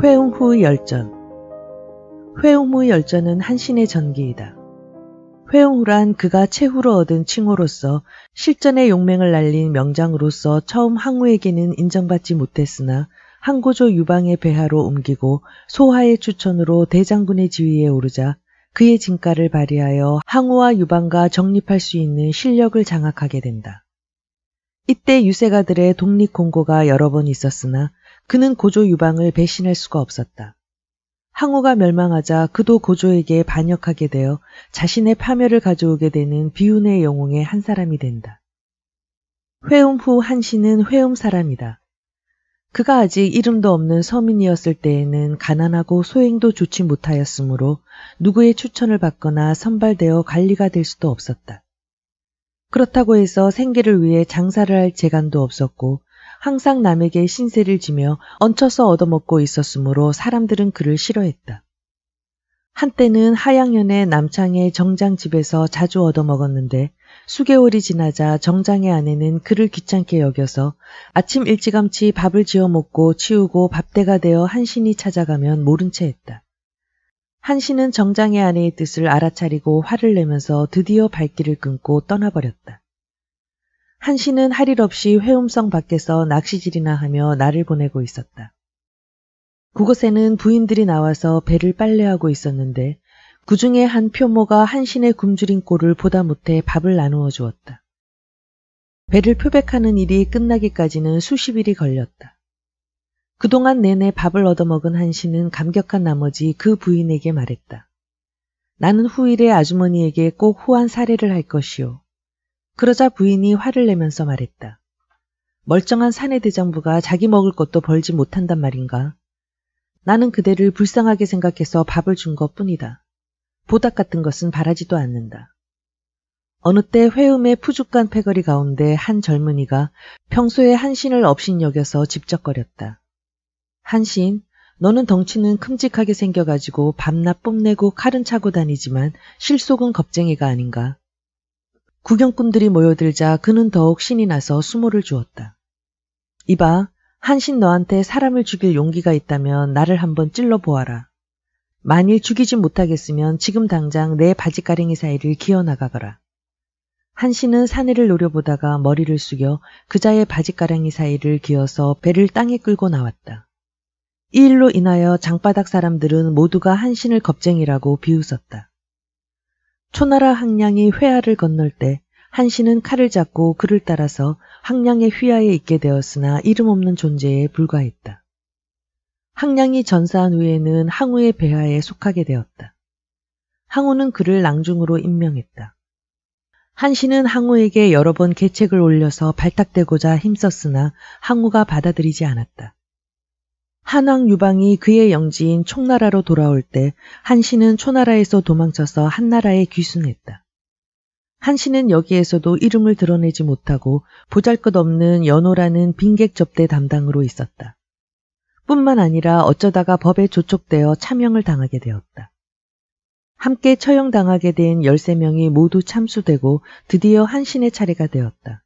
회웅 후 열전 회웅 후 열전은 한신의 전기이다. 회웅 후란 그가 최후로 얻은 칭호로서 실전의 용맹을 날린 명장으로서 처음 항우에게는 인정받지 못했으나 항고조 유방의 배하로 옮기고 소하의 추천으로 대장군의 지위에 오르자 그의 진가를 발휘하여 항우와 유방과 정립할 수 있는 실력을 장악하게 된다. 이때 유세가들의 독립 공고가 여러 번 있었으나 그는 고조 유방을 배신할 수가 없었다. 항우가 멸망하자 그도 고조에게 반역하게 되어 자신의 파멸을 가져오게 되는 비운의 영웅의 한 사람이 된다. 회음 후 한신은 회음 사람이다. 그가 아직 이름도 없는 서민이었을 때에는 가난하고 소행도 좋지 못하였으므로 누구의 추천을 받거나 선발되어 관리가 될 수도 없었다. 그렇다고 해서 생계를 위해 장사를 할 재간도 없었고 항상 남에게 신세를 지며 얹혀서 얻어먹고 있었으므로 사람들은 그를 싫어했다. 한때는 하양년의 남창의 정장 집에서 자주 얻어먹었는데 수개월이 지나자 정장의 아내는 그를 귀찮게 여겨서 아침 일찌감치 밥을 지어 먹고 치우고 밥대가 되어 한신이 찾아가면 모른 채 했다. 한신은 정장의 아내의 뜻을 알아차리고 화를 내면서 드디어 발길을 끊고 떠나버렸다. 한신은할일 없이 회음성 밖에서 낚시질이나 하며 날을 보내고 있었다. 그곳에는 부인들이 나와서 배를 빨래하고 있었는데 그 중에 한 표모가 한신의 굶주린 꼴을 보다 못해 밥을 나누어 주었다. 배를 표백하는 일이 끝나기까지는 수십 일이 걸렸다. 그동안 내내 밥을 얻어먹은 한신은 감격한 나머지 그 부인에게 말했다. 나는 후일에 아주머니에게 꼭 후한 사례를 할것이오 그러자 부인이 화를 내면서 말했다. 멀쩡한 사내 대장부가 자기 먹을 것도 벌지 못한단 말인가. 나는 그대를 불쌍하게 생각해서 밥을 준 것 뿐이다. 보답 같은 것은 바라지도 않는다. 어느 때 회음의 푸죽간 패거리 가운데 한 젊은이가 평소에 한신을 업신 여겨서 집적거렸다. 한신, 너는 덩치는 큼직하게 생겨가지고 밤낮 뽐내고 칼은 차고 다니지만 실속은 겁쟁이가 아닌가. 구경꾼들이 모여들자 그는 더욱 신이 나서 수모를 주었다. 이봐, 한신 너한테 사람을 죽일 용기가 있다면 나를 한번 찔러보아라. 만일 죽이지 못하겠으면 지금 당장 내 바지가랭이 사이를 기어나가거라. 한신은 사내를 노려보다가 머리를 숙여 그자의 바지가랭이 사이를 기어서 배를 땅에 끌고 나왔다. 이 일로 인하여 장바닥 사람들은 모두가 한신을 겁쟁이라고 비웃었다. 초나라 항량이 회하를 건널 때 한신은 칼을 잡고 그를 따라서 항량의 휘하에 있게 되었으나 이름 없는 존재에 불과했다. 항량이 전사한 후에는 항우의 배하에 속하게 되었다. 항우는 그를 낭중으로 임명했다. 한신은 항우에게 여러 번 계책을 올려서 발탁되고자 힘썼으나 항우가 받아들이지 않았다. 한왕 유방이 그의 영지인 총나라로 돌아올 때 한신은 초나라에서 도망쳐서 한나라에 귀순했다. 한신은 여기에서도 이름을 드러내지 못하고 보잘것없는 연호라는 빈객 접대 담당으로 있었다. 뿐만 아니라 어쩌다가 법에 조촉되어 참형을 당하게 되었다. 함께 처형당하게 된 13명이 모두 참수되고 드디어 한신의 차례가 되었다.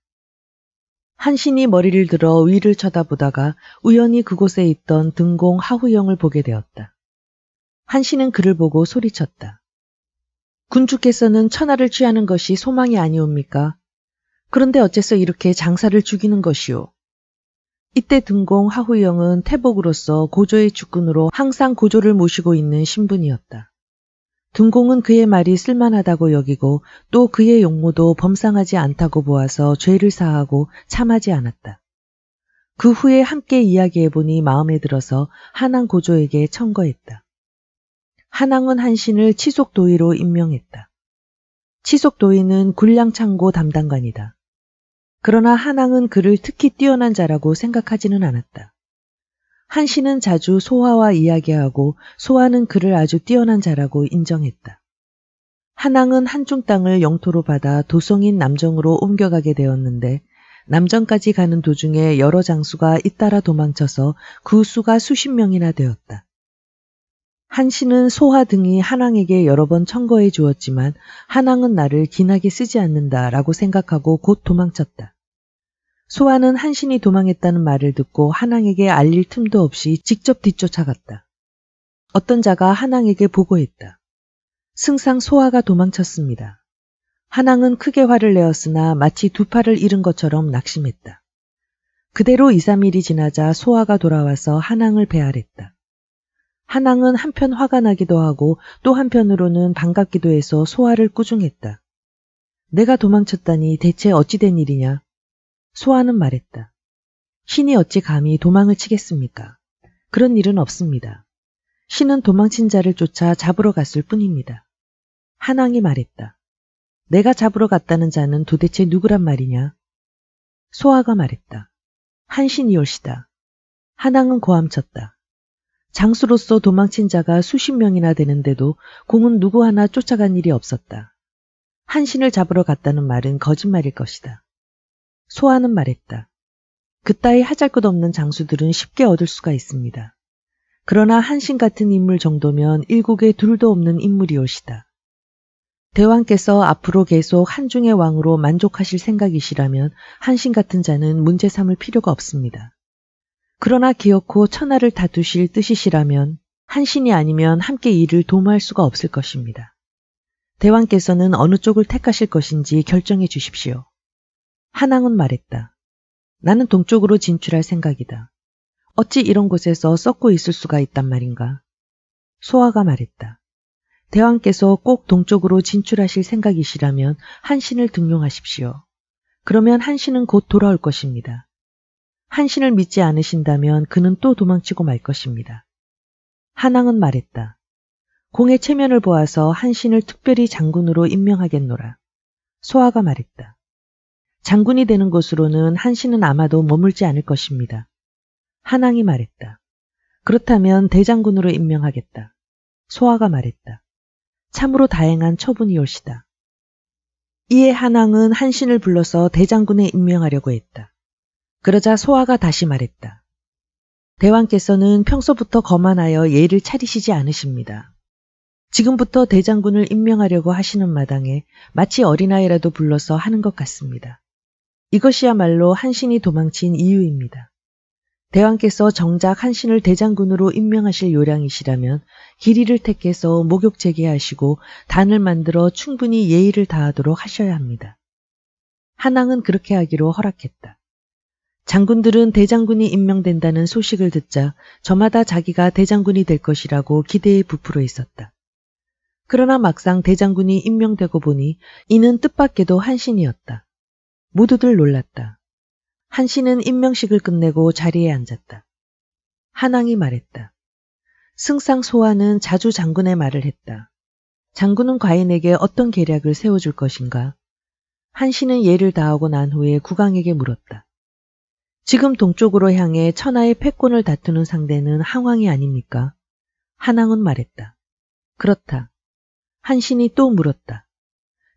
한신이 머리를 들어 위를 쳐다보다가 우연히 그곳에 있던 등공 하후영을 보게 되었다. 한신은 그를 보고 소리쳤다. 군주께서는 천하를 취하는 것이 소망이 아니옵니까? 그런데 어째서 이렇게 장사를 죽이는 것이오? 이때 등공 하후영은 태복으로서 고조의 주군으로 항상 고조를 모시고 있는 신분이었다. 등공은 그의 말이 쓸만하다고 여기고 또 그의 용모도 범상하지 않다고 보아서 죄를 사하고 참하지 않았다. 그 후에 함께 이야기해보니 마음에 들어서 한왕 고조에게 청거했다. 한왕은 한신을 치속도의로 임명했다. 치속도의는 군량창고 담당관이다. 그러나 한왕은 그를 특히 뛰어난 자라고 생각하지는 않았다. 한 씨는 자주 소화와 이야기하고 소화는 그를 아주 뛰어난 자라고 인정했다. 한왕은 한중 땅을 영토로 받아 도성인 남정으로 옮겨가게 되었는데 남정까지 가는 도중에 여러 장수가 잇따라 도망쳐서 그 수가 수십 명이나 되었다. 한 씨는 소화 등이 한왕에게 여러 번 청거해 주었지만 한왕은 나를 기나게 쓰지 않는다라고 생각하고 곧 도망쳤다. 소아는 한신이 도망했다는 말을 듣고 한왕에게 알릴 틈도 없이 직접 뒤쫓아갔다. 어떤 자가 한왕에게 보고했다. 승상 소아가 도망쳤습니다. 한왕은 크게 화를 내었으나 마치 두 팔을 잃은 것처럼 낙심했다. 그대로 2, 3일이 지나자 소아가 돌아와서 한왕을 배알했다. 한왕은 한편 화가 나기도 하고 또 한편으로는 반갑기도 해서 소아를 꾸중했다. 내가 도망쳤다니 대체 어찌된 일이냐? 소아는 말했다. 신이 어찌 감히 도망을 치겠습니까? 그런 일은 없습니다. 신은 도망친 자를 쫓아 잡으러 갔을 뿐입니다. 한왕이 말했다. 내가 잡으러 갔다는 자는 도대체 누구란 말이냐? 소아가 말했다. 한신이올시다. 한왕은 고함쳤다. 장수로서 도망친 자가 수십 명이나 되는데도 공은 누구 하나 쫓아간 일이 없었다. 한신을 잡으러 갔다는 말은 거짓말일 것이다. 소아는 말했다. 그따위 하잘것없는 장수들은 쉽게 얻을 수가 있습니다. 그러나 한신 같은 인물 정도면 일국에 둘도 없는 인물이오시다. 대왕께서 앞으로 계속 한중의 왕으로 만족하실 생각이시라면 한신 같은 자는 문제 삼을 필요가 없습니다. 그러나 기어코 천하를 다투실 뜻이시라면 한신이 아니면 함께 일을 도모할 수가 없을 것입니다. 대왕께서는 어느 쪽을 택하실 것인지 결정해 주십시오. 한낭은 말했다. 나는 동쪽으로 진출할 생각이다. 어찌 이런 곳에서 썩고 있을 수가 있단 말인가. 소아가 말했다. 대왕께서 꼭 동쪽으로 진출하실 생각이시라면 한신을 등용하십시오. 그러면 한신은 곧 돌아올 것입니다. 한신을 믿지 않으신다면 그는 또 도망치고 말 것입니다. 한왕은 말했다. 공의 체면을 보아서 한신을 특별히 장군으로 임명하겠노라. 소아가 말했다. 장군이 되는 것으로는 한신은 아마도 머물지 않을 것입니다. 한왕이 말했다. 그렇다면 대장군으로 임명하겠다. 소아가 말했다. 참으로 다행한 처분이올시다. 이에 한왕은 한신을 불러서 대장군에 임명하려고 했다. 그러자 소아가 다시 말했다. 대왕께서는 평소부터 거만하여 예를 의 차리시지 않으십니다. 지금부터 대장군을 임명하려고 하시는 마당에 마치 어린아이라도 불러서 하는 것 같습니다. 이것이야말로 한신이 도망친 이유입니다. 대왕께서 정작 한신을 대장군으로 임명하실 요량이시라면 길이를 택해서 목욕 재개하시고 단을 만들어 충분히 예의를 다하도록 하셔야 합니다. 한왕은 그렇게 하기로 허락했다. 장군들은 대장군이 임명된다는 소식을 듣자 저마다 자기가 대장군이 될 것이라고 기대에 부풀어 있었다. 그러나 막상 대장군이 임명되고 보니 이는 뜻밖에도 한신이었다. 모두들 놀랐다. 한 씨는 임명식을 끝내고 자리에 앉았다. 한왕이 말했다. 승상 소환는 자주 장군의 말을 했다. 장군은 과인에게 어떤 계략을 세워줄 것인가? 한씨는 예를 다하고 난 후에 국왕에게 물었다. 지금 동쪽으로 향해 천하의 패권을 다투는 상대는 한왕이 아닙니까? 한왕은 말했다. 그렇다. 한신이 또 물었다.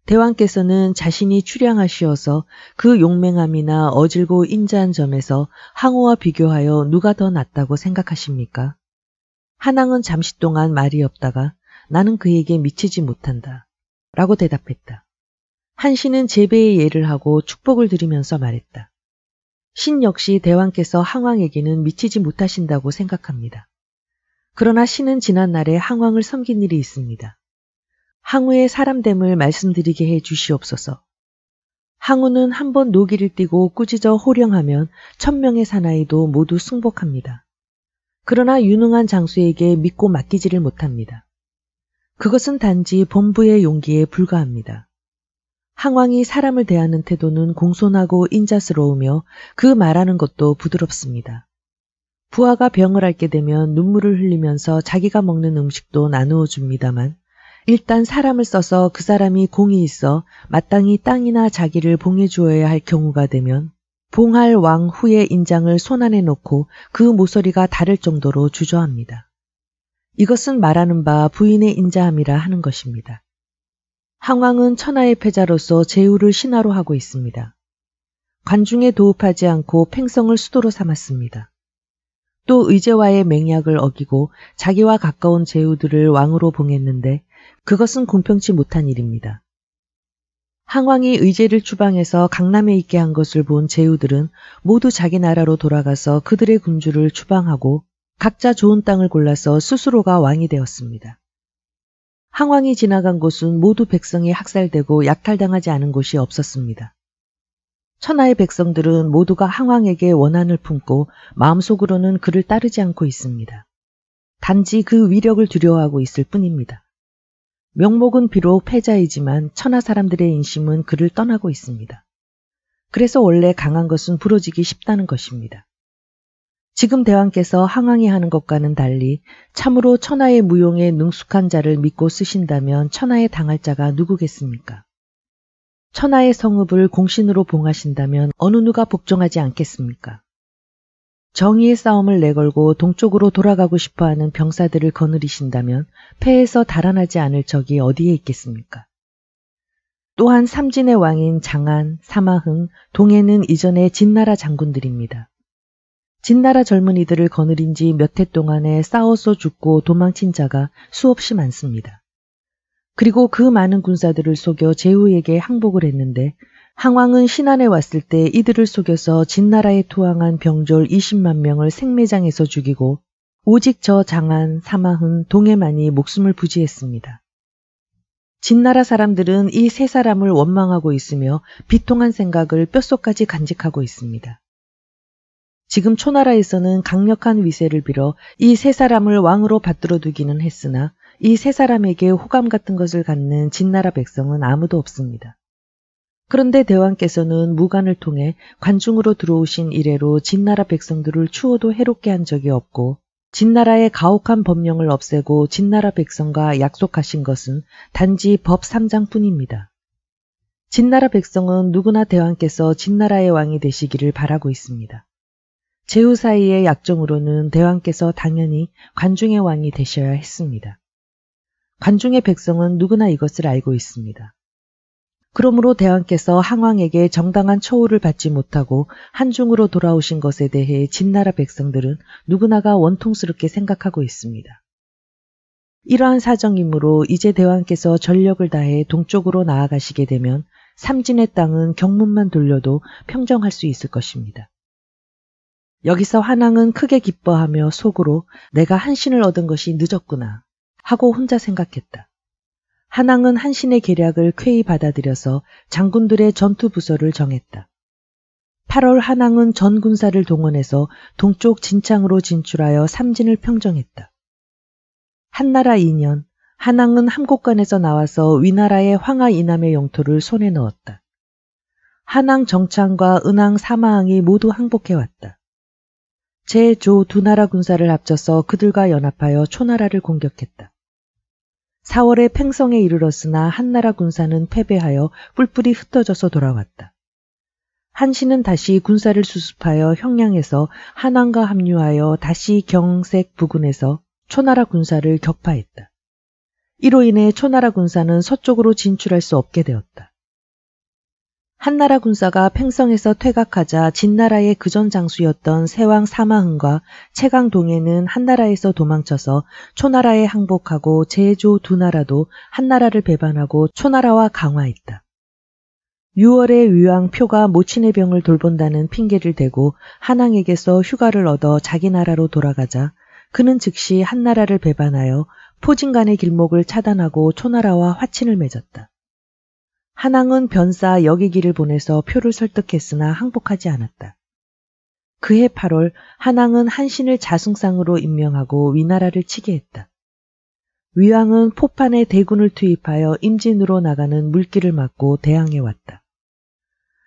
대왕께서는 자신이 출량하시어서 그 용맹함이나 어질고 인자한 점에서 항우와 비교하여 누가 더 낫다고 생각하십니까? 한왕은 잠시 동안 말이 없다가 나는 그에게 미치지 못한다. 라고 대답했다. 한신은 재배의 예를 하고 축복을 드리면서 말했다. 신 역시 대왕께서 항왕에게는 미치지 못하신다고 생각합니다. 그러나 신은 지난날에 항왕을 섬긴 일이 있습니다. 항우의 사람됨을 말씀드리게 해 주시옵소서. 항우는 한 번 노기를 띠고 꾸짖어 호령하면 천명의 사나이도 모두 승복합니다. 그러나 유능한 장수에게 믿고 맡기지를 못합니다. 그것은 단지 본부의 용기에 불과합니다. 항왕이 사람을 대하는 태도는 공손하고 인자스러우며 그 말하는 것도 부드럽습니다. 부하가 병을 앓게 되면 눈물을 흘리면서 자기가 먹는 음식도 나누어 줍니다만 일단 사람을 써서 그 사람이 공이 있어 마땅히 땅이나 자기를 봉해 주어야 할 경우가 되면 봉할 왕 후의 인장을 손안에 놓고 그 모서리가 다를 정도로 주저합니다. 이것은 말하는 바 부인의 인자함이라 하는 것입니다. 항왕은 천하의 패자로서 제후를 신하로 하고 있습니다. 관중에 도읍하지 않고 팽성을 수도로 삼았습니다. 또 의제와의 맹약을 어기고 자기와 가까운 제후들을 왕으로 봉했는데 그것은 공평치 못한 일입니다. 항왕이 의제를 추방해서 강남에 있게 한 것을 본 제후들은 모두 자기 나라로 돌아가서 그들의 군주를 추방하고 각자 좋은 땅을 골라서 스스로가 왕이 되었습니다. 항왕이 지나간 곳은 모두 백성이 학살되고 약탈당하지 않은 곳이 없었습니다. 천하의 백성들은 모두가 항왕에게 원한을 품고 마음속으로는 그를 따르지 않고 있습니다. 단지 그 위력을 두려워하고 있을 뿐입니다. 명목은 비록 패자이지만 천하 사람들의 인심은 그를 떠나고 있습니다. 그래서 원래 강한 것은 부러지기 쉽다는 것입니다. 지금 대왕께서 항항이 하는 것과는 달리 참으로 천하의 무용에 능숙한 자를 믿고 쓰신다면 천하에 당할 자가 누구겠습니까? 천하의 성읍을 공신으로 봉하신다면 어느 누가 복종하지 않겠습니까? 정의의 싸움을 내걸고 동쪽으로 돌아가고 싶어하는 병사들을 거느리신다면 폐에서 달아나지 않을 적이 어디에 있겠습니까? 또한 삼진의 왕인 장안, 사마흥, 동해는 이전의 진나라 장군들입니다. 진나라 젊은이들을 거느린 지 몇 해 동안에 싸워서 죽고 도망친 자가 수없이 많습니다. 그리고 그 많은 군사들을 속여 제후에게 항복을 했는데 항왕은 신안에 왔을 때 이들을 속여서 진나라에 투항한 병졸 20만 명을 생매장에서 죽이고 오직 저 장안, 사마흔, 동해만이 목숨을 부지했습니다. 진나라 사람들은 이 세 사람을 원망하고 있으며 비통한 생각을 뼛속까지 간직하고 있습니다. 지금 초나라에서는 강력한 위세를 빌어 이 세 사람을 왕으로 받들어 두기는 했으나 이 세 사람에게 호감 같은 것을 갖는 진나라 백성은 아무도 없습니다. 그런데 대왕께서는 무관을 통해 관중으로 들어오신 이래로 진나라 백성들을 추호도 해롭게 한 적이 없고 진나라의 가혹한 법령을 없애고 진나라 백성과 약속하신 것은 단지 법 3장뿐입니다. 진나라 백성은 누구나 대왕께서 진나라의 왕이 되시기를 바라고 있습니다. 제후 사이의 약정으로는 대왕께서 당연히 관중의 왕이 되셔야 했습니다. 관중의 백성은 누구나 이것을 알고 있습니다. 그러므로 대왕께서 항왕에게 정당한 처우를 받지 못하고 한중으로 돌아오신 것에 대해 진나라 백성들은 누구나가 원통스럽게 생각하고 있습니다. 이러한 사정이므로 이제 대왕께서 전력을 다해 동쪽으로 나아가시게 되면 삼진의 땅은 경문만 돌려도 평정할 수 있을 것입니다. 여기서 한왕은 크게 기뻐하며 속으로 내가 한신을 얻은 것이 늦었구나 하고 혼자 생각했다. 한왕은 한신의 계략을 쾌히 받아들여서 장군들의 전투 부서를 정했다. 8월 한왕은 전 군사를 동원해서 동쪽 진창으로 진출하여 삼진을 평정했다. 한나라 2년, 한왕은 함곡관에서 나와서 위나라의 황하 이남의 영토를 손에 넣었다. 한왕 정창과 은왕 사마왕이 모두 항복해왔다. 제조 두 나라 군사를 합쳐서 그들과 연합하여 초나라를 공격했다. 4월에 팽성에 이르렀으나 한나라 군사는 패배하여 뿔뿔이 흩어져서 돌아왔다. 한신은 다시 군사를 수습하여 형량에서 한왕과 합류하여 다시 경색 부근에서 초나라 군사를 격파했다. 이로 인해 초나라 군사는 서쪽으로 진출할 수 없게 되었다. 한나라 군사가 팽성에서 퇴각하자 진나라의 그전 장수였던 세왕 사마흥과 채강동해는 한나라에서 도망쳐서 초나라에 항복하고 제조 두 나라도 한나라를 배반하고 초나라와 강화했다. 6월에 위왕 표가 모친의 병을 돌본다는 핑계를 대고 한왕에게서 휴가를 얻어 자기 나라로 돌아가자 그는 즉시 한나라를 배반하여 포진간의 길목을 차단하고 초나라와 화친을 맺었다. 한항은 변사 여기기를 보내서 표를 설득했으나 항복하지 않았다. 그해 8월 한항은 한신을 자승상으로 임명하고 위나라를 치게 했다. 위왕은 포판에 대군을 투입하여 임진으로 나가는 물길을 막고 대항해 왔다.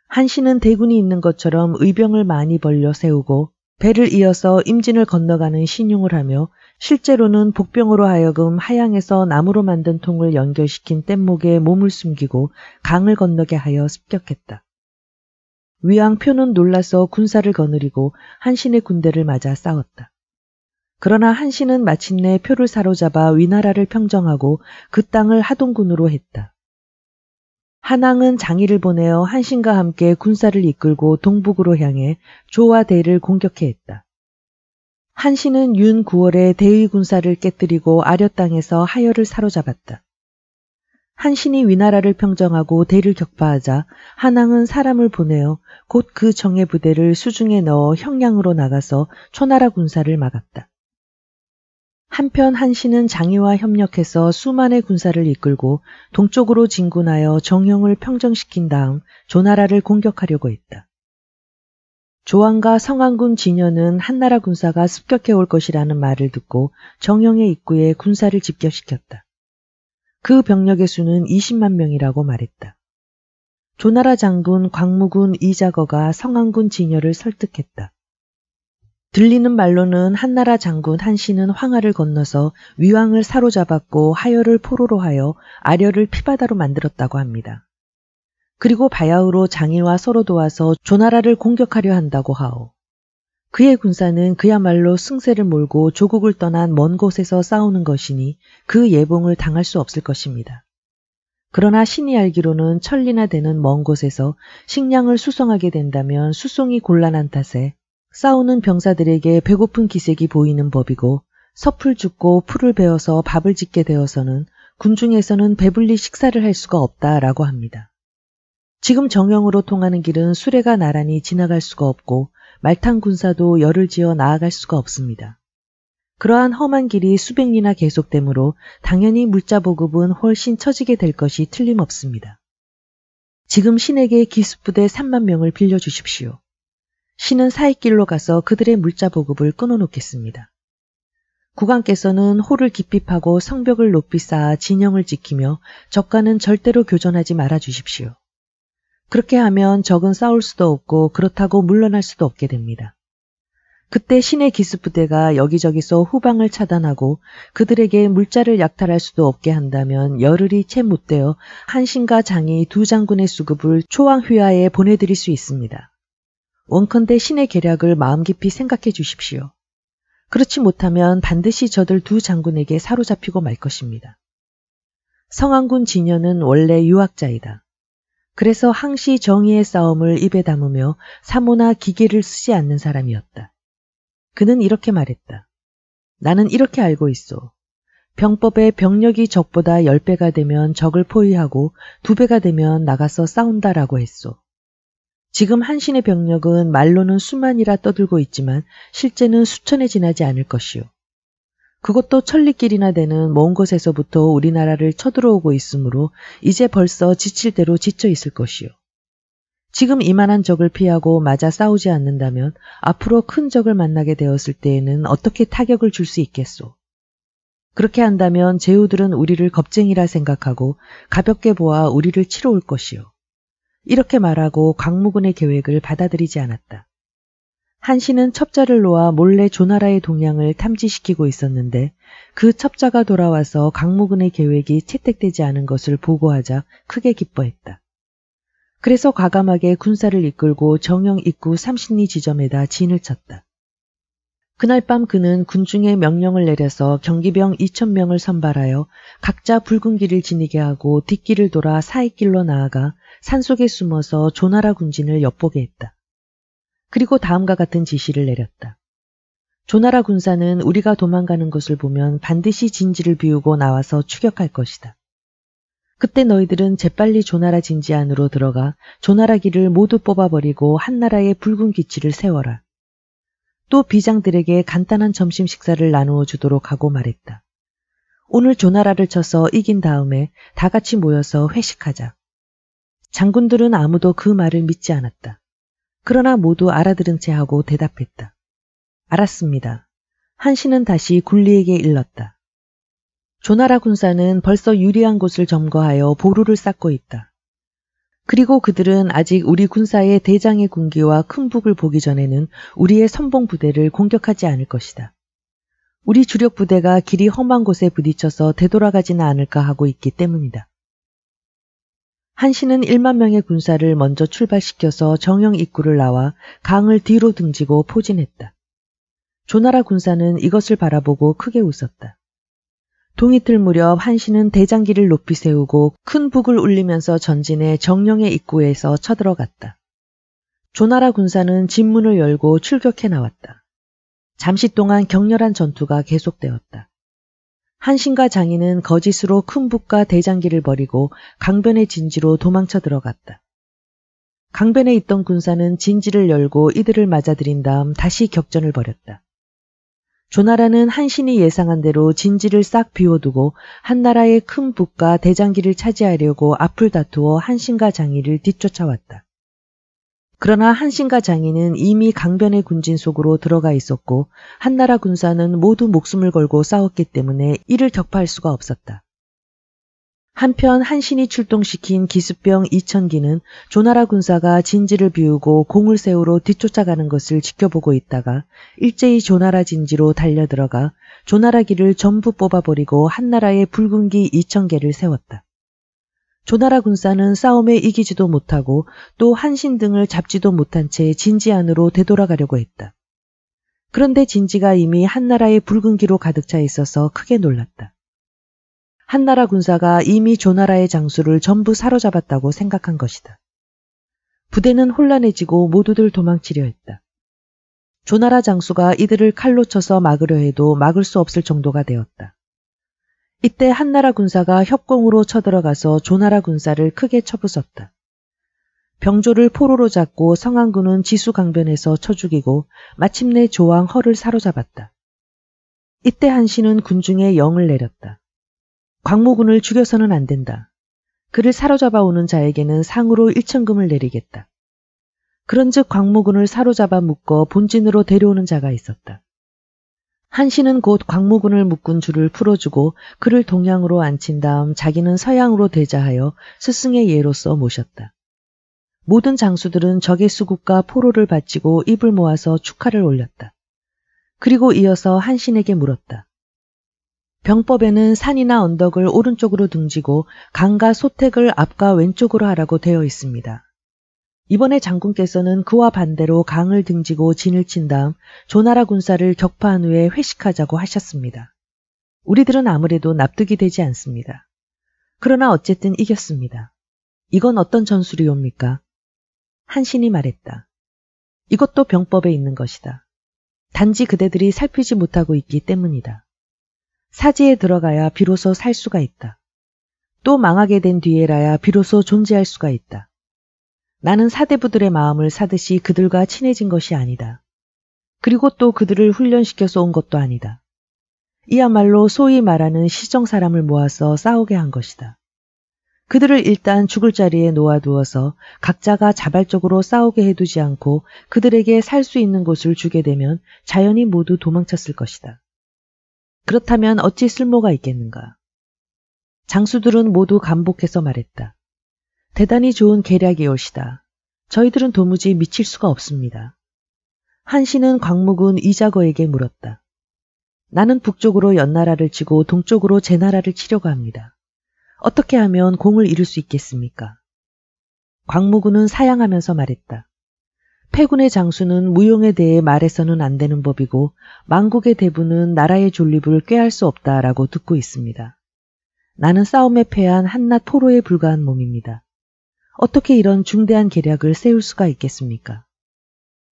한신은 대군이 있는 것처럼 의병을 많이 벌려 세우고 배를 이어서 임진을 건너가는 신용을 하며 실제로는 복병으로 하여금 하양에서 나무로 만든 통을 연결시킨 뗏목에 몸을 숨기고 강을 건너게 하여 습격했다. 위왕표는 놀라서 군사를 거느리고 한신의 군대를 맞아 싸웠다. 그러나 한신은 마침내 표를 사로잡아 위나라를 평정하고 그 땅을 하동군으로 했다. 한왕은 장의를 보내어 한신과 함께 군사를 이끌고 동북으로 향해 조와 대를 공격해 했다. 한신은 윤 9월에 대의군사를 깨뜨리고 아려 땅에서 하열을 사로잡았다. 한신이 위나라를 평정하고 대를 격파하자 한왕은 사람을 보내어 곧 그정의 부대를 수중에 넣어 형량으로 나가서 초나라 군사를 막았다. 한편 한신은 장이와 협력해서 수만의 군사를 이끌고 동쪽으로 진군하여 정형을 평정시킨 다음 조나라를 공격하려고 했다. 조왕과 성안군 진현은 한나라 군사가 습격해 올 것이라는 말을 듣고 정영의 입구에 군사를 집결시켰다. 그 병력의 수는 20만 명이라고 말했다. 조나라 장군 광무군 이자거가 성안군 진열을 설득했다. 들리는 말로는 한나라 장군 한씨는 황하를 건너서 위왕을 사로잡았고 하열을 포로로 하여 아려를 피바다로 만들었다고 합니다. 그리고 바야흐로 장이와 서로 도와서 조나라를 공격하려 한다고 하오. 그의 군사는 그야말로 승세를 몰고 조국을 떠난 먼 곳에서 싸우는 것이니 그 예봉을 당할 수 없을 것입니다. 그러나 신이 알기로는 천리나 되는 먼 곳에서 식량을 수송하게 된다면 수송이 곤란한 탓에 싸우는 병사들에게 배고픈 기색이 보이는 법이고 섣불 죽고 풀을 베어서 밥을 짓게 되어서는 군중에서는 배불리 식사를 할 수가 없다라고 합니다. 지금 정영으로 통하는 길은 수레가 나란히 지나갈 수가 없고 말탄 군사도 열을 지어 나아갈 수가 없습니다. 그러한 험한 길이 수백리나 계속되므로 당연히 물자 보급은 훨씬 처지게 될 것이 틀림없습니다. 지금 신에게 기습부대 3만 명을 빌려주십시오. 신은 사이길로 가서 그들의 물자 보급을 끊어놓겠습니다. 국왕께서는 호를 깊이 파고 성벽을 높이 쌓아 진영을 지키며 적과는 절대로 교전하지 말아 주십시오. 그렇게 하면 적은 싸울 수도 없고 그렇다고 물러날 수도 없게 됩니다. 그때 신의 기습부대가 여기저기서 후방을 차단하고 그들에게 물자를 약탈할 수도 없게 한다면 열흘이 채 못되어 한신과 장이 두 장군의 수급을 초왕휘하에 보내드릴 수 있습니다. 원컨대 신의 계략을 마음 깊이 생각해 주십시오. 그렇지 못하면 반드시 저들 두 장군에게 사로잡히고 말 것입니다. 성안군 진현은 원래 유학자이다. 그래서 항시 정의의 싸움을 입에 담으며 사모나 기계를 쓰지 않는 사람이었다. 그는 이렇게 말했다. 나는 이렇게 알고 있어. 병법의 병력이 적보다 10배가 되면 적을 포위하고 2배가 되면 나가서 싸운다라고 했소. 지금 한신의 병력은 말로는 수만이라 떠들고 있지만 실제는 수천에 지나지 않을 것이오. 그것도 천리길이나 되는 먼 곳에서부터 우리나라를 쳐들어오고 있으므로 이제 벌써 지칠 대로 지쳐 있을 것이요. 지금 이만한 적을 피하고 맞아 싸우지 않는다면 앞으로 큰 적을 만나게 되었을 때에는 어떻게 타격을 줄 수 있겠소. 그렇게 한다면 제후들은 우리를 겁쟁이라 생각하고 가볍게 보아 우리를 치러 올 것이요. 이렇게 말하고 광무군의 계획을 받아들이지 않았다. 한씨는 첩자를 놓아 몰래 조나라의 동향을 탐지시키고 있었는데 그 첩자가 돌아와서 강무근의 계획이 채택되지 않은 것을 보고하자 크게 기뻐했다. 그래서 과감하게 군사를 이끌고 정영 입구 삼신리 지점에다 진을 쳤다. 그날 밤 그는 군중의 명령을 내려서 경기병 2천명을 선발하여 각자 붉은 길을 지니게 하고 뒷길을 돌아 사익길로 나아가 산속에 숨어서 조나라 군진을 엿보게 했다. 그리고 다음과 같은 지시를 내렸다. 조나라 군사는 우리가 도망가는 것을 보면 반드시 진지를 비우고 나와서 추격할 것이다. 그때 너희들은 재빨리 조나라 진지 안으로 들어가 조나라 길을 모두 뽑아버리고 한나라의 붉은 기치를 세워라. 또 비장들에게 간단한 점심 식사를 나누어 주도록 하고 말했다. 오늘 조나라를 쳐서 이긴 다음에 다 같이 모여서 회식하자. 장군들은 아무도 그 말을 믿지 않았다. 그러나 모두 알아들은 채 하고 대답했다. 알았습니다. 한신은 다시 굴리에게 일렀다. 조나라 군사는 벌써 유리한 곳을 점거하여 보루를 쌓고 있다. 그리고 그들은 아직 우리 군사의 대장의 군기와 큰 북을 보기 전에는 우리의 선봉 부대를 공격하지 않을 것이다. 우리 주력 부대가 길이 험한 곳에 부딪혀서 되돌아가지는 않을까 하고 있기 때문이다. 한신은 1만 명의 군사를 먼저 출발시켜서 정영 입구를 나와 강을 뒤로 등지고 포진했다. 조나라 군사는 이것을 바라보고 크게 웃었다. 동이틀 무렵 한신은 대장기를 높이 세우고 큰 북을 울리면서 전진해 정령의 입구에서 쳐들어갔다. 조나라 군사는 진문을 열고 출격해 나왔다. 잠시 동안 격렬한 전투가 계속되었다. 한신과 장인은 거짓으로 큰 북과 대장기를 버리고 강변의 진지로 도망쳐 들어갔다. 강변에 있던 군사는 진지를 열고 이들을 맞아들인 다음 다시 격전을 벌였다. 조나라는 한신이 예상한 대로 진지를 싹 비워두고 한나라의 큰 북과 대장기를 차지하려고 앞을 다투어 한신과 장인을 뒤쫓아왔다. 그러나 한신가 장인은 이미 강변의 군진 속으로 들어가 있었고 한나라 군사는 모두 목숨을 걸고 싸웠기 때문에 이를 격파할 수가 없었다. 한편 한신이 출동시킨 기습병 2천기는 조나라 군사가 진지를 비우고 공을 세우러 뒤쫓아가는 것을 지켜보고 있다가 일제히 조나라 진지로 달려들어가 조나라 길을 전부 뽑아버리고 한나라의 붉은기 2천개를 세웠다. 조나라 군사는 싸움에 이기지도 못하고 또 한신 등을 잡지도 못한 채 진지 안으로 되돌아가려고 했다. 그런데 진지가 이미 한나라의 붉은 기로 가득 차 있어서 크게 놀랐다. 한나라 군사가 이미 조나라의 장수를 전부 사로잡았다고 생각한 것이다. 부대는 혼란해지고 모두들 도망치려 했다. 조나라 장수가 이들을 칼로 쳐서 막으려 해도 막을 수 없을 정도가 되었다. 이때 한나라 군사가 협공으로 쳐들어가서 조나라 군사를 크게 쳐부쉈다. 병조를 포로로 잡고 성안군은 지수강변에서 쳐 죽이고 마침내 조왕 허를 사로잡았다. 이때 한신은 군중에 영을 내렸다. 광무군을 죽여서는 안 된다. 그를 사로잡아 오는 자에게는 상으로 1천금을 내리겠다. 그런즉 광무군을 사로잡아 묶어 본진으로 데려오는 자가 있었다. 한신은 곧 광무군을 묶은 줄을 풀어주고 그를 동양으로 앉힌 다음 자기는 서양으로 대자하여 스승의 예로서 모셨다. 모든 장수들은 적의 수국과 포로를 바치고 입을 모아서 축하를 올렸다. 그리고 이어서 한신에게 물었다. 병법에는 산이나 언덕을 오른쪽으로 등지고 강과 소택을 앞과 왼쪽으로 하라고 되어 있습니다. 이번에 장군께서는 그와 반대로 강을 등지고 진을 친 다음 조나라 군사를 격파한 후에 회식하자고 하셨습니다. 우리들은 아무래도 납득이 되지 않습니다. 그러나 어쨌든 이겼습니다. 이건 어떤 전술이옵니까? 한신이 말했다. 이것도 병법에 있는 것이다. 단지 그대들이 살피지 못하고 있기 때문이다. 사지에 들어가야 비로소 살 수가 있다. 또 망하게 된 뒤에라야 비로소 존재할 수가 있다. 나는 사대부들의 마음을 사듯이 그들과 친해진 것이 아니다. 그리고 또 그들을 훈련시켜서 온 것도 아니다. 이야말로 소위 말하는 시정 사람을 모아서 싸우게 한 것이다. 그들을 일단 죽을 자리에 놓아두어서 각자가 자발적으로 싸우게 해두지 않고 그들에게 살 수 있는 곳을 주게 되면 자연히 모두 도망쳤을 것이다. 그렇다면 어찌 쓸모가 있겠는가? 장수들은 모두 감복해서 말했다. 대단히 좋은 계략이올시다. 저희들은 도무지 미칠 수가 없습니다. 한신은광무군 이자거에게 물었다. 나는 북쪽으로 연나라를 치고 동쪽으로 제 나라를 치려고 합니다. 어떻게 하면 공을 이룰 수 있겠습니까? 광무군은 사양하면서 말했다. 패군의 장수는 무용에 대해 말해서는 안 되는 법이고 망국의 대부는 나라의 존립을 꾀할 수 없다라고 듣고 있습니다. 나는 싸움에 패한 한낱 포로에 불과한 몸입니다. 어떻게 이런 중대한 계략을 세울 수가 있겠습니까?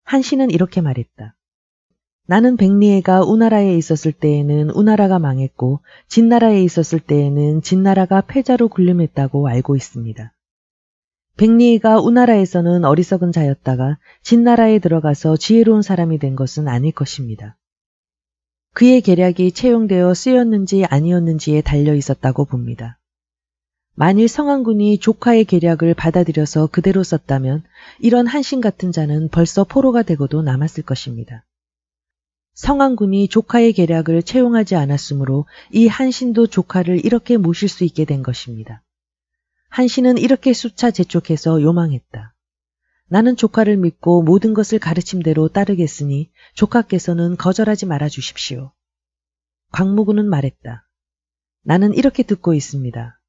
한 씨는 이렇게 말했다. 나는 백리해가 우나라에 있었을 때에는 우나라가 망했고 진나라에 있었을 때에는 진나라가 패자로 군림했다고 알고 있습니다. 백리해가 우나라에서는 어리석은 자였다가 진나라에 들어가서 지혜로운 사람이 된 것은 아닐 것입니다. 그의 계략이 채용되어 쓰였는지 아니었는지에 달려 있었다고 봅니다. 만일 성안군이 조카의 계략을 받아들여서 그대로 썼다면 이런 한신 같은 자는 벌써 포로가 되고도 남았을 것입니다. 성안군이 조카의 계략을 채용하지 않았으므로 이 한신도 조카를 이렇게 모실 수 있게 된 것입니다. 한신은 이렇게 수차 재촉해서 요망했다. 나는 조카를 믿고 모든 것을 가르침대로 따르겠으니 조카께서는 거절하지 말아 주십시오. 광무군은 말했다. 나는 이렇게 듣고 있습니다.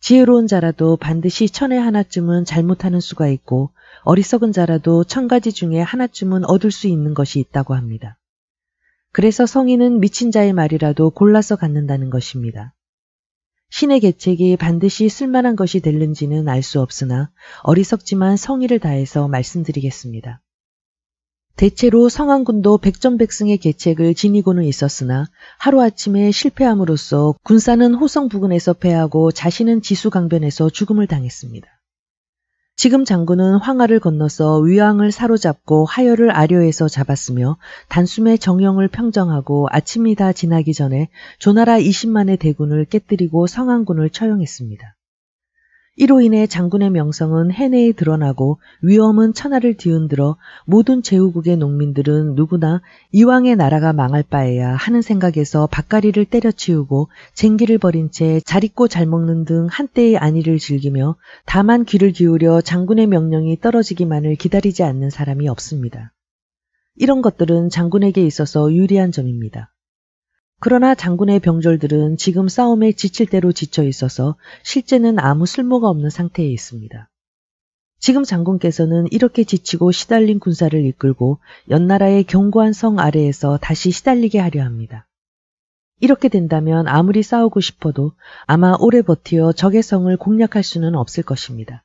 지혜로운 자라도 반드시 천에 하나쯤은 잘못하는 수가 있고 어리석은 자라도 천 가지 중에 하나쯤은 얻을 수 있는 것이 있다고 합니다. 그래서 성인은 미친 자의 말이라도 골라서 갖는다는 것입니다. 신의 계책이 반드시 쓸만한 것이 될는지는 알 수 없으나 어리석지만 성의를 다해서 말씀드리겠습니다. 대체로 성안군도 백전백승의 계책을 지니고는 있었으나 하루아침에 실패함으로써 군사는 호성 부근에서 패하고 자신은 지수강변에서 죽음을 당했습니다. 지금 장군은 황하를 건너서 위왕을 사로잡고 하열을 아려에서 잡았으며 단숨에 정영을 평정하고 아침이 다 지나기 전에 조나라 20만의 대군을 깨뜨리고 성안군을 처형했습니다. 이로 인해 장군의 명성은 해내에 드러나고 위험은 천하를 뒤흔들어 모든 제후국의 농민들은 누구나 이왕의 나라가 망할 바에야 하는 생각에서 밭가리를 때려치우고 쟁기를 버린 채 잘 입고 잘 먹는 등 한때의 안위를 즐기며 다만 귀를 기울여 장군의 명령이 떨어지기만을 기다리지 않는 사람이 없습니다. 이런 것들은 장군에게 있어서 유리한 점입니다. 그러나 장군의 병졸들은 지금 싸움에 지칠 대로 지쳐 있어서 실제는 아무 쓸모가 없는 상태에 있습니다. 지금 장군께서는 이렇게 지치고 시달린 군사를 이끌고 연나라의 견고한 성 아래에서 다시 시달리게 하려 합니다. 이렇게 된다면 아무리 싸우고 싶어도 아마 오래 버티어 적의 성을 공략할 수는 없을 것입니다.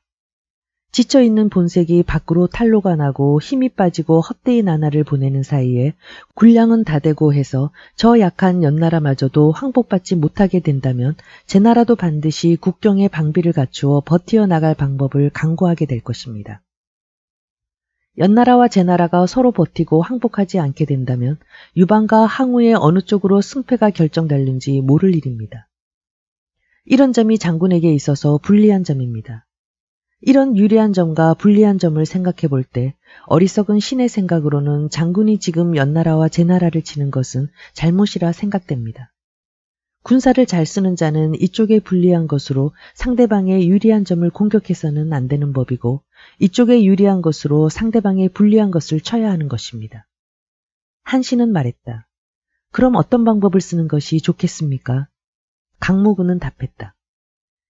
지쳐있는 본색이 밖으로 탈로가 나고 힘이 빠지고 헛되이 나날을 보내는 사이에 군량은 다 되고 해서 저 약한 연나라마저도 항복받지 못하게 된다면 제 나라도 반드시 국경의 방비를 갖추어 버티어 나갈 방법을 강구하게 될 것입니다. 연나라와 제나라가 서로 버티고 항복하지 않게 된다면 유방과 항우의 어느 쪽으로 승패가 결정될는지 모를 일입니다. 이런 점이 장군에게 있어서 불리한 점입니다. 이런 유리한 점과 불리한 점을 생각해 볼 때 어리석은 신의 생각으로는 장군이 지금 연나라와 제나라를 치는 것은 잘못이라 생각됩니다. 군사를 잘 쓰는 자는 이쪽에 불리한 것으로 상대방의 유리한 점을 공격해서는 안 되는 법이고 이쪽에 유리한 것으로 상대방의 불리한 것을 쳐야 하는 것입니다. 한신은 말했다. 그럼 어떤 방법을 쓰는 것이 좋겠습니까? 강무군은 답했다.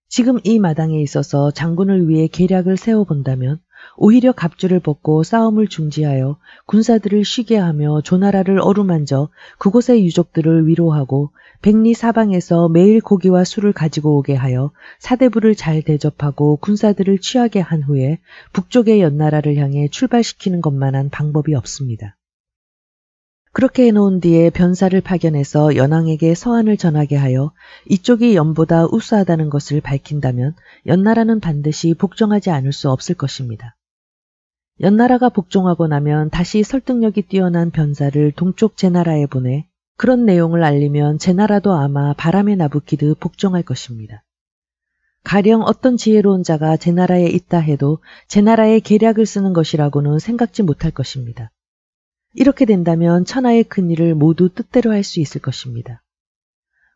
지금 이 마당에 있어서 장군을 위해 계략을 세워본다면 오히려 갑주를 벗고 싸움을 중지하여 군사들을 쉬게 하며 조나라를 어루만져 그곳의 유족들을 위로하고 백리 사방에서 매일 고기와 술을 가지고 오게 하여 사대부를 잘 대접하고 군사들을 취하게 한 후에 북쪽의 연나라를 향해 출발시키는 것만한 방법이 없습니다. 그렇게 해놓은 뒤에 변사를 파견해서 연왕에게 서한을 전하게 하여 이쪽이 연보다 우수하다는 것을 밝힌다면 연나라는 반드시 복종하지 않을 수 없을 것입니다. 연나라가 복종하고 나면 다시 설득력이 뛰어난 변사를 동쪽 제나라에 보내 그런 내용을 알리면 제나라도 아마 바람에 나부끼듯 복종할 것입니다. 가령 어떤 지혜로운 자가 제나라에 있다 해도 제나라의 계략을 쓰는 것이라고는 생각지 못할 것입니다. 이렇게 된다면 천하의 큰 일을 모두 뜻대로 할 수 있을 것입니다.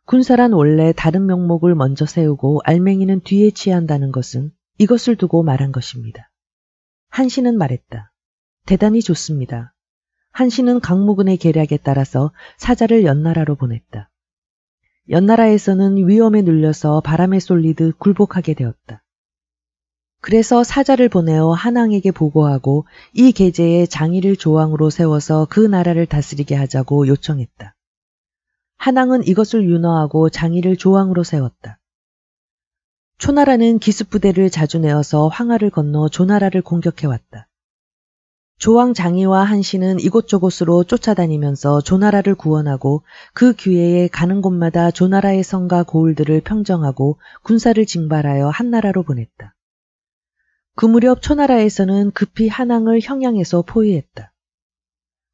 군사란 원래 다른 명목을 먼저 세우고 알맹이는 뒤에 취한다는 것은 이것을 두고 말한 것입니다. 한신은 말했다. 대단히 좋습니다. 한신은 강무근의 계략에 따라서 사자를 연나라로 보냈다. 연나라에서는 위험에 눌려서 바람에 쏠리듯 굴복하게 되었다. 그래서 사자를 보내어 한왕에게 보고하고 이 계제에 장의를 조왕으로 세워서 그 나라를 다스리게 하자고 요청했다. 한왕은 이것을 윤허하고 장의를 조왕으로 세웠다. 초나라는 기습부대를 자주 내어서 황하를 건너 조나라를 공격해왔다. 조왕 장의와 한신은 이곳저곳으로 쫓아다니면서 조나라를 구원하고 그 기회에 가는 곳마다 조나라의 성과 고을들을 평정하고 군사를 징발하여 한나라로 보냈다. 그 무렵 초나라에서는 급히 한항을 형양에서 포위했다.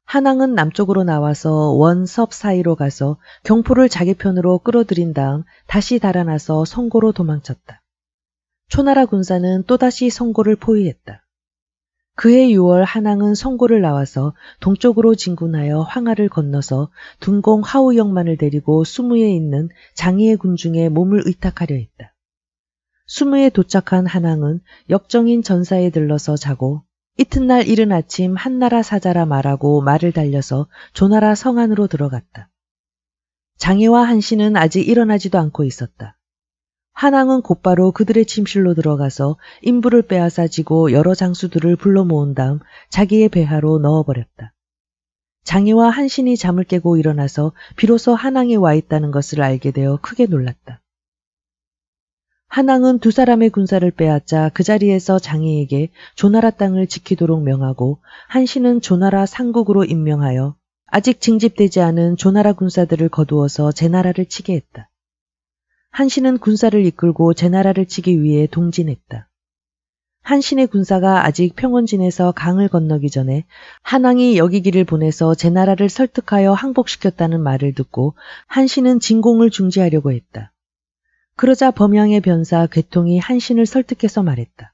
한항은 남쪽으로 나와서 원섭 사이로 가서 경포를 자기 편으로 끌어들인 다음 다시 달아나서 성고로 도망쳤다. 초나라 군사는 또다시 성고를 포위했다. 그해 6월 한항은 성고를 나와서 동쪽으로 진군하여 황하를 건너서 둔공 하우영만을 데리고 수무에 있는 장희의 군중에 몸을 의탁하려 했다. 수무에 도착한 한항은 역정인 전사에 들러서 자고 이튿날 이른 아침 한나라 사자라 말하고 말을 달려서 조나라 성 안으로 들어갔다. 장애와 한신은 아직 일어나지도 않고 있었다. 한왕은 곧바로 그들의 침실로 들어가서 인부를 빼앗아 지고 여러 장수들을 불러 모은 다음 자기의 배하로 넣어버렸다. 장애와 한신이 잠을 깨고 일어나서 비로소 한왕에 와 있다는 것을 알게 되어 크게 놀랐다. 한왕은 두 사람의 군사를 빼앗자 그 자리에서 장희에게 조나라 땅을 지키도록 명하고 한신은 조나라 상국으로 임명하여 아직 징집되지 않은 조나라 군사들을 거두어서 제나라를 치게 했다. 한신은 군사를 이끌고 제나라를 치기 위해 동진했다. 한신의 군사가 아직 평원진에서 강을 건너기 전에 한왕이 여기기를 보내서 제나라를 설득하여 항복시켰다는 말을 듣고 한신은 진공을 중지하려고 했다. 그러자 범양의 변사 괴통이 한신을 설득해서 말했다.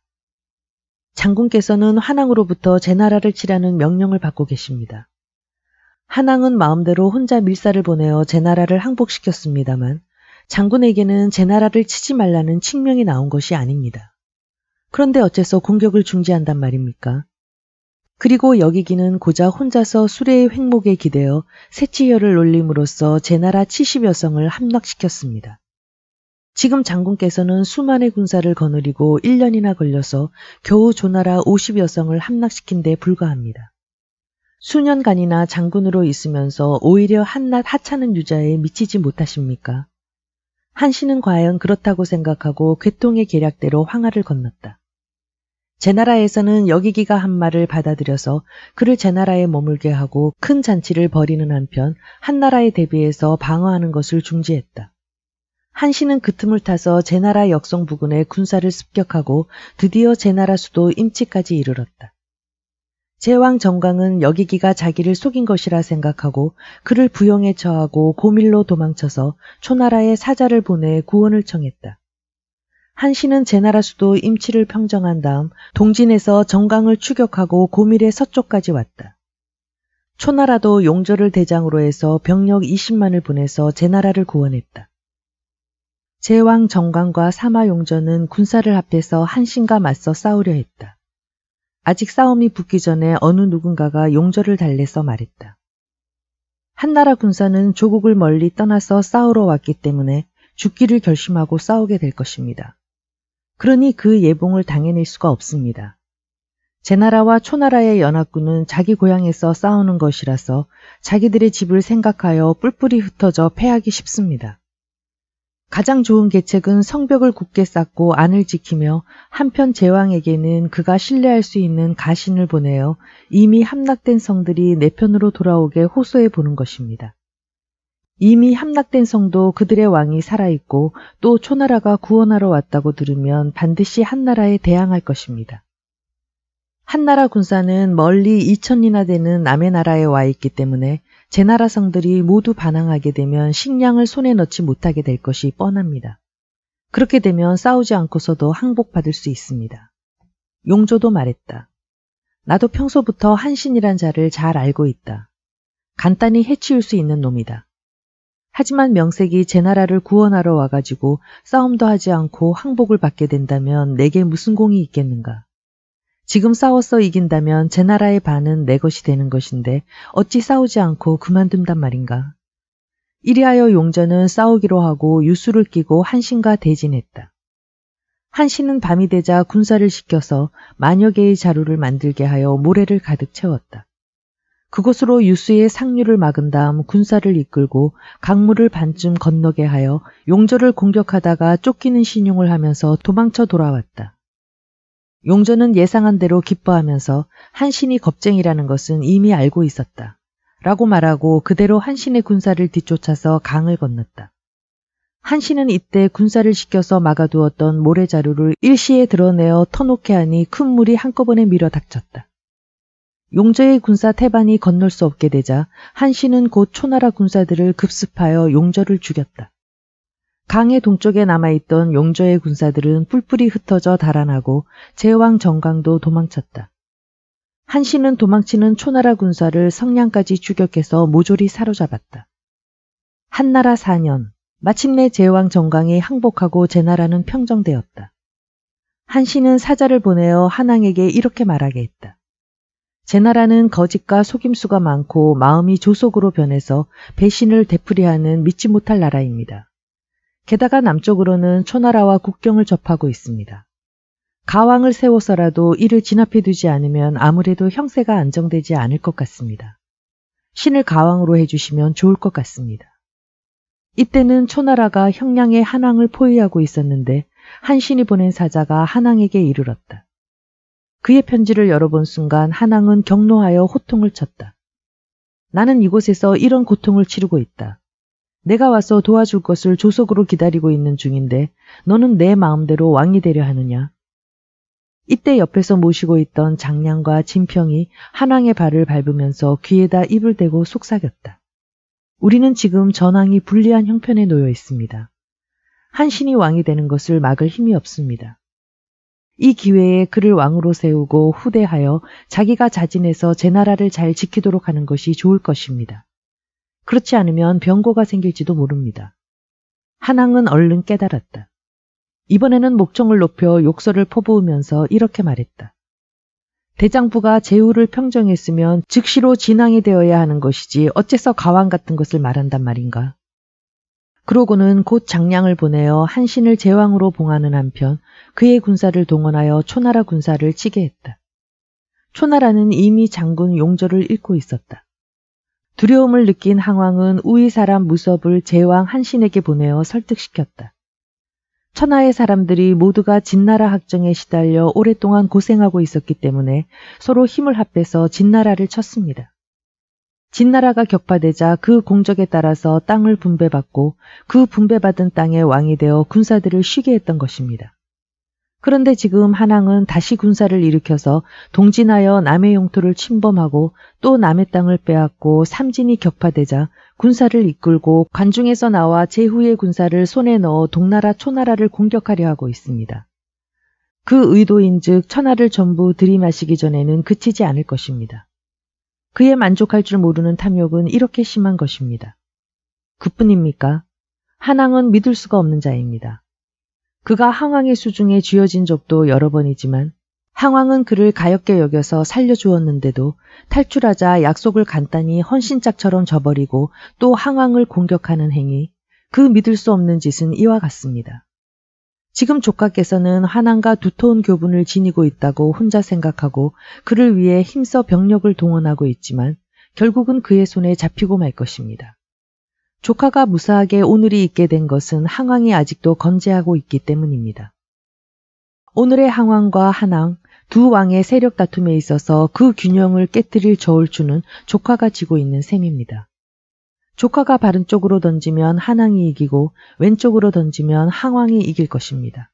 장군께서는 한왕으로부터 제 나라를 치라는 명령을 받고 계십니다. 한왕은 마음대로 혼자 밀사를 보내어 제 나라를 항복시켰습니다만 장군에게는 제 나라를 치지 말라는 칙명이 나온 것이 아닙니다. 그런데 어째서 공격을 중지한단 말입니까? 그리고 여기기는 고자 혼자서 수레의 횡목에 기대어 세치열을 놀림으로써 제 나라 70여성을 함락시켰습니다. 지금 장군께서는 수만의 군사를 거느리고 1년이나 걸려서 겨우 조나라 50여 성을 함락시킨 데 불과합니다. 수년간이나 장군으로 있으면서 오히려 한낱 하찮은 유자에 미치지 못하십니까? 한신은 과연 그렇다고 생각하고 괴통의 계략대로 황하를 건넜다. 제 나라에서는 여기기가 한 말을 받아들여서 그를 제 나라에 머물게 하고 큰 잔치를 벌이는 한편 한나라에 대비해서 방어하는 것을 중지했다. 한신은 그 틈을 타서 제나라 역성 부근에 군사를 습격하고 드디어 제나라 수도 임치까지 이르렀다. 제왕 정강은 여기기가 자기를 속인 것이라 생각하고 그를 부영에 처하고 고밀로 도망쳐서 초나라에 사자를 보내 구원을 청했다. 한신은 제나라 수도 임치를 평정한 다음 동진에서 정강을 추격하고 고밀의 서쪽까지 왔다. 초나라도 용조를 대장으로 해서 병력 20만을 보내서 제나라를 구원했다. 제왕 정관과 사마용전은 군사를 합해서 한신과 맞서 싸우려 했다. 아직 싸움이 붙기 전에 어느 누군가가 용절을 달래서 말했다. 한나라 군사는 조국을 멀리 떠나서 싸우러 왔기 때문에 죽기를 결심하고 싸우게 될 것입니다. 그러니 그 예봉을 당해낼 수가 없습니다. 제나라와 초나라의 연합군은 자기 고향에서 싸우는 것이라서 자기들의 집을 생각하여 뿔뿔이 흩어져 패하기 쉽습니다. 가장 좋은 계책은 성벽을 굳게 쌓고 안을 지키며 한편 제왕에게는 그가 신뢰할 수 있는 가신을 보내어 이미 함락된 성들이 내 편으로 돌아오게 호소해 보는 것입니다. 이미 함락된 성도 그들의 왕이 살아있고 또 초나라가 구원하러 왔다고 들으면 반드시 한나라에 대항할 것입니다. 한나라 군사는 멀리 2천리나 되는 남의 나라에 와 있기 때문에 제 나라 성들이 모두 반항하게 되면 식량을 손에 넣지 못하게 될 것이 뻔합니다. 그렇게 되면 싸우지 않고서도 항복받을 수 있습니다. 용조도 말했다. 나도 평소부터 한신이란 자를 잘 알고 있다. 간단히 해치울 수 있는 놈이다. 하지만 명색이 제 나라를 구원하러 와가지고 싸움도 하지 않고 항복을 받게 된다면 내게 무슨 공이 있겠는가. 지금 싸워서 이긴다면 제 나라의 반은 내 것이 되는 것인데 어찌 싸우지 않고 그만둔단 말인가. 이리하여 용전은 싸우기로 하고 유수를 끼고 한신과 대진했다. 한신은 밤이 되자 군사를 시켜서 만여 개의 자루를 만들게 하여 모래를 가득 채웠다. 그곳으로 유수의 상류를 막은 다음 군사를 이끌고 강물을 반쯤 건너게 하여 용조를 공격하다가 쫓기는 신용을 하면서 도망쳐 돌아왔다. 용조는 예상한 대로 기뻐하면서 한신이 겁쟁이라는 것은 이미 알고 있었다. 라고 말하고 그대로 한신의 군사를 뒤쫓아서 강을 건넜다. 한신은 이때 군사를 시켜서 막아두었던 모래자루를 일시에 드러내어 터놓게 하니 큰 물이 한꺼번에 밀어 닥쳤다. 용조의 군사 태반이 건널 수 없게 되자 한신은 곧 초나라 군사들을 급습하여 용조를 죽였다. 강의 동쪽에 남아있던 용조의 군사들은 뿔뿔이 흩어져 달아나고 제왕 정강도 도망쳤다. 한신은 도망치는 초나라 군사를 성냥까지 추격해서 모조리 사로잡았다. 한나라 4년, 마침내 제왕 정강이 항복하고 제나라는 평정되었다. 한신은 사자를 보내어 한왕에게 이렇게 말하게 했다. 제나라는 거짓과 속임수가 많고 마음이 조속으로 변해서 배신을 되풀이하는 믿지 못할 나라입니다. 게다가 남쪽으로는 초나라와 국경을 접하고 있습니다. 가왕을 세워서라도 이를 진압해 두지 않으면 아무래도 형세가 안정되지 않을 것 같습니다. 신을 가왕으로 해주시면 좋을 것 같습니다. 이때는 초나라가 형량의 한왕을 포위하고 있었는데 한신이 보낸 사자가 한왕에게 이르렀다. 그의 편지를 열어본 순간 한왕은 경노하여 호통을 쳤다. 나는 이곳에서 이런 고통을 치르고 있다. 내가 와서 도와줄 것을 조속으로 기다리고 있는 중인데 너는 내 마음대로 왕이 되려 하느냐. 이때 옆에서 모시고 있던 장량과 진평이 한왕의 발을 밟으면서 귀에다 입을 대고 속삭였다. 우리는 지금 전왕이 불리한 형편에 놓여 있습니다. 한신이 왕이 되는 것을 막을 힘이 없습니다. 이 기회에 그를 왕으로 세우고 후대하여 자기가 자진해서 제 나라를 잘 지키도록 하는 것이 좋을 것입니다. 그렇지 않으면 병고가 생길지도 모릅니다. 한왕은 얼른 깨달았다. 이번에는 목청을 높여 욕설을 퍼부으면서 이렇게 말했다. 대장부가 제후를 평정했으면 즉시로 진앙이 되어야 하는 것이지 어째서 가왕 같은 것을 말한단 말인가. 그러고는 곧 장량을 보내어 한신을 제왕으로 봉하는 한편 그의 군사를 동원하여 초나라 군사를 치게 했다. 초나라는 이미 장군 용조를 잃고 있었다. 두려움을 느낀 항왕은 우위 사람 무섭을 제왕 한신에게 보내어 설득시켰다. 천하의 사람들이 모두가 진나라 학정에 시달려 오랫동안 고생하고 있었기 때문에 서로 힘을 합해서 진나라를 쳤습니다. 진나라가 격파되자 그 공적에 따라서 땅을 분배받고 그 분배받은 땅의 왕이 되어 군사들을 쉬게 했던 것입니다. 그런데 지금 한항은 다시 군사를 일으켜서 동진하여 남의 영토를 침범하고 또 남의 땅을 빼앗고 삼진이 격파되자 군사를 이끌고 관중에서 나와 제후의 군사를 손에 넣어 동나라 초나라를 공격하려 하고 있습니다. 그 의도인즉 천하를 전부 들이마시기 전에는 그치지 않을 것입니다. 그에 만족할 줄 모르는 탐욕은 이렇게 심한 것입니다. 그뿐입니까? 한항은 믿을 수가 없는 자입니다. 그가 항왕의 수중에 쥐어진 적도 여러 번이지만 항왕은 그를 가엾게 여겨서 살려주었는데도 탈출하자 약속을 간단히 헌신짝처럼 저버리고 또 항왕을 공격하는 행위, 그 믿을 수 없는 짓은 이와 같습니다. 지금 조카께서는 화난과 두터운 교분을 지니고 있다고 혼자 생각하고 그를 위해 힘써 병력을 동원하고 있지만 결국은 그의 손에 잡히고 말 것입니다. 조카가 무사하게 오늘이 있게 된 것은 항왕이 아직도 건재하고 있기 때문입니다. 오늘의 항왕과 한왕, 두 왕의 세력 다툼에 있어서 그 균형을 깨뜨릴 저울추는 조카가 지고 있는 셈입니다. 조카가 바른 쪽으로 던지면 한왕이 이기고 왼쪽으로 던지면 항왕이 이길 것입니다.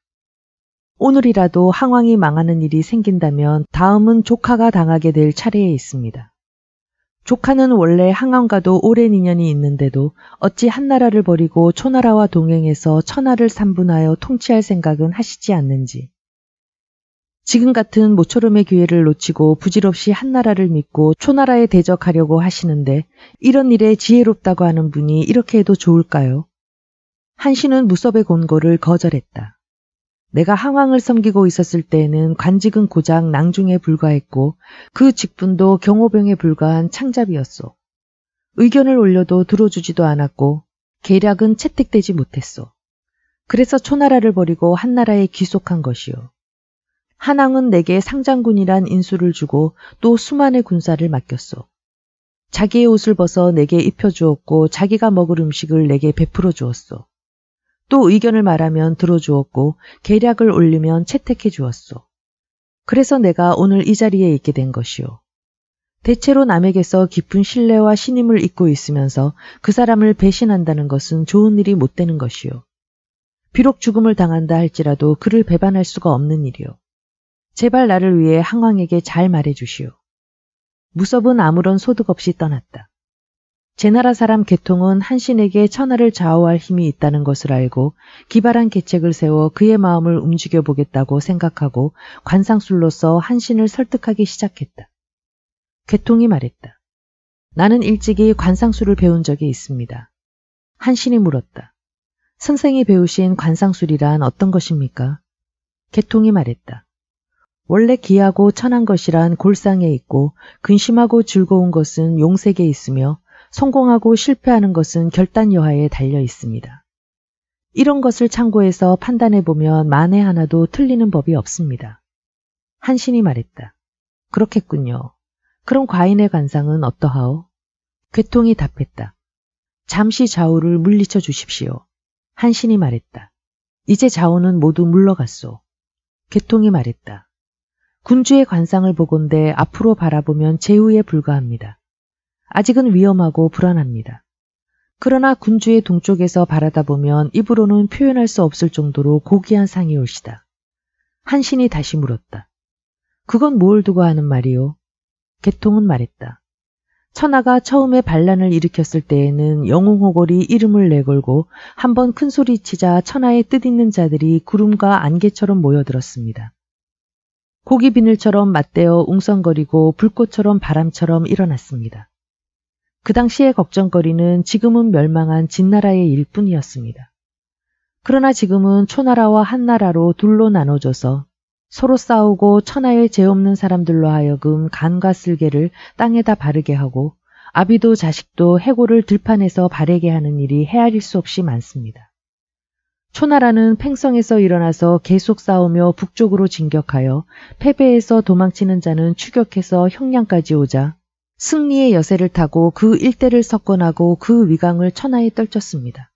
오늘이라도 항왕이 망하는 일이 생긴다면 다음은 조카가 당하게 될 차례에 있습니다. 조카는 원래 항암과도 오랜 인연이 있는데도 어찌 한나라를 버리고 초나라와 동행해서 천하를 삼분하여 통치할 생각은 하시지 않는지. 지금 같은 모처럼의 기회를 놓치고 부질없이 한나라를 믿고 초나라에 대적하려고 하시는데 이런 일에 지혜롭다고 하는 분이 이렇게 해도 좋을까요? 한신은 무섭의 권고를 거절했다. 내가 항왕을 섬기고 있었을 때에는 관직은 고작 낭중에 불과했고 그 직분도 경호병에 불과한 창잡이었소. 의견을 올려도 들어주지도 않았고 계략은 채택되지 못했소. 그래서 초나라를 버리고 한나라에 귀속한 것이요. 한왕은 내게 상장군이란 인수를 주고 또수만의 군사를 맡겼소. 자기의 옷을 벗어 내게 입혀주었고 자기가 먹을 음식을 내게 베풀어 주었소. 또 의견을 말하면 들어주었고 계략을 올리면 채택해 주었소. 그래서 내가 오늘 이 자리에 있게 된 것이오. 대체로 남에게서 깊은 신뢰와 신임을 잊고 있으면서 그 사람을 배신한다는 것은 좋은 일이 못 되는 것이요. 비록 죽음을 당한다 할지라도 그를 배반할 수가 없는 일이요. 제발 나를 위해 항왕에게 잘 말해주시오. 무섭은 아무런 소득 없이 떠났다. 제 나라 사람 개통은 한신에게 천하를 좌우할 힘이 있다는 것을 알고 기발한 계책을 세워 그의 마음을 움직여 보겠다고 생각하고 관상술로서 한신을 설득하기 시작했다. 개통이 말했다. 나는 일찍이 관상술을 배운 적이 있습니다. 한신이 물었다. 선생이 배우신 관상술이란 어떤 것입니까? 개통이 말했다. 원래 기하고 천한 것이란 골상에 있고 근심하고 즐거운 것은 용색에 있으며 성공하고 실패하는 것은 결단 여하에 달려 있습니다. 이런 것을 참고해서 판단해 보면 만에 하나도 틀리는 법이 없습니다. 한신이 말했다. 그렇겠군요. 그럼 과인의 관상은 어떠하오? 괴통이 답했다. 잠시 좌우를 물리쳐 주십시오. 한신이 말했다. 이제 좌우는 모두 물러갔소. 괴통이 말했다. 군주의 관상을 보건대 앞으로 바라보면 제후에 불과합니다. 아직은 위험하고 불안합니다. 그러나 군주의 동쪽에서 바라다 보면 입으로는 표현할 수 없을 정도로 고귀한 상이 올시다. 한신이 다시 물었다. 그건 뭘 두고 하는 말이오? 개통은 말했다. 천하가 처음에 반란을 일으켰을 때에는 영웅호걸이 이름을 내걸고 한 번 큰소리치자 천하의 뜻있는 자들이 구름과 안개처럼 모여들었습니다. 고기 비늘처럼 맞대어 웅성거리고 불꽃처럼 바람처럼 일어났습니다. 그 당시의 걱정거리는 지금은 멸망한 진나라의 일뿐이었습니다. 그러나 지금은 초나라와 한나라로 둘로 나눠져서 서로 싸우고 천하에 죄 없는 사람들로 하여금 간과 쓸개를 땅에다 바르게 하고 아비도 자식도 해고를 들판에서 바래게 하는 일이 헤아릴 수 없이 많습니다. 초나라는 팽성에서 일어나서 계속 싸우며 북쪽으로 진격하여 패배에서 도망치는 자는 추격해서 형량까지 오자 승리의 여세를 타고 그 일대를 석권하고 그 위강을 천하에 떨쳤습니다.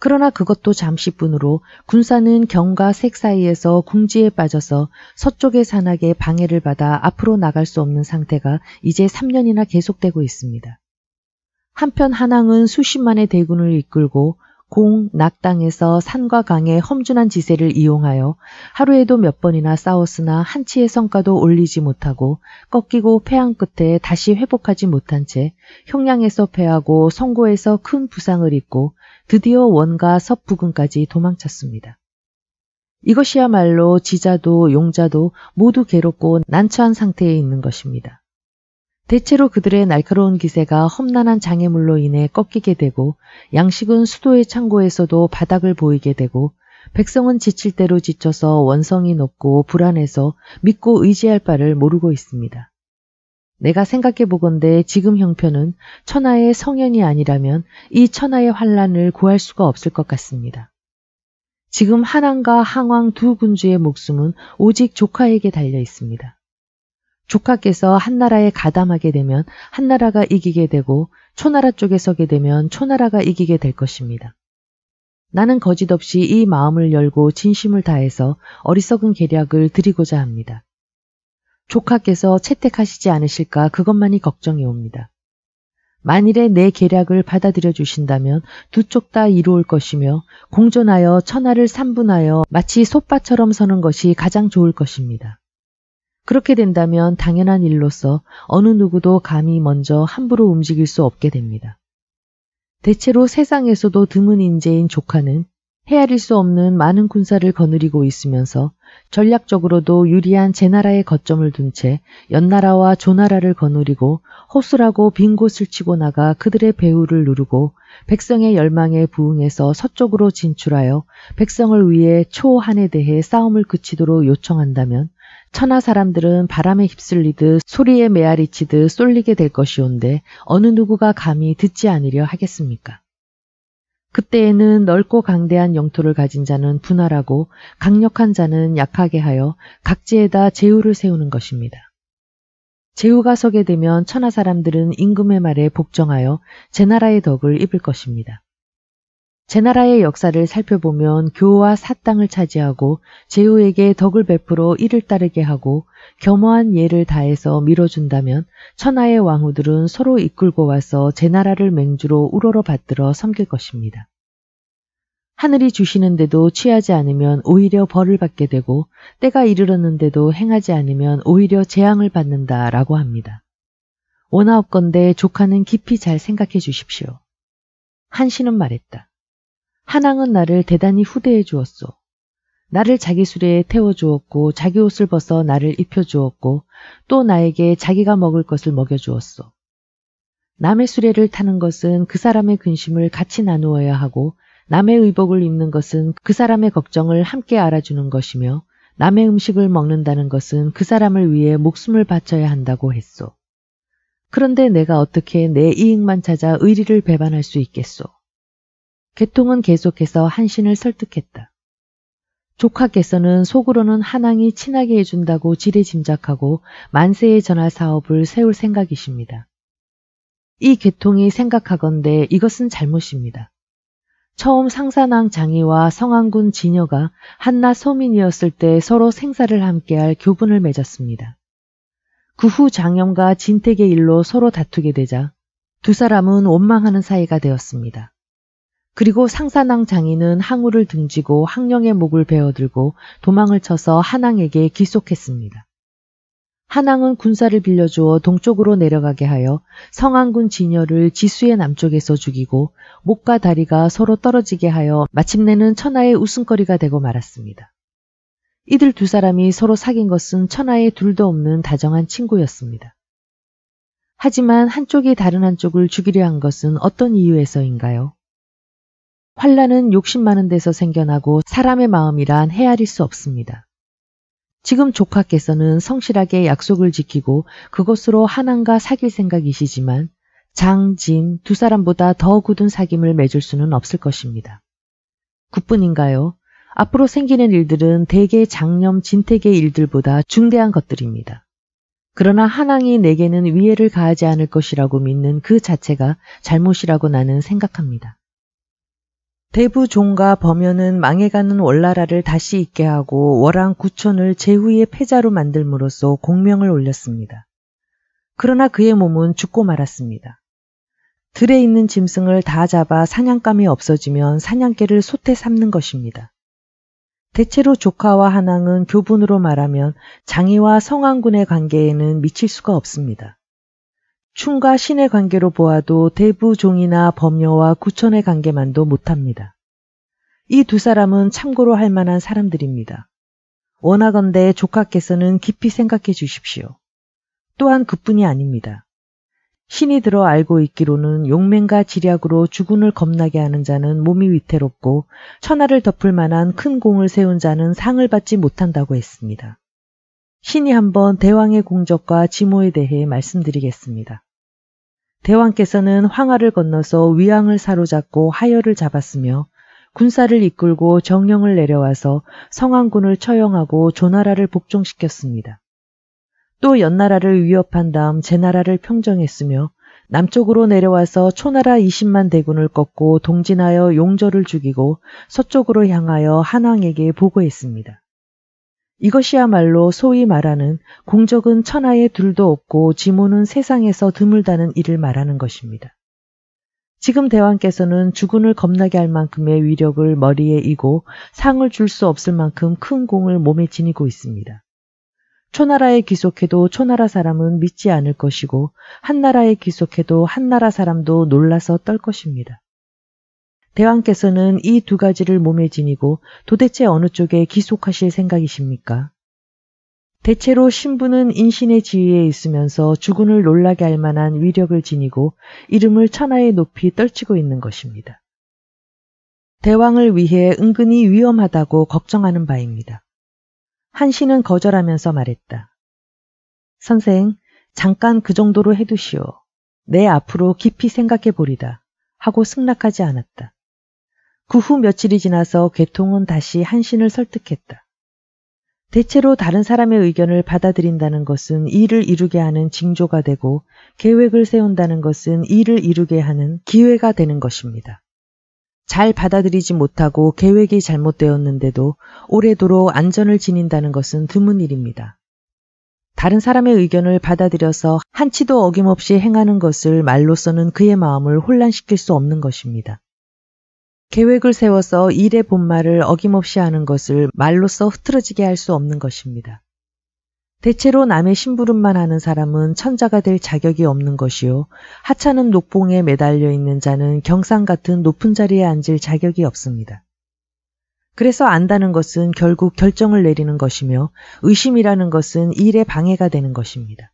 그러나 그것도 잠시뿐으로 군사는 경과 색 사이에서 궁지에 빠져서 서쪽의 산악에 방해를 받아 앞으로 나갈 수 없는 상태가 이제 3년이나 계속되고 있습니다. 한편 한항은 수십만의 대군을 이끌고 공, 낙당에서 산과 강의 험준한 지세를 이용하여 하루에도 몇 번이나 싸웠으나 한치의 성과도 올리지 못하고 꺾이고 패한 끝에 다시 회복하지 못한 채 형량에서 패하고 성고에서 큰 부상을 입고 드디어 원과 서부근까지 도망쳤습니다. 이것이야말로 지자도 용자도 모두 괴롭고 난처한 상태에 있는 것입니다. 대체로 그들의 날카로운 기세가 험난한 장애물로 인해 꺾이게 되고 양식은 수도의 창고에서도 바닥을 보이게 되고 백성은 지칠 대로 지쳐서 원성이 높고 불안해서 믿고 의지할 바를 모르고 있습니다. 내가 생각해 보건대 지금 형편은 천하의 성현이 아니라면 이 천하의 환란을 구할 수가 없을 것 같습니다. 지금 한왕과 항왕 두 군주의 목숨은 오직 조카에게 달려 있습니다. 조카께서 한나라에 가담하게 되면 한나라가 이기게 되고 초나라 쪽에 서게 되면 초나라가 이기게 될 것입니다. 나는 거짓없이 이 마음을 열고 진심을 다해서 어리석은 계략을 드리고자 합니다. 조카께서 채택하시지 않으실까 그것만이 걱정이 옵니다. 만일에 내 계략을 받아들여 주신다면 두 쪽 다 이루올 것이며 공존하여 천하를 삼분하여 마치 솥바처럼 서는 것이 가장 좋을 것입니다. 그렇게 된다면 당연한 일로서 어느 누구도 감히 먼저 함부로 움직일 수 없게 됩니다. 대체로 세상에서도 드문 인재인 조카는 헤아릴 수 없는 많은 군사를 거느리고 있으면서 전략적으로도 유리한 제나라의 거점을 둔 채 연나라와 조나라를 거느리고 호수라고 빈 곳을 치고 나가 그들의 배후를 누르고 백성의 열망에 부응해서 서쪽으로 진출하여 백성을 위해 초한에 대해 싸움을 그치도록 요청한다면 천하 사람들은 바람에 휩쓸리듯 소리에 메아리치듯 쏠리게 될 것이온데 어느 누구가 감히 듣지 않으려 하겠습니까? 그때에는 넓고 강대한 영토를 가진 자는 분할하고 강력한 자는 약하게 하여 각지에다 제후를 세우는 것입니다. 제후가 서게 되면 천하 사람들은 임금의 말에 복종하여 제 나라의 덕을 입을 것입니다. 제 나라의 역사를 살펴보면 교와 사땅을 차지하고 제후에게 덕을 베풀어 이를 따르게 하고 겸허한 예를 다해서 밀어준다면 천하의 왕후들은 서로 이끌고 와서 제 나라를 맹주로 우러러 받들어 섬길 것입니다. 하늘이 주시는데도 취하지 않으면 오히려 벌을 받게 되고 때가 이르렀는데도 행하지 않으면 오히려 재앙을 받는다라고 합니다. 원하옵건대 조카는 깊이 잘 생각해 주십시오. 한신은 말했다. 한왕은 나를 대단히 후대해 주었소. 나를 자기 수레에 태워 주었고 자기 옷을 벗어 나를 입혀 주었고 또 나에게 자기가 먹을 것을 먹여 주었소. 남의 수레를 타는 것은 그 사람의 근심을 같이 나누어야 하고 남의 의복을 입는 것은 그 사람의 걱정을 함께 알아주는 것이며 남의 음식을 먹는다는 것은 그 사람을 위해 목숨을 바쳐야 한다고 했소. 그런데 내가 어떻게 내 이익만 찾아 의리를 배반할 수 있겠소. 개통은 계속해서 한신을 설득했다. 조카께서는 속으로는 한왕이 친하게 해준다고 지레짐작하고 만세의 전화 사업을 세울 생각이십니다. 이개통이 생각하건대 이것은 잘못입니다. 처음 상산왕 장희와 성안군 진여가 한나서민이었을때 서로 생사를 함께할 교분을 맺었습니다. 그 후 장염과 진택의 일로 서로 다투게 되자 두 사람은 원망하는 사이가 되었습니다. 그리고 상산왕 장인은 항우를 등지고 항령의 목을 베어들고 도망을 쳐서 한왕에게 기속했습니다. 한왕은 군사를 빌려주어 동쪽으로 내려가게 하여 성안군 진열을 지수의 남쪽에서 죽이고 목과 다리가 서로 떨어지게 하여 마침내는 천하의 웃음거리가 되고 말았습니다. 이들 두 사람이 서로 사귄 것은 천하의 둘도 없는 다정한 친구였습니다. 하지만 한쪽이 다른 한쪽을 죽이려 한 것은 어떤 이유에서인가요? 환란은 욕심 많은 데서 생겨나고 사람의 마음이란 헤아릴 수 없습니다. 지금 조카께서는 성실하게 약속을 지키고 그것으로 한나님과 사귈 생각이시지만 장, 진두 사람보다 더 굳은 사귐을 맺을 수는 없을 것입니다. 그뿐인가요? 앞으로 생기는 일들은 대개 장념 진택의 일들보다 중대한 것들입니다. 그러나 한왕이 내게는 위해를 가하지 않을 것이라고 믿는 그 자체가 잘못이라고 나는 생각합니다. 대부 종과 범연은 망해가는 월나라를 다시 있게 하고 월왕 구천을 제후의 패자로 만들므로써 공명을 올렸습니다. 그러나 그의 몸은 죽고 말았습니다. 들에 있는 짐승을 다 잡아 사냥감이 없어지면 사냥개를 솥에 삼는 것입니다. 대체로 조카와 한왕은 교분으로 말하면 장희와 성왕군의 관계에는 미칠 수가 없습니다. 충과 신의 관계로 보아도 대부종이나 범여와 구천의 관계만도 못합니다. 이 두 사람은 참고로 할 만한 사람들입니다. 원하건대 조카께서는 깊이 생각해 주십시오. 또한 그뿐이 아닙니다. 신이 들어 알고 있기로는 용맹과 지략으로 주군을 겁나게 하는 자는 몸이 위태롭고 천하를 덮을 만한 큰 공을 세운 자는 상을 받지 못한다고 했습니다. 신이 한번 대왕의 공적과 지모에 대해 말씀드리겠습니다. 대왕께서는 황하를 건너서 위왕을 사로잡고 하열을 잡았으며 군사를 이끌고 정령을 내려와서 성안군을 처형하고 조나라를 복종시켰습니다. 또 연나라를 위협한 다음 제나라를 평정했으며 남쪽으로 내려와서 초나라 20만 대군을 꺾고 동진하여 용절를 죽이고 서쪽으로 향하여 한왕에게 보고했습니다. 이것이야말로 소위 말하는 공적은 천하에 둘도 없고 지모는 세상에서 드물다는 일을 말하는 것입니다. 지금 대왕께서는 주군을 겁나게 할 만큼의 위력을 머리에 이고 상을 줄 수 없을 만큼 큰 공을 몸에 지니고 있습니다. 초나라에 귀속해도 초나라 사람은 믿지 않을 것이고 한나라에 귀속해도 한나라 사람도 놀라서 떨 것입니다. 대왕께서는 이 두 가지를 몸에 지니고 도대체 어느 쪽에 기속하실 생각이십니까? 대체로 신부는 인신의 지위에 있으면서 주군을 놀라게 할 만한 위력을 지니고 이름을 천하에 높이 떨치고 있는 것입니다. 대왕을 위해 은근히 위험하다고 걱정하는 바입니다. 한신은 거절하면서 말했다. 선생, 잠깐 그 정도로 해두시오. 내 앞으로 깊이 생각해 보리다. 하고 승낙하지 않았다. 그후 며칠이 지나서 괴통은 다시 한신을 설득했다. 대체로 다른 사람의 의견을 받아들인다는 것은 일을 이루게 하는 징조가 되고 계획을 세운다는 것은 일을 이루게 하는 기회가 되는 것입니다. 잘 받아들이지 못하고 계획이 잘못되었는데도 오래도록 안전을 지닌다는 것은 드문 일입니다. 다른 사람의 의견을 받아들여서 한치도 어김없이 행하는 것을 말로서는 그의 마음을 혼란시킬 수 없는 것입니다. 계획을 세워서 일의 본말을 어김없이 하는 것을 말로써 흐트러지게 할 수 없는 것입니다. 대체로 남의 심부름만 하는 사람은 천자가 될 자격이 없는 것이요. 하찮은 녹봉에 매달려 있는 자는 경상 같은 높은 자리에 앉을 자격이 없습니다. 그래서 안다는 것은 결국 결정을 내리는 것이며 의심이라는 것은 일에 방해가 되는 것입니다.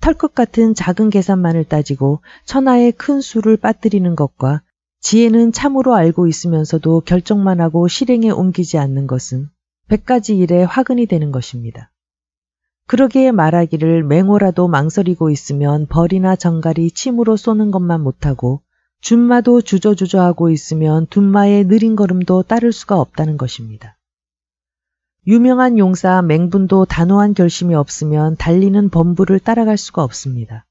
털끝 같은 작은 계산만을 따지고 천하의 큰 수를 빠뜨리는 것과 지혜는 참으로 알고 있으면서도 결정만 하고 실행에 옮기지 않는 것은 100가지 일에 화근이 되는 것입니다. 그러기에 말하기를 맹호라도 망설이고 있으면 벌이나 정갈이 침으로 쏘는 것만 못하고 준마도 주저주저하고 있으면 둔마의 느린 걸음도 따를 수가 없다는 것입니다. 유명한 용사 맹분도 단호한 결심이 없으면 달리는 범부를 따라갈 수가 없습니다.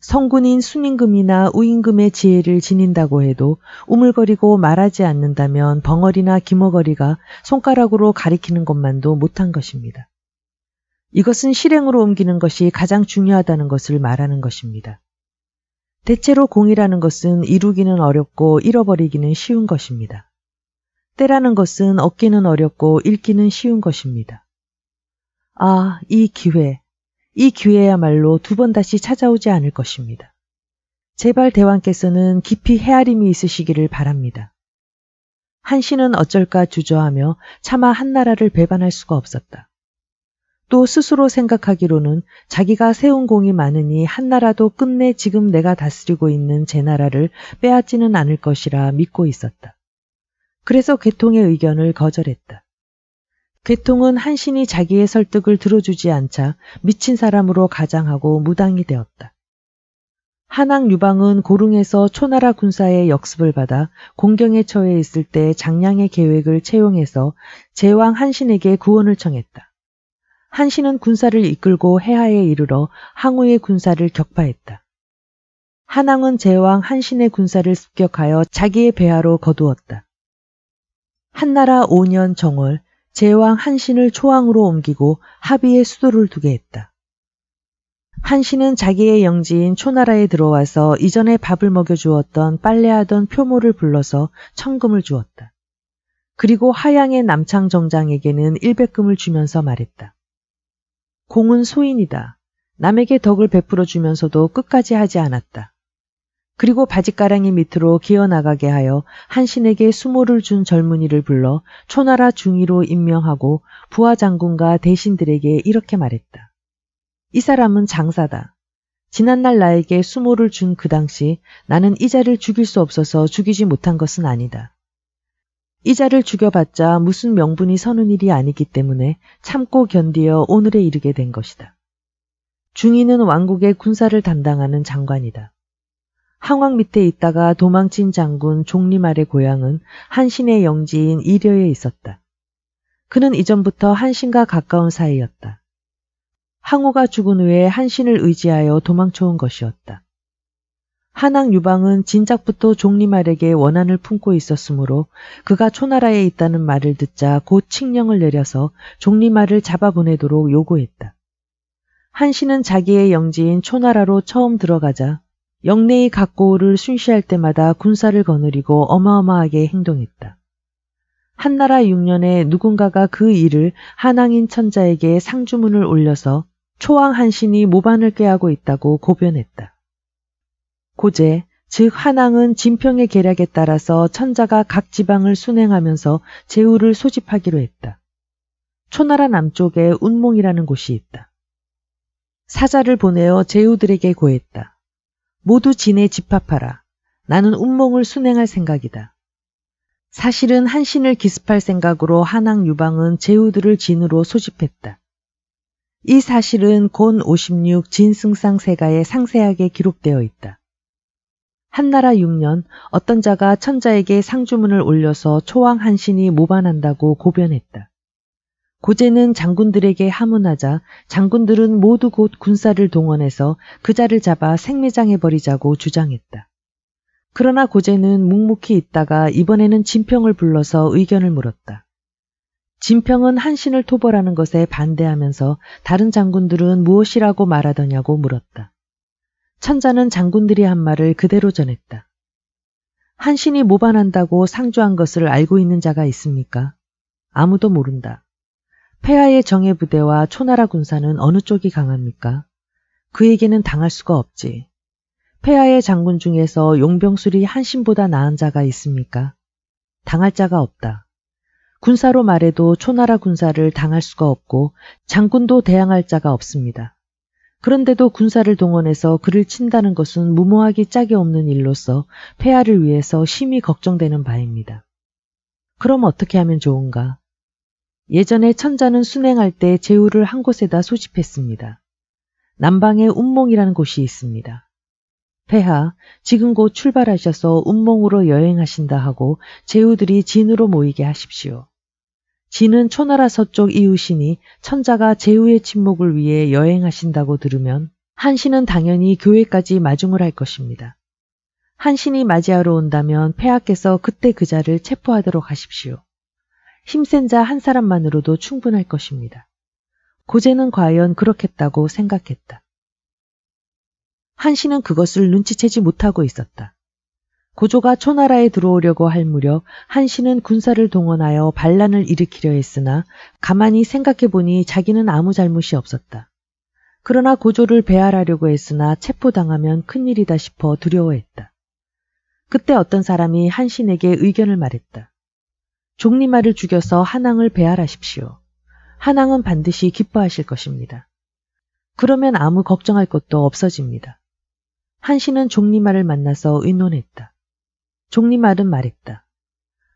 성군인 순임금이나 우임금의 지혜를 지닌다고 해도 우물거리고 말하지 않는다면 벙어리나 기머거리가 손가락으로 가리키는 것만도 못한 것입니다. 이것은 실행으로 옮기는 것이 가장 중요하다는 것을 말하는 것입니다. 대체로 공이라는 것은 이루기는 어렵고 잃어버리기는 쉬운 것입니다. 때라는 것은 얻기는 어렵고 잃기는 쉬운 것입니다. 아, 이 기회, 이 기회야말로 두 번 다시 찾아오지 않을 것입니다. 제발 대왕께서는 깊이 헤아림이 있으시기를 바랍니다. 한신은 어쩔까 주저하며 차마 한나라를 배반할 수가 없었다. 또 스스로 생각하기로는 자기가 세운 공이 많으니 한나라도 끝내 지금 내가 다스리고 있는 제 나라를 빼앗지는 않을 것이라 믿고 있었다. 그래서 개통의 의견을 거절했다. 괴통은 한신이 자기의 설득을 들어주지 않자 미친 사람으로 가장하고 무당이 되었다. 한왕 유방은 고릉에서 초나라 군사의 역습을 받아 공경에 처해 있을 때 장량의 계획을 채용해서 제왕 한신에게 구원을 청했다. 한신은 군사를 이끌고 해하에 이르러 항우의 군사를 격파했다. 한왕은 제왕 한신의 군사를 습격하여 자기의 배하로 거두었다. 한나라 5년 정월 제왕 한신을 초왕으로 옮기고 합의의 수도를 두게 했다. 한신은 자기의 영지인 초나라에 들어와서 이전에 밥을 먹여주었던 빨래하던 표모를 불러서 천금을 주었다. 그리고 하양의 남창 정장에게는 일백금을 주면서 말했다. 공은 소인이다. 남에게 덕을 베풀어 주면서도 끝까지 하지 않았다. 그리고 바짓가랑이 밑으로 기어나가게 하여 한신에게 수모를 준 젊은이를 불러 초나라 중위로 임명하고 부하 장군과 대신들에게 이렇게 말했다. 이 사람은 장사다. 지난날 나에게 수모를 준 그 당시 나는 이자를 죽일 수 없어서 죽이지 못한 것은 아니다. 이자를 죽여봤자 무슨 명분이 서는 일이 아니기 때문에 참고 견디어 오늘에 이르게 된 것이다. 중위는 왕국의 군사를 담당하는 장관이다. 항왕 밑에 있다가 도망친 장군 종리말의 고향은 한신의 영지인 이려에 있었다. 그는 이전부터 한신과 가까운 사이였다. 항우가 죽은 후에 한신을 의지하여 도망쳐온 것이었다. 한왕 유방은 진작부터 종리말에게 원한을 품고 있었으므로 그가 초나라에 있다는 말을 듣자 곧 칙령을 내려서 종리말을 잡아보내도록 요구했다. 한신은 자기의 영지인 초나라로 처음 들어가자 영내의 각고를 순시할 때마다 군사를 거느리고 어마어마하게 행동했다. 한나라 6년에 누군가가 그 일을 한왕인 천자에게 상주문을 올려서 초왕 한신이 모반을 꾀하고 있다고 고변했다. 고제, 즉 한왕은 진평의 계략에 따라서 천자가 각 지방을 순행하면서 재우를 소집하기로 했다. 초나라 남쪽에 운몽이라는 곳이 있다. 사자를 보내어 제후들에게 고했다. 모두 진에 집합하라. 나는 운몽을 순행할 생각이다. 사실은 한신을 기습할 생각으로 한왕 유방은 제후들을 진으로 소집했다. 이 사실은 곤 56 진승상 세가에 상세하게 기록되어 있다. 한나라 6년 어떤 자가 천자에게 상주문을 올려서 초왕 한신이 모반한다고 고변했다. 고제는 장군들에게 하문하자 장군들은 모두 곧 군사를 동원해서 그자를 잡아 생매장해버리자고 주장했다. 그러나 고제는 묵묵히 있다가 이번에는 진평을 불러서 의견을 물었다. 진평은 한신을 토벌하는 것에 반대하면서 다른 장군들은 무엇이라고 말하더냐고 물었다. 천자는 장군들이 한 말을 그대로 전했다. 한신이 모반한다고 상주한 것을 알고 있는 자가 있습니까? 아무도 모른다. 폐하의 정예 부대와 초나라 군사는 어느 쪽이 강합니까? 그에게는 당할 수가 없지. 폐하의 장군 중에서 용병술이 한신보다 나은 자가 있습니까? 당할 자가 없다. 군사로 말해도 초나라 군사를 당할 수가 없고 장군도 대항할 자가 없습니다. 그런데도 군사를 동원해서 그를 친다는 것은 무모하기 짝이 없는 일로서 폐하를 위해서 심히 걱정되는 바입니다. 그럼 어떻게 하면 좋은가? 예전에 천자는 순행할 때 재우를 한 곳에다 소집했습니다. 남방에 운몽이라는 곳이 있습니다. 폐하, 지금 곧 출발하셔서 운몽으로 여행하신다 하고 제후들이 진으로 모이게 하십시오. 진은 초나라 서쪽 이웃이니 천자가 제후의 침묵을 위해 여행하신다고 들으면 한신은 당연히 교회까지 마중을 할 것입니다. 한신이 맞이하러 온다면 폐하께서 그때 그자를 체포하도록 하십시오. 힘센 자 한 사람만으로도 충분할 것입니다. 고제는 과연 그렇겠다고 생각했다. 한신은 그것을 눈치채지 못하고 있었다. 고조가 초나라에 들어오려고 할 무렵 한신은 군사를 동원하여 반란을 일으키려 했으나 가만히 생각해보니 자기는 아무 잘못이 없었다. 그러나 고조를 배알하려고 했으나 체포당하면 큰일이다 싶어 두려워했다. 그때 어떤 사람이 한신에게 의견을 말했다. 종리마를 죽여서 한왕을 배알하십시오. 한왕은 반드시 기뻐하실 것입니다. 그러면 아무 걱정할 것도 없어집니다. 한신은 종리마를 만나서 의논했다. 종리말은 말했다.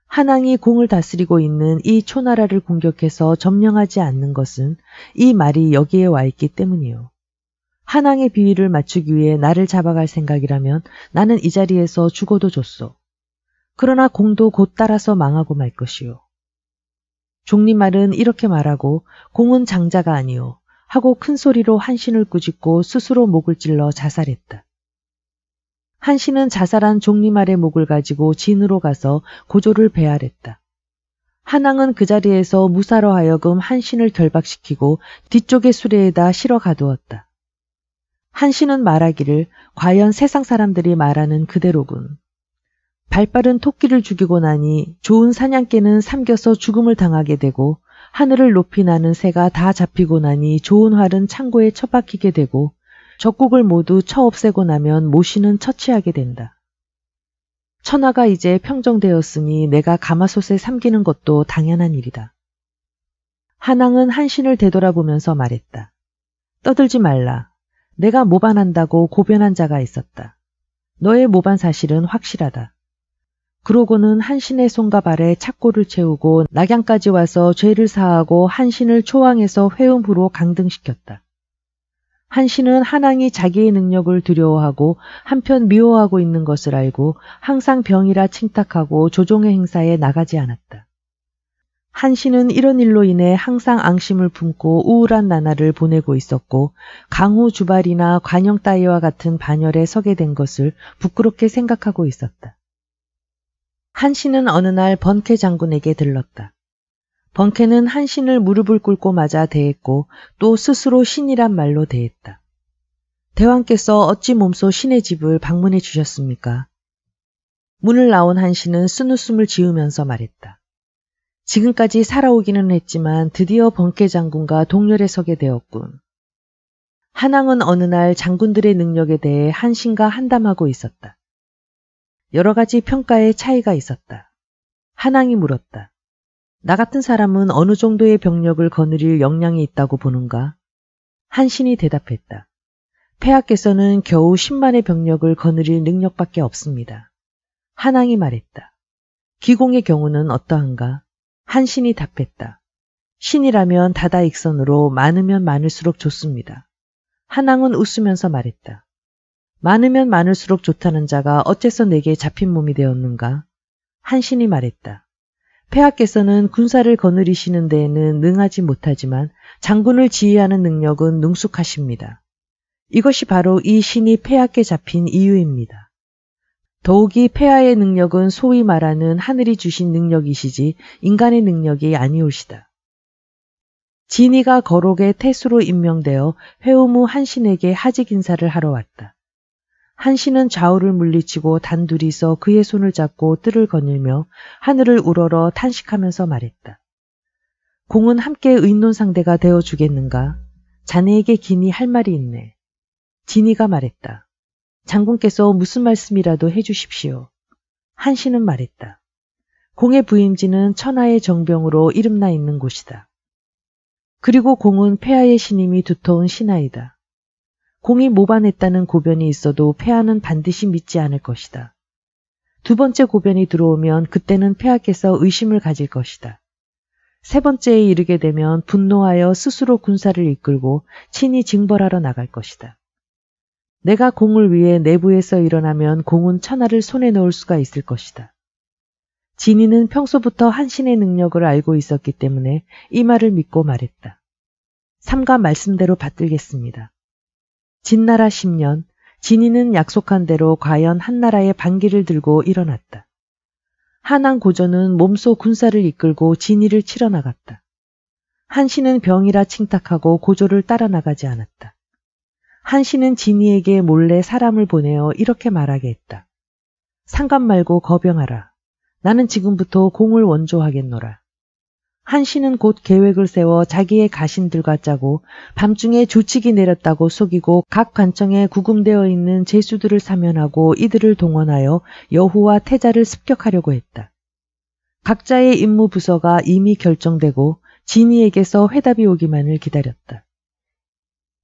한왕이 공을 다스리고 있는 이 초나라를 공격해서 점령하지 않는 것은 이 말이 여기에 와 있기 때문이요. 한왕의 비위를 맞추기 위해 나를 잡아갈 생각이라면 나는 이 자리에서 죽어도 좋소 그러나 공도 곧 따라서 망하고 말 것이요. 종리말은 이렇게 말하고 공은 장자가 아니요 하고 큰 소리로 한신을 꾸짖고 스스로 목을 찔러 자살했다. 한신은 자살한 종리말의 목을 가지고 진으로 가서 고조를 배알했다. 한왕은 그 자리에서 무사로 하여금 한신을 결박시키고 뒤쪽의 수레에다 실어 가두었다. 한신은 말하기를 과연 세상 사람들이 말하는 그대로군. 발빠른 토끼를 죽이고 나니 좋은 사냥개는 삼겨서 죽음을 당하게 되고 하늘을 높이 나는 새가 다 잡히고 나니 좋은 활은 창고에 처박히게 되고 적국을 모두 처 없애고 나면 모시는 처치하게 된다. 천하가 이제 평정되었으니 내가 가마솥에 삼기는 것도 당연한 일이다. 한왕은 한신을 되돌아보면서 말했다. 떠들지 말라. 내가 모반한다고 고변한 자가 있었다. 너의 모반 사실은 확실하다. 그러고는 한신의 손과 발에 착고를 채우고 낙양까지 와서 죄를 사하고 한신을 초왕에서 회음부로 강등시켰다. 한신은 한왕이 자기의 능력을 두려워하고 한편 미워하고 있는 것을 알고 항상 병이라 칭탁하고 조종의 행사에 나가지 않았다. 한신은 이런 일로 인해 항상 앙심을 품고 우울한 나날을 보내고 있었고 강호 주발이나 관영 따위와 같은 반열에 서게 된 것을 부끄럽게 생각하고 있었다. 한신은 어느 날 번케 장군에게 들렀다. 번케는 한신을 무릎을 꿇고 맞아 대했고 또 스스로 신이란 말로 대했다. 대왕께서 어찌 몸소 신의 집을 방문해 주셨습니까? 문을 나온 한신은 쓴웃음을 지으면서 말했다. 지금까지 살아오기는 했지만 드디어 번케 장군과 동렬에 서게 되었군. 한왕은 어느 날 장군들의 능력에 대해 한신과 한담하고 있었다. 여러 가지 평가의 차이가 있었다. 한항이 물었다. 나 같은 사람은 어느 정도의 병력을 거느릴 역량이 있다고 보는가? 한신이 대답했다. 폐하께서는 겨우 10만의 병력을 거느릴 능력밖에 없습니다. 한항이 말했다. 기공의 경우는 어떠한가? 한신이 답했다. 신이라면 다다익선으로 많으면 많을수록 좋습니다. 한항은 웃으면서 말했다. 많으면 많을수록 좋다는 자가 어째서 내게 잡힌 몸이 되었는가? 한신이 말했다. 폐하께서는 군사를 거느리시는 데에는 능하지 못하지만 장군을 지휘하는 능력은 능숙하십니다. 이것이 바로 이 신이 폐하께 잡힌 이유입니다. 더욱이 폐하의 능력은 소위 말하는 하늘이 주신 능력이시지 인간의 능력이 아니오시다. 진이가 거록의 태수로 임명되어 회우무 한신에게 하직 인사를 하러 왔다. 한신은 좌우를 물리치고 단둘이서 그의 손을 잡고 뜰을 거닐며 하늘을 우러러 탄식하면서 말했다. 공은 함께 의논 상대가 되어 주겠는가? 자네에게 기니 할 말이 있네. 진이가 말했다. 장군께서 무슨 말씀이라도 해 주십시오. 한신은 말했다. 공의 부임지는 천하의 정병으로 이름나 있는 곳이다. 그리고 공은 폐하의 신임이 두터운 신하이다. 공이 모반했다는 고변이 있어도 폐하는 반드시 믿지 않을 것이다. 두 번째 고변이 들어오면 그때는 폐하께서 의심을 가질 것이다. 세 번째에 이르게 되면 분노하여 스스로 군사를 이끌고 친히 징벌하러 나갈 것이다. 내가 공을 위해 내부에서 일어나면 공은 천하를 손에 넣을 수가 있을 것이다. 진이는 평소부터 한신의 능력을 알고 있었기 때문에 이 말을 믿고 말했다. 삼가 말씀대로 받들겠습니다. 진나라 10년 진이는 약속한 대로 과연 한나라의 반기를 들고 일어났다. 한왕 고전은 몸소 군사를 이끌고 진이를 치러 나갔다. 한신은 병이라 칭탁하고 고조를 따라 나가지 않았다. 한신은 진이에게 몰래 사람을 보내어 이렇게 말하게 했다. 상관 말고 거병하라. 나는 지금부터 공을 원조하겠노라. 한씨는 곧 계획을 세워 자기의 가신들과 짜고 밤중에 조칙이 내렸다고 속이고 각 관청에 구금되어 있는 제수들을 사면하고 이들을 동원하여 여호와 태자를 습격하려고 했다. 각자의 임무 부서가 이미 결정되고 진이에게서 회답이 오기만을 기다렸다.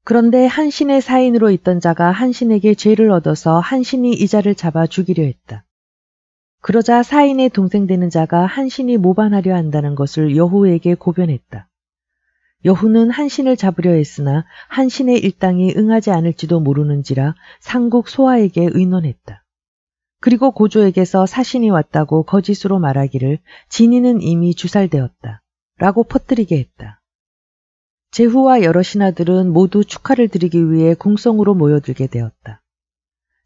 그런데 한신의 사인으로 있던 자가 한신에게 죄를 얻어서 한신이 이자를 잡아 죽이려 했다. 그러자 사인의 동생 되는 자가 한신이 모반하려 한다는 것을 여호에게 고변했다. 여호는 한신을 잡으려 했으나 한신의 일당이 응하지 않을지도 모르는지라 상국 소아에게 의논했다. 그리고 고조에게서 사신이 왔다고 거짓으로 말하기를 진이는 이미 주살되었다. 라고 퍼뜨리게 했다. 제후와 여러 신하들은 모두 축하를 드리기 위해 궁성으로 모여들게 되었다.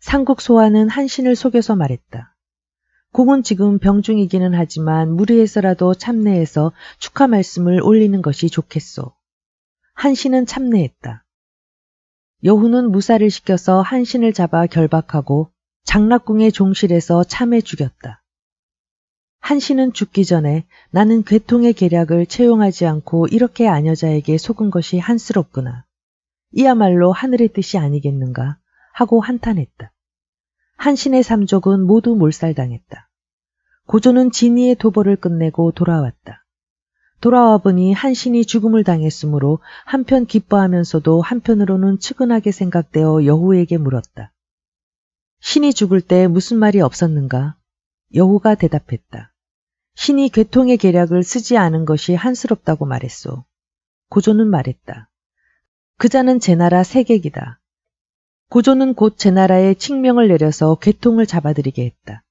상국 소아는 한신을 속여서 말했다. 공은 지금 병중이기는 하지만 무리해서라도 참내해서 축하 말씀을 올리는 것이 좋겠소. 한신은 참내했다. 여후는 무사를 시켜서 한신을 잡아 결박하고 장락궁의 종실에서 참해 죽였다. 한신은 죽기 전에 나는 괴통의 계략을 채용하지 않고 이렇게 아녀자에게 속은 것이 한스럽구나. 이야말로 하늘의 뜻이 아니겠는가 하고 한탄했다. 한신의 삼족은 모두 몰살당했다. 고조는 진이의 도벌을 끝내고 돌아왔다. 돌아와 보니 한신이 죽음을 당했으므로 한편 기뻐하면서도 한편으로는 측은하게 생각되어 여호에게 물었다. 신이 죽을 때 무슨 말이 없었는가? 여호가 대답했다. 신이 괴통의 계략을 쓰지 않은 것이 한스럽다고 말했소. 고조는 말했다. 그자는 제 나라 세객이다. 고조는 곧 제 나라에 칙명을 내려서 개통을 잡아들이게 했다.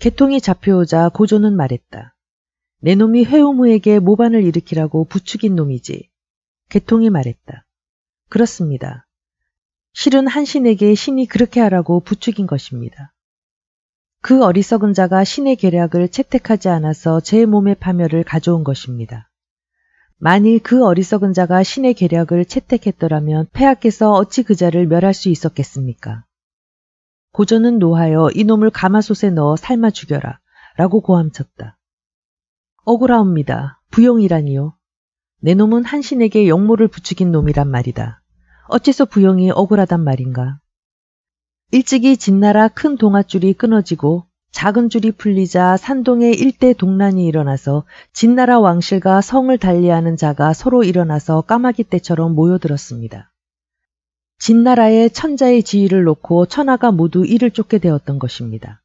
개통이 잡혀오자 고조는 말했다. 내 놈이 회오무에게 모반을 일으키라고 부추긴 놈이지. 개통이 말했다. 그렇습니다. 실은 한신에게 신이 그렇게 하라고 부추긴 것입니다. 그 어리석은 자가 신의 계략을 채택하지 않아서 제 몸의 파멸을 가져온 것입니다. 만일 그 어리석은 자가 신의 계략을 채택했더라면 폐하께서 어찌 그 자를 멸할 수 있었겠습니까? 고전은 노하여 이놈을 가마솥에 넣어 삶아 죽여라 라고 고함쳤다. 억울하옵니다. 부영이라니요. 내 놈은 한신에게 역모를 부추긴 놈이란 말이다. 어째서 부영이 억울하단 말인가? 일찍이 진나라 큰 동아줄이 끊어지고 작은 줄이 풀리자 산동에 일대 동란이 일어나서 진나라 왕실과 성을 달리하는 자가 서로 일어나서 까마귀 떼처럼 모여들었습니다. 진나라의 천자의 지위를 놓고 천하가 모두 이를 쫓게 되었던 것입니다.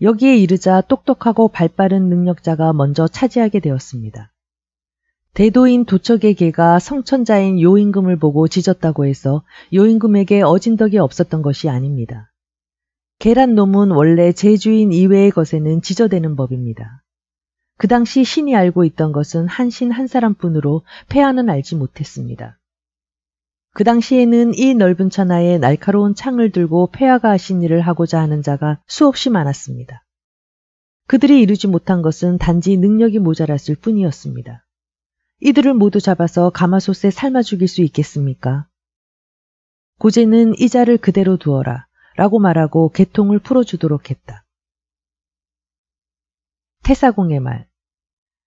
여기에 이르자 똑똑하고 발빠른 능력자가 먼저 차지하게 되었습니다. 대도인 도척의 개가 성천자인 요임금을 보고 짖었다고 해서 요임금에게 어진덕이 없었던 것이 아닙니다. 계란놈은 원래 제주인 이외의 것에는 지저대는 법입니다. 그 당시 신이 알고 있던 것은 한 신 한 사람뿐으로 폐하는 알지 못했습니다. 그 당시에는 이 넓은 천하에 날카로운 창을 들고 폐하가 하신 일을 하고자 하는 자가 수없이 많았습니다. 그들이 이루지 못한 것은 단지 능력이 모자랐을 뿐이었습니다. 이들을 모두 잡아서 가마솥에 삶아 죽일 수 있겠습니까? 고제는 이 자를 그대로 두어라. 라고 말하고 개통을 풀어주도록 했다. 태사공의 말.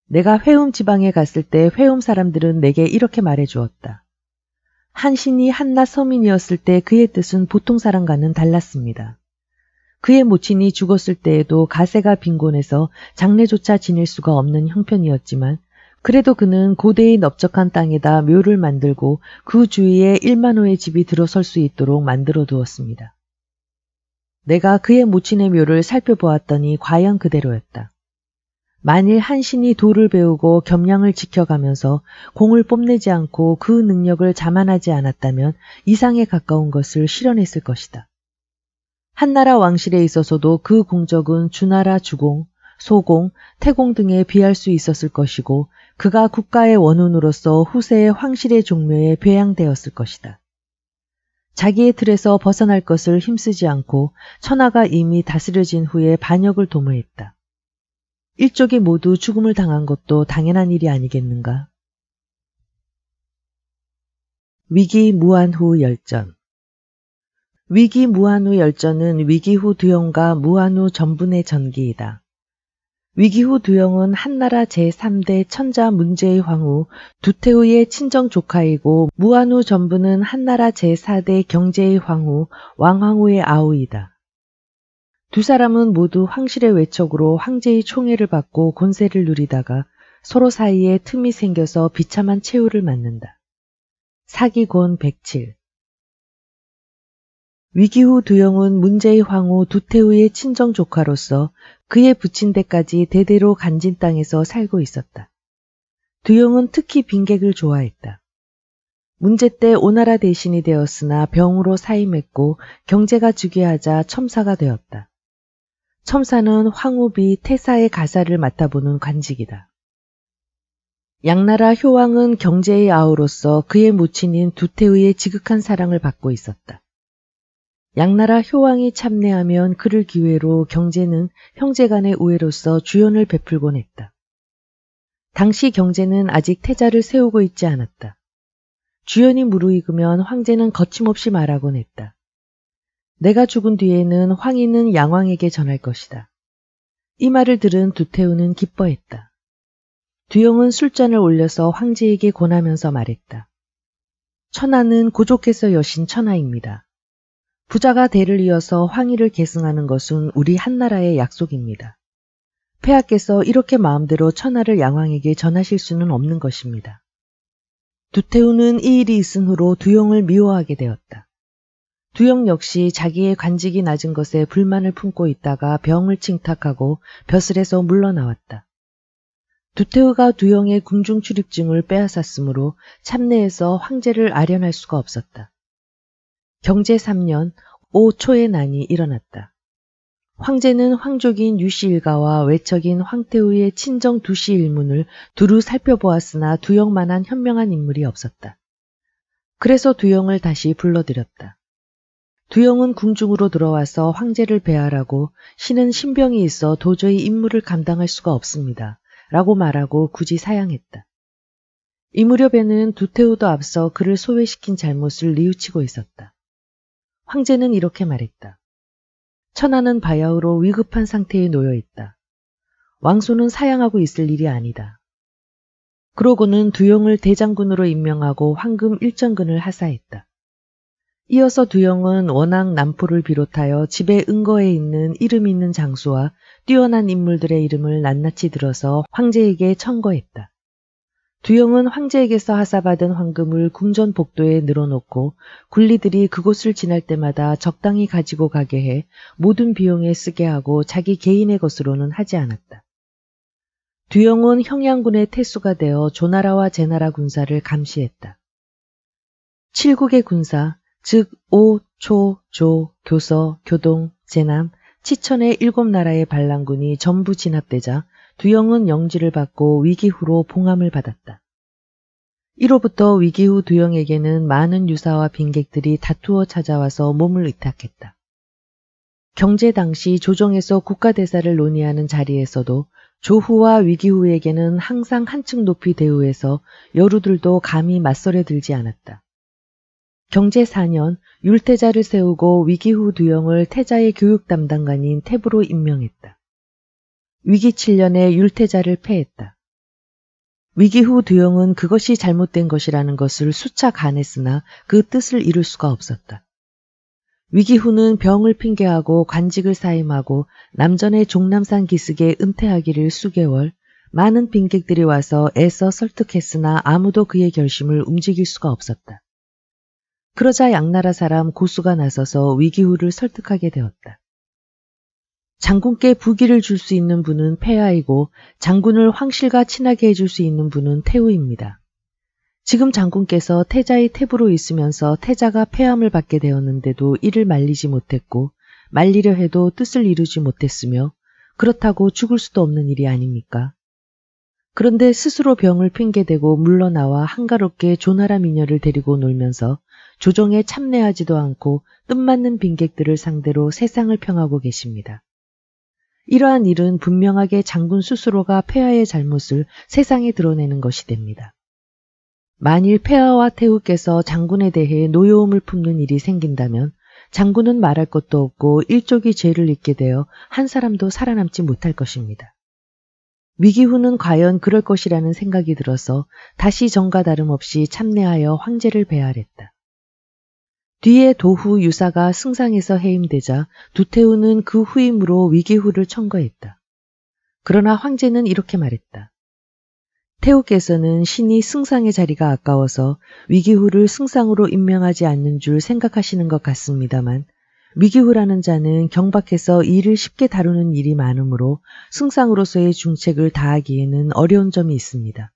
내가 회음 지방에 갔을 때 회음 사람들은 내게 이렇게 말해 주었다. 한신이 한낱 서민이었을 때 그의 뜻은 보통 사람과는 달랐습니다. 그의 모친이 죽었을 때에도 가세가 빈곤해서 장례조차 지낼 수가 없는 형편이었지만 그래도 그는 고대의 넓적한 땅에다 묘를 만들고 그 주위에 1만 호의 집이 들어설 수 있도록 만들어 두었습니다. 내가 그의 모친의 묘를 살펴보았더니 과연 그대로였다. 만일 한 신이 도를 배우고 겸양을 지켜가면서 공을 뽐내지 않고 그 능력을 자만하지 않았다면 이상에 가까운 것을 실현했을 것이다. 한나라 왕실에 있어서도 그 공적은 주나라 주공, 소공, 태공 등에 비할 수 있었을 것이고 그가 국가의 원운으로서 후세의 황실의 종묘에 배양되었을 것이다. 자기의 틀에서 벗어날 것을 힘쓰지 않고 천하가 이미 다스려진 후에 반역을 도모했다. 일족이 모두 죽음을 당한 것도 당연한 일이 아니겠는가. 위기 무한 후 열전 위기 무한 후 열전은 위기 후두려과 무한 후 전분의 전기이다. 위기 후 두영은 한나라 제3대 천자 문제의 황후, 두태우의 친정 조카이고 무한후 전부는 한나라 제4대 경제의 황후, 왕황후의 아우이다. 두 사람은 모두 황실의 외척으로 황제의 총애를 받고 권세를 누리다가 서로 사이에 틈이 생겨서 비참한 최후를 맞는다. 사기곤 107 위기 후 두영은 문제의 황후 두태우의 친정 조카로서 그의 부친 데까지 대대로 간진 땅에서 살고 있었다. 두용은 특히 빈객을 좋아했다. 문제 때 오나라 대신이 되었으나 병으로 사임했고 경제가 주기하자 첨사가 되었다. 첨사는 황후비 태사의 가사를 맡아보는 관직이다. 양나라 효왕은 경제의 아우로서 그의 모친인 두태의의 지극한 사랑을 받고 있었다. 양나라 효왕이 참내하면 그를 기회로 경제는 형제간의 우애로서 주연을 베풀곤 했다. 당시 경제는 아직 태자를 세우고 있지 않았다. 주연이 무르익으면 황제는 거침없이 말하곤 했다. 내가 죽은 뒤에는 황인은 양왕에게 전할 것이다. 이 말을 들은 두태우는 기뻐했다. 두영은 술잔을 올려서 황제에게 권하면서 말했다. 천하는 고족해서 여신 천하입니다. 부자가 대를 이어서 황희를 계승하는 것은 우리 한나라의 약속입니다. 폐하께서 이렇게 마음대로 천하를 양왕에게 전하실 수는 없는 것입니다. 두태우는 이 일이 있은 후로 두영을 미워하게 되었다. 두영 역시 자기의 관직이 낮은 것에 불만을 품고 있다가 병을 칭탁하고 벼슬에서 물러나왔다. 두태우가 두영의 궁중 출입증을 빼앗았으므로 참내에서 황제를 아련할 수가 없었다. 경제 3년 5초의 난이 일어났다. 황제는 황족인 유씨 일가와 외척인 황태우의 친정 두씨 일문을 두루 살펴보았으나 두영만한 현명한 인물이 없었다. 그래서 두영을 다시 불러들였다. 두영은 궁중으로 들어와서 황제를 배하라고 신은 신병이 있어 도저히 임무를 감당할 수가 없습니다. 라고 말하고 굳이 사양했다. 이 무렵에는 두태우도 앞서 그를 소외시킨 잘못을 뉘우치고 있었다. 황제는 이렇게 말했다. 천하는 바야흐로 위급한 상태에 놓여 있다. 왕소는 사양하고 있을 일이 아니다. 그러고는 두영을 대장군으로 임명하고 황금 일정근을 하사했다. 이어서 두영은 원앙 남포를 비롯하여 집의 은거에 있는 이름 있는 장수와 뛰어난 인물들의 이름을 낱낱이 들어서 황제에게 청거했다. 두영은 황제에게서 하사받은 황금을 궁전 복도에 늘어놓고 군리들이 그곳을 지날 때마다 적당히 가지고 가게 해 모든 비용에 쓰게 하고 자기 개인의 것으로는 하지 않았다. 두영은 형양군의 태수가 되어 조나라와 제나라 군사를 감시했다. 7국의 군사, 즉 오, 초, 조, 교서, 교동, 제남, 치천의 일곱 나라의 반란군이 전부 진압되자 두영은 영지를 받고 위기후로 봉함을 받았다. 이로부터 위기후 두영에게는 많은 유사와 빈객들이 다투어 찾아와서 몸을 의탁했다. 경제 당시 조정에서 국가대사를 논의하는 자리에서도 조후와 위기후에게는 항상 한층 높이 대우해서 여루들도 감히 맞설에 들지 않았다. 경제 4년 율태자를 세우고 위기후 두영을 태자의 교육 담당관인 탭으로 임명했다. 위기 7년에 율태자를 패했다. 위기 후 두영은 그것이 잘못된 것이라는 것을 수차 간했으나 그 뜻을 이룰 수가 없었다. 위기 후는 병을 핑계하고 관직을 사임하고 남전의 종남산 기슭에 은퇴하기를 수개월 많은 빈객들이 와서 애써 설득했으나 아무도 그의 결심을 움직일 수가 없었다. 그러자 양나라 사람 고수가 나서서 위기 후를 설득하게 되었다. 장군께 부기를 줄 수 있는 분은 폐하이고 장군을 황실과 친하게 해줄 수 있는 분은 태우입니다. 지금 장군께서 태자의 태부로 있으면서 태자가 폐함을 받게 되었는데도 이를 말리지 못했고 말리려 해도 뜻을 이루지 못했으며 그렇다고 죽을 수도 없는 일이 아닙니까? 그런데 스스로 병을 핑계대고 물러나와 한가롭게 조나라 미녀를 데리고 놀면서 조정에 참내하지도 않고 뜻맞는 빈객들을 상대로 세상을 평하고 계십니다. 이러한 일은 분명하게 장군 스스로가 폐하의 잘못을 세상에 드러내는 것이 됩니다. 만일 폐하와 태후께서 장군에 대해 노여움을 품는 일이 생긴다면 장군은 말할 것도 없고 일족이 죄를 입게 되어 한 사람도 살아남지 못할 것입니다. 위기후는 과연 그럴 것이라는 생각이 들어서 다시 정과 다름없이 참내하여 황제를 배알했다. 뒤에 도후 유사가 승상에서 해임되자 두태우는 그 후임으로 위기후를 청거했다. 그러나 황제는 이렇게 말했다. 태우께서는 신이 승상의 자리가 아까워서 위기후를 승상으로 임명하지 않는 줄 생각하시는 것 같습니다만 위기후라는 자는 경박해서 일을 쉽게 다루는 일이 많으므로 승상으로서의 중책을 다하기에는 어려운 점이 있습니다.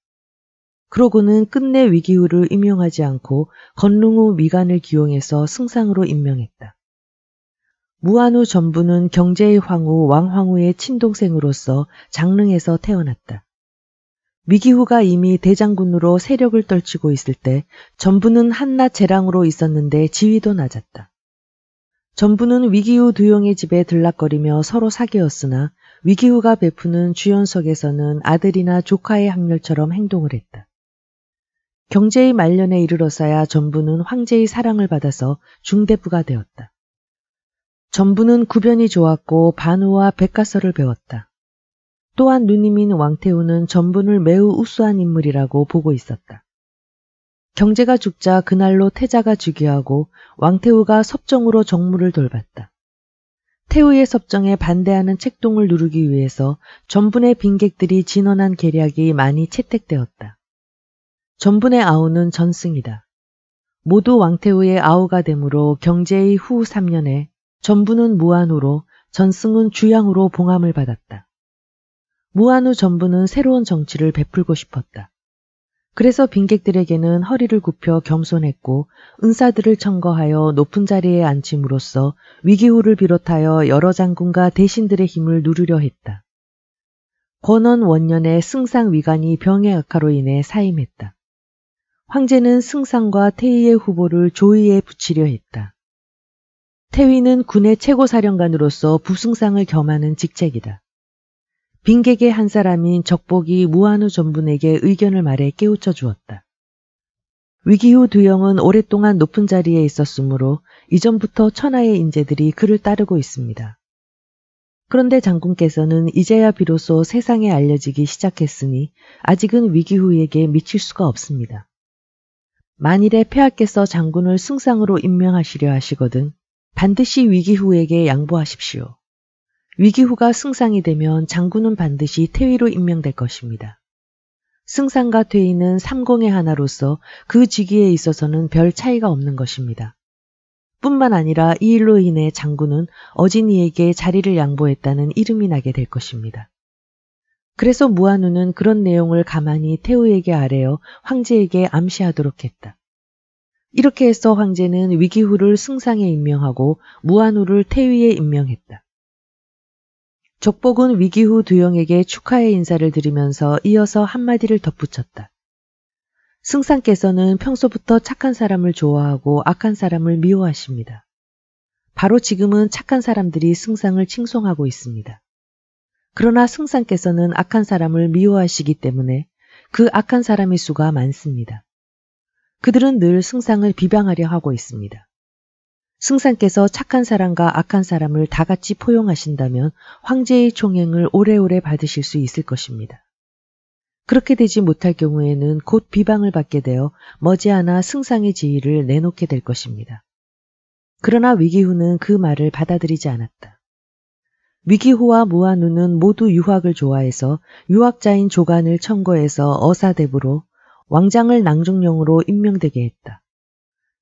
그러고는 끝내 위기후를 임명하지 않고 건릉후 미간을 기용해서 승상으로 임명했다. 무한후 전부는 경제의 황후 왕황후의 친동생으로서 장릉에서 태어났다. 위기후가 이미 대장군으로 세력을 떨치고 있을 때 전부는 한낱 재랑으로 있었는데 지위도 낮았다. 전부는 위기후 두용의 집에 들락거리며 서로 사귀었으나 위기후가 베푸는 주연석에서는 아들이나 조카의 학렬처럼 행동을 했다. 경제의 말년에 이르러서야 전부는 황제의 사랑을 받아서 중대부가 되었다. 전부는 구변이 좋았고 반우와 백과설을 배웠다. 또한 누님인 왕태우는 전분을 매우 우수한 인물이라고 보고 있었다. 경제가 죽자 그날로 태자가 즉위하고 왕태우가 섭정으로 정무를 돌봤다. 태우의 섭정에 반대하는 책동을 누르기 위해서 전분의 빈객들이 진언한 계략이 많이 채택되었다. 전분의 아우는 전승이다. 모두 왕태우의 아우가 되므로 경제의 후 3년에 전부는 무한우로 전승은 주양으로 봉함을 받았다. 무한우 전부는 새로운 정치를 베풀고 싶었다. 그래서 빈객들에게는 허리를 굽혀 겸손했고 은사들을 청거하여 높은 자리에 앉힘으로써 위기후를 비롯하여 여러 장군과 대신들의 힘을 누르려 했다. 권원 원년의 승상 위관이 병의 악화로 인해 사임했다. 황제는 승상과 태희의 후보를 조의에 붙이려 했다. 태희는 군의 최고사령관으로서 부승상을 겸하는 직책이다. 빈객의 한 사람인 적복이 무한우 전분에게 의견을 말해 깨우쳐 주었다. 위기후 두영은 오랫동안 높은 자리에 있었으므로 이전부터 천하의 인재들이 그를 따르고 있습니다. 그런데 장군께서는 이제야 비로소 세상에 알려지기 시작했으니 아직은 위기후에게 미칠 수가 없습니다. 만일에 폐하께서 장군을 승상으로 임명하시려 하시거든 반드시 위기후에게 양보하십시오. 위기후가 승상이 되면 장군은 반드시 태위로 임명될 것입니다. 승상과 퇴위는 삼공의 하나로서 그 직위에 있어서는 별 차이가 없는 것입니다. 뿐만 아니라 이 일로 인해 장군은 어진이에게 자리를 양보했다는 이름이 나게 될 것입니다. 그래서 무한우는 그런 내용을 가만히 태우에게 아래어 황제에게 암시하도록 했다. 이렇게 해서 황제는 위기후를 승상에 임명하고 무한우를 태위에 임명했다. 적복은 위기후 두영에게 축하의 인사를 드리면서 이어서 한마디를 덧붙였다. 승상께서는 평소부터 착한 사람을 좋아하고 악한 사람을 미워하십니다. 바로 지금은 착한 사람들이 승상을 칭송하고 있습니다. 그러나 승상께서는 악한 사람을 미워하시기 때문에 그 악한 사람의 수가 많습니다. 그들은 늘 승상을 비방하려 하고 있습니다. 승상께서 착한 사람과 악한 사람을 다 같이 포용하신다면 황제의 총행을 오래오래 받으실 수 있을 것입니다. 그렇게 되지 못할 경우에는 곧 비방을 받게 되어 머지않아 승상의 지위를 내놓게 될 것입니다. 그러나 위기후는 그 말을 받아들이지 않았다. 위기호와 무한누는 모두 유학을 좋아해서 유학자인 조간을 청거해서 어사대부로 왕장을 낭중령으로 임명되게 했다.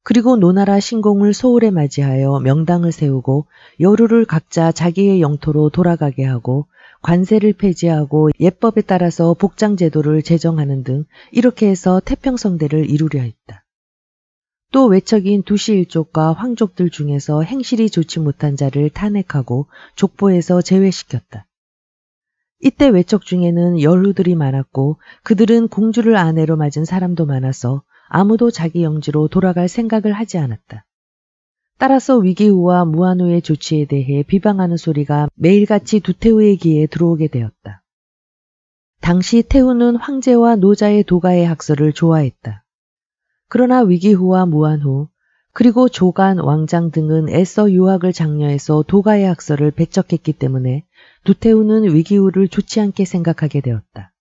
그리고 노나라 신공을 소홀에 맞이하여 명당을 세우고 여루를 각자 자기의 영토로 돌아가게 하고 관세를 폐지하고 예법에 따라서 복장 제도를 제정하는 등 이렇게 해서 태평성대를 이루려 했다. 또 외척인 두시 일족과 황족들 중에서 행실이 좋지 못한 자를 탄핵하고 족보에서 제외시켰다. 이때 외척 중에는 연루들이 많았고 그들은 공주를 아내로 맞은 사람도 많아서 아무도 자기 영지로 돌아갈 생각을 하지 않았다. 따라서 위기우와 무한우의 조치에 대해 비방하는 소리가 매일같이 두태우의 귀에 들어오게 되었다. 당시 태우는 황제와 노자의 도가의 학설을 좋아했다. 그러나 위기 후와 무한 후 그리고 조간, 왕장 등은 애써 유학을 장려해서 도가의 학설을 배척했기 때문에 두태우는 위기후를 좋지 않게 생각하게 되었다.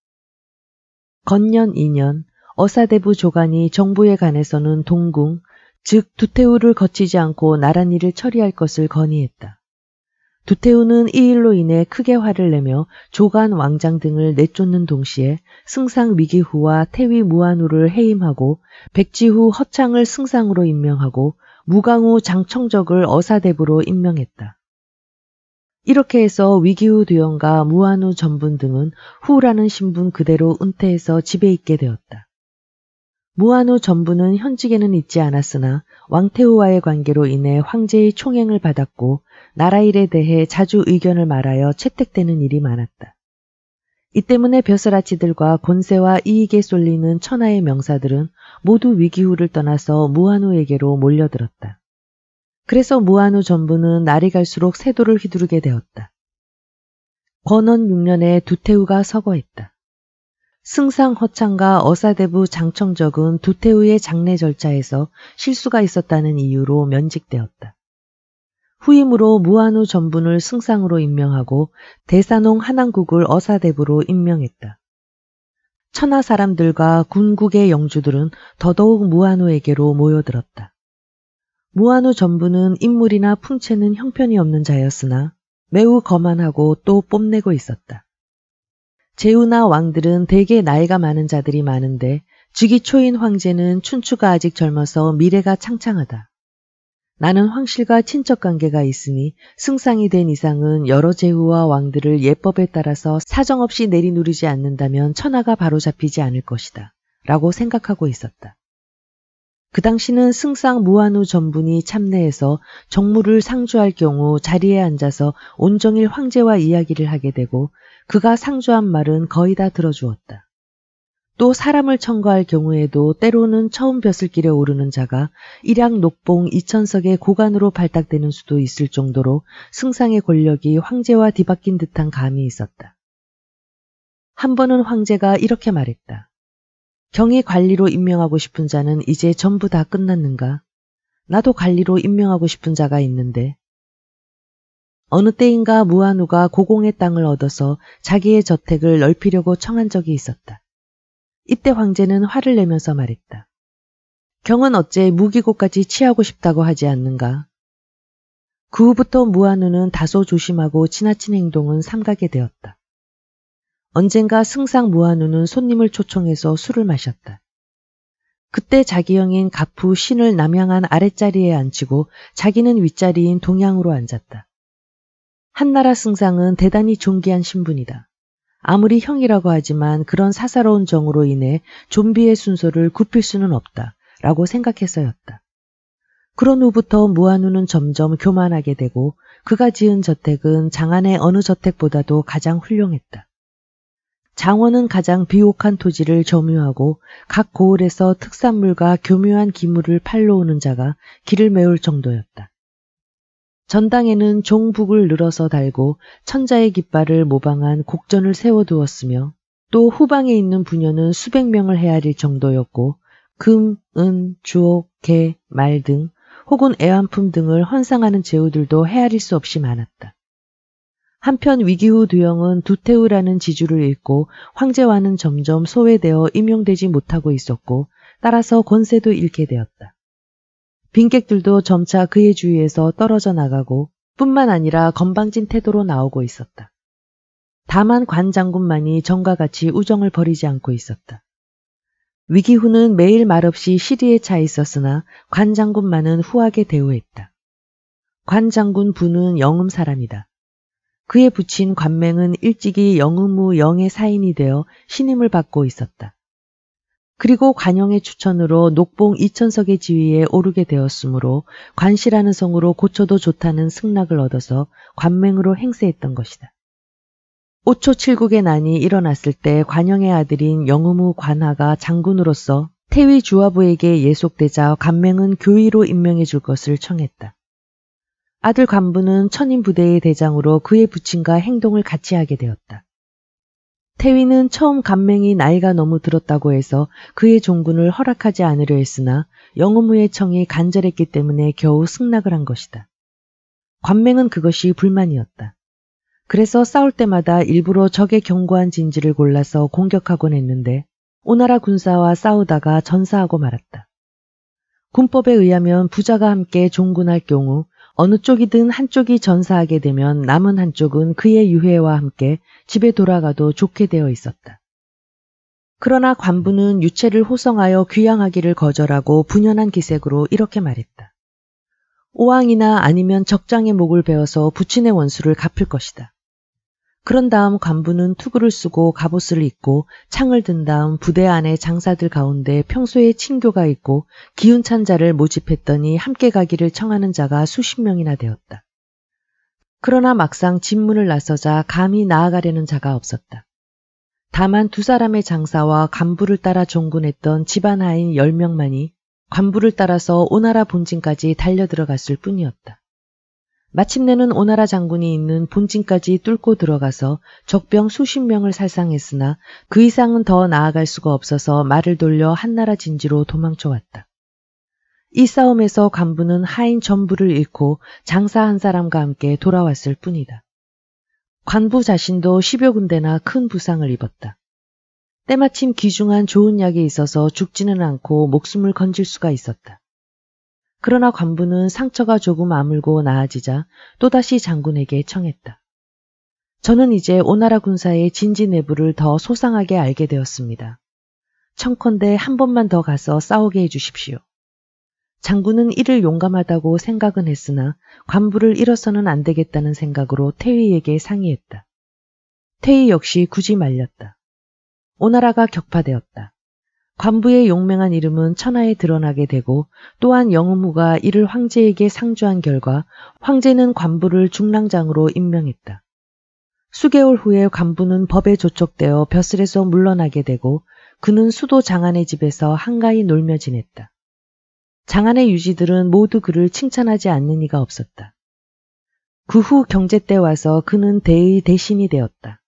건년 2년 어사대부 조간이 정부에 관해서는 동궁, 즉 두태우를 거치지 않고 나란 히를 처리할 것을 건의했다. 두태우는 이 일로 인해 크게 화를 내며 조간 왕장 등을 내쫓는 동시에 승상 미기후와 태위 무한우를 해임하고 백지후 허창을 승상으로 임명하고 무강후 장청적을 어사대부로 임명했다. 이렇게 해서 위기후 두영과 무한우 전분 등은 후라는 신분 그대로 은퇴해서 집에 있게 되었다. 무한우 전부는 현직에는 있지 않았으나 왕태우와의 관계로 인해 황제의 총행을 받았고 나라 일에 대해 자주 의견을 말하여 채택되는 일이 많았다. 이 때문에 벼슬아치들과 권세와 이익에 쏠리는 천하의 명사들은 모두 위기후를 떠나서 무한우에게로 몰려들었다. 그래서 무한우 전부는 날이 갈수록 세도를 휘두르게 되었다. 권원 6년에 두태우가 서거했다. 승상 허창과 어사대부 장청적은 두태우의 장례 절차에서 실수가 있었다는 이유로 면직되었다. 후임으로 무한우 전분을 승상으로 임명하고 대산홍 한왕국을 어사대부로 임명했다. 천하 사람들과 군국의 영주들은 더더욱 무한우에게로 모여들었다. 무한우 전부는 인물이나 풍채는 형편이 없는 자였으나 매우 거만하고 또 뽐내고 있었다. 제후나 왕들은 대개 나이가 많은 자들이 많은데 즉위 초인 황제는 춘추가 아직 젊어서 미래가 창창하다. 나는 황실과 친척 관계가 있으니 승상이 된 이상은 여러 제후와 왕들을 예법에 따라서 사정없이 내리누르지 않는다면 천하가 바로잡히지 않을 것이다. 라고 생각하고 있었다. 그 당시는 승상 무한우 전분이 참내해서 정무를 상주할 경우 자리에 앉아서 온종일 황제와 이야기를 하게 되고 그가 상주한 말은 거의 다 들어주었다. 또 사람을 청구할 경우에도 때로는 처음 벼슬 길에 오르는 자가 일양 녹봉 이천석의 고관으로 발탁되는 수도 있을 정도로 승상의 권력이 황제와 뒤바뀐 듯한 감이 있었다. 한 번은 황제가 이렇게 말했다. 경이 관리로 임명하고 싶은 자는 이제 전부 다 끝났는가? 나도 관리로 임명하고 싶은 자가 있는데. 어느 때인가 무한우가 고공의 땅을 얻어서 자기의 저택을 넓히려고 청한 적이 있었다. 이때 황제는 화를 내면서 말했다. 경은 어째 무기고까지 취하고 싶다고 하지 않는가? 그 후부터 무한우는 다소 조심하고 지나친 행동은 삼가게 되었다. 언젠가 승상 무한우는 손님을 초청해서 술을 마셨다. 그때 자기 형인 가프 신을 남양한 아랫자리에 앉히고 자기는 윗자리인 동양으로 앉았다. 한나라 승상은 대단히 존귀한 신분이다. 아무리 형이라고 하지만 그런 사사로운 정으로 인해 좀비의 순서를 굽힐 수는 없다. 라고 생각해서였다. 그런 후부터 무한우는 점점 교만하게 되고 그가 지은 저택은 장안의 어느 저택보다도 가장 훌륭했다. 장원은 가장 비옥한 토지를 점유하고 각 고을에서 특산물과 교묘한 기물을 팔러 오는 자가 길을 메울 정도였다. 전당에는 종북을 늘어서 달고 천자의 깃발을 모방한 곡전을 세워두었으며 또 후방에 있는 부녀는 수백 명을 헤아릴 정도였고 금, 은, 주옥, 개, 말 등 혹은 애완품 등을 헌상하는 제후들도 헤아릴 수 없이 많았다. 한편 위기후 두영은 두태우라는 지주를 잃고 황제와는 점점 소외되어 임용되지 못하고 있었고 따라서 권세도 잃게 되었다. 빈객들도 점차 그의 주위에서 떨어져 나가고 뿐만 아니라 건방진 태도로 나오고 있었다. 다만 관 장군만이 전과 같이 우정을 버리지 않고 있었다. 위기 후는 매일 말없이 시리에 차 있었으나 관 장군만은 후하게 대우했다. 관 장군 부는 영음 사람이다. 그의 붙인 관맹은 일찍이 영음무 영의 사인이 되어 신임을 받고 있었다. 그리고 관영의 추천으로 녹봉 이천석의 지위에 오르게 되었으므로 관시라는 성으로 고쳐도 좋다는 승낙을 얻어서 관맹으로 행세했던 것이다. 5초 7국의 난이 일어났을 때 관영의 아들인 영우 관하가 장군으로서 태위 주화부에게 예속되자 관맹은 교위로 임명해 줄 것을 청했다. 아들 관부는 천인 부대의 대장으로 그의 부친과 행동을 같이 하게 되었다. 태위는 처음 감맹이 나이가 너무 들었다고 해서 그의 종군을 허락하지 않으려 했으나 영어무의 청이 간절했기 때문에 겨우 승낙을 한 것이다. 관맹은 그것이 불만이었다. 그래서 싸울 때마다 일부러 적의 견고한 진지를 골라서 공격하곤 했는데 오나라 군사와 싸우다가 전사하고 말았다. 군법에 의하면 부자가 함께 종군할 경우 어느 쪽이든 한쪽이 전사하게 되면 남은 한쪽은 그의 유해와 함께 집에 돌아가도 좋게 되어 있었다. 그러나 관부는 유체를 호성하여 귀양하기를 거절하고 분연한 기색으로 이렇게 말했다. 오왕이나 아니면 적장의 목을 베어서 부친의 원수를 갚을 것이다. 그런 다음 간부는 투구를 쓰고 갑옷을 입고 창을 든 다음 부대 안에 장사들 가운데 평소에 친교가 있고 기운찬 자를 모집했더니 함께 가기를 청하는 자가 수십 명이나 되었다. 그러나 막상 진문을 나서자 감히 나아가려는 자가 없었다. 다만 두 사람의 장사와 간부를 따라 종군했던 집안 하인 열명만이 간부를 따라서 오나라 본진까지 달려 들어갔을 뿐이었다. 마침내는 오나라 장군이 있는 본진까지 뚫고 들어가서 적병 수십 명을 살상했으나 그 이상은 더 나아갈 수가 없어서 말을 돌려 한나라 진지로 도망쳐 왔다. 이 싸움에서 간부는 하인 전부를 잃고 장사 한 사람과 함께 돌아왔을 뿐이다. 관부 자신도 십여 군데나 큰 부상을 입었다. 때마침 귀중한 좋은 약이 있어서 죽지는 않고 목숨을 건질 수가 있었다. 그러나 관부는 상처가 조금 아물고 나아지자 또다시 장군에게 청했다. 저는 이제 오나라 군사의 진지 내부를 더 소상하게 알게 되었습니다. 청컨대 한 번만 더 가서 싸우게 해주십시오. 장군은 이를 용감하다고 생각은 했으나 관부를 잃어서는 안 되겠다는 생각으로 태희에게 상의했다. 태희 역시 굳이 말렸다. 오나라가 격파되었다. 관부의 용맹한 이름은 천하에 드러나게 되고 또한 영음후가 이를 황제에게 상주한 결과 황제는 관부를 중랑장으로 임명했다. 수개월 후에 관부는 법에 조촉되어 벼슬에서 물러나게 되고 그는 수도 장안의 집에서 한가히 놀며 지냈다. 장안의 유지들은 모두 그를 칭찬하지 않는 이가 없었다. 그 후 경제 때 와서 그는 대의 대신이 되었다.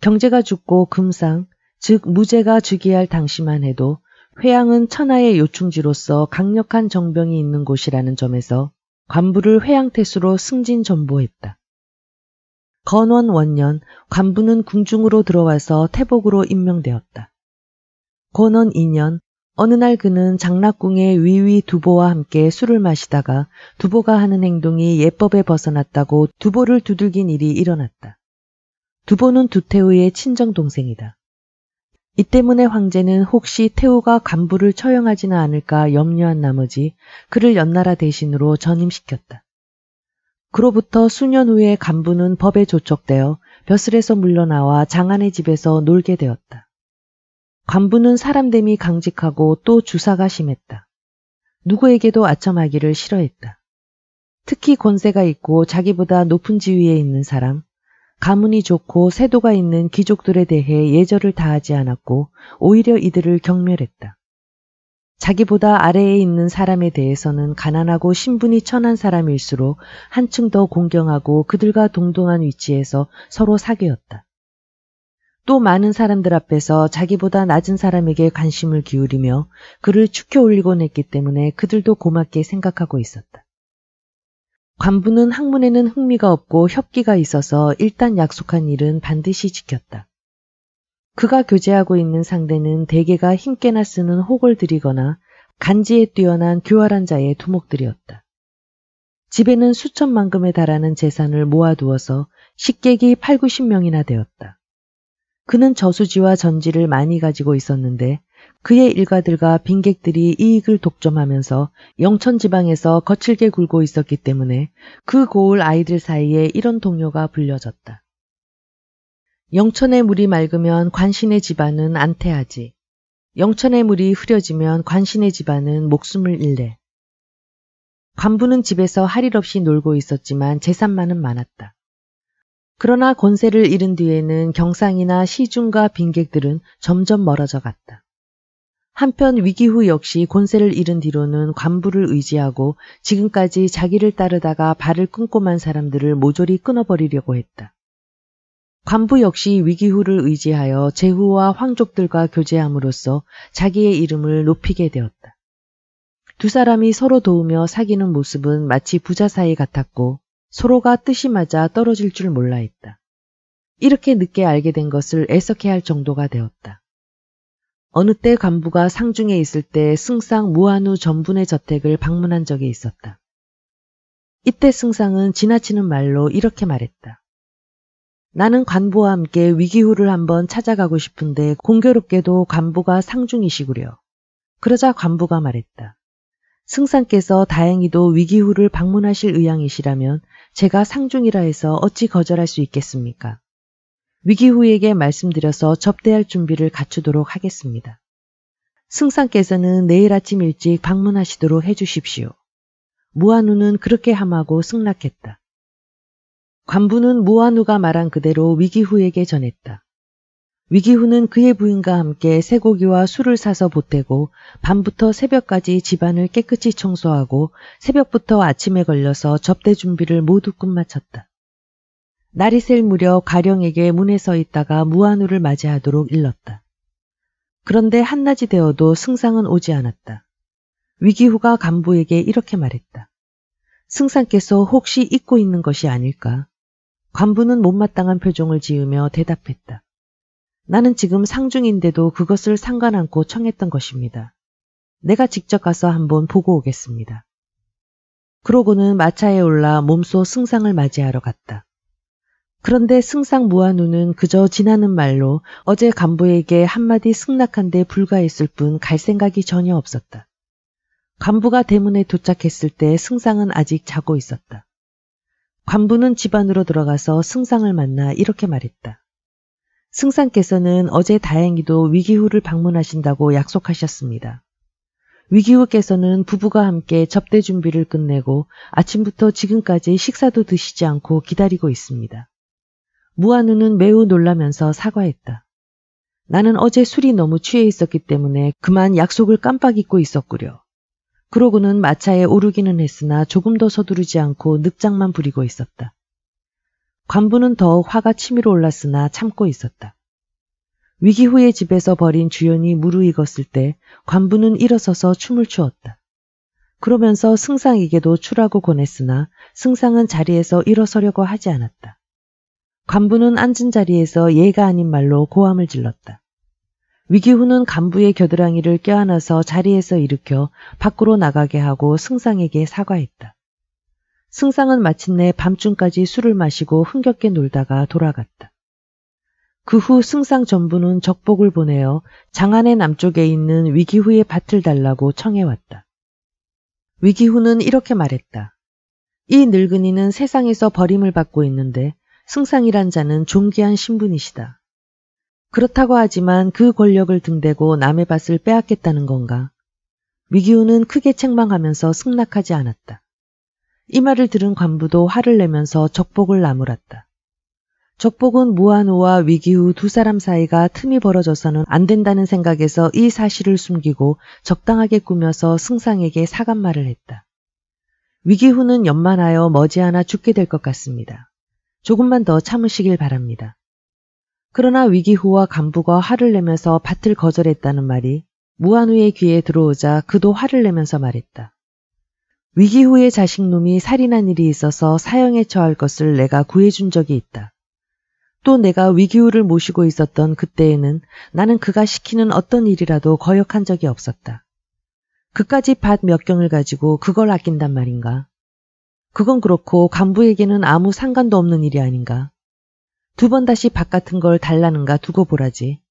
경제가 죽고 금상, 즉무제가 즉위할 당시만 해도 회양은 천하의 요충지로서 강력한 정병이 있는 곳이라는 점에서 관부를 회양태수로 승진전보했다. 건원 원년 관부는 궁중으로 들어와서 태복으로 임명되었다. 건원 2년 어느 날 그는 장락궁의 위위 두보와 함께 술을 마시다가 두보가 하는 행동이 예법에 벗어났다고 두보를 두들긴 일이 일어났다. 두보는 두태우의 친정 동생이다. 이 때문에 황제는 혹시 태우가 간부를 처형하지는 않을까 염려한 나머지 그를 연나라 대신으로 전임시켰다. 그로부터 수년 후에 간부는 법에 조촉되어 벼슬에서 물러나와 장안의 집에서 놀게 되었다. 간부는 사람됨이 강직하고 또 주사가 심했다. 누구에게도 아첨하기를 싫어했다. 특히 권세가 있고 자기보다 높은 지위에 있는 사람, 가문이 좋고 세도가 있는 귀족들에 대해 예절을 다하지 않았고 오히려 이들을 경멸했다. 자기보다 아래에 있는 사람에 대해서는 가난하고 신분이 천한 사람일수록 한층 더 공경하고 그들과 동등한 위치에서 서로 사귀었다. 또 많은 사람들 앞에서 자기보다 낮은 사람에게 관심을 기울이며 그를 축혀 올리곤 했기 때문에 그들도 고맙게 생각하고 있었다. 관부는 학문에는 흥미가 없고 협기가 있어서 일단 약속한 일은 반드시 지켰다. 그가 교제하고 있는 상대는 대개가 힘께나 쓰는 혹을 들이거나 간지에 뛰어난 교활한 자의 두목들이었다. 집에는 수천만금에 달하는 재산을 모아두어서 식객이 8, 90명이나 되었다. 그는 저수지와 전지를 많이 가지고 있었는데 그의 일가들과 빈객들이 이익을 독점하면서 영천 지방에서 거칠게 굴고 있었기 때문에 그 고을 아이들 사이에 이런 동요가 불려졌다. 영천의 물이 맑으면 관신의 집안은 안태하지. 영천의 물이 흐려지면 관신의 집안은 목숨을 잃네. 관부는 집에서 할일 없이 놀고 있었지만 재산만은 많았다. 그러나 권세를 잃은 뒤에는 경상이나 시중과 빈객들은 점점 멀어져 갔다. 한편 위기 후 역시 권세를 잃은 뒤로는 관부를 의지하고 지금까지 자기를 따르다가 발을 끊고만 사람들을 모조리 끊어버리려고 했다. 관부 역시 위기후를 의지하여 제후와 황족들과 교제함으로써 자기의 이름을 높이게 되었다. 두 사람이 서로 도우며 사귀는 모습은 마치 부자 사이 같았고 서로가 뜻이 맞아 떨어질 줄 몰라 했다. 이렇게 늦게 알게 된 것을 애석해 할 정도가 되었다. 어느 때 간부가 상중에 있을 때 승상 무한우 전분의 저택을 방문한 적이 있었다. 이때 승상은 지나치는 말로 이렇게 말했다. 나는 간부와 함께 위기후를 한번 찾아가고 싶은데 공교롭게도 간부가 상중이시구려. 그러자 간부가 말했다. 승상께서 다행히도 위기후를 방문하실 의향이시라면 제가 상중이라 해서 어찌 거절할 수 있겠습니까? 위기후에게 말씀드려서 접대할 준비를 갖추도록 하겠습니다. 승상께서는 내일 아침 일찍 방문하시도록 해주십시오. 무한우는 그렇게 함하고 승낙했다. 관부는 무한우가 말한 그대로 위기후에게 전했다. 위기후는 그의 부인과 함께 쇠고기와 술을 사서 보태고 밤부터 새벽까지 집안을 깨끗이 청소하고 새벽부터 아침에 걸려서 접대 준비를 모두 끝마쳤다. 날이 셀 무렵 가령에게 문에 서 있다가 무한우를 맞이하도록 일렀다. 그런데 한낮이 되어도 승상은 오지 않았다. 위기후가 간부에게 이렇게 말했다. 승상께서 혹시 잊고 있는 것이 아닐까? 간부는 못마땅한 표정을 지으며 대답했다. 나는 지금 상중인데도 그것을 상관 않고 청했던 것입니다. 내가 직접 가서 한번 보고 오겠습니다. 그러고는 마차에 올라 몸소 승상을 맞이하러 갔다. 그런데 승상 무한우는 그저 지나는 말로 어제 간부에게 한마디 승낙한 데 불과했을 뿐 갈 생각이 전혀 없었다. 간부가 대문에 도착했을 때 승상은 아직 자고 있었다. 간부는 집안으로 들어가서 승상을 만나 이렇게 말했다. 승상께서는 어제 다행히도 위기후를 방문하신다고 약속하셨습니다. 위기후께서는 부부가 함께 접대 준비를 끝내고 아침부터 지금까지 식사도 드시지 않고 기다리고 있습니다. 무한우는 매우 놀라면서 사과했다. 나는 어제 술이 너무 취해 있었기 때문에 그만 약속을 깜빡 잊고 있었구려. 그러고는 마차에 오르기는 했으나 조금도 서두르지 않고 늑장만 부리고 있었다. 관부는 더욱 화가 치밀어 올랐으나 참고 있었다. 위기 후에 집에서 버린 주연이 무르익었을 때 관부는 일어서서 춤을 추었다. 그러면서 승상에게도 추라고 권했으나 승상은 자리에서 일어서려고 하지 않았다. 간부는 앉은 자리에서 예가 아닌 말로 고함을 질렀다. 위기후는 간부의 겨드랑이를 껴안아서 자리에서 일으켜 밖으로 나가게 하고 승상에게 사과했다. 승상은 마침내 밤중까지 술을 마시고 흥겹게 놀다가 돌아갔다. 그 후 승상 전부는 적복을 보내어 장안의 남쪽에 있는 위기후의 밭을 달라고 청해왔다. 위기후는 이렇게 말했다. 이 늙은이는 세상에서 버림을 받고 있는데 승상이란 자는 존귀한 신분이시다. 그렇다고 하지만 그 권력을 등대고 남의 밭을 빼앗겠다는 건가? 위기우는 크게 책망하면서 승낙하지 않았다. 이 말을 들은 관부도 화를 내면서 적복을 나무랐다. 적복은 무한우와 위기우 두 사람 사이가 틈이 벌어져서는 안 된다는 생각에서 이 사실을 숨기고 적당하게 꾸며서 승상에게 사과말을 했다. 위기후는 연만하여 머지않아 죽게 될 것 같습니다. 조금만 더 참으시길 바랍니다. 그러나 위기 후와 간부가 화를 내면서 밭을 거절했다는 말이 무한우의 귀에 들어오자 그도 화를 내면서 말했다. 위기 후에 자식놈이 살인한 일이 있어서 사형에 처할 것을 내가 구해준 적이 있다. 또 내가 위기후를 모시고 있었던 그때에는 나는 그가 시키는 어떤 일이라도 거역한 적이 없었다. 그까지 밭 몇 경을 가지고 그걸 아낀단 말인가. 그건 그렇고 간부에게는 아무 상관도 없는 일이 아닌가. 두 번 다시 바깥은걸 달라는가 두고 보라지.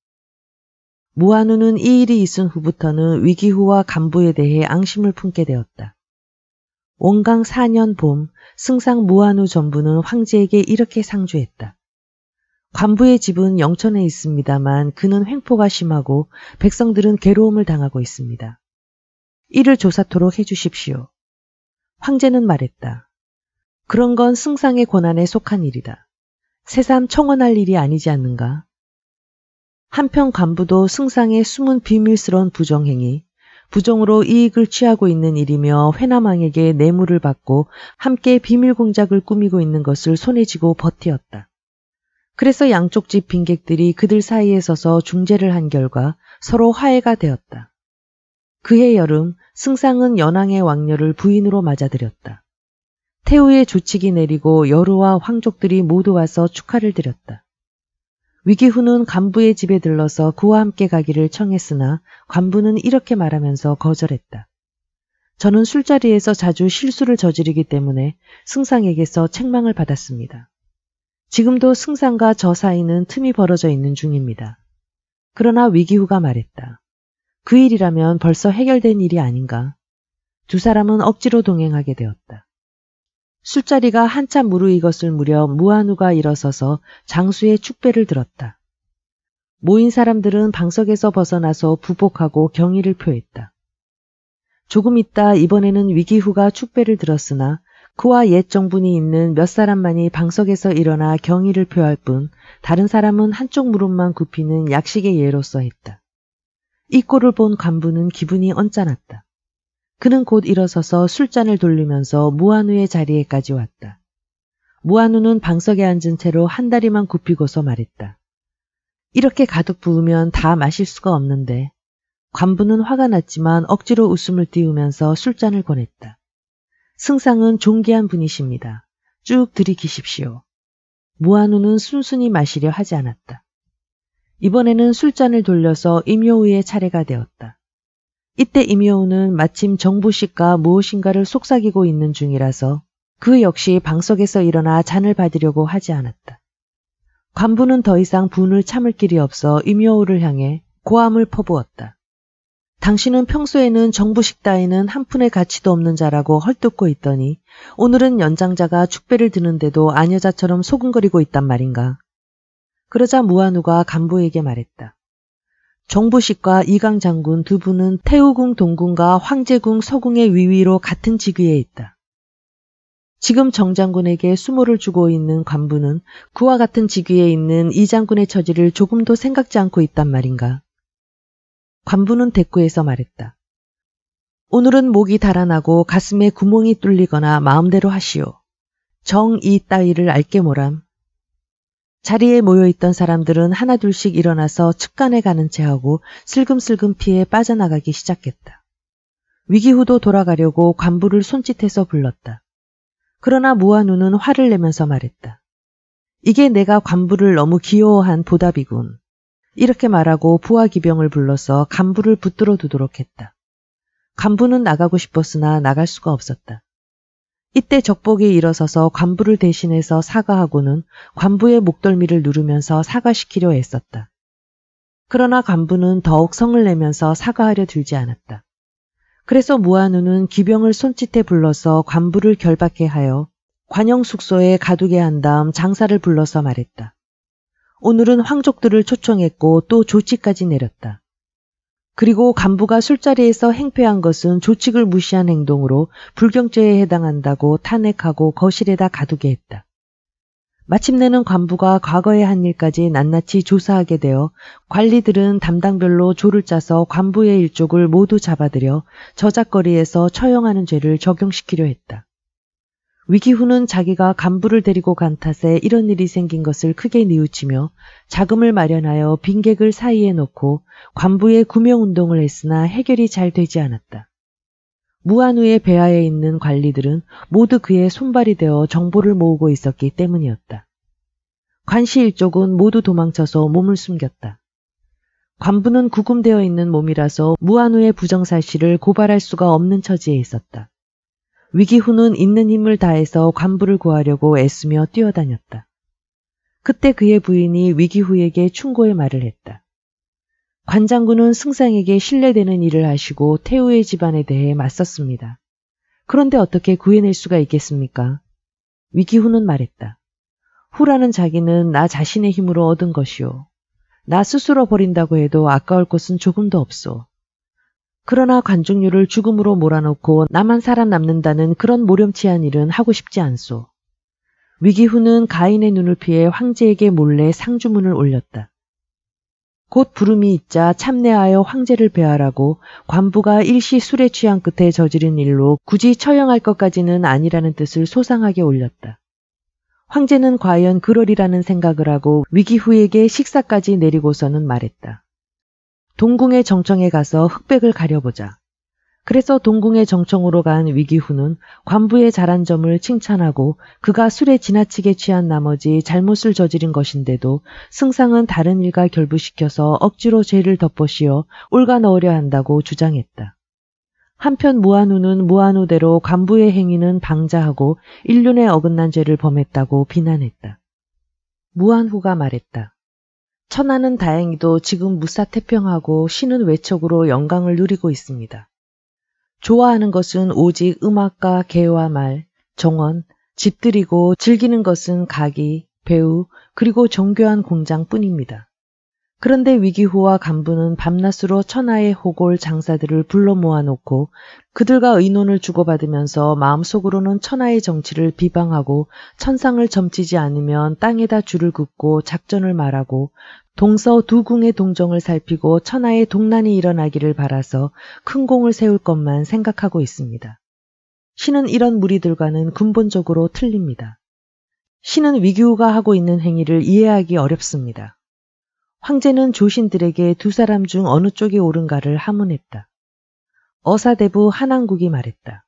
무한우는 이 일이 있은 후부터는 위기후와 간부에 대해 앙심을 품게 되었다. 원강 4년 봄 승상 무한우 전부는 황제에게 이렇게 상주했다. 관부의 집은 영천에 있습니다만 그는 횡포가 심하고 백성들은 괴로움을 당하고 있습니다. 이를 조사토록 해주십시오. 황제는 말했다. 그런 건 승상의 권한에 속한 일이다. 새삼 청원할 일이 아니지 않는가. 한편 간부도 승상의 숨은 비밀스러운 부정행위, 부정으로 이익을 취하고 있는 일이며 회남왕에게 뇌물을 받고 함께 비밀 공작을 꾸미고 있는 것을 손에 쥐고 버티었다. 그래서 양쪽 집 빈객들이 그들 사이에 서서 중재를 한 결과 서로 화해가 되었다. 그해 여름 승상은 연왕의 왕녀를 부인으로 맞아들였다. 태후의 조칙이 내리고 여루와 황족들이 모두 와서 축하를 드렸다. 위기후는 간부의 집에 들러서 그와 함께 가기를 청했으나 간부는 이렇게 말하면서 거절했다. 저는 술자리에서 자주 실수를 저지르기 때문에 승상에게서 책망을 받았습니다. 지금도 승상과 저 사이는 틈이 벌어져 있는 중입니다. 그러나 위기후가 말했다. 그 일이라면 벌써 해결된 일이 아닌가. 두 사람은 억지로 동행하게 되었다. 술자리가 한참 무르익었을 무렵 무한우가 일어서서 장수의 축배를 들었다. 모인 사람들은 방석에서 벗어나서 부복하고 경의를 표했다. 조금 있다 이번에는 위기후가 축배를 들었으나 그와 옛 정분이 있는 몇 사람만이 방석에서 일어나 경의를 표할 뿐 다른 사람은 한쪽 무릎만 굽히는 약식의 예로서 했다. 이 꼴을 본 간부는 기분이 언짢았다. 그는 곧 일어서서 술잔을 돌리면서 무한우의 자리에까지 왔다. 무한우는 방석에 앉은 채로 한 다리만 굽히고서 말했다. 이렇게 가득 부으면 다 마실 수가 없는데 관부는 화가 났지만 억지로 웃음을 띄우면서 술잔을 권했다. 승상은 존귀한 분이십니다. 쭉 들이키십시오. 무한우는 순순히 마시려 하지 않았다. 이번에는 술잔을 돌려서 임요우의 차례가 되었다. 이때 임효우는 마침 정부식과 무엇인가를 속삭이고 있는 중이라서 그 역시 방석에서 일어나 잔을 받으려고 하지 않았다. 관부는 더 이상 분을 참을 길이 없어 임여우를 향해 고함을 퍼부었다. 당신은 평소에는 정부식 따위는 한 푼의 가치도 없는 자라고 헐뜯고 있더니 오늘은 연장자가 축배를 드는데도 아녀자처럼 소근거리고 있단 말인가. 그러자 무한우가 간부에게 말했다. 정보식과 이강 장군 두 분은 태우궁 동궁과 황제궁 서궁의 위위로 같은 직위에 있다. 지금 정 장군에게 수모를 주고 있는 관부는 그와 같은 직위에 있는 이 장군의 처지를 조금도 생각지 않고 있단 말인가. 관부는 대꾸해서 말했다. 오늘은 목이 달아나고 가슴에 구멍이 뚫리거나 마음대로 하시오. 정 이 따위를 알게 모람. 자리에 모여있던 사람들은 하나둘씩 일어나서 측간에 가는 체하고 슬금슬금 피해 빠져나가기 시작했다. 위기 후도 돌아가려고 관부를 손짓해서 불렀다. 그러나 무아누는 화를 내면서 말했다. 이게 내가 관부를 너무 귀여워한 보답이군. 이렇게 말하고 부하 기병을 불러서 간부를 붙들어 두도록 했다. 간부는 나가고 싶었으나 나갈 수가 없었다. 이때 적복이 일어서서 관부를 대신해서 사과하고는 관부의 목덜미를 누르면서 사과시키려 애썼다. 그러나 관부는 더욱 성을 내면서 사과하려 들지 않았다. 그래서 무한우는 기병을 손짓해 불러서 관부를 결박해 하여 관영 숙소에 가두게 한 다음 장사를 불러서 말했다. 오늘은 황족들을 초청했고 또 조치까지 내렸다. 그리고 간부가 술자리에서 행패한 것은 조칙을 무시한 행동으로 불경죄에 해당한다고 탄핵하고 거실에다 가두게 했다. 마침내는 간부가과거의한 일까지 낱낱이 조사하게 되어 관리들은 담당별로 조를 짜서 간부의 일족을 모두 잡아들여 저작거리에서 처형하는 죄를 적용시키려 했다. 위기 후는 자기가 간부를 데리고 간 탓에 이런 일이 생긴 것을 크게 뉘우치며 자금을 마련하여 빈객을 사이에 놓고 관부의 구명운동을 했으나 해결이 잘 되지 않았다. 무한우의 배하에 있는 관리들은 모두 그의 손발이 되어 정보를 모으고 있었기 때문이었다. 관시 일족은 모두 도망쳐서 몸을 숨겼다. 관부는 구금되어 있는 몸이라서 무한우의 부정사실을 고발할 수가 없는 처지에 있었다. 위기 후는 있는 힘을 다해서 관부를 구하려고 애쓰며 뛰어다녔다. 그때 그의 부인이 위기후에게 충고의 말을 했다. 관장군은 승상에게 신뢰되는 일을 하시고 태우의 집안에 대해 맞섰습니다. 그런데 어떻게 구해낼 수가 있겠습니까? 위기후는 말했다. 후라는 자기는 나 자신의 힘으로 얻은 것이요. 나 스스로 버린다고 해도 아까울 것은 조금도 없소. 그러나 관중률을 죽음으로 몰아넣고 나만 살아남는다는 그런 모렴치한 일은 하고 싶지 않소. 위기 후는 가인의 눈을 피해 황제에게 몰래 상주문을 올렸다. 곧 부름이 있자 참내하여 황제를 배하라고 관부가 일시 술에 취한 끝에 저지른 일로 굳이 처형할 것까지는 아니라는 뜻을 소상하게 올렸다. 황제는 과연 그러리라는 생각을 하고 위기후에게 식사까지 내리고서는 말했다. 동궁의 정청에 가서 흑백을 가려보자. 그래서 동궁의 정청으로 간 위기후는 관부의 잘한 점을 칭찬하고 그가 술에 지나치게 취한 나머지 잘못을 저지른 것인데도 승상은 다른 일과 결부시켜서 억지로 죄를 덮어씌어 올가 넣으려 한다고 주장했다. 한편 무한우는 무한우대로 관부의 행위는 방자하고 인륜에 어긋난 죄를 범했다고 비난했다. 무한후가 말했다. 천하는 다행히도 지금 무사 태평하고 신은 외척으로 영광을 누리고 있습니다. 좋아하는 것은 오직 음악과 개와 말, 정원, 집들이고 즐기는 것은 가기, 배우, 그리고 정교한 공장뿐입니다. 그런데 위기후와 간부는 밤낮으로 천하의 호골 장사들을 불러 모아놓고 그들과 의논을 주고받으면서 마음속으로는 천하의 정치를 비방하고 천상을 점치지 않으면 땅에다 줄을 긋고 작전을 말하고 동서 두 궁의 동정을 살피고 천하의 동란이 일어나기를 바라서 큰 공을 세울 것만 생각하고 있습니다. 신은 이런 무리들과는 근본적으로 틀립니다. 신은 위규가 하고 있는 행위를 이해하기 어렵습니다. 황제는 조신들에게 두 사람 중 어느 쪽이 옳은가를 하문했다. 어사대부 한왕국이 말했다.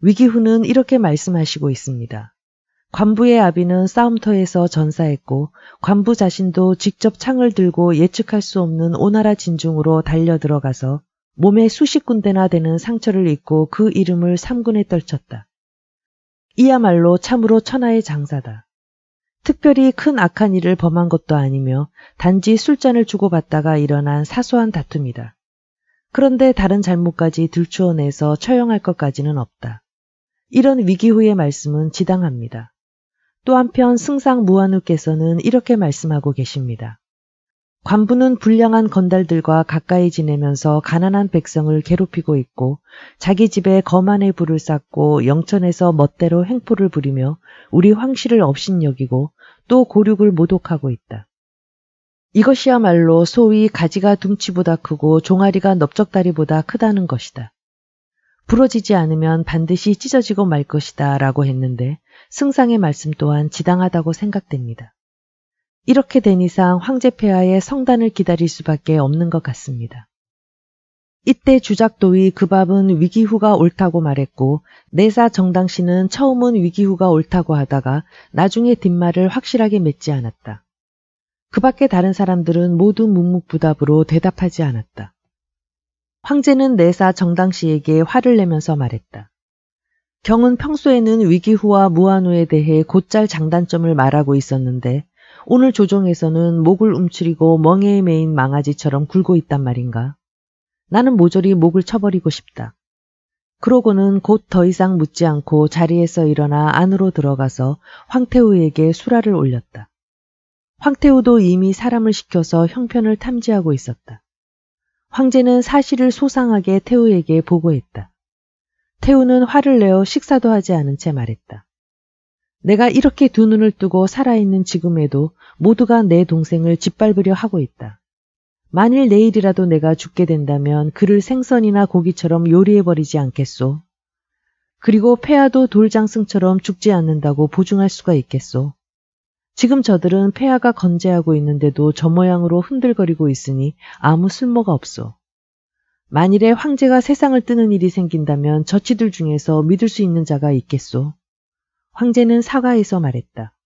위기후는 이렇게 말씀하시고 있습니다. 관부의 아비는 싸움터에서 전사했고 관부 자신도 직접 창을 들고 예측할 수 없는 오나라 진중으로 달려 들어가서 몸에 수십 군데나 되는 상처를 입고 그 이름을 삼군에 떨쳤다. 이야말로 참으로 천하의 장사다. 특별히 큰 악한 일을 범한 것도 아니며 단지 술잔을 주고받다가 일어난 사소한 다툼이다. 그런데 다른 잘못까지 들추어내서 처형할 것까지는 없다. 이런 위기 후의 말씀은 지당합니다. 또 한편 승상 무한우께서는 이렇게 말씀하고 계십니다. 관부는 불량한 건달들과 가까이 지내면서 가난한 백성을 괴롭히고 있고 자기 집에 거만의 불을 쌓고 영천에서 멋대로 행포를 부리며 우리 황실을 업신여기고 또 고륙을 모독하고 있다. 이것이야말로 소위 가지가 둥치보다 크고 종아리가 넓적다리보다 크다는 것이다. 부러지지 않으면 반드시 찢어지고 말 것이다 라고 했는데 승상의 말씀 또한 지당하다고 생각됩니다. 이렇게 된 이상 황제 폐하의 성단을 기다릴 수밖에 없는 것 같습니다. 이때 주작도의 그 밥은 위기후가 옳다고 말했고 내사 정당씨는 처음은 위기후가 옳다고 하다가 나중에 뒷말을 확실하게 맺지 않았다. 그 밖에 다른 사람들은 모두 묵묵부답으로 대답하지 않았다. 황제는 내사 정당 씨에게 화를 내면서 말했다. 경은 평소에는 위기후와 무한후에 대해 곧잘 장단점을 말하고 있었는데 오늘 조정에서는 목을 움츠리고 멍에에 메인 망아지처럼 굴고 있단 말인가. 나는 모조리 목을 쳐버리고 싶다. 그러고는 곧 더 이상 묻지 않고 자리에서 일어나 안으로 들어가서 황태우에게 수라를 올렸다. 황태우도 이미 사람을 시켜서 형편을 탐지하고 있었다. 황제는 사실을 소상하게 태우에게 보고했다. 태우는 화를 내어 식사도 하지 않은 채 말했다. 내가 이렇게 두 눈을 뜨고 살아있는 지금에도 모두가 내 동생을 짓밟으려 하고 있다. 만일 내일이라도 내가 죽게 된다면 그를 생선이나 고기처럼 요리해버리지 않겠소. 그리고 폐하도 돌장승처럼 죽지 않는다고 보증할 수가 있겠소. 지금 저들은 폐하가 건재하고 있는데도 저 모양으로 흔들거리고 있으니 아무 쓸모가 없소 만일에 황제가 세상을 뜨는 일이 생긴다면 저치들 중에서 믿을 수 있는 자가 있겠소. 황제는 사과해서 말했다.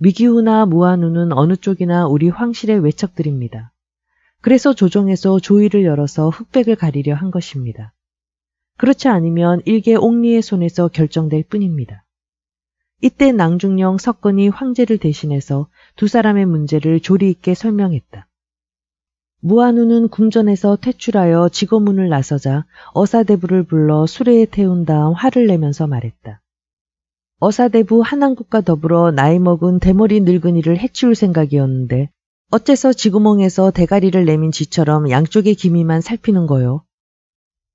미기우나 무아누는 어느 쪽이나 우리 황실의 외척들입니다. 그래서 조정에서 조의를 열어서 흑백을 가리려 한 것입니다. 그렇지 않으면 일개 옥리의 손에서 결정될 뿐입니다. 이때 낭중령 석건이 황제를 대신해서 두 사람의 문제를 조리 있게 설명했다. 무한우는 궁전에서 퇴출하여 직어문을 나서자 어사대부를 불러 수레에 태운 다음 화를 내면서 말했다. 어사대부 한왕국과 더불어 나이 먹은 대머리 늙은이를 해치울 생각이었는데 어째서 지구멍에서 대가리를 내민 지처럼 양쪽의 기미만 살피는 거요.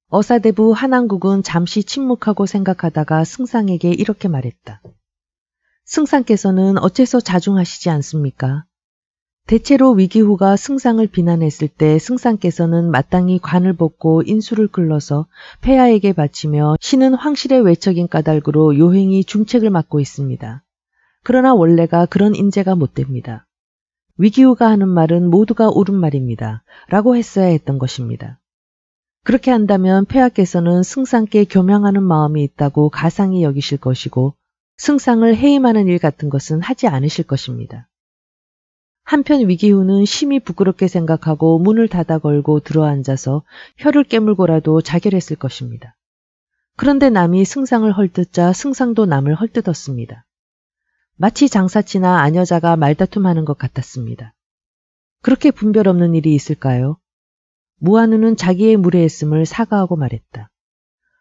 어사대부 한왕국은 잠시 침묵하고 생각하다가 승상에게 이렇게 말했다. 승상께서는 어째서 자중하시지 않습니까? 대체로 위기후가 승상을 비난했을 때 승상께서는 마땅히 관을 벗고 인수를 끌러서 폐하에게 바치며 신은 황실의 외척인 까닭으로 요행이 중책을 맡고 있습니다. 그러나 원래가 그런 인재가 못됩니다. 위기후가 하는 말은 모두가 옳은 말입니다. 라고 했어야 했던 것입니다. 그렇게 한다면 폐하께서는 승상께 교명하는 마음이 있다고 가상히 여기실 것이고 승상을 해임하는 일 같은 것은 하지 않으실 것입니다. 한편 위기후는 심히 부끄럽게 생각하고 문을 닫아 걸고 들어앉아서 혀를 깨물고라도 자결했을 것입니다. 그런데 남이 승상을 헐뜯자 승상도 남을 헐뜯었습니다. 마치 장사치나 아녀자가 말다툼하는 것 같았습니다. 그렇게 분별 없는 일이 있을까요? 무한우는 자기의 무례했음을 사과하고 말했다.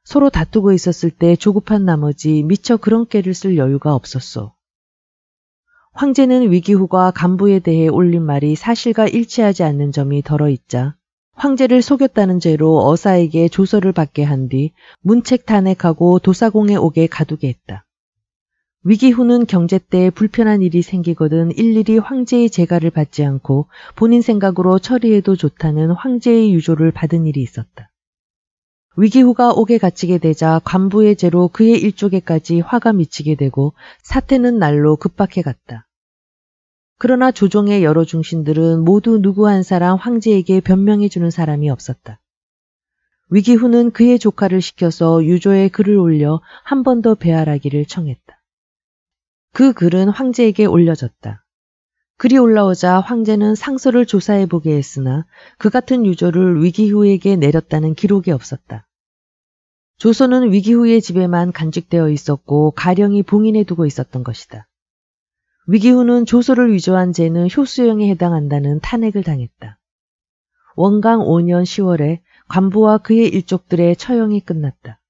서로 다투고 있었을 때 조급한 나머지 미처 그런 깨를 쓸 여유가 없었소. 황제는 위기후가 간부에 대해 올린 말이 사실과 일치하지 않는 점이 덜어 있자 황제를 속였다는 죄로 어사에게 조서를 받게 한 뒤 문책 탄핵하고 도사공에 오게 가두게 했다. 위기 후는 경제 때 불편한 일이 생기거든 일일이 황제의 재가를 받지 않고 본인 생각으로 처리해도 좋다는 황제의 유조를 받은 일이 있었다. 위기후가 옥에 갇히게 되자 관부의 죄로 그의 일족에까지 화가 미치게 되고 사태는 날로 급박해 갔다. 그러나 조종의 여러 중신들은 모두 누구 한 사람 황제에게 변명해 주는 사람이 없었다. 위기후는 그의 조카를 시켜서 유조에 글을 올려 한 번 더 배활하기를 청했다. 그 글은 황제에게 올려졌다. 글이 올라오자 황제는 상소를 조사해 보게 했으나 그 같은 유조를 위기후에게 내렸다는 기록이 없었다. 조선은 위기 후의 집에만 간직되어 있었고 가령이 봉인해 두고 있었던 것이다. 위기 후는 조소를 위조한 죄는 효수형에 해당한다는 탄핵을 당했다. 원강 5년 10월에 관부와 그의 일족들의 처형이 끝났다.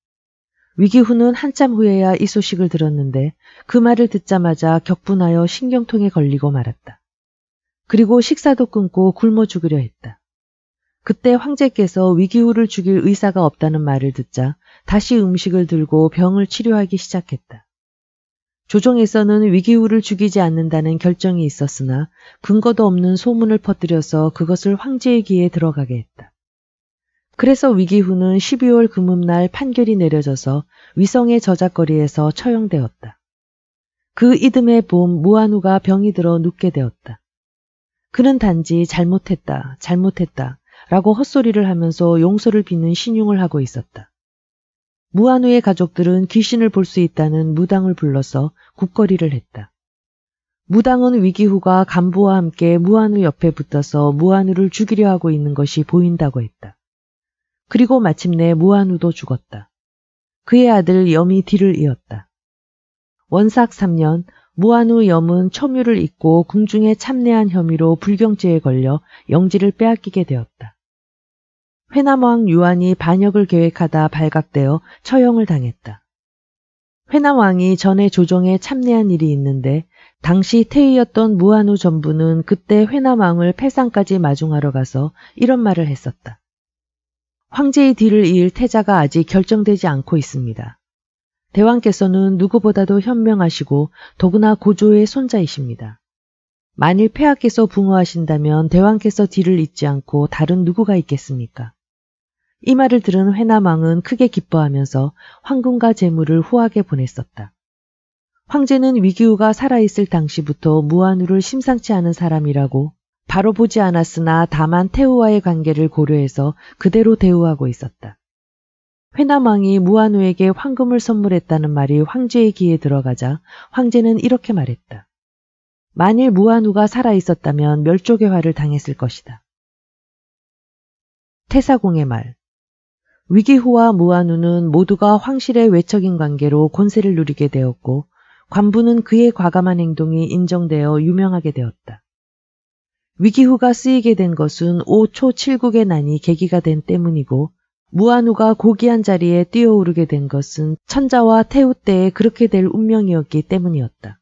위기 후는 한참 후에야 이 소식을 들었는데 그 말을 듣자마자 격분하여 신경통에 걸리고 말았다. 그리고 식사도 끊고 굶어 죽으려 했다. 그때 황제께서 위기후를 죽일 의사가 없다는 말을 듣자 다시 음식을 들고 병을 치료하기 시작했다. 조정에서는 위기우를 죽이지 않는다는 결정이 있었으나 근거도 없는 소문을 퍼뜨려서 그것을 황제의 귀에 들어가게 했다. 그래서 위기후는 12월 금음날 판결이 내려져서 위성의 저작거리에서 처형되었다. 그 이듬해 봄 무한우가 병이 들어 눕게 되었다. 그는 단지 잘못했다, 잘못했다 라고 헛소리를 하면서 용서를 빚는 신용을 하고 있었다. 무한우의 가족들은 귀신을 볼 수 있다는 무당을 불러서 국거리를 했다. 무당은 위기후가 간부와 함께 무한우 옆에 붙어서 무한우를 죽이려 하고 있는 것이 보인다고 했다. 그리고 마침내 무한우도 죽었다. 그의 아들 염이 뒤를 이었다. 원삭 3년 무한우 염은 첨유를 잊고 궁중에 참내한 혐의로 불경죄에 걸려 영지를 빼앗기게 되었다. 회남왕 유안이 반역을 계획하다 발각되어 처형을 당했다. 회남왕이 전에 조정에 참례한 일이 있는데 당시 태의였던 무한우 전부는 그때 회남왕을 패상까지 마중하러 가서 이런 말을 했었다. 황제의 뒤를 이을 태자가 아직 결정되지 않고 있습니다. 대왕께서는 누구보다도 현명하시고 더구나 고조의 손자이십니다. 만일 폐하께서 붕어하신다면 대왕께서 뒤를 잇지 않고 다른 누구가 있겠습니까? 이 말을 들은 회나망은 크게 기뻐하면서 황금과 재물을 후하게 보냈었다. 황제는 위기우가 살아있을 당시부터 무한우를 심상치 않은 사람이라고 바로 보지 않았으나 다만 태우와의 관계를 고려해서 그대로 대우하고 있었다. 회나망이 무한우에게 황금을 선물했다는 말이 황제의 귀에 들어가자 황제는 이렇게 말했다. 만일 무한우가 살아있었다면 멸족의 화를 당했을 것이다. 태사공의 말 위기후와 무한후는 모두가 황실의 외척인 관계로 권세를 누리게 되었고 관부는 그의 과감한 행동이 인정되어 유명하게 되었다. 위기후가 쓰이게 된 것은 5초 7국의 난이 계기가 된 때문이고 무한후가 고귀한 자리에 뛰어오르게 된 것은 천자와 태우 때에 그렇게 될 운명이었기 때문이었다.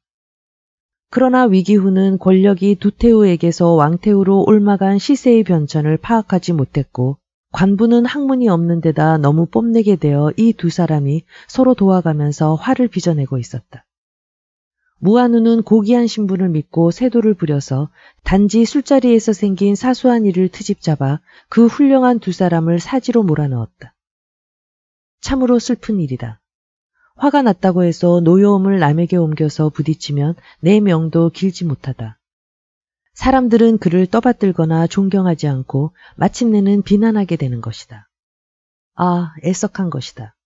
그러나 위기후는 권력이 두태우에게서 왕태우로 옮아간 시세의 변천을 파악하지 못했고 관부는 학문이 없는 데다 너무 뽐내게 되어 이 두 사람이 서로 도와가면서 화를 빚어내고 있었다. 무한우는 고귀한 신분을 믿고 세도를 부려서 단지 술자리에서 생긴 사소한 일을 트집잡아 그 훌륭한 두 사람을 사지로 몰아넣었다. 참으로 슬픈 일이다. 화가 났다고 해서 노여움을 남에게 옮겨서 부딪치면내 명도 길지 못하다. 사람들은 그를 떠받들거나 존경하지 않고 마침내는 비난하게 되는 것이다. 아, 애석한 것이다.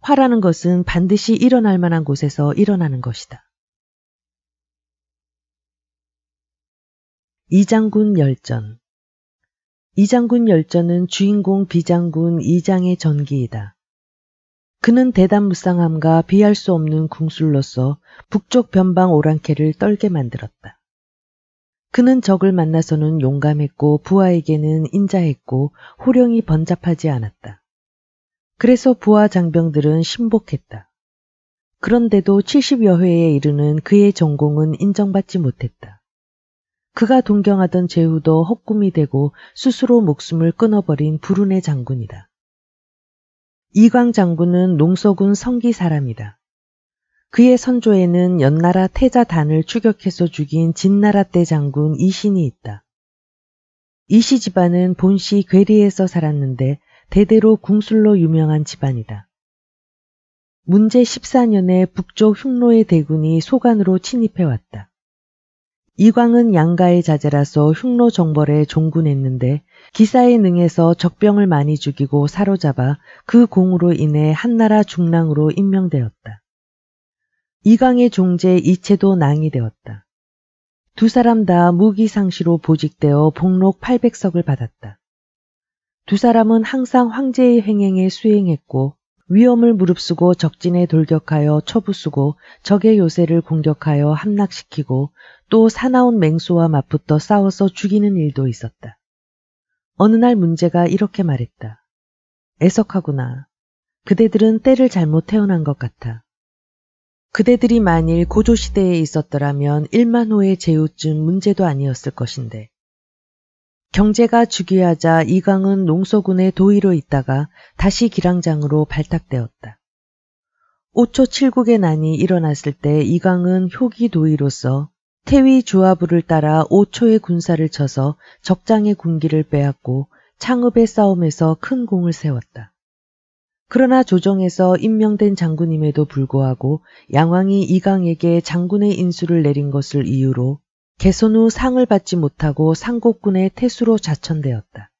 화라는 것은 반드시 일어날 만한 곳에서 일어나는 것이다. 이장군 열전 이장군 열전은 주인공 비장군 이장의 전기이다. 그는 대담무쌍함과 비할 수 없는 궁술로서 북쪽 변방 오랑캐를 떨게 만들었다. 그는 적을 만나서는 용감했고 부하에게는 인자했고 호령이 번잡하지 않았다. 그래서 부하 장병들은 신복했다. 그런데도 70여 회에 이르는 그의 전공은 인정받지 못했다. 그가 동경하던 제후도 헛꿈이 되고 스스로 목숨을 끊어버린 불운의 장군이다. 이광 장군은 농서군 성기 사람이다. 그의 선조에는 연나라 태자단을 추격해서 죽인 진나라 때 장군 이신이 있다. 이시 집안은 본시 괴리에서 살았는데 대대로 궁술로 유명한 집안이다. 문제 14년에 북쪽 흉노의 대군이 소관으로 침입해왔다. 이광은 양가의 자제라서 흉노 정벌에 종군했는데 기사에 능해서 적병을 많이 죽이고 사로잡아 그 공으로 인해 한나라 중랑으로 임명되었다. 이강의 종제 이체도 낭이되었다. 두 사람 다 무기상시로 보직되어 복록 800석을 받았다. 두 사람은 항상 황제의 행행에 수행했고 위험을 무릅쓰고 적진에 돌격하여 처부수고 적의 요새를 공격하여 함락시키고 또 사나운 맹수와 맞붙어 싸워서 죽이는 일도 있었다. 어느 날 문제가 이렇게 말했다. 애석하구나. 그대들은 때를 잘못 태어난 것 같아. 그대들이 만일 고조시대에 있었더라면 1만 호의 제후쯤 문제도 아니었을 것인데. 경제가 주기하자 이강은 농서군의 도의로 있다가 다시 기랑장으로 발탁되었다. 5초 7국의 난이 일어났을 때 이강은 효기 도의로서 태위 조화부를 따라 5초의 군사를 쳐서 적장의 군기를 빼앗고 창읍의 싸움에서 큰 공을 세웠다. 그러나 조정에서 임명된 장군임에도 불구하고 양왕이 이강에게 장군의 인수를 내린 것을 이유로 개선 후 상을 받지 못하고 상곡군의 태수로 자천되었다.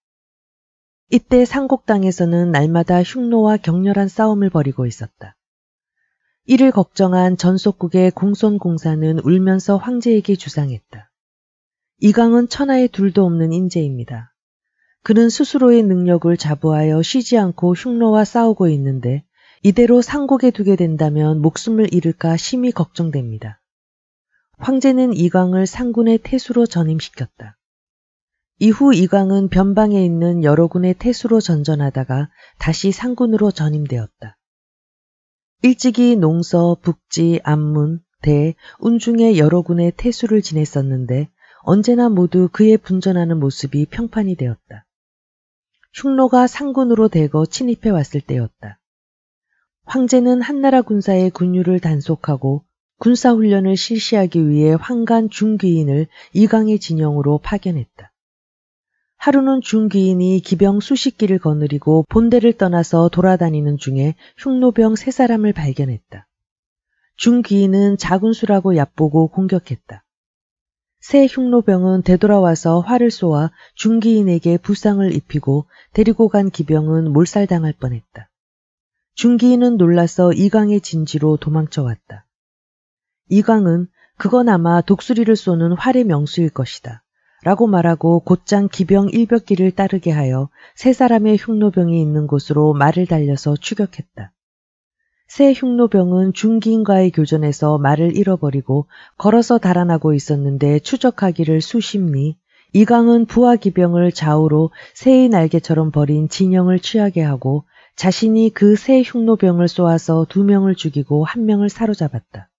이때 상곡 당에서는 날마다 흉노와 격렬한 싸움을 벌이고 있었다. 이를 걱정한 전속국의 공손공사는 울면서 황제에게 주상했다. 이강은 천하에 둘도 없는 인재입니다. 그는 스스로의 능력을 자부하여 쉬지 않고 흉노와 싸우고 있는데 이대로 상곡에 두게 된다면 목숨을 잃을까 심히 걱정됩니다. 황제는 이광을 상군의 태수로 전임시켰다. 이후 이광은 변방에 있는 여러 군의 태수로 전전하다가 다시 상군으로 전임되었다. 일찍이 농서, 북지, 안문, 대, 운중의 여러 군의 태수를 지냈었는데 언제나 모두 그의 분전하는 모습이 평판이 되었다. 흉노가 상군으로 대거 침입해 왔을 때였다. 황제는 한나라 군사의 군율을 단속하고 군사훈련을 실시하기 위해 황간 중귀인을 이강의 진영으로 파견했다. 하루는 중귀인이 기병 수십 기를 거느리고 본대를 떠나서 돌아다니는 중에 흉노병 세 사람을 발견했다. 중귀인은 자군수라고 얕보고 공격했다. 새 흉노병은 되돌아와서 활을 쏘아 중기인에게 부상을 입히고 데리고 간 기병은 몰살당할 뻔했다. 중기인은 놀라서 이강의 진지로 도망쳐왔다. 이강은 그건 아마 독수리를 쏘는 활의 명수일 것이다. 라고 말하고 곧장 기병 일벽기를 따르게 하여 세 사람의 흉노병이 있는 곳으로 말을 달려서 추격했다. 새 흉노병은 중기인과의 교전에서 말을 잃어버리고 걸어서 달아나고 있었는데 추적하기를 수십리, 이강은 부하기병을 좌우로 새의 날개처럼 버린 진영을 취하게 하고 자신이 그 새 흉노병을 쏘아서 두 명을 죽이고 한 명을 사로잡았다.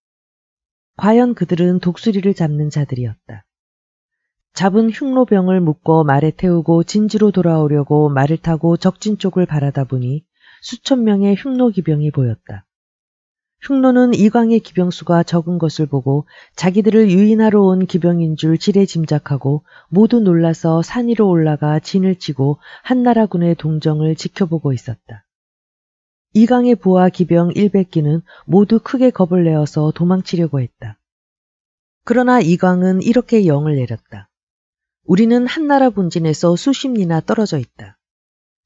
과연 그들은 독수리를 잡는 자들이었다. 잡은 흉노병을 묶어 말에 태우고 진지로 돌아오려고 말을 타고 적진 쪽을 바라다 보니 수천 명의 흉노 기병이 보였다. 흉노는 이광의 기병수가 적은 것을 보고 자기들을 유인하러 온 기병인 줄 지레 짐작하고 모두 놀라서 산 위로 올라가 진을 치고 한나라군의 동정을 지켜보고 있었다. 이강의 부하 기병 100기는 모두 크게 겁을 내어서 도망치려고 했다. 그러나 이광은 이렇게 영을 내렸다. 우리는 한나라 본진에서 수십 리나 떨어져 있다.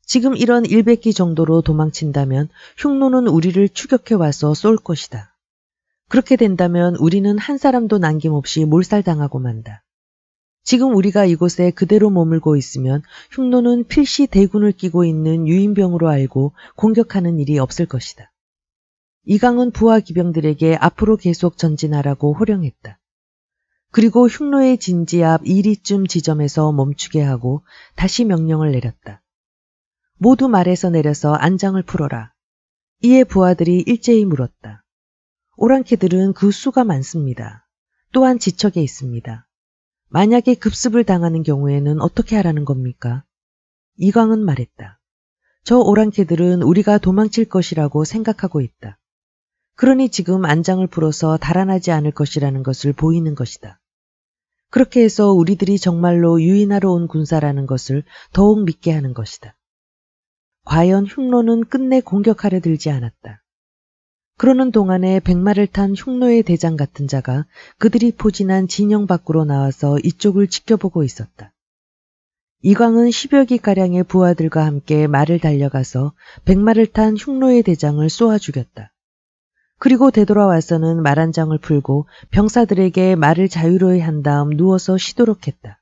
지금 이런 일백기 정도로 도망친다면 흉노는 우리를 추격해 와서 쏠 것이다. 그렇게 된다면 우리는 한 사람도 남김없이 몰살당하고 만다. 지금 우리가 이곳에 그대로 머물고 있으면 흉노는 필시 대군을 끼고 있는 유인병으로 알고 공격하는 일이 없을 것이다. 이강은 부하 기병들에게 앞으로 계속 전진하라고 호령했다. 그리고 흉노의 진지 앞 이리쯤 지점에서 멈추게 하고 다시 명령을 내렸다. 모두 말에서 내려서 안장을 풀어라. 이에 부하들이 일제히 물었다. 오랑캐들은 그 수가 많습니다. 또한 지척에 있습니다. 만약에 급습을 당하는 경우에는 어떻게 하라는 겁니까? 이광은 말했다. 저 오랑캐들은 우리가 도망칠 것이라고 생각하고 있다. 그러니 지금 안장을 풀어서 달아나지 않을 것이라는 것을 보이는 것이다. 그렇게 해서 우리들이 정말로 유인하러 온 군사라는 것을 더욱 믿게 하는 것이다. 과연 흉노는 끝내 공격하려 들지 않았다. 그러는 동안에 백마를 탄 흉노의 대장 같은 자가 그들이 포진한 진영 밖으로 나와서 이쪽을 지켜보고 있었다. 이광은 십여 기가량의 부하들과 함께 말을 달려가서 백마를 탄 흉노의 대장을 쏘아 죽였다. 그리고 되돌아와서는 말 한 장을 풀고 병사들에게 말을 자유로이 한 다음 누워서 쉬도록 했다.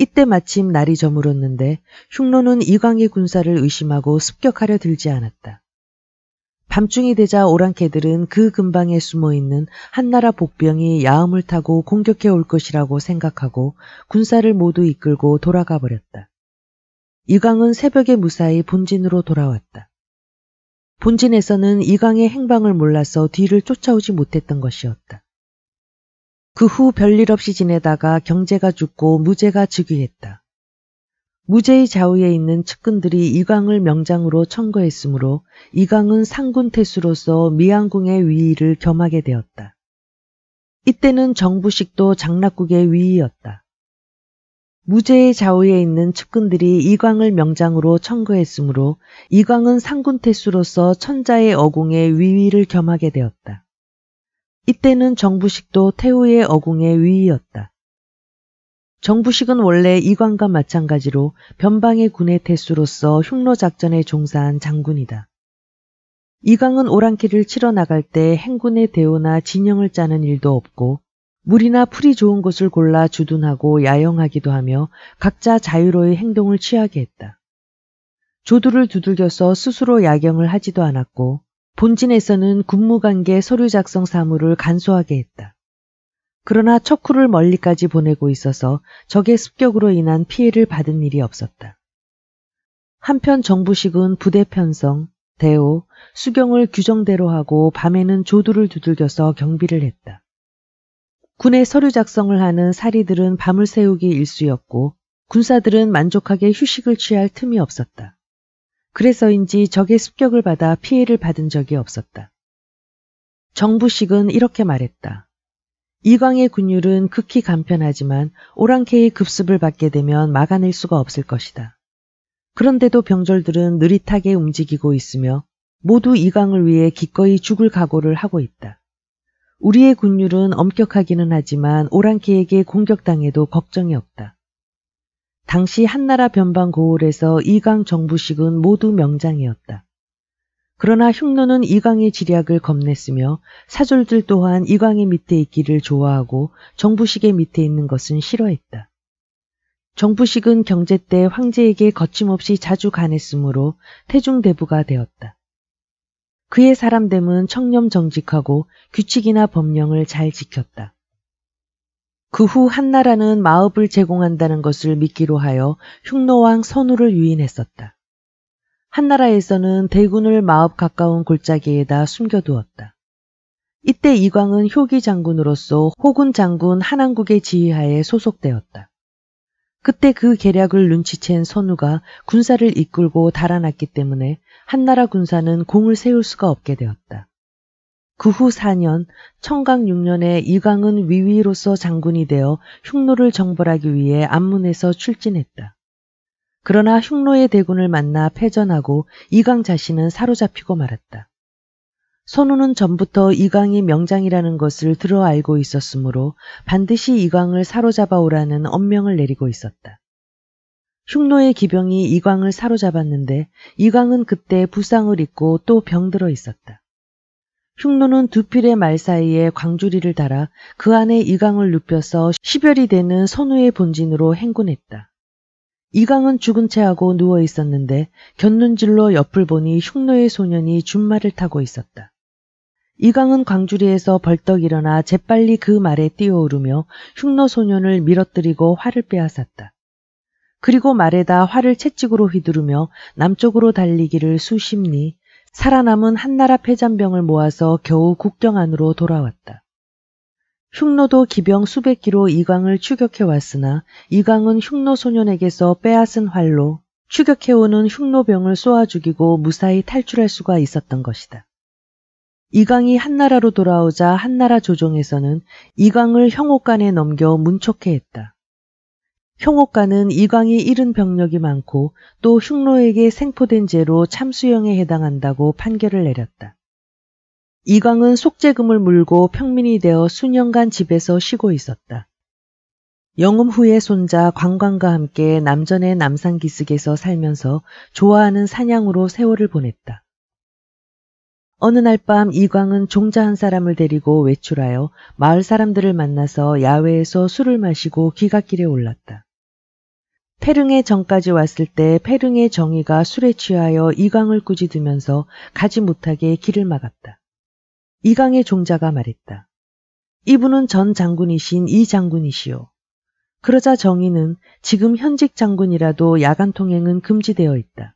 이때 마침 날이 저물었는데 흉노는 이광의 군사를 의심하고 습격하려 들지 않았다. 밤중이 되자 오랑캐들은 그 근방에 숨어 있는 한나라 복병이 야음을 타고 공격해 올 것이라고 생각하고 군사를 모두 이끌고 돌아가 버렸다. 이광은 새벽에 무사히 본진으로 돌아왔다. 본진에서는 이강의 행방을 몰라서 뒤를 쫓아오지 못했던 것이었다. 그후 별일 없이 지내다가 경제가 죽고 무제가 즉위했다. 무제의 좌우에 있는 측근들이 이광을 명장으로 청거했으므로 이광은 상군 태수로서 미양궁의 위위를 겸하게 되었다. 이때는 정부식도 장락국의 위위였다. 무제의 좌우에 있는 측근들이 이광을 명장으로 청거했으므로 이광은 상군 태수로서 천자의 어공의 위위를 겸하게 되었다. 이때는 정부식도 태우의 어궁의 위이었다. 정부식은 원래 이관과 마찬가지로 변방의 군의 태수로서 흉노 작전에 종사한 장군이다. 이광은 오랑캐를 치러 나갈 때 행군의 대우나 진영을 짜는 일도 없고 물이나 풀이 좋은 곳을 골라 주둔하고 야영하기도 하며 각자 자유로이 행동을 취하게 했다. 조두를 두들겨서 스스로 야경을 하지도 않았고 본진에서는 군무관계 서류 작성 사무를 간소하게 했다. 그러나 척후를 멀리까지 보내고 있어서 적의 습격으로 인한 피해를 받은 일이 없었다. 한편 정부식은 부대 편성, 대호, 수경을 규정대로 하고 밤에는 조두를 두들겨서 경비를 했다. 군의 서류 작성을 하는 사리들은 밤을 새우기 일쑤였고 군사들은 만족하게 휴식을 취할 틈이 없었다. 그래서인지 적의 습격을 받아 피해를 받은 적이 없었다. 정부식은 이렇게 말했다. 이광의 군율은 극히 간편하지만 오랑캐의 급습을 받게 되면 막아낼 수가 없을 것이다. 그런데도 병졸들은 느릿하게 움직이고 있으며 모두 이강을 위해 기꺼이 죽을 각오를 하고 있다. 우리의 군율은 엄격하기는 하지만 오랑캐에게 공격당해도 걱정이 없다. 당시 한나라 변방 고을에서 이강 정부식은 모두 명장이었다. 그러나 흉노는 이강의 지략을 겁냈으며 사졸들 또한 이강의 밑에 있기를 좋아하고 정부식의 밑에 있는 것은 싫어했다. 정부식은 경제 때 황제에게 거침없이 자주 간했으므로 태중대부가 되었다. 그의 사람됨은 청렴 정직하고 규칙이나 법령을 잘 지켰다. 그후 한나라는 마읍을 제공한다는 것을 믿기로 하여 흉노왕 선우를 유인했었다. 한나라에서는 대군을 마읍 가까운 골짜기에다 숨겨두었다. 이때 이광은 효기 장군으로서 호군 장군 한안국의 지휘하에 소속되었다. 그때 그 계략을 눈치챈 선우가 군사를 이끌고 달아났기 때문에 한나라 군사는 공을 세울 수가 없게 되었다. 그후 4년 청강 6년에 이강은 위위로서 장군이 되어 흉노를 정벌하기 위해 안문에서 출진했다. 그러나 흉노의 대군을 만나 패전하고 이강 자신은 사로잡히고 말았다. 선우는 전부터 이강이 명장이라는 것을 들어 알고 있었으므로 반드시 이강을 사로잡아오라는 엄명을 내리고 있었다. 흉노의 기병이 이강을 사로잡았는데 이강은 그때 부상을 입고 또 병들어 있었다. 흉노는 두 필의 말 사이에 광주리를 달아 그 안에 이강을 눕혀서 시별이 되는 선우의 본진으로 행군했다. 이강은 죽은 채하고 누워 있었는데 곁눈질로 옆을 보니 흉노의 소년이 준말을 타고 있었다. 이강은 광주리에서 벌떡 일어나 재빨리 그 말에 뛰어오르며 흉노 소년을 밀어뜨리고 활을 빼앗았다. 그리고 말에다 활을 채찍으로 휘두르며 남쪽으로 달리기를 수십 리, 살아남은 한나라 폐잔병을 모아서 겨우 국경 안으로 돌아왔다. 흉노도 기병 수백 기로 이광을 추격해 왔으나 이광은 흉노 소년에게서 빼앗은 활로 추격해오는 흉노병을 쏘아 죽이고 무사히 탈출할 수가 있었던 것이다. 이광이 한나라로 돌아오자 한나라 조정에서는 이광을 형옥간에 넘겨 문촉해 했다. 형옥가는 이광이 잃은 병력이 많고 또 흉노에게 생포된 죄로 참수형에 해당한다고 판결을 내렸다. 이광은 속죄금을 물고 평민이 되어 수년간 집에서 쉬고 있었다. 영음 후의 손자 관광과 함께 남전의 남산기슭에서 살면서 좋아하는 사냥으로 세월을 보냈다. 어느 날 밤 이광은 종자 한 사람을 데리고 외출하여 마을 사람들을 만나서 야외에서 술을 마시고 귀갓길에 올랐다. 페릉의 정까지 왔을 때 페릉의 정의가 술에 취하여 이강을 꾸짖으면서 가지 못하게 길을 막았다. 이강의 종자가 말했다. 이분은 전 장군이신 이 장군이시오. 그러자 정의는 지금 현직 장군이라도 야간 통행은 금지되어 있다.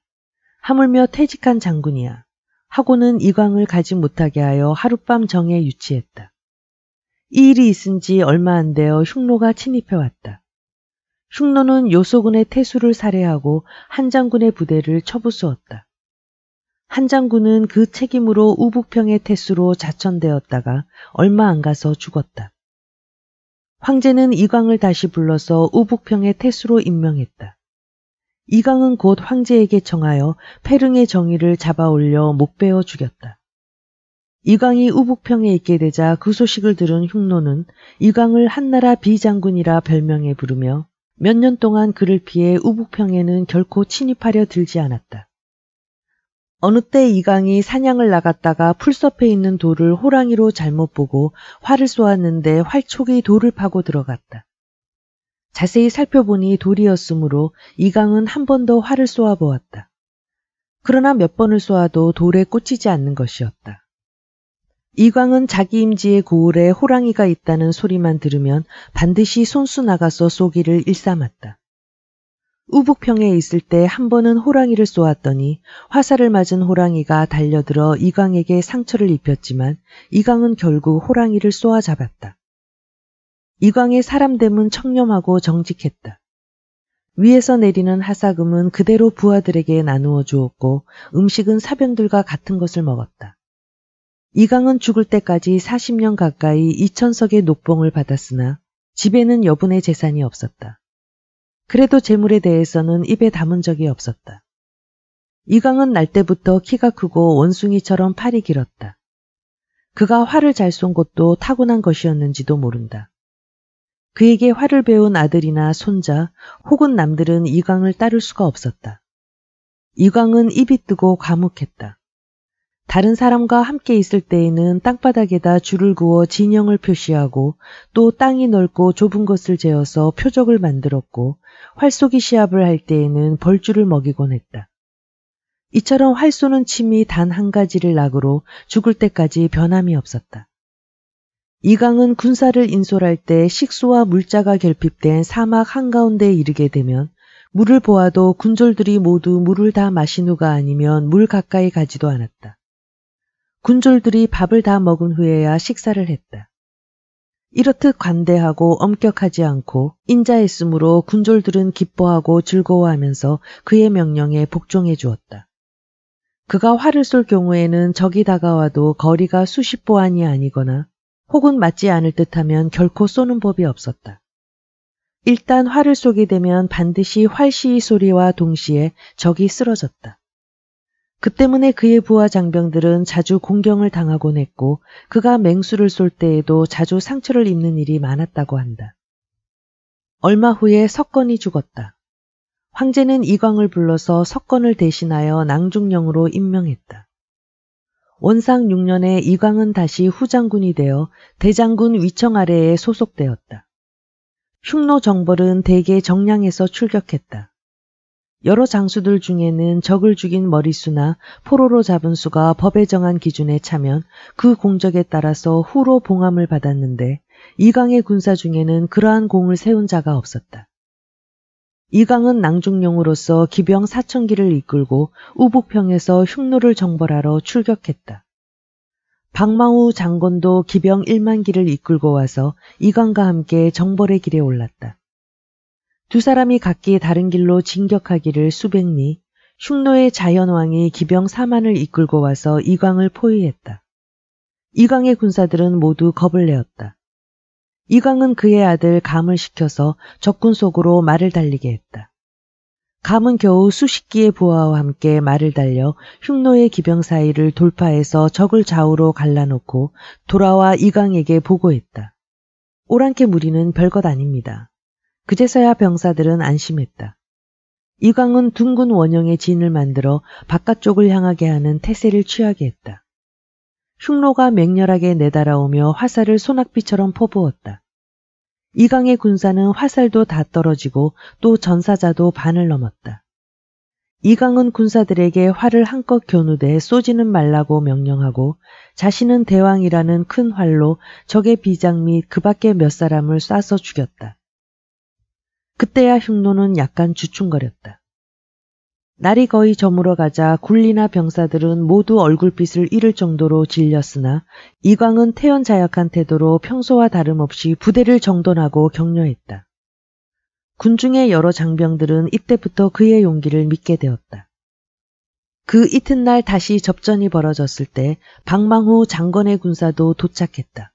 하물며 퇴직한 장군이야. 하고는 이광을 가지 못하게 하여 하룻밤 정에 유치했다. 이 일이 있은 지 얼마 안 되어 흉노가 침입해 왔다. 흉노는 요소군의 태수를 살해하고 한장군의 부대를 처부수었다. 한장군은 그 책임으로 우북평의 태수로 자천되었다가 얼마 안 가서 죽었다. 황제는 이광을 다시 불러서 우북평의 태수로 임명했다. 이광은곧 황제에게 청하여 폐릉의 정의를 잡아올려 목베어 죽였다. 이광이 우북평에 있게 되자 그 소식을 들은 흉노는 이광을 한나라 비장군이라 별명해 부르며 몇년 동안 그를 피해 우북평에는 결코 침입하려 들지 않았다. 어느 때 이강이 사냥을 나갔다가 풀숲에 있는 돌을 호랑이로 잘못 보고 활을 쏘았는데 활촉이 돌을 파고 들어갔다. 자세히 살펴보니 돌이었으므로 이강은 한 번 더 활을 쏘아 보았다. 그러나 몇 번을 쏘아도 돌에 꽂히지 않는 것이었다. 이광은 자기 임지의 고을에 호랑이가 있다는 소리만 들으면 반드시 손수 나가서 쏘기를 일삼았다. 우북평에 있을 때 한 번은 호랑이를 쏘았더니 화살을 맞은 호랑이가 달려들어 이광에게 상처를 입혔지만 이광은 결국 호랑이를 쏘아 잡았다. 이광의 사람됨은 청렴하고 정직했다. 위에서 내리는 하사금은 그대로 부하들에게 나누어 주었고 음식은 사병들과 같은 것을 먹었다. 이강은 죽을 때까지 40년 가까이 이천석의 녹봉을 받았으나 집에는 여분의 재산이 없었다. 그래도 재물에 대해서는 입에 담은 적이 없었다. 이강은 날 때부터 키가 크고 원숭이처럼 팔이 길었다. 그가 활을 잘 쏜 것도 타고난 것이었는지도 모른다. 그에게 활을 배운 아들이나 손자 혹은 남들은 이강을 따를 수가 없었다. 이강은 입이 뜨고 과묵했다. 다른 사람과 함께 있을 때에는 땅바닥에다 줄을 그어 진영을 표시하고 또 땅이 넓고 좁은 것을 재어서 표적을 만들었고 활쏘기 시합을 할 때에는 벌주를 먹이곤 했다. 이처럼 활 쏘는 침이 단 한 가지를 낙으로 죽을 때까지 변함이 없었다. 이강은 군사를 인솔할 때 식수와 물자가 결핍된 사막 한가운데 에 이르게 되면 물을 보아도 군졸들이 모두 물을 다 마신 후가 아니면 물 가까이 가지도 않았다. 군졸들이 밥을 다 먹은 후에야 식사를 했다. 이렇듯 관대하고 엄격하지 않고 인자했으므로 군졸들은 기뻐하고 즐거워하면서 그의 명령에 복종해 주었다. 그가 활을 쏠 경우에는 적이 다가와도 거리가 수십 보안이 아니거나 혹은 맞지 않을 듯하면 결코 쏘는 법이 없었다. 일단 활을 쏘게 되면 반드시 활시 소리와 동시에 적이 쓰러졌다. 그 때문에 그의 부하 장병들은 자주 공경을 당하곤 했고 그가 맹수를 쏠 때에도 자주 상처를 입는 일이 많았다고 한다. 얼마 후에 석건이 죽었다. 황제는 이광을 불러서 석건을 대신하여 낭중령으로 임명했다. 원상 6년에 이광은 다시 후장군이 되어 대장군 위청 아래에 소속되었다. 흉노 정벌은 대개 정량에서 출격했다. 여러 장수들 중에는 적을 죽인 머리수나 포로로 잡은 수가 법에 정한 기준에 차면 그 공적에 따라서 후로 봉함을 받았는데 이강의 군사 중에는 그러한 공을 세운 자가 없었다. 이강은 낭중용으로서 기병 사천기를 이끌고 우북평에서 흉노를 정벌하러 출격했다. 박망우 장건도 기병 1만 기를 이끌고 와서 이강과 함께 정벌의 길에 올랐다. 두 사람이 각기 다른 길로 진격하기를 수백리 흉노의 자연왕이 기병 4만을 이끌고 와서 이광을 포위했다. 이광의 군사들은 모두 겁을 내었다. 이광은 그의 아들 감을 시켜서 적군 속으로 말을 달리게 했다. 감은 겨우 수십 기의 부하와 함께 말을 달려 흉노의 기병 사이를 돌파해서 적을 좌우로 갈라놓고 돌아와 이광에게 보고했다. 오랑캐 무리는 별것 아닙니다. 그제서야 병사들은 안심했다. 이광은 둥근 원형의 진을 만들어 바깥쪽을 향하게 하는 태세를 취하게 했다. 흉로가 맹렬하게 내달아오며 화살을 소낙비처럼 퍼부었다. 이강의 군사는 화살도 다 떨어지고 또 전사자도 반을 넘었다. 이강은 군사들에게 활을 한껏 겨누되 쏘지는 말라고 명령하고 자신은 대왕이라는 큰 활로 적의 비장 및 그 밖의 몇 사람을 쏴서 죽였다. 그때야 흉노는 약간 주춤거렸다. 날이 거의 저물어 가자 군리나 병사들은 모두 얼굴빛을 잃을 정도로 질렸으나 이광은 태연자약한 태도로 평소와 다름없이 부대를 정돈하고 격려했다. 군중의 여러 장병들은 이때부터 그의 용기를 믿게 되었다. 그 이튿날 다시 접전이 벌어졌을 때방망후 장건의 군사도 도착했다.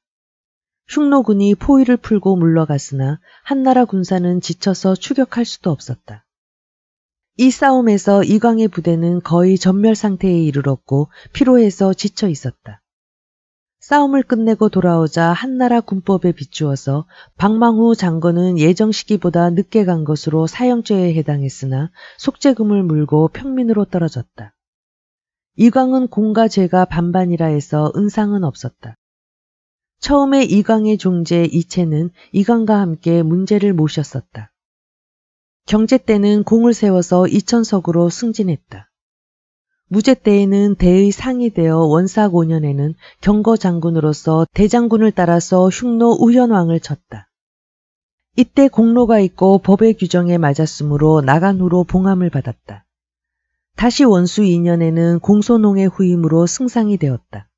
흉노군이 포위를 풀고 물러갔으나 한나라 군사는 지쳐서 추격할 수도 없었다. 이 싸움에서 이광의 부대는 거의 전멸 상태에 이르렀고 피로해서 지쳐 있었다. 싸움을 끝내고 돌아오자 한나라 군법에 비추어서 방망후 장건은 예정 시기보다 늦게 간 것으로 사형죄에 해당했으나 속죄금을 물고 평민으로 떨어졌다. 이광은 공과 죄가 반반이라 해서 은상은 없었다. 처음에 이강의 종제 이채는 이강과 함께 문제를 모셨었다. 경제 때는 공을 세워서 이천석으로 승진했다. 무제 때에는 대의 상이 되어 원삭 5년에는 경거 장군으로서 대장군을 따라서 흉노 우현왕을 쳤다. 이때 공로가 있고 법의 규정에 맞았으므로 나간 후로 봉함을 받았다. 다시 원수 2년에는 공소농의 후임으로 승상이 되었다.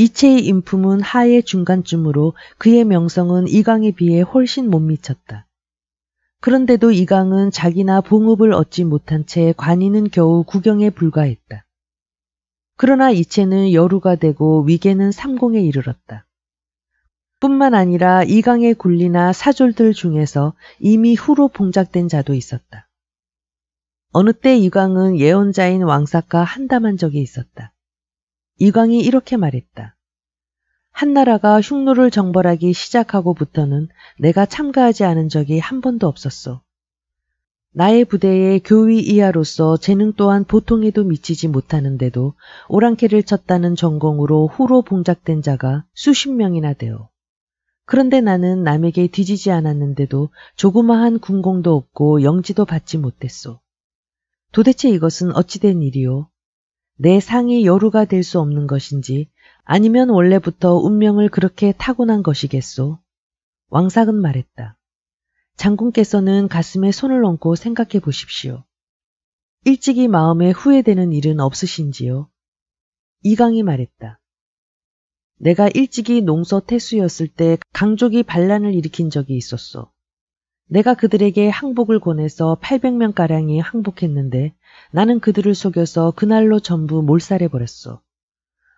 이체의 인품은 하의 중간쯤으로 그의 명성은 이강에 비해 훨씬 못 미쳤다. 그런데도 이강은 자기나 봉읍을 얻지 못한 채 관인은 겨우 구경에 불과했다. 그러나 이체는 여루가 되고 위계는 삼공에 이르렀다. 뿐만 아니라 이강의 군리나 사졸들 중에서 이미 후로 봉작된 자도 있었다. 어느 때 이강은 예언자인 왕사가 한담한 적이 있었다. 이광이 이렇게 말했다. 한나라가 흉노를 정벌하기 시작하고부터는 내가 참가하지 않은 적이 한 번도 없었어. 나의 부대의 교위 이하로서 재능 또한 보통에도 미치지 못하는데도 오랑캐를 쳤다는 전공으로 후로 봉작된 자가 수십 명이나 되어. 그런데 나는 남에게 뒤지지 않았는데도 조그마한 군공도 없고 영지도 받지 못했소. 도대체 이것은 어찌된 일이오? 내 상이 여루가 될 수 없는 것인지 아니면 원래부터 운명을 그렇게 타고난 것이겠소. 왕삭은 말했다. 장군께서는 가슴에 손을 얹고 생각해 보십시오. 일찍이 마음에 후회되는 일은 없으신지요? 이강이 말했다. 내가 일찍이 농서 태수였을 때 강족이 반란을 일으킨 적이 있었소. 내가 그들에게 항복을 권해서 800명가량이 항복했는데 나는 그들을 속여서 그날로 전부 몰살해버렸소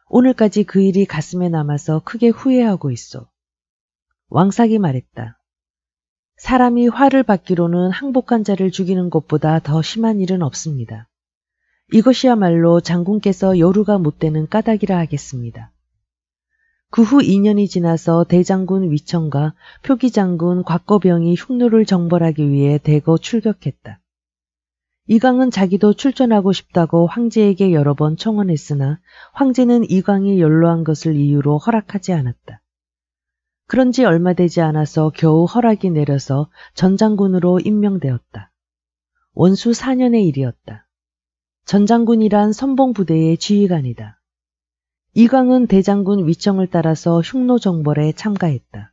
오늘까지 그 일이 가슴에 남아서 크게 후회하고 있어. 왕삭이 말했다. 사람이 화를 받기로는 항복한 자를 죽이는 것보다 더 심한 일은 없습니다. 이것이야말로 장군께서 여루가 못되는 까닭이라 하겠습니다. 그 후 2년이 지나서 대장군 위천과 표기장군 곽거병이 흉노를 정벌하기 위해 대거 출격했다. 이강은 자기도 출전하고 싶다고 황제에게 여러 번 청원했으나 황제는 이강이 연로한 것을 이유로 허락하지 않았다. 그런 지 얼마 되지 않아서 겨우 허락이 내려서 전장군으로 임명되었다. 원수 4년의 일이었다. 전장군이란 선봉부대의 지휘관이다. 이광은 대장군 위청을 따라서 흉노정벌에 참가했다.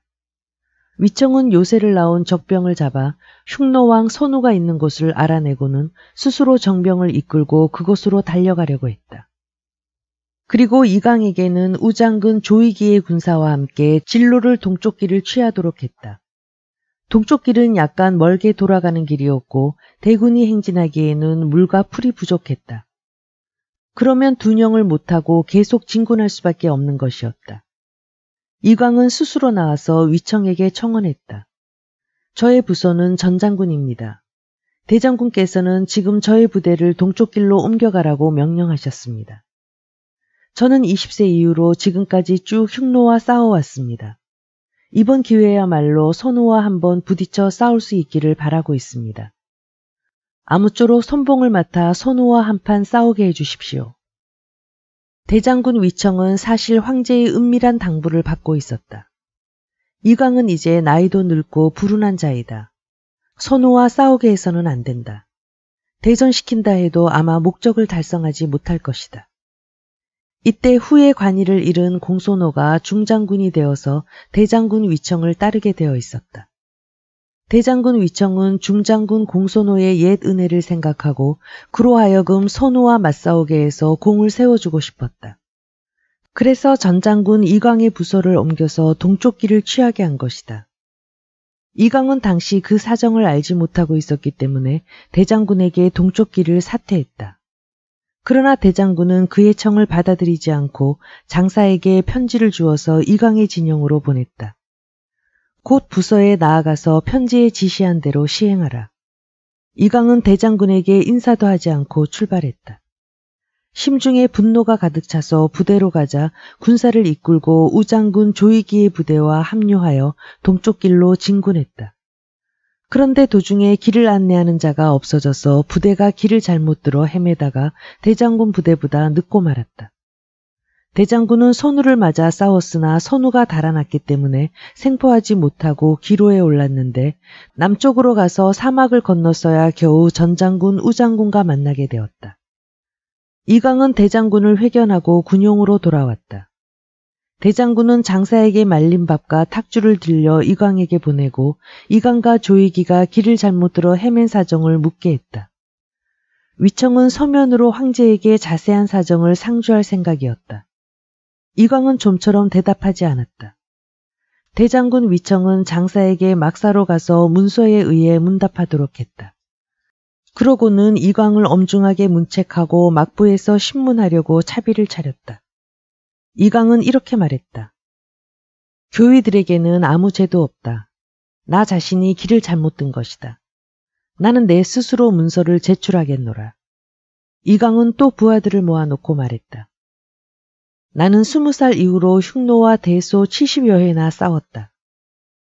위청은 요새를 나온 적병을 잡아 흉노왕 선우가 있는 곳을 알아내고는 스스로 정병을 이끌고 그곳으로 달려가려고 했다. 그리고 이강에게는 우장근 조이기의 군사와 함께 진로를 동쪽 길을 취하도록 했다. 동쪽 길은 약간 멀게 돌아가는 길이었고 대군이 행진하기에는 물과 풀이 부족했다. 그러면 둔영을 못하고 계속 진군할 수밖에 없는 것이었다. 이광은 스스로 나와서 위청에게 청원했다. 저의 부서는 전장군입니다. 대장군께서는 지금 저의 부대를 동쪽 길로 옮겨가라고 명령하셨습니다. 저는 20세 이후로 지금까지 쭉 흉노와 싸워왔습니다. 이번 기회야말로 선우와 한번 부딪혀 싸울 수 있기를 바라고 있습니다. 아무쪼록 선봉을 맡아 선우와 한판 싸우게 해주십시오. 대장군 위청은 사실 황제의 은밀한 당부를 받고 있었다. 이광은 이제 나이도 늙고 불운한 자이다. 선호와 싸우게 해서는 안 된다. 대전시킨다 해도 아마 목적을 달성하지 못할 것이다. 이때 후에 관위를 잃은 공손호가 중장군이 되어서 대장군 위청을 따르게 되어 있었다. 대장군 위청은 중장군 공손호의 옛 은혜를 생각하고 그로 하여금 선우와 맞싸우게 해서 공을 세워주고 싶었다. 그래서 전장군 이광의 부서를 옮겨서 동쪽 길을 취하게 한 것이다. 이광은 당시 그 사정을 알지 못하고 있었기 때문에 대장군에게 동쪽 길을 사퇴했다. 그러나 대장군은 그의 청을 받아들이지 않고 장사에게 편지를 주어서 이광의 진영으로 보냈다. 곧 부서에 나아가서 편지에 지시한 대로 시행하라. 이강은 대장군에게 인사도 하지 않고 출발했다. 심중에 분노가 가득 차서 부대로 가자 군사를 이끌고 우장군 조이기의 부대와 합류하여 동쪽 길로 진군했다. 그런데 도중에 길을 안내하는 자가 없어져서 부대가 길을 잘못 들어 헤매다가 대장군 부대보다 늦고 말았다. 대장군은 선우를 맞아 싸웠으나 선우가 달아났기 때문에 생포하지 못하고 기로에 올랐는데 남쪽으로 가서 사막을 건넜어야 겨우 전장군 우장군과 만나게 되었다. 이강은 대장군을 회견하고 군용으로 돌아왔다. 대장군은 장사에게 말린 밥과 탁주를 들려 이강에게 보내고 이강과 조이기가 길을 잘못 들어 헤맨 사정을 묻게 했다. 위청은 서면으로 황제에게 자세한 사정을 상주할 생각이었다. 이광은 좀처럼 대답하지 않았다. 대장군 위청은 장사에게 막사로 가서 문서에 의해 문답하도록 했다. 그러고는 이광을 엄중하게 문책하고 막부에서 신문하려고 차비를 차렸다. 이광은 이렇게 말했다. 교위들에게는 아무 죄도 없다. 나 자신이 길을 잘못 든 것이다. 나는 내 스스로 문서를 제출하겠노라. 이광은또 부하들을 모아놓고 말했다. 나는 스무 살 이후로 흉노와 대소 70여 해나 싸웠다.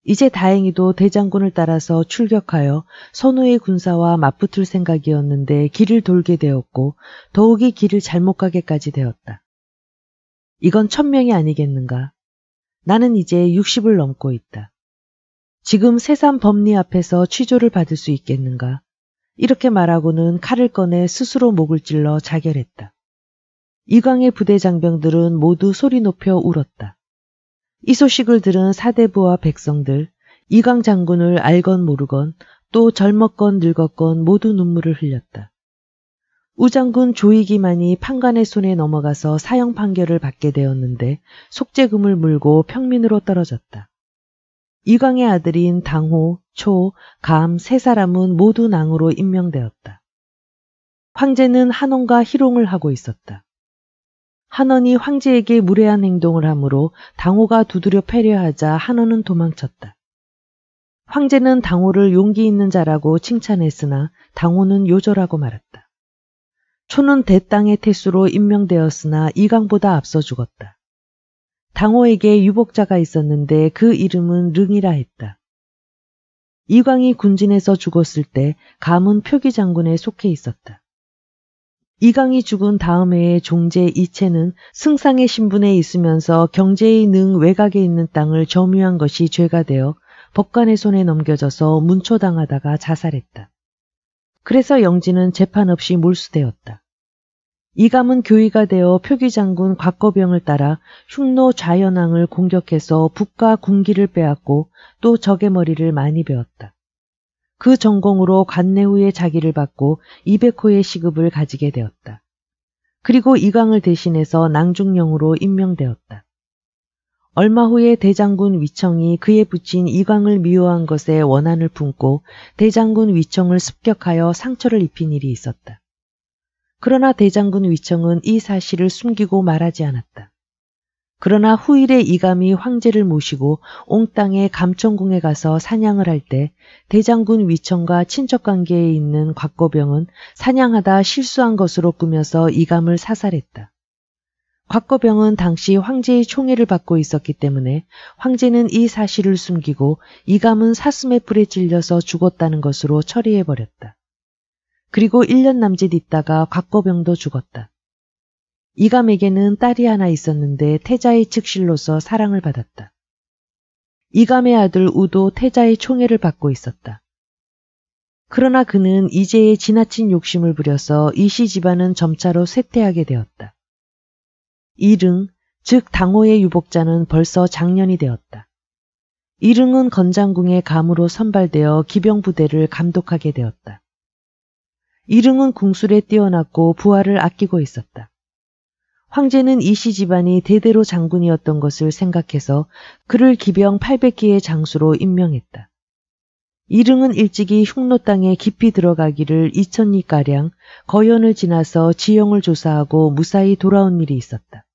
이제 다행히도 대장군을 따라서 출격하여 선우의 군사와 맞붙을 생각이었는데 길을 돌게 되었고 더욱이 길을 잘못 가게까지 되었다. 이건 천명이 아니겠는가. 나는 이제 60을 넘고 있다. 지금 세상 법리 앞에서 취조를 받을 수 있겠는가. 이렇게 말하고는 칼을 꺼내 스스로 목을 찔러 자결했다. 이광의 부대 장병들은 모두 소리 높여 울었다. 이 소식을 들은 사대부와 백성들, 이광 장군을 알건 모르건 또 젊었건 늙었건 모두 눈물을 흘렸다. 우장군 조이기만이 판관의 손에 넘어가서 사형 판결을 받게 되었는데 속죄금을 물고 평민으로 떨어졌다. 이광의 아들인 당호, 초, 감 세 사람은 모두 낭으로 임명되었다. 황제는 한홍과 희롱을 하고 있었다. 한원이 황제에게 무례한 행동을 하므로 당호가 두드려 패려하자 한원은 도망쳤다. 황제는 당호를 용기 있는 자라고 칭찬했으나 당호는 요절하고 말았다. 초는 대땅의 태수로 임명되었으나 이강보다 앞서 죽었다. 당호에게 유복자가 있었는데 그 이름은 릉이라 했다. 이광이 군진에서 죽었을 때 감은 표기 장군에 속해 있었다. 이강이 죽은 다음 해에 종제 이체는 승상의 신분에 있으면서 경제의 능 외곽에 있는 땅을 점유한 것이 죄가 되어 법관의 손에 넘겨져서 문초당하다가 자살했다. 그래서 영지는 재판 없이 몰수되었다. 이감은 교의가 되어 표기장군 곽거병을 따라 흉노 좌연왕을 공격해서 북과 군기를 빼앗고 또 적의 머리를 많이 베었다. 그 전공으로 관내 후에 자기를 받고 200호의 시급을 가지게 되었다. 그리고 이강을 대신해서 낭중령으로 임명되었다. 얼마 후에 대장군 위청이 그에 붙인 이광을 미워한 것에 원한을 품고 대장군 위청을 습격하여 상처를 입힌 일이 있었다. 그러나 대장군 위청은 이 사실을 숨기고 말하지 않았다. 그러나 후일에 이감이 황제를 모시고 옹 땅의 감천궁에 가서 사냥을 할 때 대장군 위청과 친척관계에 있는 곽거병은 사냥하다 실수한 것으로 꾸며서 이감을 사살했다. 곽거병은 당시 황제의 총애를 받고 있었기 때문에 황제는 이 사실을 숨기고 이감은 사슴의 풀에 찔려서 죽었다는 것으로 처리해버렸다. 그리고 1년 남짓 있다가 곽거병도 죽었다. 이감에게는 딸이 하나 있었는데 태자의 측실로서 사랑을 받았다. 이감의 아들 우도 태자의 총애를 받고 있었다. 그러나 그는 이제의 지나친 욕심을 부려서 이씨 집안은 점차로 쇠퇴하게 되었다. 이릉, 즉 당호의 유복자는 벌써 작년이 되었다. 이릉은 건장궁의 감으로 선발되어 기병부대를 감독하게 되었다. 이릉은 궁술에 뛰어났고 부하를 아끼고 있었다. 황제는 이씨 집안이 대대로 장군이었던 것을 생각해서 그를 기병 800기의 장수로 임명했다. 이릉은 일찍이 흉노 땅에 깊이 들어가기를 2천리가량 거연을 지나서 지형을 조사하고 무사히 돌아온 일이 있었다.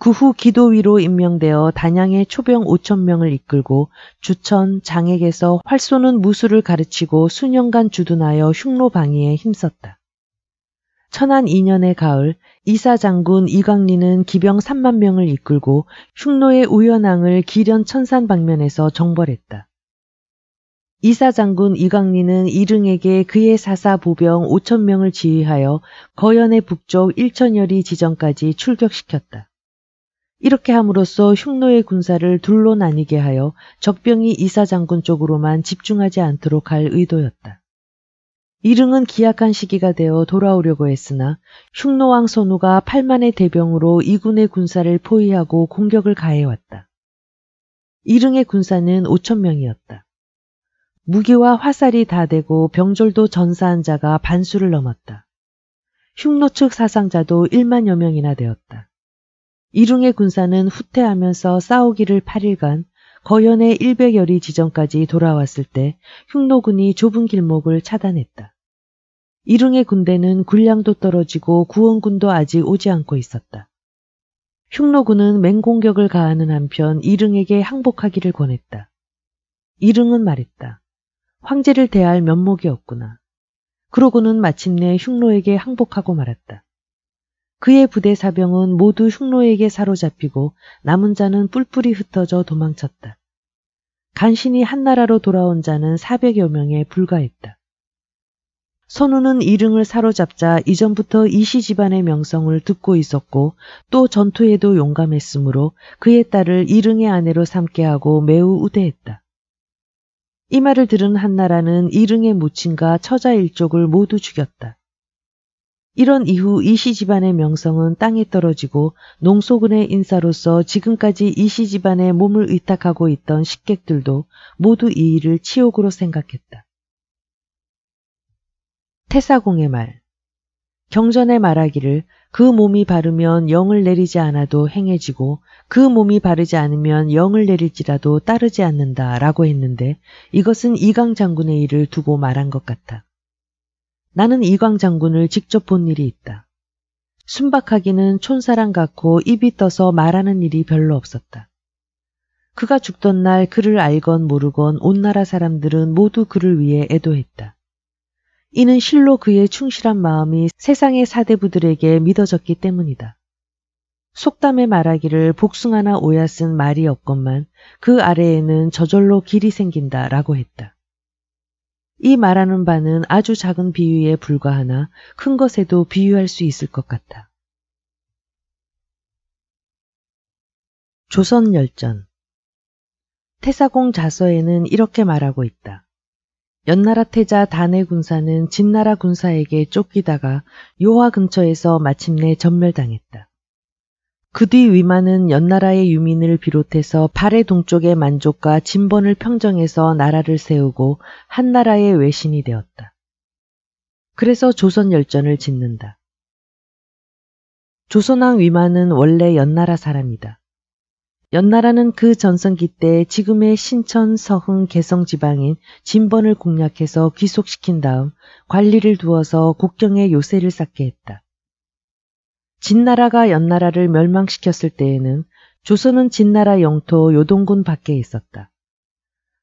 그 후 기도위로 임명되어 단양의 초병 5천명을 이끌고 주천, 장액에서 활쏘는 무술을 가르치고 수년간 주둔하여 흉노 방위에 힘썼다. 천안 2년의 가을 이사 장군 이광리는 기병 3만 명을 이끌고 흉노의 우연왕을 기련 천산 방면에서 정벌했다. 이사 장군 이광리는 이릉에게 그의 사사 보병 5천 명을 지휘하여 거연의 북쪽 1천여리 지점까지 출격시켰다. 이렇게 함으로써 흉노의 군사를 둘로 나뉘게 하여 적병이 이사 장군 쪽으로만 집중하지 않도록 할 의도였다. 이릉은 기약한 시기가 되어 돌아오려고 했으나 흉노왕 선우가 8만의 대병으로 이군의 군사를 포위하고 공격을 가해왔다. 이릉의 군사는 5천 명이었다. 무기와 화살이 다 되고 병졸도 전사한 자가 반수를 넘었다. 흉노 측 사상자도 1만여 명이나 되었다. 이릉의 군사는 후퇴하면서 싸우기를 8일간 거연의 일백여리 지점까지 돌아왔을 때 흉노군이 좁은 길목을 차단했다. 이릉의 군대는 군량도 떨어지고 구원군도 아직 오지 않고 있었다. 흉노군은 맹공격을 가하는 한편 이릉에게 항복하기를 권했다. 이릉은 말했다. 황제를 대할 면목이 없구나. 그러고는 마침내 흉노에게 항복하고 말았다. 그의 부대 사병은 모두 흉노에게 사로잡히고 남은 자는 뿔뿔이 흩어져 도망쳤다. 간신히 한나라로 돌아온 자는 400여 명에 불과했다. 선우는 이릉을 사로잡자 이전부터 이씨 집안의 명성을 듣고 있었고 또 전투에도 용감했으므로 그의 딸을 이릉의 아내로 삼게 하고 매우 우대했다. 이 말을 들은 한나라는 이릉의 모친과 처자 일족을 모두 죽였다. 이런 이후 이씨 집안의 명성은 땅에 떨어지고 농소근의 인사로서 지금까지 이씨 집안의 몸을 의탁하고 있던 식객들도 모두 이 일을 치욕으로 생각했다. 태사공의 말 경전에 말하기를 그 몸이 바르면 영을 내리지 않아도 행해지고 그 몸이 바르지 않으면 영을 내릴지라도 따르지 않는다라고 했는데 이것은 이강 장군의 일을 두고 말한 것 같다. 나는 이광 장군을 직접 본 일이 있다. 순박하기는 촌사랑 같고 입이 떠서 말하는 일이 별로 없었다. 그가 죽던 날 그를 알건 모르건 온 나라 사람들은 모두 그를 위해 애도했다. 이는 실로 그의 충실한 마음이 세상의 사대부들에게 믿어졌기 때문이다. 속담에 말하기를 복숭아나 오야 쓴 말이 없건만 그 아래에는 저절로 길이 생긴다 라고 했다. 이 말하는 바는 아주 작은 비유에 불과하나 큰 것에도 비유할 수 있을 것 같다. 조선열전 태사공 자서에는 이렇게 말하고 있다. 연나라 태자 단해 군사는 진나라 군사에게 쫓기다가 요하 근처에서 마침내 전멸당했다. 그뒤 위만은 연나라의 유민을 비롯해서 발해 동쪽의 만족과 진번을 평정해서 나라를 세우고 한나라의 외신이 되었다. 그래서 조선열전을 짓는다. 조선왕 위만은 원래 연나라 사람이다. 연나라는 그 전성기 때 지금의 신천, 서흥, 개성 지방인 진번을 공략해서 귀속시킨 다음 관리를 두어서 국경에 요새를 쌓게 했다. 진나라가 연나라를 멸망시켰을 때에는 조선은 진나라 영토 요동군 밖에 있었다.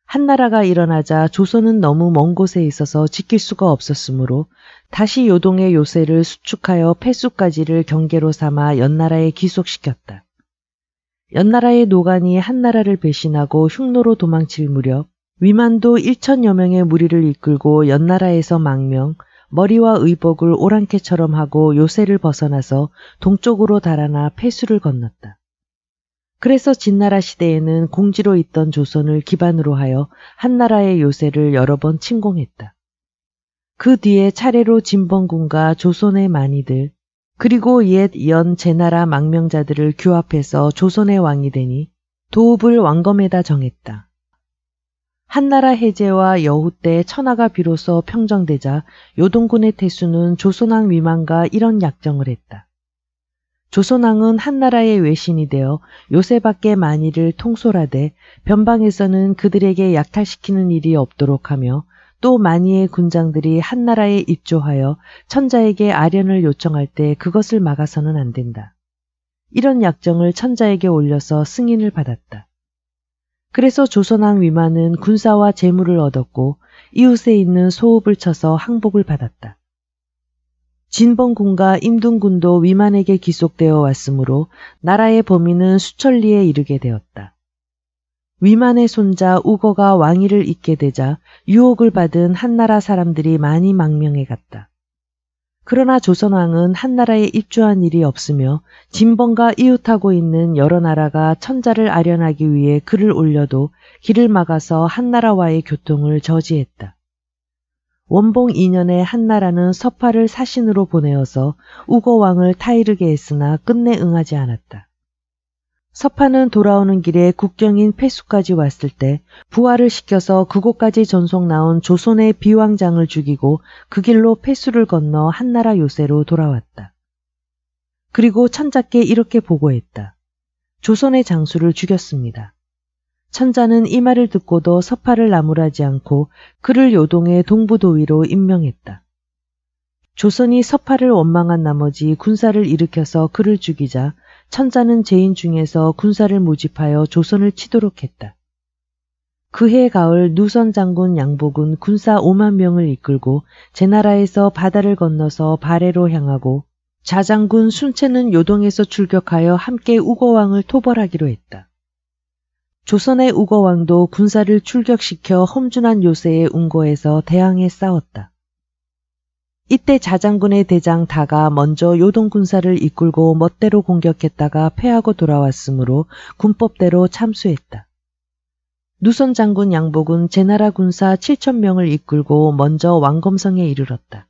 한나라가 일어나자 조선은 너무 먼 곳에 있어서 지킬 수가 없었으므로 다시 요동의 요새를 수축하여 패수까지를 경계로 삼아 연나라에 귀속시켰다. 연나라의 노간이 한나라를 배신하고 흉노로 도망칠 무렵 위만도 1천여 명의 무리를 이끌고 연나라에서 망명, 머리와 의복을 오랑캐처럼 하고 요새를 벗어나서 동쪽으로 달아나 폐수를 건넜다. 그래서 진나라 시대에는 공지로 있던 조선을 기반으로 하여 한나라의 요새를 여러 번 침공했다. 그 뒤에 차례로 진범군과 조선의 만이들, 그리고 옛 연 제나라 망명자들을 규합해서 조선의 왕이 되니 도읍을 왕검에다 정했다. 한나라 해제와 여후 때 천하가 비로소 평정되자 요동군의 태수는 조선왕 위만과 이런 약정을 했다. 조선왕은 한나라의 외신이 되어 요새밖에 만일을 통솔하되 변방에서는 그들에게 약탈시키는 일이 없도록 하며 또만니의 군장들이 한나라에 입조하여 천자에게 아련을 요청할 때 그것을 막아서는 안 된다. 이런 약정을 천자에게 올려서 승인을 받았다. 그래서 조선왕 위만은 군사와 재물을 얻었고 이웃에 있는 소읍을 쳐서 항복을 받았다. 진범군과 임둔군도 위만에게 기속되어 왔으므로 나라의 범위는 수천리에 이르게 되었다. 위만의 손자 우거가 왕위를 잇게 되자 유혹을 받은 한나라 사람들이 많이 망명해 갔다. 그러나 조선왕은 한나라에 입주한 일이 없으며 진범과 이웃하고 있는 여러 나라가 천자를 아련하기 위해 그를 올려도 길을 막아서 한나라와의 교통을 저지했다. 원봉 2년에 한나라는 서파를 사신으로 보내어서 우거왕을 타이르게 했으나 끝내 응하지 않았다. 서판은 돌아오는 길에 국경인 폐수까지 왔을 때 부하를 시켜서 그곳까지 전속 나온 조선의 비왕장을 죽이고 그 길로 폐수를 건너 한나라 요새로 돌아왔다. 그리고 천자께 이렇게 보고했다. 조선의 장수를 죽였습니다. 천자는 이 말을 듣고도 서파를 나무라지 않고 그를 요동의 동부도위로 임명했다. 조선이 서파를 원망한 나머지 군사를 일으켜서 그를 죽이자 천자는 제인 중에서 군사를 모집하여 조선을 치도록 했다. 그해 가을 누선 장군 양복은 군사 5만 명을 이끌고 제나라에서 바다를 건너서 발해로 향하고 자장군 순채는 요동에서 출격하여 함께 우거왕을 토벌하기로 했다. 조선의 우거왕도 군사를 출격시켜 험준한 요새에운거해서 대항해 싸웠다. 이때 자장군의 대장 다가 먼저 요동 군사를 이끌고 멋대로 공격했다가 패하고 돌아왔으므로 군법대로 참수했다. 누선 장군 양복은 제나라 군사 7천명을 이끌고 먼저 왕검성에 이르렀다.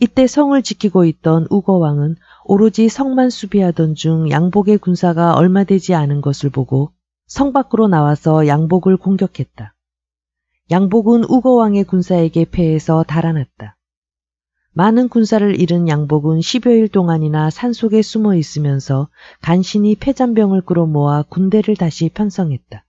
이때 성을 지키고 있던 우거왕은 오로지 성만 수비하던 중 양복의 군사가 얼마 되지 않은 것을 보고 성 밖으로 나와서 양복을 공격했다. 양복은 우거왕의 군사에게 패해서 달아났다. 많은 군사를 잃은 양복은 10여일 동안이나 산속에 숨어 있으면서 간신히 폐잔병을 끌어모아 군대를 다시 편성했다.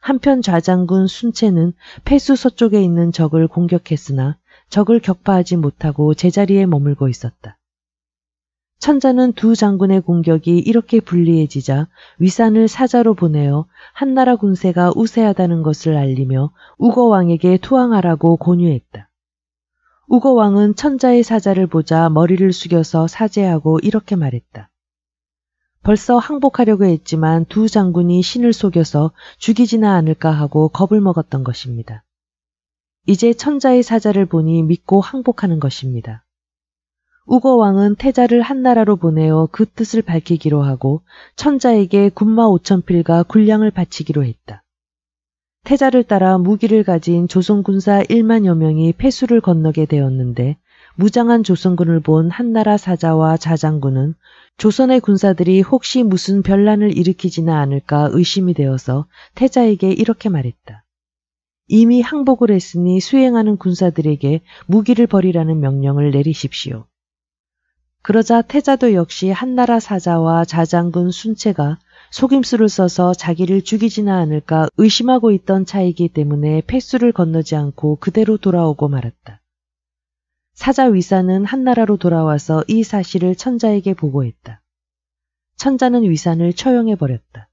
한편 좌장군 순체는 폐수 서쪽에 있는 적을 공격했으나 적을 격파하지 못하고 제자리에 머물고 있었다. 천자는 두 장군의 공격이 이렇게 불리해지자 위산을 사자로 보내어 한나라 군세가 우세하다는 것을 알리며 우거왕에게 투항하라고 권유했다. 우거 왕은 천자의 사자를 보자 머리를 숙여서 사죄하고 이렇게 말했다. 벌써 항복하려고 했지만 두 장군이 신을 속여서 죽이지나 않을까 하고 겁을 먹었던 것입니다. 이제 천자의 사자를 보니 믿고 항복하는 것입니다. 우거 왕은 태자를 한나라로 보내어 그 뜻을 밝히기로 하고 천자에게 군마 오천 필과 군량을 바치기로 했다. 태자를 따라 무기를 가진 조선군사 1만여 명이 폐수를 건너게 되었는데 무장한 조선군을 본 한나라 사자와 자장군은 조선의 군사들이 혹시 무슨 변란을 일으키지나 않을까 의심이 되어서 태자에게 이렇게 말했다. 이미 항복을 했으니 수행하는 군사들에게 무기를 버리라는 명령을 내리십시오. 그러자 태자도 역시 한나라 사자와 자장군 순체가 속임수를 써서 자기를 죽이지나 않을까 의심하고 있던 차이기 때문에 폐수를 건너지 않고 그대로 돌아오고 말았다. 사자 위사는 한나라로 돌아와서 이 사실을 천자에게 보고했다. 천자는 위산을 처형해버렸다.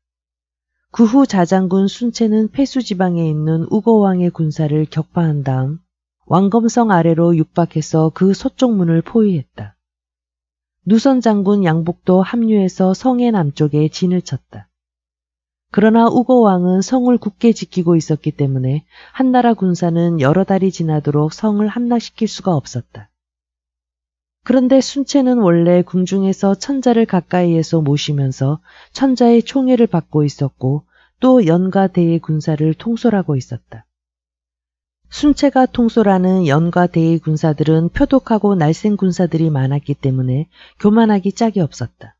그 후 자장군 순체는 폐수 지방에 있는 우거왕의 군사를 격파한 다음 왕검성 아래로 육박해서 그 서쪽 문을 포위했다. 누선 장군 양복도 합류해서 성의 남쪽에 진을 쳤다. 그러나 우거 왕은 성을 굳게 지키고 있었기 때문에 한나라 군사는 여러 달이 지나도록 성을 함락시킬 수가 없었다. 그런데 순체는 원래 궁중에서 천자를 가까이에서 모시면서 천자의 총애를 받고 있었고 또연가 대의 군사를 통솔하고 있었다. 순체가 통솔하는 연과 대의 군사들은 표독하고 날쌘 군사들이 많았기 때문에 교만하기 짝이 없었다.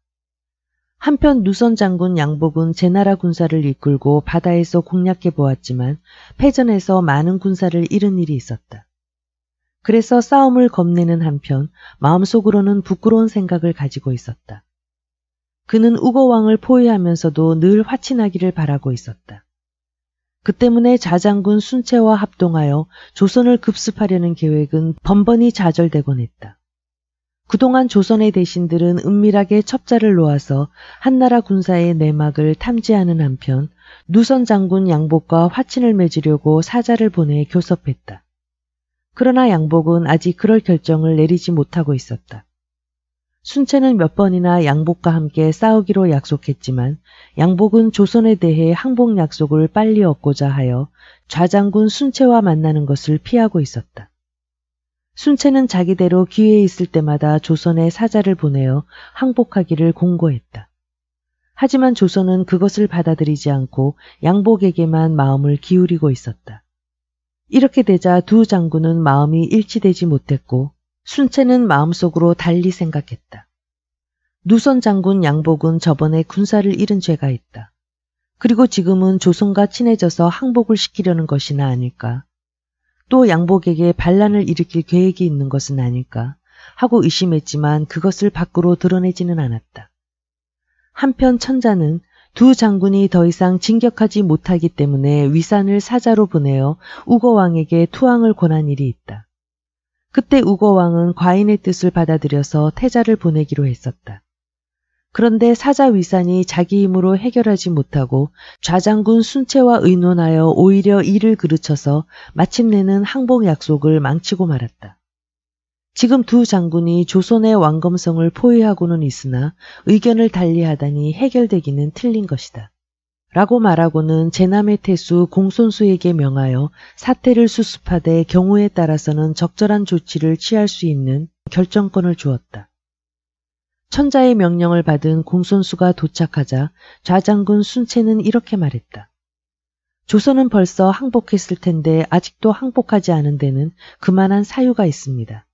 한편 누선 장군 양복은 제나라 군사를 이끌고 바다에서 공략해 보았지만 패전에서 많은 군사를 잃은 일이 있었다. 그래서 싸움을 겁내는 한편 마음속으로는 부끄러운 생각을 가지고 있었다. 그는 우거왕을 포위하면서도 늘 화친하기를 바라고 있었다. 그 때문에 자장군 순채와 합동하여 조선을 급습하려는 계획은 번번이 좌절되곤 했다. 그동안 조선의 대신들은 은밀하게 첩자를 놓아서 한나라 군사의 내막을 탐지하는 한편 누선 장군 양복과 화친을 맺으려고 사자를 보내 교섭했다. 그러나 양복은 아직 그럴 결정을 내리지 못하고 있었다. 순체는 몇 번이나 양복과 함께 싸우기로 약속했지만 양복은 조선에 대해 항복 약속을 빨리 얻고자 하여 좌장군 순체와 만나는 것을 피하고 있었다. 순체는 자기대로 기회 있을 때마다 조선에 사자를 보내어 항복하기를 공고했다. 하지만 조선은 그것을 받아들이지 않고 양복에게만 마음을 기울이고 있었다. 이렇게 되자 두 장군은 마음이 일치되지 못했고 순채는 마음속으로 달리 생각했다. 누선 장군 양복은 저번에 군사를 잃은 죄가 있다. 그리고 지금은 조선과 친해져서 항복을 시키려는 것이나 아닐까. 또 양복에게 반란을 일으킬 계획이 있는 것은 아닐까 하고 의심했지만 그것을 밖으로 드러내지는 않았다. 한편 천자는 두 장군이 더 이상 진격하지 못하기 때문에 위산을 사자로 보내어 우거왕에게 투항을 권한 일이 있다. 그때 우거 왕은 과인의 뜻을 받아들여서 태자를 보내기로 했었다. 그런데 사자 위산이 자기 힘으로 해결하지 못하고 좌장군 순채와 의논하여 오히려 일을 그르쳐서 마침내는 항복 약속을 망치고 말았다. 지금 두 장군이 조선의 왕검성을 포위하고는 있으나 의견을 달리하다니 해결되기는 틀린 것이다. 라고 말하고는 제남의 태수 공손수에게 명하여 사태를 수습하되 경우에 따라서는 적절한 조치를 취할 수 있는 결정권을 주었다. 천자의 명령을 받은 공손수가 도착하자 좌장군 순채는 이렇게 말했다. 조선은 벌써 항복했을 텐데 아직도 항복하지 않은 데는 그만한 사유가 있습니다.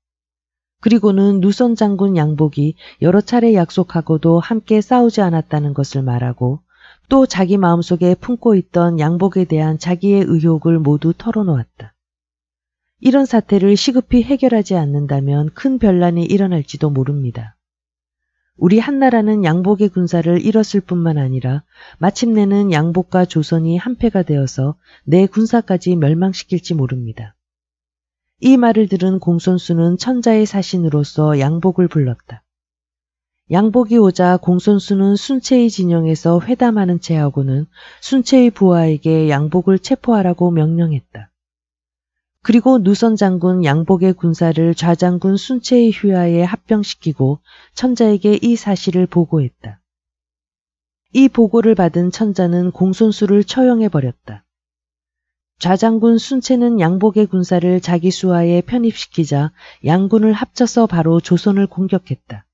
그리고는 누선 장군 양복이 여러 차례 약속하고도 함께 싸우지 않았다는 것을 말하고 또 자기 마음속에 품고 있던 양복에 대한 자기의 의혹을 모두 털어놓았다. 이런 사태를 시급히 해결하지 않는다면 큰 변란이 일어날지도 모릅니다. 우리 한나라는 양복의 군사를 잃었을 뿐만 아니라 마침내는 양복과 조선이 한패가 되어서 내 군사까지 멸망시킬지 모릅니다. 이 말을 들은 공손수는 천자의 사신으로서 양복을 불렀다. 양복이 오자 공손수는 순채의 진영에서 회담하는 채하고는 순채의 부하에게 양복을 체포하라고 명령했다. 그리고 누선 장군 양복의 군사를 좌장군 순채의 휴하에 합병시키고 천자에게 이 사실을 보고했다. 이 보고를 받은 천자는 공손수를 처형해버렸다. 좌장군 순채는 양복의 군사를 자기 수하에 편입시키자 양군을 합쳐서 바로 조선을 공격했다.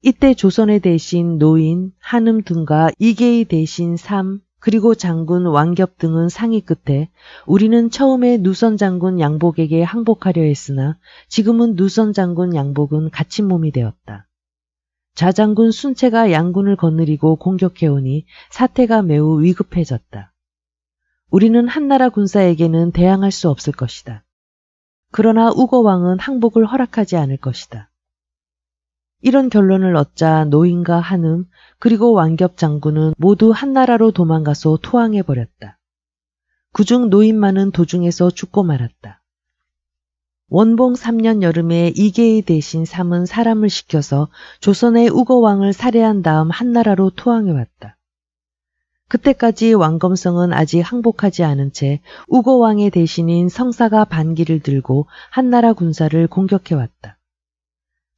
이때 조선의 대신 노인, 한음 등과 이계의 대신 삼, 그리고 장군 왕겹 등은 상의 끝에 우리는 처음에 누선 장군 양복에게 항복하려 했으나 지금은 누선 장군 양복은 갇힌 몸이 되었다. 좌장군 순체가 양군을 거느리고 공격해오니 사태가 매우 위급해졌다. 우리는 한나라 군사에게는 대항할 수 없을 것이다. 그러나 우거왕은 항복을 허락하지 않을 것이다. 이런 결론을 얻자 노인과 한음 그리고 왕겹 장군은 모두 한나라로 도망가서 토항해버렸다. 그중 노인만은 도중에서 죽고 말았다. 원봉 3년 여름에 이계의 대신 삼은 사람을 시켜서 조선의 우거왕을 살해한 다음 한나라로 토항해왔다. 그때까지 왕검성은 아직 항복하지 않은 채 우거왕의 대신인 성사가 반기를 들고 한나라 군사를 공격해왔다.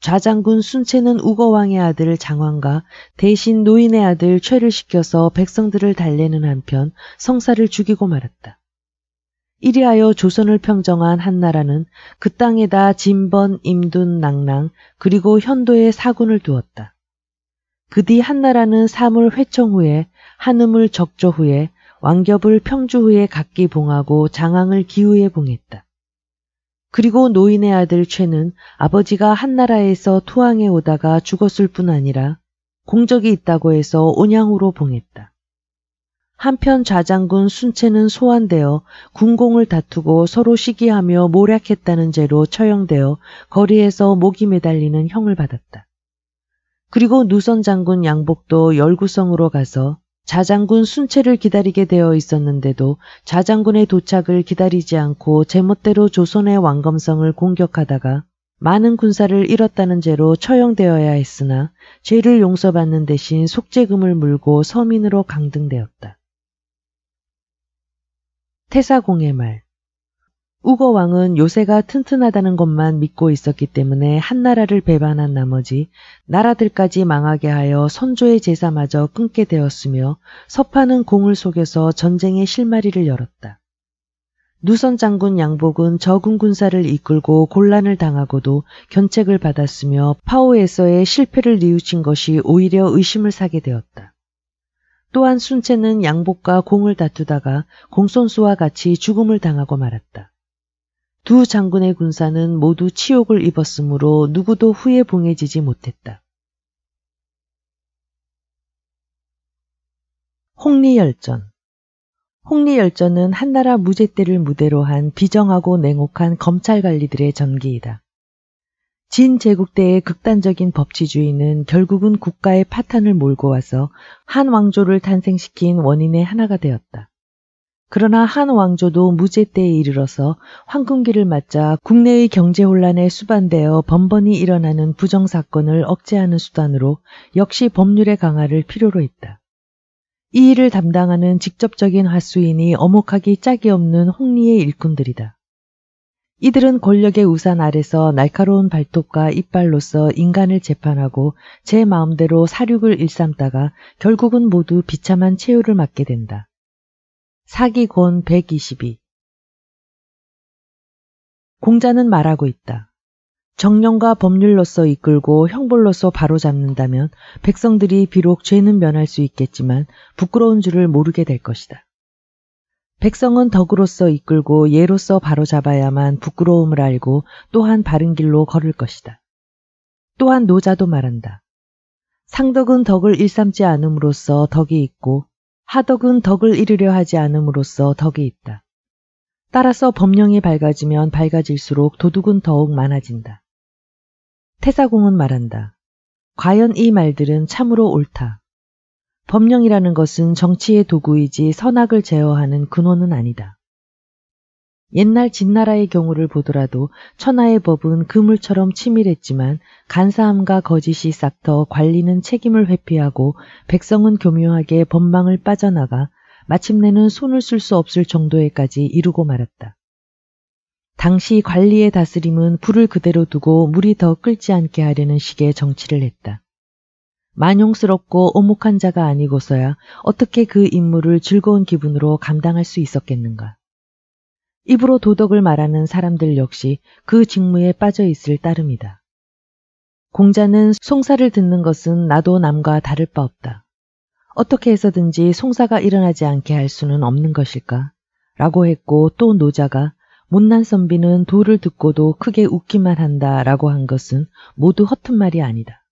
좌장군 순채는 우거왕의 아들 장왕과 대신 노인의 아들 최를 시켜서 백성들을 달래는 한편 성사를 죽이고 말았다. 이리하여 조선을 평정한 한나라는 그 땅에다 진번, 임둔, 낭랑 그리고 현도의 사군을 두었다. 그 뒤 한나라는 사물 회청 후에 한음을 적조 후에 왕겹을 평주 후에 각기 봉하고 장항을 기후에 봉했다. 그리고 노인의 아들 최는 아버지가 한나라에서 투항해 오다가 죽었을 뿐 아니라 공적이 있다고 해서 온양으로 봉했다. 한편 좌장군 순채는 소환되어 군공을 다투고 서로 시기하며 모략했다는 죄로 처형되어 거리에서 목이 매달리는 형을 받았다. 그리고 누선 장군 양복도 열구성으로 가서 자장군 순체를 기다리게 되어 있었는데도 자장군의 도착을 기다리지 않고 제멋대로 조선의 왕검성을 공격하다가 많은 군사를 잃었다는 죄로 처형되어야 했으나 죄를 용서받는 대신 속죄금을 물고 서민으로 강등되었다. 태사공의 말 우거 왕은 요새가 튼튼하다는 것만 믿고 있었기 때문에 한 나라를 배반한 나머지 나라들까지 망하게 하여 선조의 제사마저 끊게 되었으며 서파는 공을 속여서 전쟁의 실마리를 열었다. 누선 장군 양복은 적군 군사를 이끌고 곤란을 당하고도 견책을 받았으며 파오에서의 실패를 뉘우친 것이 오히려 의심을 사게 되었다. 또한 순체는 양복과 공을 다투다가 공손수와 같이 죽음을 당하고 말았다. 두 장군의 군사는 모두 치욕을 입었으므로 누구도 후에 봉해지지 못했다. 홍리열전 홍리열전은 한나라 무제때를 무대로 한 비정하고 냉혹한 검찰관리들의 전기이다. 진제국 대의 극단적인 법치주의는 결국은 국가의 파탄을 몰고 와서 한 왕조를 탄생시킨 원인의 하나가 되었다. 그러나 한 왕조도 무제 때에 이르러서 황금기를 맞자 국내의 경제 혼란에 수반되어 번번이 일어나는 부정 사건을 억제하는 수단으로 역시 법률의 강화를 필요로 했다. 이 일을 담당하는 직접적인 화수인이 어목하기 짝이 없는 홍리의 일꾼들이다. 이들은 권력의 우산 아래서 날카로운 발톱과 이빨로서 인간을 재판하고 제 마음대로 사륙을 일삼다가 결국은 모두 비참한 최후를 맞게 된다. 사기곤 122 공자는 말하고 있다. 정령과 법률로서 이끌고 형벌로서 바로잡는다면 백성들이 비록 죄는 면할 수 있겠지만 부끄러운 줄을 모르게 될 것이다. 백성은 덕으로서 이끌고 예로서 바로잡아야만 부끄러움을 알고 또한 바른 길로 걸을 것이다. 또한 노자도 말한다. 상덕은 덕을 일삼지 않음으로써 덕이 있고 하덕은 덕을 이루려 하지 않음으로써 덕이 있다. 따라서 법령이 밝아지면 밝아질수록 도둑은 더욱 많아진다. 태사공은 말한다. 과연 이 말들은 참으로 옳다. 법령이라는 것은 정치의 도구이지 선악을 제어하는 근원은 아니다. 옛날 진나라의 경우를 보더라도 천하의 법은 그물처럼 치밀했지만 간사함과 거짓이 싹터 관리는 책임을 회피하고 백성은 교묘하게 법망을 빠져나가 마침내는 손을 쓸 수 없을 정도에까지 이르고 말았다. 당시 관리의 다스림은 불을 그대로 두고 물이 더 끓지 않게 하려는 식의 정치를 했다. 만용스럽고 오목한 자가 아니고서야 어떻게 그 임무를 즐거운 기분으로 감당할 수 있었겠는가. 입으로 도덕을 말하는 사람들 역시 그 직무에 빠져 있을 따름이다. 공자는 송사를 듣는 것은 나도 남과 다를 바 없다. 어떻게 해서든지 송사가 일어나지 않게 할 수는 없는 것일까? 라고 했고 또 노자가 못난 선비는 도를 듣고도 크게 웃기만 한다 라고 한 것은 모두 허튼 말이 아니다.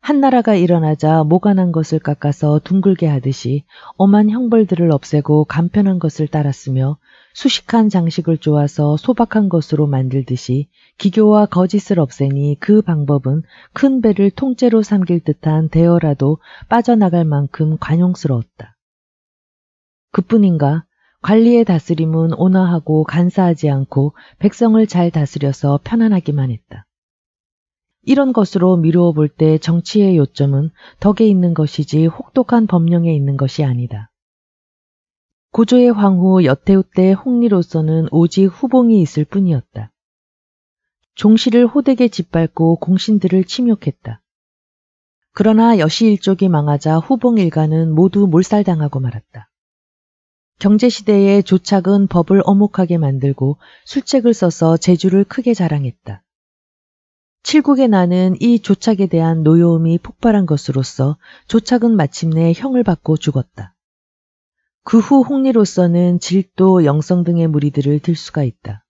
한나라가 일어나자 모관한 것을 깎아서 둥글게 하듯이 엄한 형벌들을 없애고 간편한 것을 따랐으며 수식한 장식을 쪼아서 소박한 것으로 만들듯이 기교와 거짓을 없애니 그 방법은 큰 배를 통째로 삼길 듯한 대어라도 빠져나갈 만큼 관용스러웠다. 그뿐인가 관리의 다스림은 온화하고 간사하지 않고 백성을 잘 다스려서 편안하기만 했다. 이런 것으로 미루어 볼 때 정치의 요점은 덕에 있는 것이지 혹독한 법령에 있는 것이 아니다. 고조의 황후 여태우 때 홍리로서는 오직 후봉이 있을 뿐이었다. 종실을 호되게 짓밟고 공신들을 침욕했다. 그러나 여시 일족이 망하자 후봉 일가는 모두 몰살당하고 말았다. 경제시대에 조착은 법을 어목하게 만들고 술책을 써서 재주를 크게 자랑했다. 칠국의 나는 이 조착에 대한 노여움이 폭발한 것으로서 조착은 마침내 형을 받고 죽었다. 그후 홍리로서는 질도, 영성 등의 무리들을 들 수가 있다.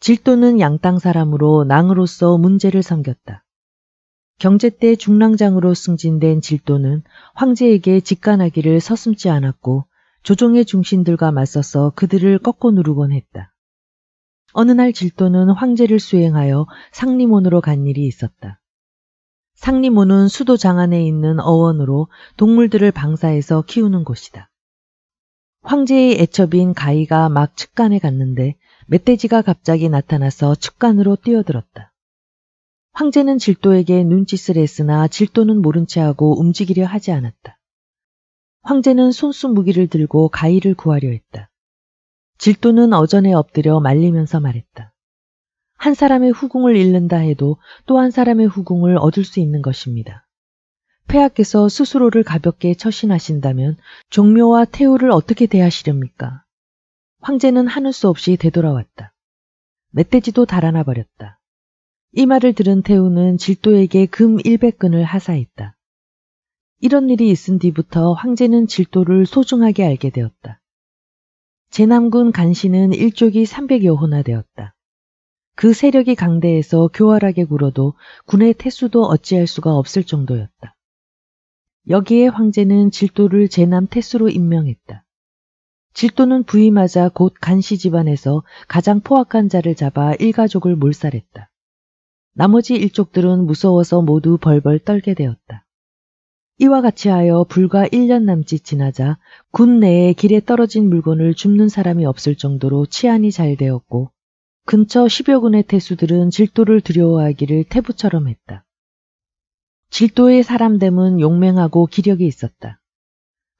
질도는 양땅 사람으로 낭으로서 문제를 섬겼다. 경제 때 중랑장으로 승진된 질도는 황제에게 직관하기를 서슴지 않았고 조종의 중신들과 맞서서 그들을 꺾고 누르곤 했다. 어느 날 질도는 황제를 수행하여 상림원으로간 일이 있었다. 상림원은 수도 장안에 있는 어원으로 동물들을 방사해서 키우는 곳이다. 황제의 애첩인 가이가 막 측간에 갔는데 멧돼지가 갑자기 나타나서 측간으로 뛰어들었다. 황제는 질도에게 눈짓을 했으나 질도는 모른 채 하고 움직이려 하지 않았다. 황제는 손수 무기를 들고 가이를 구하려 했다. 질도는 어전에 엎드려 말리면서 말했다. 한 사람의 후궁을 잃는다 해도 또 한 사람의 후궁을 얻을 수 있는 것입니다. 폐하께서 스스로를 가볍게 처신하신다면 종묘와 태우를 어떻게 대하시렵니까? 황제는 하는 수 없이 되돌아왔다. 멧돼지도 달아나 버렸다. 이 말을 들은 태우는 질도에게 금 100근을 하사했다. 이런 일이 있은 뒤부터 황제는 질도를 소중하게 알게 되었다. 제남군 간신은 일족이 300여호나 되었다. 그 세력이 강대해서 교활하게 굴어도 군의 태수도 어찌할 수가 없을 정도였다. 여기에 황제는 질도를 제남 태수로 임명했다. 질도는 부임하자 곧 간시 집안에서 가장 포악한 자를 잡아 일가족을 몰살했다. 나머지 일족들은 무서워서 모두 벌벌 떨게 되었다. 이와 같이 하여 불과 1년 남짓 지나자 군 내에 길에 떨어진 물건을 줍는 사람이 없을 정도로 치안이 잘 되었고 근처 10여 군의 태수들은 질도를 두려워하기를 태부처럼 했다. 질도의 사람됨은 용맹하고 기력이 있었다.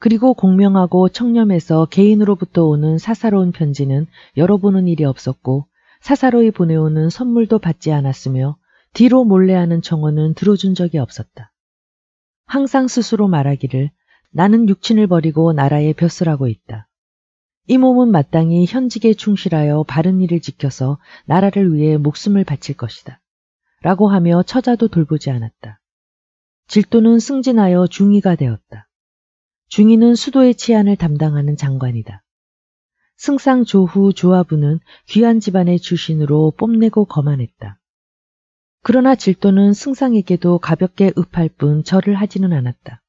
그리고 공명하고 청렴해서 개인으로부터 오는 사사로운 편지는 열어보는 일이 없었고 사사로이 보내오는 선물도 받지 않았으며 뒤로 몰래 하는 청원은 들어준 적이 없었다. 항상 스스로 말하기를 나는 육친을 버리고 나라에 벼슬하고 있다. 이 몸은 마땅히 현직에 충실하여 바른 일을 지켜서 나라를 위해 목숨을 바칠 것이다. 라고 하며 처자도 돌보지 않았다. 질도는 승진하여 중위가 되었다. 중위는 수도의 치안을 담당하는 장관이다. 승상 조후 조화부는 귀한 집안의 출신으로 뽐내고 거만했다. 그러나 질도는 승상에게도 가볍게 읍할 뿐 절을 하지는 않았다.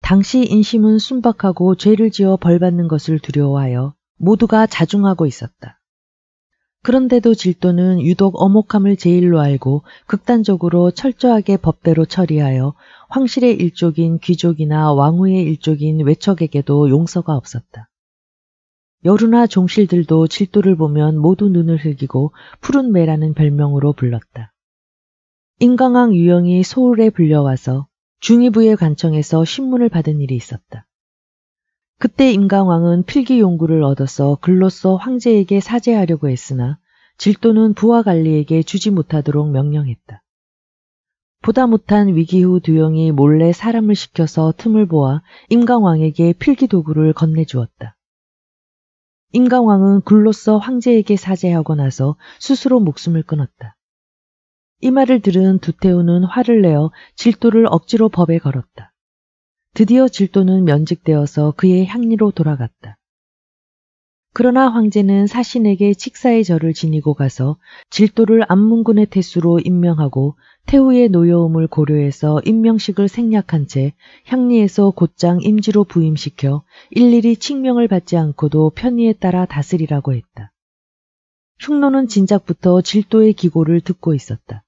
당시 인심은 순박하고 죄를 지어 벌받는 것을 두려워하여 모두가 자중하고 있었다. 그런데도 질도는 유독 어목함을 제일로 알고 극단적으로 철저하게 법대로 처리하여 황실의 일족인 귀족이나 왕후의 일족인 외척에게도 용서가 없었다. 여루나 종실들도 질도를 보면 모두 눈을 흘기고 푸른 매라는 별명으로 불렀다. 임강왕 유영이 서울에 불려와서 중위부의 관청에서 신문을 받은 일이 있었다. 그때 임강왕은 필기용구를 얻어서 글로써 황제에게 사죄하려고 했으나 질도는 부하 관리에게 주지 못하도록 명령했다. 보다 못한 위기 후 두영이 몰래 사람을 시켜서 틈을 보아 임강왕에게 필기 도구를 건네주었다. 임강왕은 글로써 황제에게 사죄하고 나서 스스로 목숨을 끊었다. 이 말을 들은 두태우는 화를 내어 질도를 억지로 법에 걸었다. 드디어 질도는 면직되어서 그의 향리로 돌아갔다. 그러나 황제는 사신에게 칙사의 절을 지니고 가서 질도를 안문군의 태수로 임명하고 태후의 노여움을 고려해서 임명식을 생략한 채 향리에서 곧장 임지로 부임시켜 일일이 칙명을 받지 않고도 편의에 따라 다스리라고 했다. 흉노는 진작부터 질도의 기고를 듣고 있었다.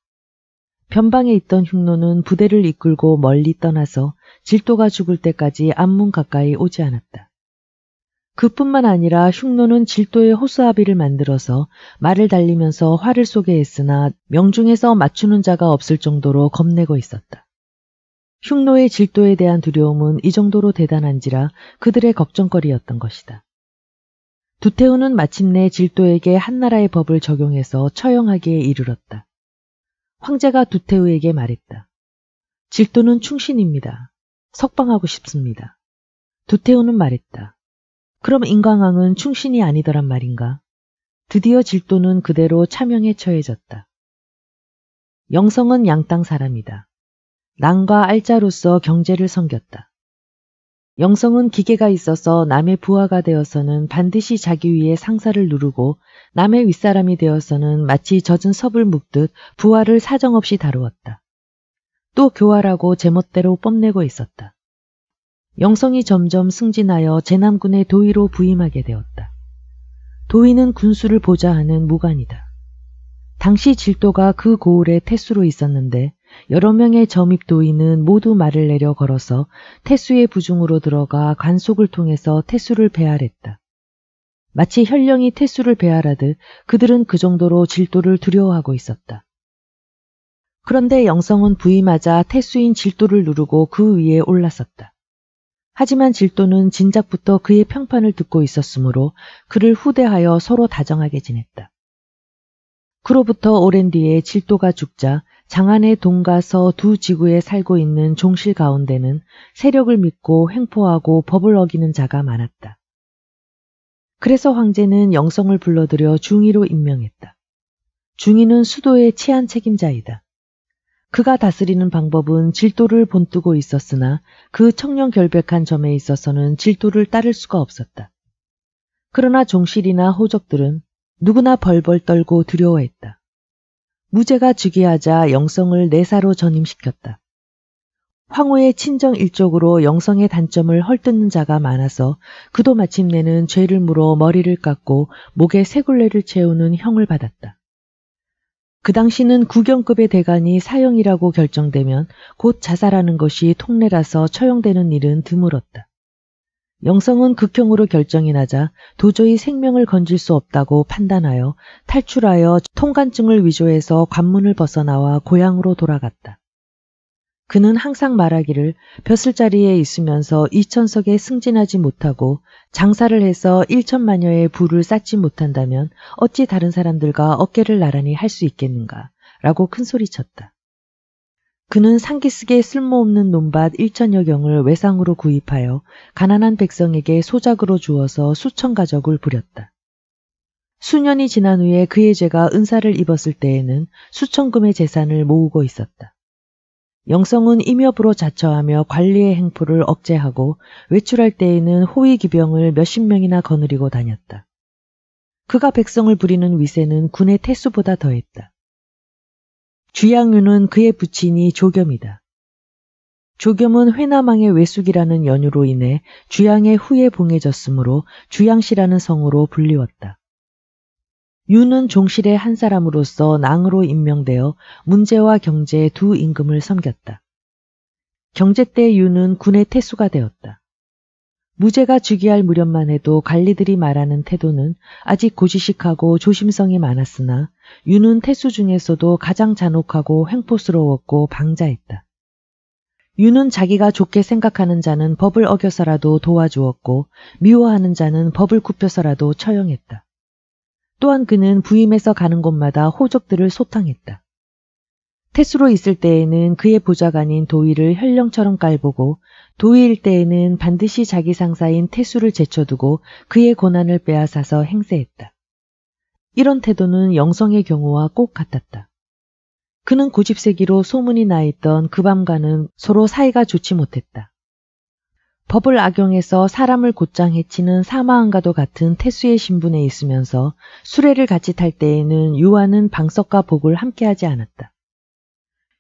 변방에 있던 흉노는 부대를 이끌고 멀리 떠나서 질도가 죽을 때까지 안문 가까이 오지 않았다. 그뿐만 아니라 흉노는 질도의 호수아비를 만들어서 말을 달리면서 활을 쏘게 했으나 명중에서 맞추는 자가 없을 정도로 겁내고 있었다. 흉노의 질도에 대한 두려움은 이 정도로 대단한지라 그들의 걱정거리였던 것이다. 두태우는 마침내 질도에게 한나라의 법을 적용해서 처형하기에 이르렀다. 황제가 두태우에게 말했다. 질도는 충신입니다. 석방하고 싶습니다. 두태우는 말했다. 그럼 인광왕은 충신이 아니더란 말인가? 드디어 질도는 그대로 차명에 처해졌다. 영성은 양땅 사람이다. 난과 알자로서 경제를 섬겼다. 영성은 기계가 있어서 남의 부하가 되어서는 반드시 자기 위에 상사를 누르고 남의 윗사람이 되어서는 마치 젖은 섭을 묶듯 부하를 사정없이 다루었다. 또 교활하고 제멋대로 뽐내고 있었다. 영성이 점점 승진하여 제남군의 도의로 부임하게 되었다. 도의는 군수를 보좌하는 무관이다. 당시 질도가 그 고을의 태수로 있었는데 여러 명의 점입 도의는 모두 말을 내려 걸어서 태수의 부중으로 들어가 관속을 통해서 태수를 배알했다. 마치 현령이 태수를 배알하듯 그들은 그 정도로 질도를 두려워하고 있었다. 그런데 영성은 부임하자 태수인 질도를 누르고 그 위에 올라섰다. 하지만 질도는 진작부터 그의 평판을 듣고 있었으므로 그를 후대하여 서로 다정하게 지냈다. 그로부터 오랜 뒤에 질도가 죽자 장안의 동가서 두 지구에 살고 있는 종실 가운데는 세력을 믿고 횡포하고 법을 어기는 자가 많았다. 그래서 황제는 영성을 불러들여 중위로 임명했다. 중위는 수도의 치안 책임자이다. 그가 다스리는 방법은 질도를 본뜨고 있었으나 그 청년 결백한 점에 있어서는 질도를 따를 수가 없었다. 그러나 종실이나 호적들은 누구나 벌벌 떨고 두려워했다. 무죄가 즉위하자 영성을 내사로 전임시켰다. 황후의 친정 일족으로 영성의 단점을 헐뜯는 자가 많아서 그도 마침내는 죄를 물어 머리를 깎고 목에 쇠굴레를 채우는 형을 받았다. 그 당시는 구경급의 대간이 사형이라고 결정되면 곧 자살하는 것이 통례라서 처형되는 일은 드물었다. 영성은 극형으로 결정이 나자 도저히 생명을 건질 수 없다고 판단하여 탈출하여 통관증을 위조해서 관문을 벗어나와 고향으로 돌아갔다. 그는 항상 말하기를 벼슬 자리에 있으면서 이천석에 승진하지 못하고 장사를 해서 일천만여의 부를 쌓지 못한다면 어찌 다른 사람들과 어깨를 나란히 할 수 있겠는가 라고 큰소리쳤다. 그는 상기쓰게 쓸모없는 논밭 일천여 경을 외상으로 구입하여 가난한 백성에게 소작으로 주어서 수천 가족을 부렸다. 수년이 지난 후에 그의 죄가 은사를 입었을 때에는 수천금의 재산을 모으고 있었다. 영성은 임협으로 자처하며 관리의 행포를 억제하고 외출할 때에는 호위기병을 몇십 명이나 거느리고 다녔다. 그가 백성을 부리는 위세는 군의 태수보다 더했다. 주양유는 그의 부친이 조겸이다. 조겸은 회남왕의 외숙이라는 연유로 인해 주양의 후에 봉해졌으므로 주양씨라는 성으로 불리웠다. 윤은 종실의 한 사람으로서 낭으로 임명되어 문제와 경제의 두 임금을 섬겼다. 경제 때 윤은 군의 태수가 되었다. 무제가 즉위할 무렵만 해도 관리들이 말하는 태도는 아직 고지식하고 조심성이 많았으나 윤은 태수 중에서도 가장 잔혹하고 횡포스러웠고 방자했다. 윤은 자기가 좋게 생각하는 자는 법을 어겨서라도 도와주었고 미워하는 자는 법을 굽혀서라도 처형했다. 또한 그는 부임해서 가는 곳마다 호적들을 소탕했다. 태수로 있을 때에는 그의 보좌관인 도의를 현령처럼 깔보고 도의일 때에는 반드시 자기 상사인 태수를 제쳐두고 그의 권한을 빼앗아서 행세했다. 이런 태도는 영성의 경우와 꼭 같았다. 그는 고집세기로 소문이 나 있던 그 밤과는 서로 사이가 좋지 못했다. 법을 악용해서 사람을 곧장 해치는 사마왕과도 같은 태수의 신분에 있으면서 수레를 같이 탈 때에는 유아는 방석과 복을 함께하지 않았다.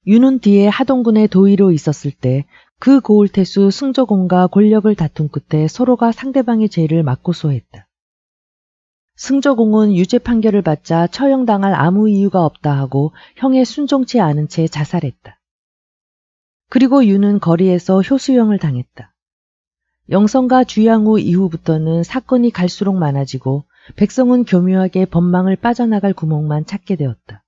유는 뒤에 하동군의 도의로 있었을 때 그고울 태수 승조공과 권력을 다툰 끝에 서로가 상대방의 죄를 맞고소했다. 승조공은 유죄 판결을 받자 처형당할 아무 이유가 없다 하고 형의 순종치 않은 채 자살했다. 그리고 유는 거리에서 효수형을 당했다. 영성과 주양우 이후부터는 사건이 갈수록 많아지고 백성은 교묘하게 법망을 빠져나갈 구멍만 찾게 되었다.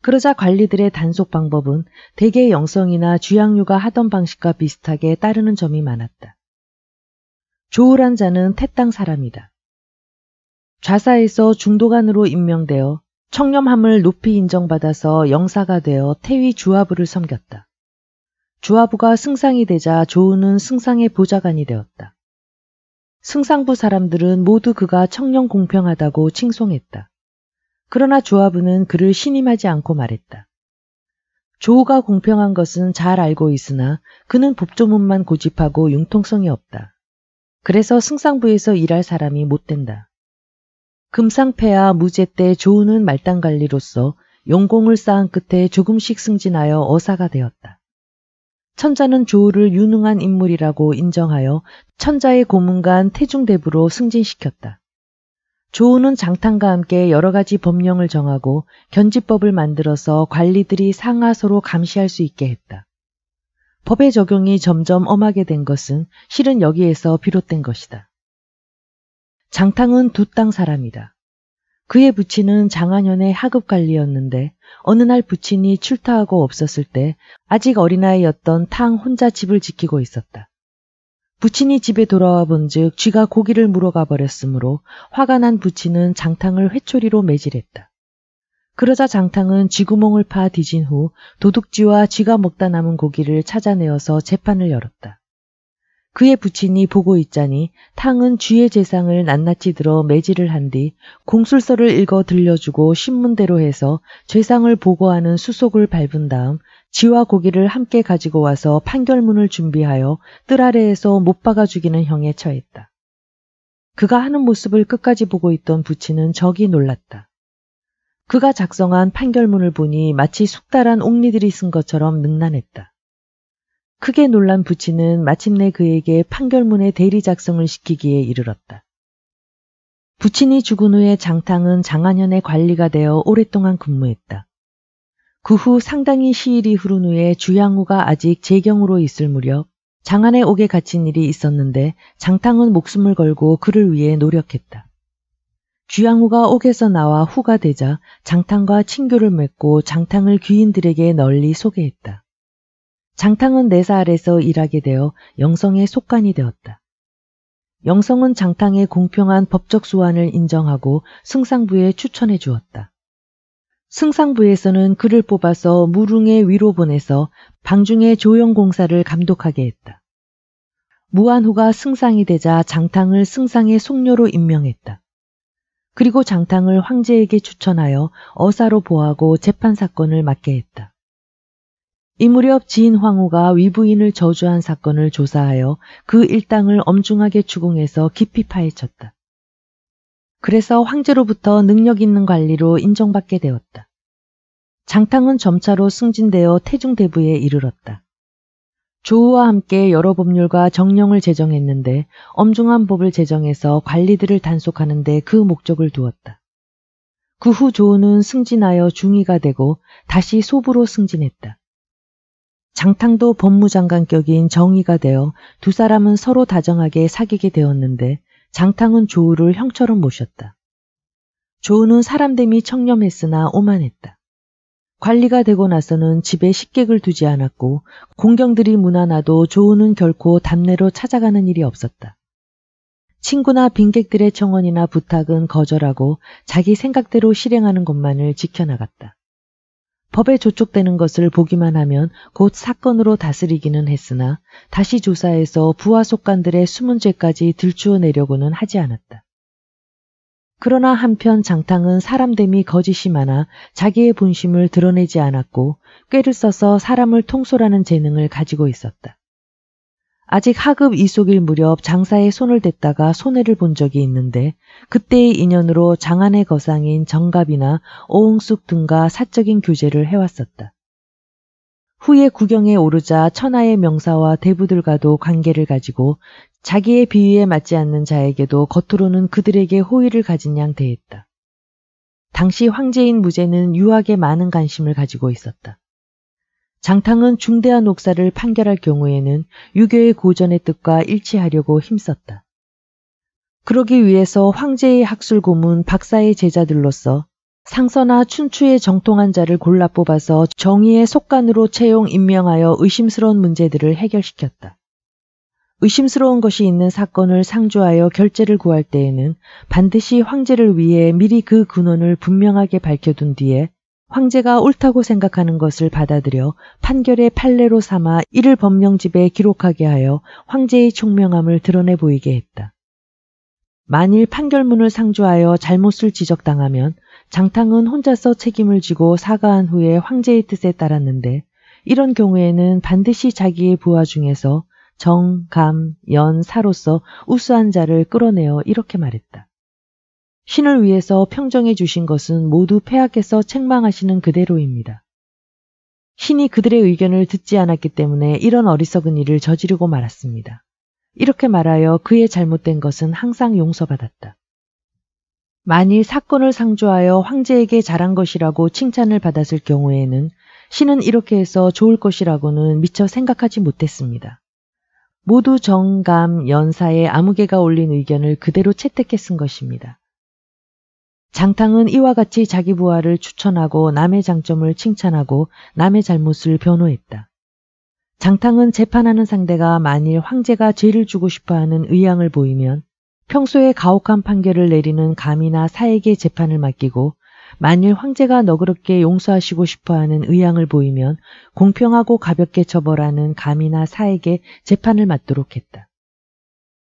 그러자 관리들의 단속 방법은 대개 영성이나 주양유가 하던 방식과 비슷하게 따르는 점이 많았다. 조울한 자는 태땅 사람이다. 좌사에서 중도관으로 임명되어 청렴함을 높이 인정받아서 영사가 되어 태위 주하부를 섬겼다. 조하부가 승상이 되자 조우는 승상의 보좌관이 되었다. 승상부 사람들은 모두 그가 청년 공평하다고 칭송했다. 그러나 조하부는 그를 신임하지 않고 말했다. 조우가 공평한 것은 잘 알고 있으나 그는 법조문만 고집하고 융통성이 없다. 그래서 승상부에서 일할 사람이 못 된다. 금상패와 무제 때 조우는 말단 관리로서 용공을 쌓은 끝에 조금씩 승진하여 어사가 되었다. 천자는 조우를 유능한 인물이라고 인정하여 천자의 고문관 태중대부로 승진시켰다. 조우는 장탄과 함께 여러 가지 법령을 정하고 견지법을 만들어서 관리들이 상하서로 감시할 수 있게 했다. 법의 적용이 점점 엄하게 된 것은 실은 여기에서 비롯된 것이다. 장탕은 두 땅 사람이다. 그의 부친은 장한현의 하급관리였는데 어느 날 부친이 출타하고 없었을 때 아직 어린아이였던 탕 혼자 집을 지키고 있었다. 부친이 집에 돌아와 본즉 쥐가 고기를 물어가 버렸으므로 화가 난 부친은 장탕을 회초리로 매질했다. 그러자 장탕은 쥐구멍을 파 뒤진 후 도둑쥐와 쥐가 먹다 남은 고기를 찾아내어서 재판을 열었다. 그의 부친이 보고 있자니 탕은 쥐의 재상을 낱낱이 들어 매질을 한 뒤 공술서를 읽어 들려주고 신문대로 해서 재상을 보고하는 수속을 밟은 다음 쥐와 고기를 함께 가지고 와서 판결문을 준비하여 뜰 아래에서 못 박아 죽이는 형에 처했다. 그가 하는 모습을 끝까지 보고 있던 부친은 적이 놀랐다. 그가 작성한 판결문을 보니 마치 숙달한 옥리들이 쓴 것처럼 능란했다. 크게 놀란 부친은 마침내 그에게 판결문의 대리 작성을 시키기에 이르렀다. 부친이 죽은 후에 장탕은 장안현의 관리가 되어 오랫동안 근무했다. 그 후 상당히 시일이 흐른 후에 주양우가 아직 재경으로 있을 무렵 장안에 옥에 갇힌 일이 있었는데 장탕은 목숨을 걸고 그를 위해 노력했다. 주양우가 옥에서 나와 후가 되자 장탕과 친교를 맺고 장탕을 귀인들에게 널리 소개했다. 장탕은 내사 네 아래서 일하게 되어 영성의 속관이 되었다. 영성은 장탕의 공평한 법적 소환을 인정하고 승상부에 추천해 주었다. 승상부에서는 그를 뽑아서 무릉에 위로 보내서 방중의 조형공사를 감독하게 했다. 무한호가 승상이 되자 장탕을 승상의 속녀로 임명했다. 그리고 장탕을 황제에게 추천하여 어사로 보하고 재판 사건을 맡게 했다. 이 무렵 지인 황후가 위부인을 저주한 사건을 조사하여 그 일당을 엄중하게 추궁해서 깊이 파헤쳤다. 그래서 황제로부터 능력 있는 관리로 인정받게 되었다. 장탕은 점차로 승진되어 태중대부에 이르렀다. 조우와 함께 여러 법률과 정령을 제정했는데 엄중한 법을 제정해서 관리들을 단속하는 데 그 목적을 두었다. 그 후 조우는 승진하여 중위가 되고 다시 소부로 승진했다. 장탕도 법무장관격인 정의가 되어 두 사람은 서로 다정하게 사귀게 되었는데 장탕은 조우를 형처럼 모셨다. 조우는 사람됨이 청렴했으나 오만했다. 관리가 되고 나서는 집에 식객을 두지 않았고 공경들이 무난하도 조우는 결코 담내로 찾아가는 일이 없었다. 친구나 빈객들의 청원이나 부탁은 거절하고 자기 생각대로 실행하는 것만을 지켜나갔다. 법에 조촉되는 것을 보기만 하면 곧 사건으로 다스리기는 했으나 다시 조사해서 부하 속관들의 수문제까지 들추어 내려고는 하지 않았다. 그러나 한편 장탕은 사람됨이 거짓이 많아 자기의 본심을 드러내지 않았고 꾀를 써서 사람을 통솔하는 재능을 가지고 있었다. 아직 하급 이속일 무렵 장사에 손을 댔다가 손해를 본 적이 있는데 그때의 인연으로 장안의 거상인 정갑이나 오홍숙 등과 사적인 교제를 해왔었다. 후에 구경에 오르자 천하의 명사와 대부들과도 관계를 가지고 자기의 비위에 맞지 않는 자에게도 겉으로는 그들에게 호의를 가진 양 대했다. 당시 황제인 무제는 유학에 많은 관심을 가지고 있었다. 장탕은 중대한 옥사를 판결할 경우에는 유교의 고전의 뜻과 일치하려고 힘썼다. 그러기 위해서 황제의 학술 고문 박사의 제자들로서 상서나 춘추의 정통한 자를 골라 뽑아서 정의의 속간으로 채용 임명하여 의심스러운 문제들을 해결시켰다. 의심스러운 것이 있는 사건을 상주하여 결재를 구할 때에는 반드시 황제를 위해 미리 그 근원을 분명하게 밝혀둔 뒤에 황제가 옳다고 생각하는 것을 받아들여 판결의 판례로 삼아 이를 법령집에 기록하게 하여 황제의 총명함을 드러내 보이게 했다. 만일 판결문을 상주하여 잘못을 지적당하면 장탕은 혼자서 책임을 지고 사과한 후에 황제의 뜻에 따랐는데 이런 경우에는 반드시 자기의 부하 중에서 정, 감, 연, 사로서 우수한 자를 끌어내어 이렇게 말했다. 신을 위해서 평정해 주신 것은 모두 폐하께서 책망하시는 그대로입니다. 신이 그들의 의견을 듣지 않았기 때문에 이런 어리석은 일을 저지르고 말았습니다. 이렇게 말하여 그의 잘못된 것은 항상 용서받았다. 만일 사건을 상조하여 황제에게 잘한 것이라고 칭찬을 받았을 경우에는 신은 이렇게 해서 좋을 것이라고는 미처 생각하지 못했습니다. 모두 정감, 연사에 아무개가 올린 의견을 그대로 채택해 쓴 것입니다. 장탕은 이와 같이 자기 부하를 추천하고 남의 장점을 칭찬하고 남의 잘못을 변호했다. 장탕은 재판하는 상대가 만일 황제가 죄를 주고 싶어하는 의향을 보이면 평소에 가혹한 판결을 내리는 감이나 사에게 재판을 맡기고 만일 황제가 너그럽게 용서하시고 싶어하는 의향을 보이면 공평하고 가볍게 처벌하는 감이나 사에게 재판을 맡도록 했다.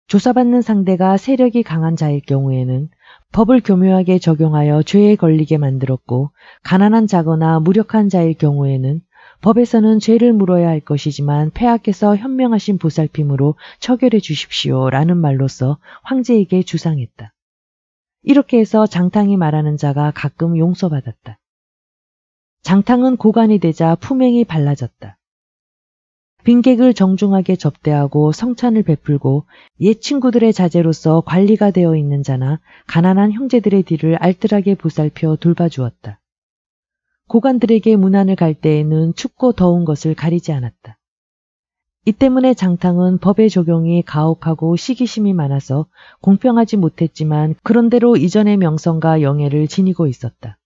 조사받는 상대가 세력이 강한 자일 경우에는 법을 교묘하게 적용하여 죄에 걸리게 만들었고 가난한 자거나 무력한 자일 경우에는 법에서는 죄를 물어야 할 것이지만 폐하께서 현명하신 보살핌으로 처결해 주십시오 라는 말로써 황제에게 주상했다. 이렇게 해서 장탕이 말하는 자가 가끔 용서받았다. 장탕은 고관이 되자 품행이 발라졌다. 빈객을 정중하게 접대하고 성찬을 베풀고 옛 친구들의 자제로서 관리가 되어 있는 자나 가난한 형제들의 뒤를 알뜰하게 보살펴 돌봐주었다. 고관들에게 문안을 갈 때에는 춥고 더운 것을 가리지 않았다. 이 때문에 장탕은 법의 적용이 가혹하고 시기심이 많아서 공평하지 못했지만 그런대로 이전의 명성과 영예를 지니고 있었다.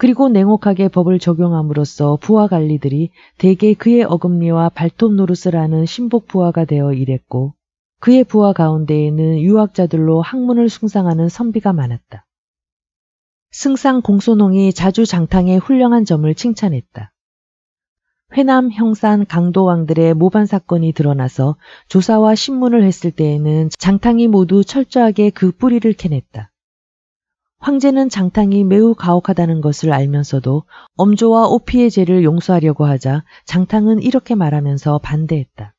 그리고 냉혹하게 법을 적용함으로써 부하 관리들이 대개 그의 어금니와 발톱 노릇을 하는 신복 부하가 되어 일했고 그의 부하 가운데에는 유학자들로 학문을 숭상하는 선비가 많았다. 승상 공소농이 자주 장탕의 훌륭한 점을 칭찬했다. 회남 형산 강도왕들의 모반 사건이 드러나서 조사와 신문을 했을 때에는 장탕이 모두 철저하게 그 뿌리를 캐냈다. 황제는 장탕이 매우 가혹하다는 것을 알면서도 엄조와 오피의 죄를 용서하려고 하자 장탕은 이렇게 말하면서 반대했다.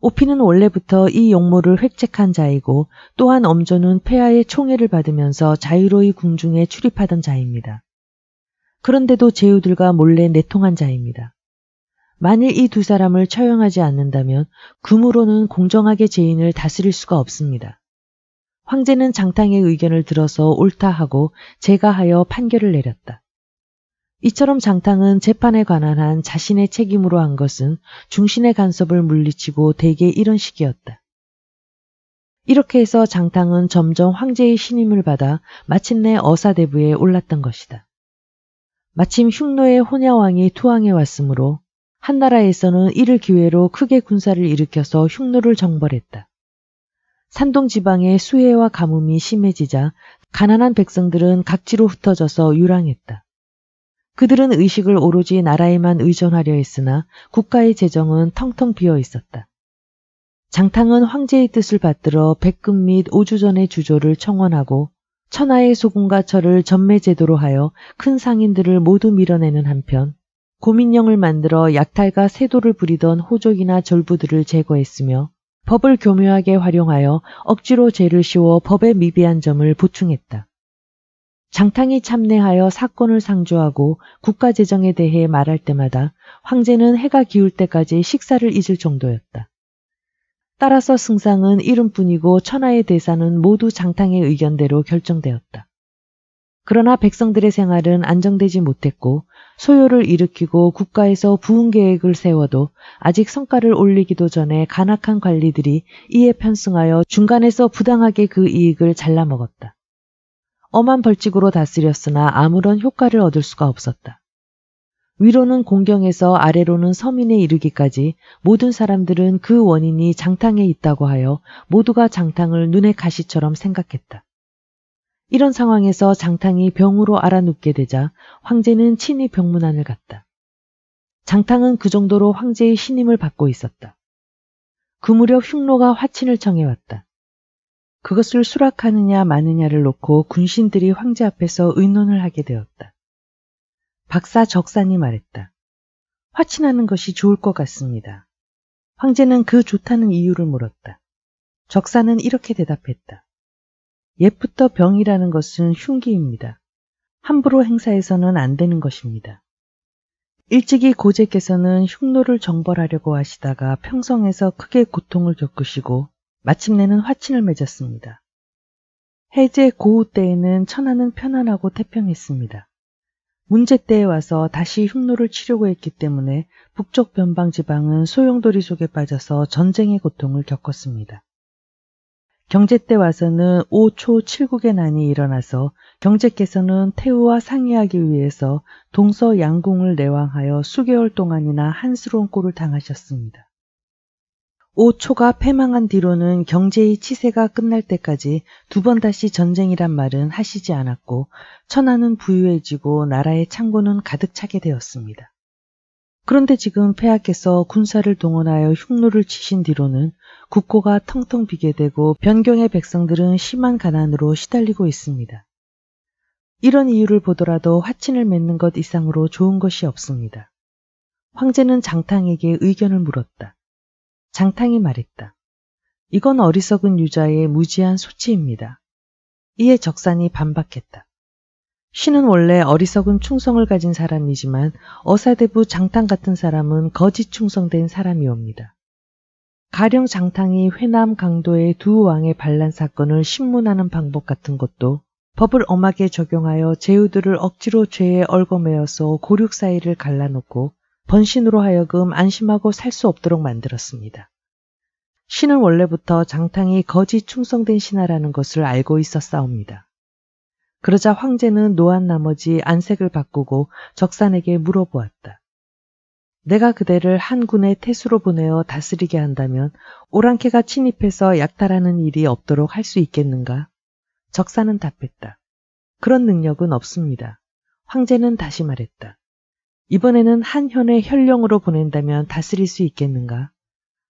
오피는 원래부터 이 용모를 획책한 자이고 또한 엄조는 폐하의 총애를 받으면서 자유로이 궁중에 출입하던 자입니다. 그런데도 제후들과 몰래 내통한 자입니다. 만일 이 두 사람을 처형하지 않는다면 금으로는 공정하게 죄인을 다스릴 수가 없습니다. 황제는 장탕의 의견을 들어서 옳다 하고 제가 하여 판결을 내렸다. 이처럼 장탕은 재판에 관한 한 자신의 책임으로 한 것은 중신의 간섭을 물리치고 대개 이런 식이었다. 이렇게 해서 장탕은 점점 황제의 신임을 받아 마침내 어사대부에 올랐던 것이다. 마침 흉노의 혼야왕이 투항해 왔으므로 한나라에서는 이를 기회로 크게 군사를 일으켜서 흉노를 정벌했다. 산동 지방의 수해와 가뭄이 심해지자 가난한 백성들은 각지로 흩어져서 유랑했다. 그들은 의식을 오로지 나라에만 의존하려 했으나 국가의 재정은 텅텅 비어 있었다. 장탕은 황제의 뜻을 받들어 백금 및 오주전의 주조를 청원하고 천하의 소금과 철을 전매제도로 하여 큰 상인들을 모두 밀어내는 한편 고민령을 만들어 약탈과 세도를 부리던 호족이나 절부들을 제거했으며 법을 교묘하게 활용하여 억지로 죄를 씌워 법의 미비한 점을 보충했다. 장탕이 참내하여 사건을 상조하고 국가 재정에 대해 말할 때마다 황제는 해가 기울 때까지 식사를 잊을 정도였다. 따라서 승상은 이름뿐이고 천하의 대사는 모두 장탕의 의견대로 결정되었다. 그러나 백성들의 생활은 안정되지 못했고 소요를 일으키고 국가에서 부흥 계획을 세워도 아직 성과를 올리기도 전에 간악한 관리들이 이에 편승하여 중간에서 부당하게 그 이익을 잘라먹었다. 엄한 벌칙으로 다스렸으나 아무런 효과를 얻을 수가 없었다. 위로는 공경에서 아래로는 서민에 이르기까지 모든 사람들은 그 원인이 장탕에 있다고 하여 모두가 장탕을 눈의 가시처럼 생각했다. 이런 상황에서 장탕이 병으로 알아눕게 되자 황제는 친히 병문안을 갔다. 장탕은 그 정도로 황제의 신임을 받고 있었다. 그 무렵 흉노가 화친을 청해왔다. 그것을 수락하느냐 마느냐를 놓고 군신들이 황제 앞에서 의논을 하게 되었다. 박사 적산이 말했다. 화친하는 것이 좋을 것 같습니다. 황제는 그 좋다는 이유를 물었다. 적산은 이렇게 대답했다. 옛부터 병이라는 것은 흉기입니다. 함부로 행사해서는 안 되는 것입니다. 일찍이 고제께서는 흉노를 정벌하려고 하시다가 평성에서 크게 고통을 겪으시고 마침내는 화친을 맺었습니다. 해제 고우 때에는 천하는 편안하고 태평했습니다. 문제 때에 와서 다시 흉노를 치려고 했기 때문에 북쪽 변방 지방은 소용돌이 속에 빠져서 전쟁의 고통을 겪었습니다. 경제 때 와서는 5초 7국의 난이 일어나서 경제께서는 태우와 상의하기 위해서 동서 양궁을 내왕하여 수개월 동안이나 한스러운 꼴을 당하셨습니다. 5초가 패망한 뒤로는 경제의 치세가 끝날 때까지 두 번 다시 전쟁이란 말은 하시지 않았고 천하는 부유해지고 나라의 창고는 가득 차게 되었습니다. 그런데 지금 폐하께서 군사를 동원하여 흉노를 치신 뒤로는 국고가 텅텅 비게 되고 변경의 백성들은 심한 가난으로 시달리고 있습니다. 이런 이유를 보더라도 화친을 맺는 것 이상으로 좋은 것이 없습니다. 황제는 장탕에게 의견을 물었다. 장탕이 말했다. 이건 어리석은 유자의 무지한 소치입니다. 이에 적산이 반박했다. 신은 원래 어리석은 충성을 가진 사람이지만 어사대부 장탕 같은 사람은 거짓 충성된 사람이옵니다. 가령 장탕이 회남 강도의 두 왕의 반란 사건을 신문하는 방법 같은 것도 법을 엄하게 적용하여 제후들을 억지로 죄에 얼거매어서 고륙 사이를 갈라놓고 번신으로 하여금 안심하고 살 수 없도록 만들었습니다. 신은 원래부터 장탕이 거짓 충성된 신하라는 것을 알고 있었사옵니다. 그러자 황제는 노한 나머지 안색을 바꾸고 적산에게 물어보았다. 내가 그대를 한군의 태수로 보내어 다스리게 한다면 오랑캐가 침입해서 약탈하는 일이 없도록 할 수 있겠는가? 적사는 답했다. 그런 능력은 없습니다. 황제는 다시 말했다. 이번에는 한현의 현령으로 보낸다면 다스릴 수 있겠는가?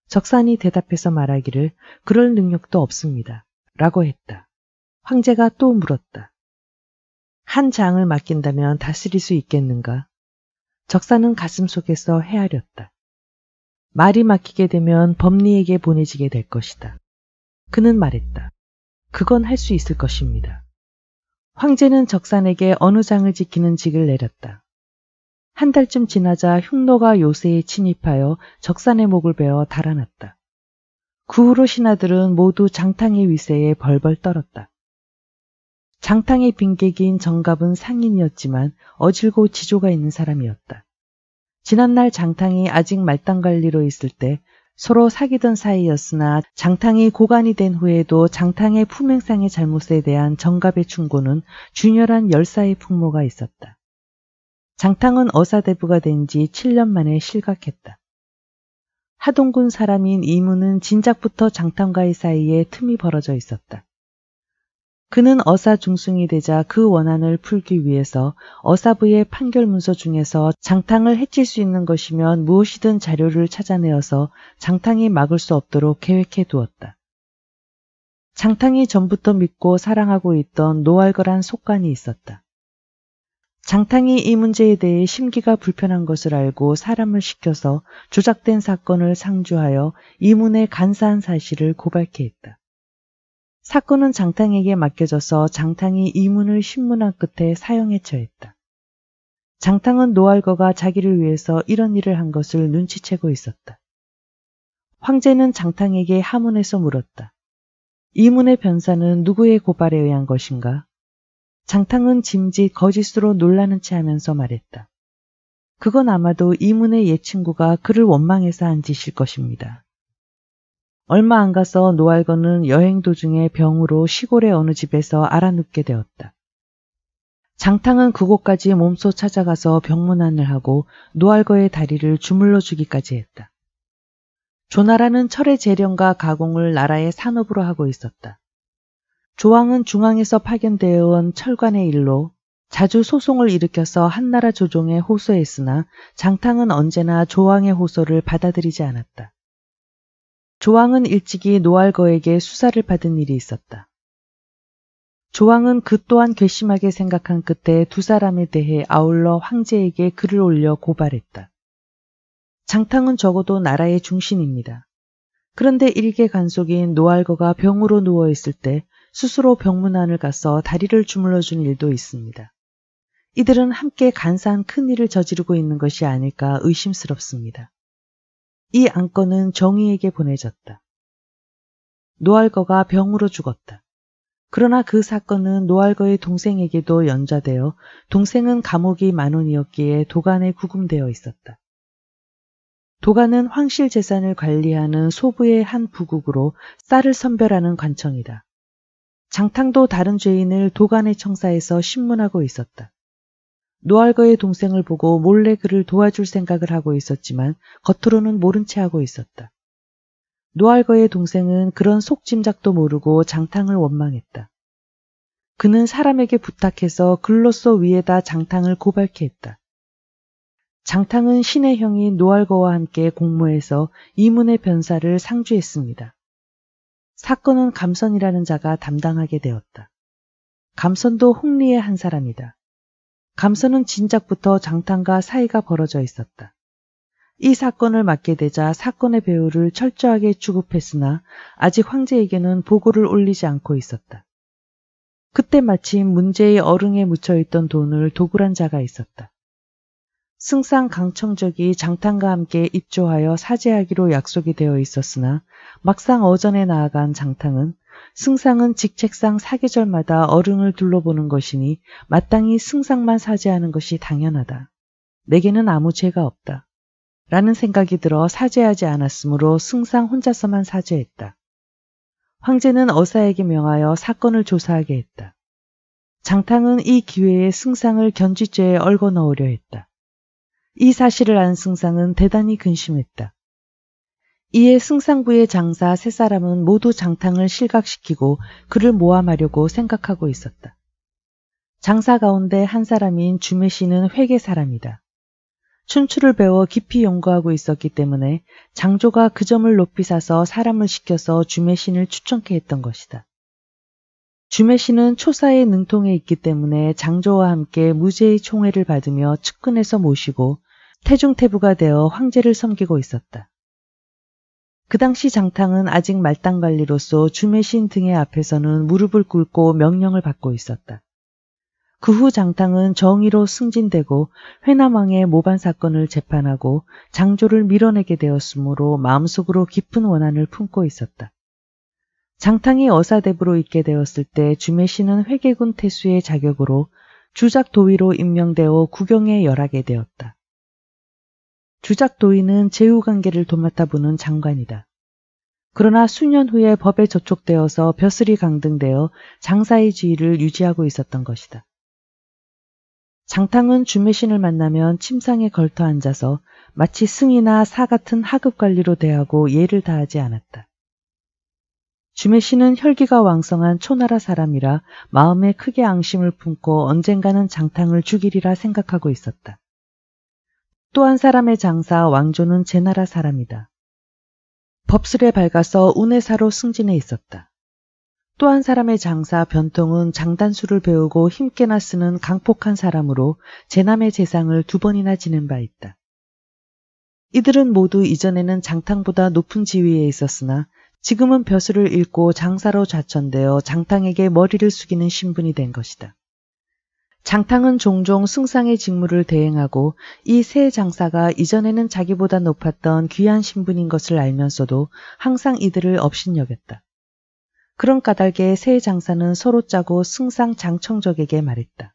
적산이 대답해서 말하기를 그럴 능력도 없습니다. 라고 했다. 황제가 또 물었다. 한 장을 맡긴다면 다스릴 수 있겠는가? 적사는 가슴 속에서 헤아렸다. 말이 맡기게 되면 법리에게 보내지게 될 것이다. 그는 말했다. 그건 할 수 있을 것입니다. 황제는 적산에게 어느 장을 지키는 직을 내렸다. 한 달쯤 지나자 흉노가 요새에 침입하여 적산의 목을 베어 달아났다. 그 후로 신하들은 모두 장탕의 위세에 벌벌 떨었다. 장탕의 빈객인 정갑은 상인이었지만 어질고 지조가 있는 사람이었다. 지난날 장탕이 아직 말단관리로 있을 때 서로 사귀던 사이였으나 장탕이 고관이 된 후에도 장탕의 품행상의 잘못에 대한 정갑의 충고는 준열한 열사의 풍모가 있었다. 장탕은 어사대부가 된 지 7년 만에 실각했다. 하동군 사람인 이문은 진작부터 장탕과의 사이에 틈이 벌어져 있었다. 그는 어사 중승이 되자 그 원한을 풀기 위해서 어사부의 판결문서 중에서 장탕을 해칠 수 있는 것이면 무엇이든 자료를 찾아내어서 장탕이 막을 수 없도록 계획해 두었다. 장탕이 전부터 믿고 사랑하고 있던 노알거란 속관이 있었다. 장탕이 이 문제에 대해 심기가 불편한 것을 알고 사람을 시켜서 조작된 사건을 상주하여 이문의 간사한 사실을 고발케 했다. 사건은 장탕에게 맡겨져서 장탕이 이문을 신문한 끝에 사형에 처했다. 장탕은 노알거가 자기를 위해서 이런 일을 한 것을 눈치채고 있었다. 황제는 장탕에게 하문에서 물었다. 이문의 변사는 누구의 고발에 의한 것인가? 장탕은 짐짓 거짓으로 놀라는 체 하면서 말했다. 그건 아마도 이문의 옛 친구가 그를 원망해서 한 짓일 것입니다. 얼마 안 가서 노알건은 여행 도중에 병으로 시골의 어느 집에서 알아눕게 되었다. 장탕은 그곳까지 몸소 찾아가서 병문안을 하고 노알거의 다리를 주물러 주기까지 했다. 조나라는 철의 재련과 가공을 나라의 산업으로 하고 있었다. 조왕은 중앙에서 파견되어 온 철관의 일로 자주 소송을 일으켜서 한나라 조종에 호소했으나 장탕은 언제나 조왕의 호소를 받아들이지 않았다. 조항은 일찍이 노알거에게 수사를 받은 일이 있었다. 조항은그 또한 괘씸하게 생각한 끝에 두 사람에 대해 아울러 황제에게 글을 올려 고발했다. 장탕은 적어도 나라의 중신입니다. 그런데 일개 간속인 노알거가 병으로 누워 있을 때 스스로 병문안을 가서 다리를 주물러 준 일도 있습니다. 이들은 함께 간사한 큰 일을 저지르고 있는 것이 아닐까 의심스럽습니다. 이 안건은 정의에게 보내졌다. 노알거가 병으로 죽었다. 그러나 그 사건은 노알거의 동생에게도 연자되어 동생은 감옥이 만원이었기에 도간에 구금되어 있었다. 도간은 황실 재산을 관리하는 소부의 한 부국으로 쌀을 선별하는 관청이다. 장탕도 다른 죄인을 도간의 청사에서 신문하고 있었다. 노알거의 동생을 보고 몰래 그를 도와줄 생각을 하고 있었지만 겉으로는 모른 채 하고 있었다. 노알거의 동생은 그런 속짐작도 모르고 장탕을 원망했다. 그는 사람에게 부탁해서 글로써 위에다 장탕을 고발케 했다. 장탕은 신의 형인 노알거와 함께 공모해서 이문의 변사를 상주했습니다. 사건은 감선이라는 자가 담당하게 되었다. 감선도 홍리의 한 사람이다. 감선는 진작부터 장탄과 사이가 벌어져 있었다. 이 사건을 맡게 되자 사건의 배후를 철저하게 추급했으나 아직 황제에게는 보고를 올리지 않고 있었다. 그때 마침 문제의 어릉에 묻혀있던 돈을 도굴한 자가 있었다. 승상 강청적이 장탄과 함께 입조하여 사죄하기로 약속이 되어 있었으나 막상 어전에 나아간 장탄은 승상은 직책상 사계절마다 어른을 둘러보는 것이니 마땅히 승상만 사죄하는 것이 당연하다. 내게는 아무 죄가 없다. 라는 생각이 들어 사죄하지 않았으므로 승상 혼자서만 사죄했다. 황제는 어사에게 명하여 사건을 조사하게 했다. 장탕은 이 기회에 승상을 견지죄에 얽어 넣으려 했다. 이 사실을 안 승상은 대단히 근심했다. 이에 승상부의 장사 세 사람은 모두 장탕을 실각시키고 그를 모함하려고 생각하고 있었다. 장사 가운데 한 사람인 주메시는 회계 사람이다. 춘추를 배워 깊이 연구하고 있었기 때문에 장조가 그 점을 높이 사서 사람을 시켜서 주메신을 추천케 했던 것이다. 주메신은 초사의 능통에 있기 때문에 장조와 함께 무죄의총회를 받으며 측근에서 모시고 태중태부가 되어 황제를 섬기고 있었다. 그 당시 장탕은 아직 말단 관리로서 주매신 등의 앞에서는 무릎을 꿇고 명령을 받고 있었다. 그 후 장탕은 정의로 승진되고 회남왕의 모반 사건을 재판하고 장조를 밀어내게 되었으므로 마음속으로 깊은 원한을 품고 있었다. 장탕이 어사대부로 있게 되었을 때주매신은 회계군 태수의 자격으로 주작 도위로 임명되어 국영에 열하게 되었다. 주작도인은 제후관계를 도맡아 보는 장관이다. 그러나 수년 후에 법에 저촉되어서 벼슬이 강등되어 장사의 지위를 유지하고 있었던 것이다. 장탕은 주매신을 만나면 침상에 걸터 앉아서 마치 승이나 사 같은 하급 관리로 대하고 예를 다하지 않았다. 주매신은 혈기가 왕성한 초나라 사람이라 마음에 크게 앙심을 품고 언젠가는 장탕을 죽이리라 생각하고 있었다. 또한 사람의 장사 왕조는 제 나라 사람이다. 법술에 밝아서 운해사로 승진해 있었다. 또 한 사람의 장사 변통은 장단수를 배우고 힘께나 쓰는 강폭한 사람으로 제남의 재상을 두 번이나 지낸 바 있다. 이들은 모두 이전에는 장탕보다 높은 지위에 있었으나 지금은 벼슬을 잃고 장사로 좌천되어 장탕에게 머리를 숙이는 신분이 된 것이다. 장탕은 종종 승상의 직무를 대행하고 이 세 장사가 이전에는 자기보다 높았던 귀한 신분인 것을 알면서도 항상 이들을 업신여겼다. 그런 까닭에 세 장사는 서로 짜고 승상 장청적에게 말했다.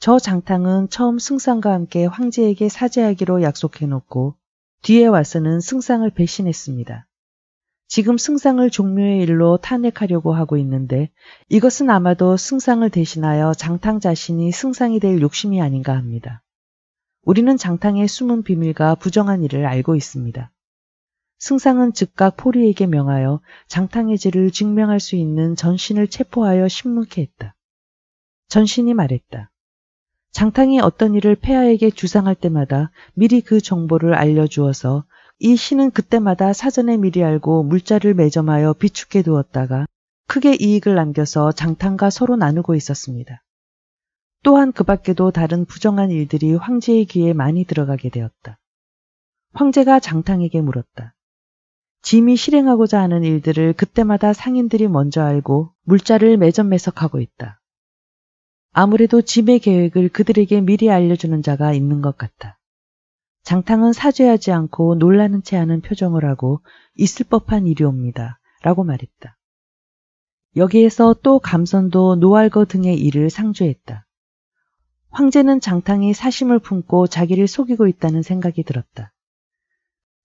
저 장탕은 처음 승상과 함께 황제에게 사죄하기로 약속해놓고 뒤에 와서는 승상을 배신했습니다. 지금 승상을 종묘의 일로 탄핵하려고 하고 있는데 이것은 아마도 승상을 대신하여 장탕 자신이 승상이 될 욕심이 아닌가 합니다. 우리는 장탕의 숨은 비밀과 부정한 일을 알고 있습니다. 승상은 즉각 포리에게 명하여 장탕의 질을 증명할 수 있는 전신을 체포하여 신문케 했다. 전신이 말했다. 장탕이 어떤 일을 폐하에게 주상할 때마다 미리 그 정보를 알려주어서 이 시는 그때마다 사전에 미리 알고 물자를 매점하여 비축해 두었다가 크게 이익을 남겨서 장탄과 서로 나누고 있었습니다. 또한 그 밖에도 다른 부정한 일들이 황제의 귀에 많이 들어가게 되었다. 황제가 장탕에게 물었다. 짐이 실행하고자 하는 일들을 그때마다 상인들이 먼저 알고 물자를 매점매석하고 있다. 아무래도 짐의 계획을 그들에게 미리 알려주는 자가 있는 것 같다. 장탕은 사죄하지 않고 놀라는 채 하는 표정을 하고 있을 법한 일이옵니다. 라고 말했다. 여기에서 또 감선도 노알거 등의 일을 상주했다. 황제는 장탕이 사심을 품고 자기를 속이고 있다는 생각이 들었다.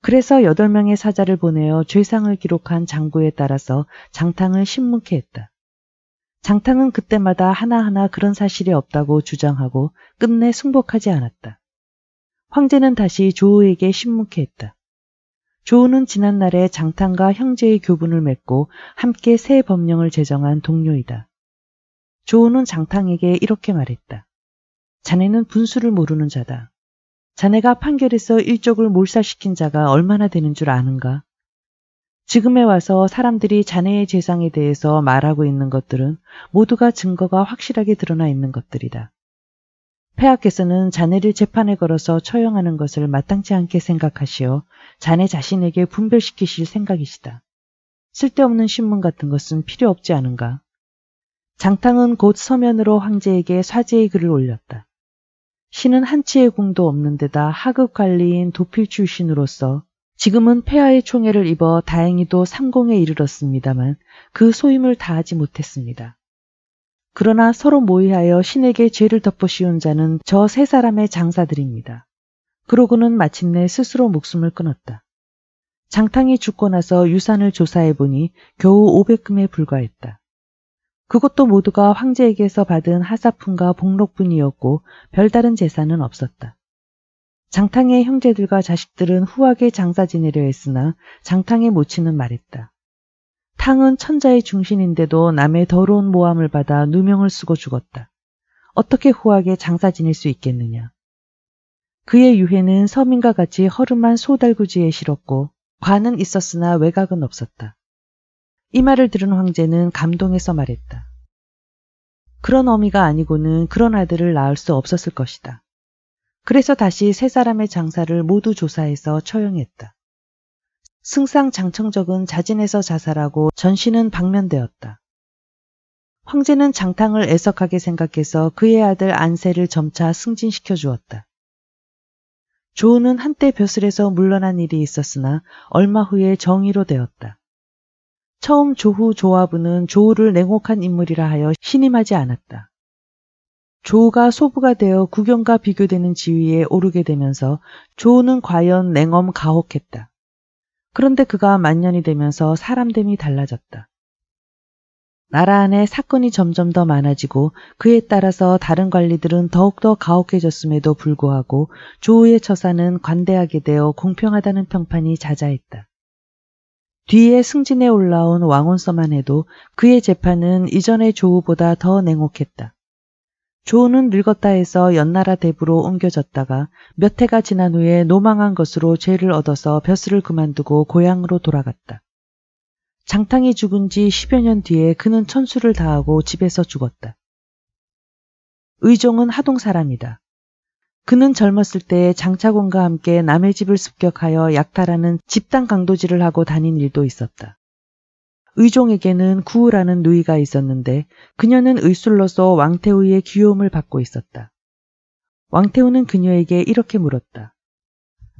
그래서 여덟 명의 사자를 보내어 죄상을 기록한 장구에 따라서 장탕을 심문케 했다. 장탕은 그때마다 하나하나 그런 사실이 없다고 주장하고 끝내 승복하지 않았다. 황제는 다시 조우에게 신묵해 했다. 조우는 지난날에 장탄과 형제의 교분을 맺고 함께 새 법령을 제정한 동료이다. 조우는 장탕에게 이렇게 말했다. 자네는 분수를 모르는 자다. 자네가 판결에서 일족을 몰살시킨 자가 얼마나 되는 줄 아는가? 지금에 와서 사람들이 자네의 재상에 대해서 말하고 있는 것들은 모두가 증거가 확실하게 드러나 있는 것들이다. 폐하께서는 자네를 재판에 걸어서 처형하는 것을 마땅치 않게 생각하시어 자네 자신에게 분별시키실 생각이시다. 쓸데없는 신문 같은 것은 필요 없지 않은가. 장탕은 곧 서면으로 황제에게 사죄의 글을 올렸다. 신은 한치의 공도 없는 데다 하급 관리인 도필 출신으로서 지금은 폐하의 총애를 입어 다행히도 상공에 이르렀습니다만 그 소임을 다하지 못했습니다. 그러나 서로 모의하여 신에게 죄를 덮어씌운 자는 저 세 사람의 장사들입니다. 그러고는 마침내 스스로 목숨을 끊었다. 장탕이 죽고 나서 유산을 조사해 보니 겨우 500금에 불과했다. 그것도 모두가 황제에게서 받은 하사품과 복록뿐이었고 별다른 재산은 없었다. 장탕의 형제들과 자식들은 후하게 장사 지내려 했으나 장탕의 모친은 말했다. 탕은 천자의 중신인데도 남의 더러운 모함을 받아 누명을 쓰고 죽었다. 어떻게 호하게 장사 지낼수 있겠느냐. 그의 유해는 서민과 같이 허름한 소달구지에 실었고 관은 있었으나 외곽은 없었다. 이 말을 들은 황제는 감동해서 말했다. 그런 어미가 아니고는 그런 아들을 낳을 수 없었을 것이다. 그래서 다시 세 사람의 장사를 모두 조사해서 처형했다. 승상 장청적은 자진해서 자살하고 전신은 방면되었다. 황제는 장탕을 애석하게 생각해서 그의 아들 안세를 점차 승진시켜 주었다. 조우는 한때 벼슬에서 물러난 일이 있었으나 얼마 후에 정의로 되었다. 처음 조후 조화부는 조우를 냉혹한 인물이라 하여 신임하지 않았다. 조우가 소부가 되어 구경과 비교되는 지위에 오르게 되면서 조우는 과연 냉엄 가혹했다. 그런데 그가 만년이 되면서 사람됨이 달라졌다. 나라 안에 사건이 점점 더 많아지고 그에 따라서 다른 관리들은 더욱더 가혹해졌음에도 불구하고 조우의 처사는 관대하게 되어 공평하다는 평판이 자자했다. 뒤에 승진에 올라온 왕원서만 해도 그의 재판은 이전의 조우보다 더 냉혹했다. 조우는 늙었다 해서 연나라 대부로 옮겨졌다가 몇 해가 지난 후에 노망한 것으로 죄를 얻어서 벼슬을 그만두고 고향으로 돌아갔다. 장탕이 죽은 지 10여 년 뒤에 그는 천수를 다하고 집에서 죽었다. 의종은 하동 사람이다. 그는 젊었을 때장차공과 함께 남의 집을 습격하여 약탈하는 집단 강도질을 하고 다닌 일도 있었다. 의종에게는 구우라는 누이가 있었는데 그녀는 의술로서 왕태우의 귀여움을 받고 있었다. 왕태우는 그녀에게 이렇게 물었다.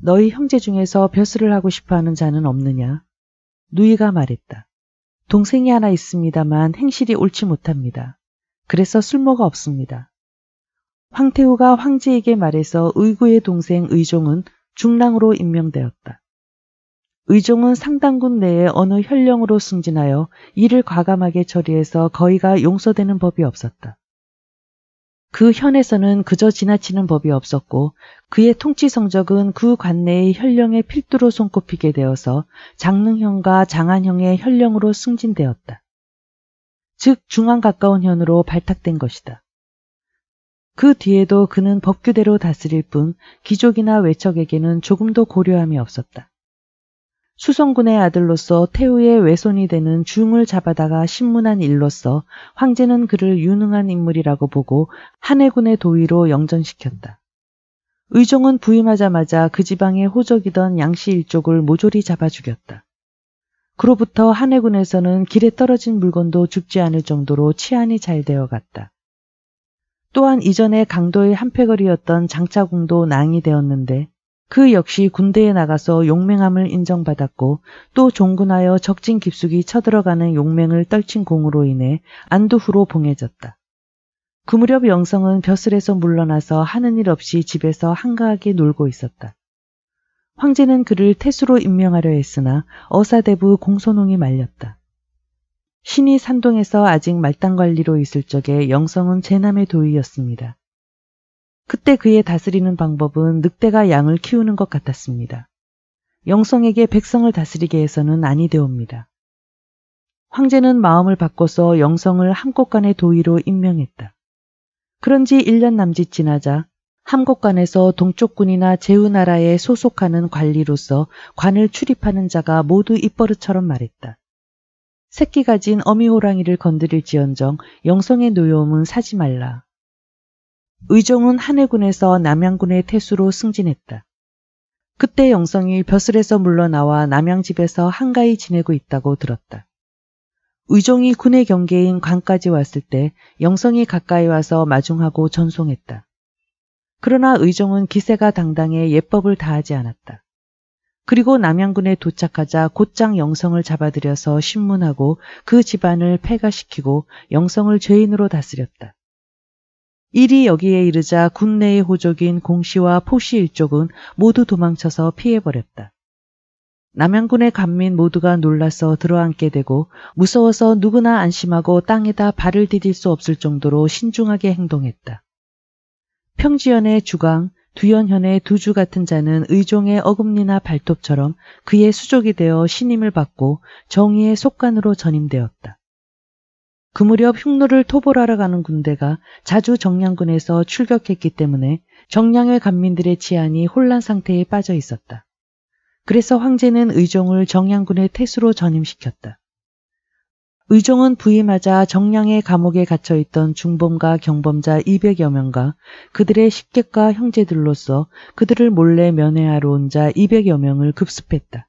너희 형제 중에서 벼슬을 하고 싶어하는 자는 없느냐? 누이가 말했다. 동생이 하나 있습니다만 행실이 옳지 못합니다. 그래서 술모가 없습니다. 황태우가 황제에게 말해서 의구의 동생 의종은 중랑으로 임명되었다. 의종은 상당군 내에 어느 현령으로 승진하여 이를 과감하게 처리해서 거의가 용서되는 법이 없었다. 그 현에서는 그저 지나치는 법이 없었고 그의 통치 성적은 그 관내의 현령의 필두로 손꼽히게 되어서 장릉형과 장안형의 현령으로 승진되었다. 즉 중앙 가까운 현으로 발탁된 것이다. 그 뒤에도 그는 법규대로 다스릴 뿐 기족이나 외척에게는 조금도 고려함이 없었다. 수성군의 아들로서 태우의 외손이 되는 중을 잡아다가 신문한 일로서 황제는 그를 유능한 인물이라고 보고 한해군의 도의로 영전시켰다. 의종은 부임하자마자 그 지방의 호적이던 양씨 일족을 모조리 잡아 죽였다. 그로부터 한해군에서는 길에 떨어진 물건도 죽지 않을 정도로 치안이 잘 되어 갔다. 또한 이전에 강도의 한패거리였던 장차궁도 낭이 되었는데 그 역시 군대에 나가서 용맹함을 인정받았고 또 종군하여 적진 깊숙이 쳐들어가는 용맹을 떨친 공으로 인해 안두후로 봉해졌다. 그 무렵 영성은 벼슬에서 물러나서 하는 일 없이 집에서 한가하게 놀고 있었다. 황제는 그를 태수로 임명하려 했으나 어사대부 공손웅이 말렸다. 신이 산동에서 아직 말단 관리로 있을 적에 영성은 제남의 도의였습니다. 그때 그의 다스리는 방법은 늑대가 양을 키우는 것 같았습니다. 영성에게 백성을 다스리게 해서는 아니 되옵니다. 황제는 마음을 바꿔서 영성을 함곡간의 도의로 임명했다. 그런 지 1년 남짓 지나자 함곡간에서 동쪽군이나 제후나라에 소속하는 관리로서 관을 출입하는 자가 모두 입버릇처럼 말했다. 새끼 가진 어미 호랑이를 건드릴 지언정 영성의 노여움은 사지 말라. 의종은 한해군에서 남양군의 태수로 승진했다. 그때 영성이 벼슬에서 물러나와 남양집에서 한가히 지내고 있다고 들었다. 의종이 군의 경계인 관까지 왔을 때 영성이 가까이 와서 마중하고 전송했다. 그러나 의종은 기세가 당당해 예법을 다하지 않았다. 그리고 남양군에 도착하자 곧장 영성을 잡아들여서 신문하고 그 집안을 폐가시키고 영성을 죄인으로 다스렸다. 일이 여기에 이르자 군내의 호족인 공시와 포시 일족은 모두 도망쳐서 피해버렸다. 남양군의 간민 모두가 놀라서 들어앉게 되고 무서워서 누구나 안심하고 땅에다 발을 디딜 수 없을 정도로 신중하게 행동했다. 평지연의 주강, 두연현의 두주 같은 자는 의종의 어금니나 발톱처럼 그의 수족이 되어 신임을 받고 정의의 속관으로 전임되었다. 그 무렵 흉노를 토벌하러 가는 군대가 자주 정량군에서 출격했기 때문에 정량의 간민들의 치안이 혼란 상태에 빠져 있었다. 그래서 황제는 의종을 정량군의 태수로 전임시켰다. 의종은 부임하자 정량의 감옥에 갇혀 있던 중범과 경범자 200여 명과 그들의 식객과 형제들로서 그들을 몰래 면회하러 온 자 200여 명을 급습했다.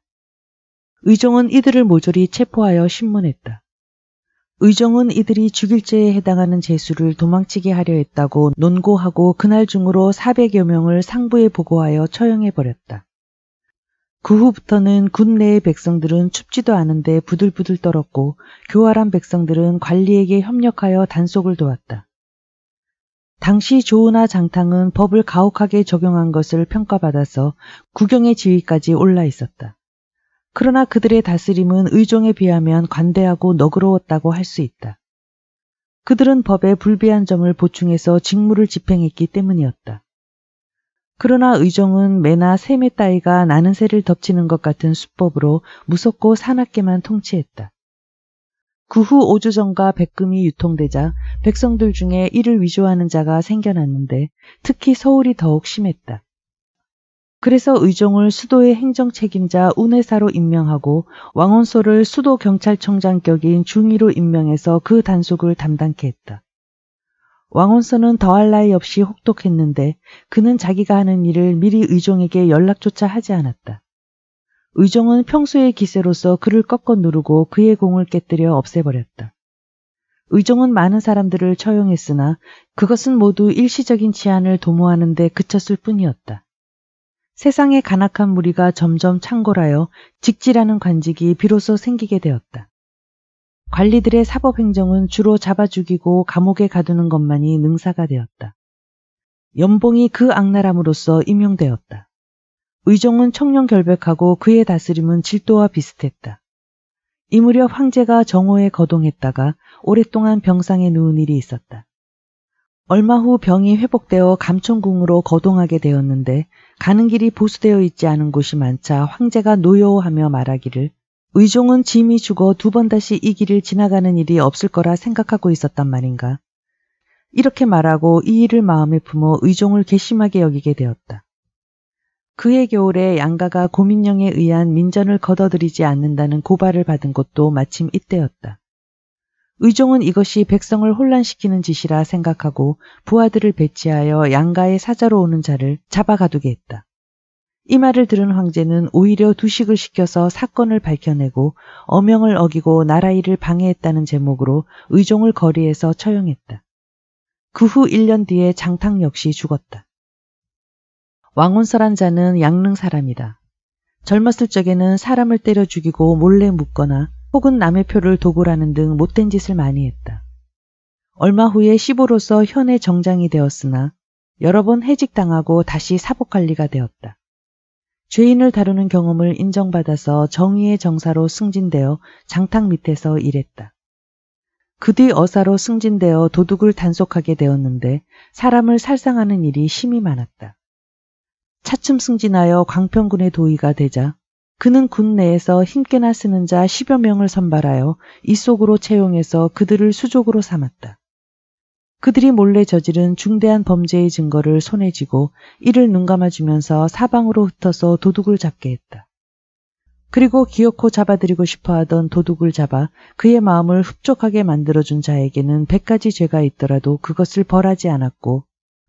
의종은 이들을 모조리 체포하여 신문했다. 의정은 이들이 죽일죄에 해당하는 재수를 도망치게 하려 했다고 논고하고 그날 중으로 400여 명을 상부에 보고하여 처형해버렸다. 그 후부터는 군내의 백성들은 춥지도 않은데 부들부들 떨었고 교활한 백성들은 관리에게 협력하여 단속을 도왔다. 당시 조은하 장탕은 법을 가혹하게 적용한 것을 평가받아서 국영의 지위까지 올라 있었다. 그러나 그들의 다스림은 의종에 비하면 관대하고 너그러웠다고 할 수 있다. 그들은 법에 불비한 점을 보충해서 직무를 집행했기 때문이었다. 그러나 의종은 매나 셈의 따위가 나는 새를 덮치는 것 같은 수법으로 무섭고 사납게만 통치했다. 그 후오주정과 백금이 유통되자 백성들 중에 이를 위조하는 자가 생겨났는데 특히 서울이 더욱 심했다. 그래서 의종을 수도의 행정 책임자 운회사로 임명하고 왕원소를 수도 경찰청장격인 중위로 임명해서 그 단속을 담당케 했다. 왕원서는 더할 나위 없이 혹독했는데 그는 자기가 하는 일을 미리 의종에게 연락조차 하지 않았다. 의종은 평소의 기세로서 그를 꺾어 누르고 그의 공을 깨뜨려 없애버렸다. 의종은 많은 사람들을 처용했으나 그것은 모두 일시적인 치안을 도모하는 데 그쳤을 뿐이었다. 세상의 간악한 무리가 점점 창궐하여 직지라는 관직이 비로소 생기게 되었다. 관리들의 사법 행정은 주로 잡아 죽이고 감옥에 가두는 것만이 능사가 되었다. 연봉이 그 악랄함으로써 임용되었다. 의종은 청년 결백하고 그의 다스림은 질도와 비슷했다. 이 무렵 황제가 정오에 거동했다가 오랫동안 병상에 누운 일이 있었다. 얼마 후 병이 회복되어 감천궁으로 거동하게 되었는데 가는 길이 보수되어 있지 않은 곳이 많자 황제가 노여워하며 말하기를 의종은 짐이 죽어 두 번 다시 이 길을 지나가는 일이 없을 거라 생각하고 있었단 말인가. 이렇게 말하고 이 일을 마음에 품어 의종을 괘씸하게 여기게 되었다. 그해 겨울에 양가가 고민령에 의한 민전을 거둬들이지 않는다는 고발을 받은 것도 마침 이때였다. 의종은 이것이 백성을 혼란시키는 짓이라 생각하고 부하들을 배치하여 양가에 사자로 오는 자를 잡아가두게 했다. 이 말을 들은 황제는 오히려 두식을 시켜서 사건을 밝혀내고 어명을 어기고 나라 일을 방해했다는 제목으로 의종을 거리에서 처형했다. 그 후 1년 뒤에 장탕 역시 죽었다. 왕온설한 자는 양릉 사람이다. 젊었을 적에는 사람을 때려 죽이고 몰래 묶거나 혹은 남의 표를 도굴하는 등 못된 짓을 많이 했다. 얼마 후에 시보로서 현의 정장이 되었으나 여러 번 해직당하고 다시 사복관리가 되었다. 죄인을 다루는 경험을 인정받아서 정의의 정사로 승진되어 장탁 밑에서 일했다. 그 뒤 어사로 승진되어 도둑을 단속하게 되었는데 사람을 살상하는 일이 심히 많았다. 차츰 승진하여 광평군의 도의가 되자 그는 군 내에서 힘께나 쓰는 자 10여 명을 선발하여 이 속으로 채용해서 그들을 수족으로 삼았다. 그들이 몰래 저지른 중대한 범죄의 증거를 손에 쥐고 이를 눈감아 주면서 사방으로 흩어서 도둑을 잡게 했다. 그리고 기어코 잡아들이고 싶어 하던 도둑을 잡아 그의 마음을 흡족하게 만들어준 자에게는 백가지 죄가 있더라도 그것을 벌하지 않았고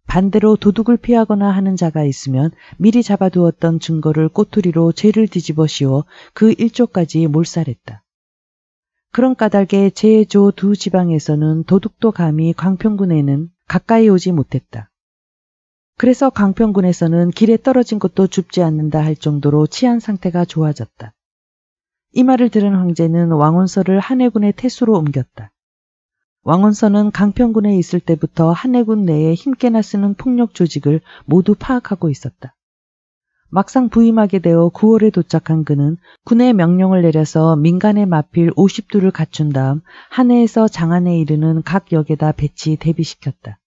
반대로 도둑을 피하거나 하는 자가 있으면 미리 잡아두었던 증거를 꼬투리로 죄를 뒤집어 씌워 그 일조까지 몰살했다. 그런 까닭에 제조 두 지방에서는 도둑도 감히 광평군에는 가까이 오지 못했다. 그래서 광평군에서는 길에 떨어진 것도 줍지 않는다 할 정도로 치안 상태가 좋아졌다. 이 말을 들은 황제는 왕원서를 한해군의 태수로 옮겼다. 왕원선은 강평군에 있을 때부터 한해군 내에 힘께나 쓰는 폭력 조직을 모두 파악하고 있었다. 막상 부임하게 되어 9월에 도착한 그는 군의 명령을 내려서 민간의 마필 50두를 갖춘 다음 한해에서 장안에 이르는 각 역에다 배치 대비시켰다.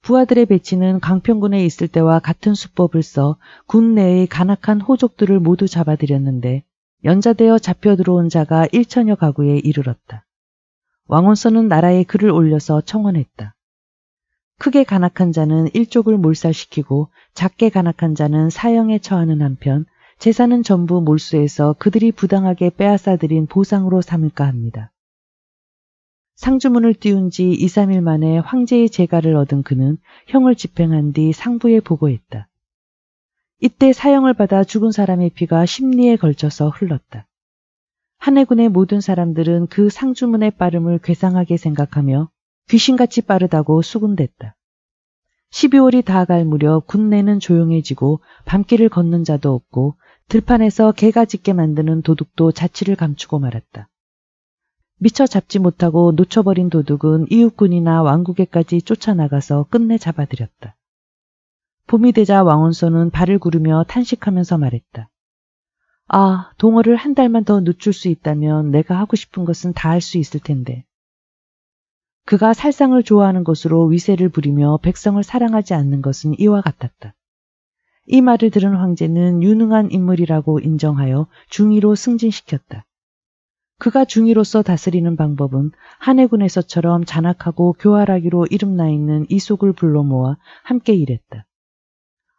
부하들의 배치는 강평군에 있을 때와 같은 수법을 써 군 내의 간악한 호족들을 모두 잡아들였는데 연자되어 잡혀 들어온 자가 1천여 가구에 이르렀다. 왕원서는 나라에 글을 올려서 청원했다. 크게 간악한 자는 일족을 몰살시키고 작게 간악한 자는 사형에 처하는 한편 재산은 전부 몰수해서 그들이 부당하게 빼앗아들인 보상으로 삼을까 합니다. 상주문을 띄운 지 2, 3일 만에 황제의 재가를 얻은 그는 형을 집행한 뒤 상부에 보고했다. 이때 사형을 받아 죽은 사람의 피가 심리에 걸쳐서 흘렀다. 한해군의 모든 사람들은 그 상주문의 빠름을 괴상하게 생각하며 귀신같이 빠르다고 수군댔다. 12월이 다가갈 무렵 군내는 조용해지고 밤길을 걷는 자도 없고 들판에서 개가 짖게 만드는 도둑도 자취를 감추고 말았다. 미처 잡지 못하고 놓쳐버린 도둑은 이웃군이나 왕국에까지 쫓아나가서 끝내 잡아들였다. 봄이 되자 왕원서는 발을 구르며 탄식하면서 말했다. 아, 동어를 한 달만 더 늦출 수 있다면 내가 하고 싶은 것은 다 할 수 있을 텐데. 그가 살상을 좋아하는 것으로 위세를 부리며 백성을 사랑하지 않는 것은 이와 같았다. 이 말을 들은 황제는 유능한 인물이라고 인정하여 중위로 승진시켰다. 그가 중위로서 다스리는 방법은 한해군에서처럼 잔악하고 교활하기로 이름나 있는 이속을 불러 모아 함께 일했다.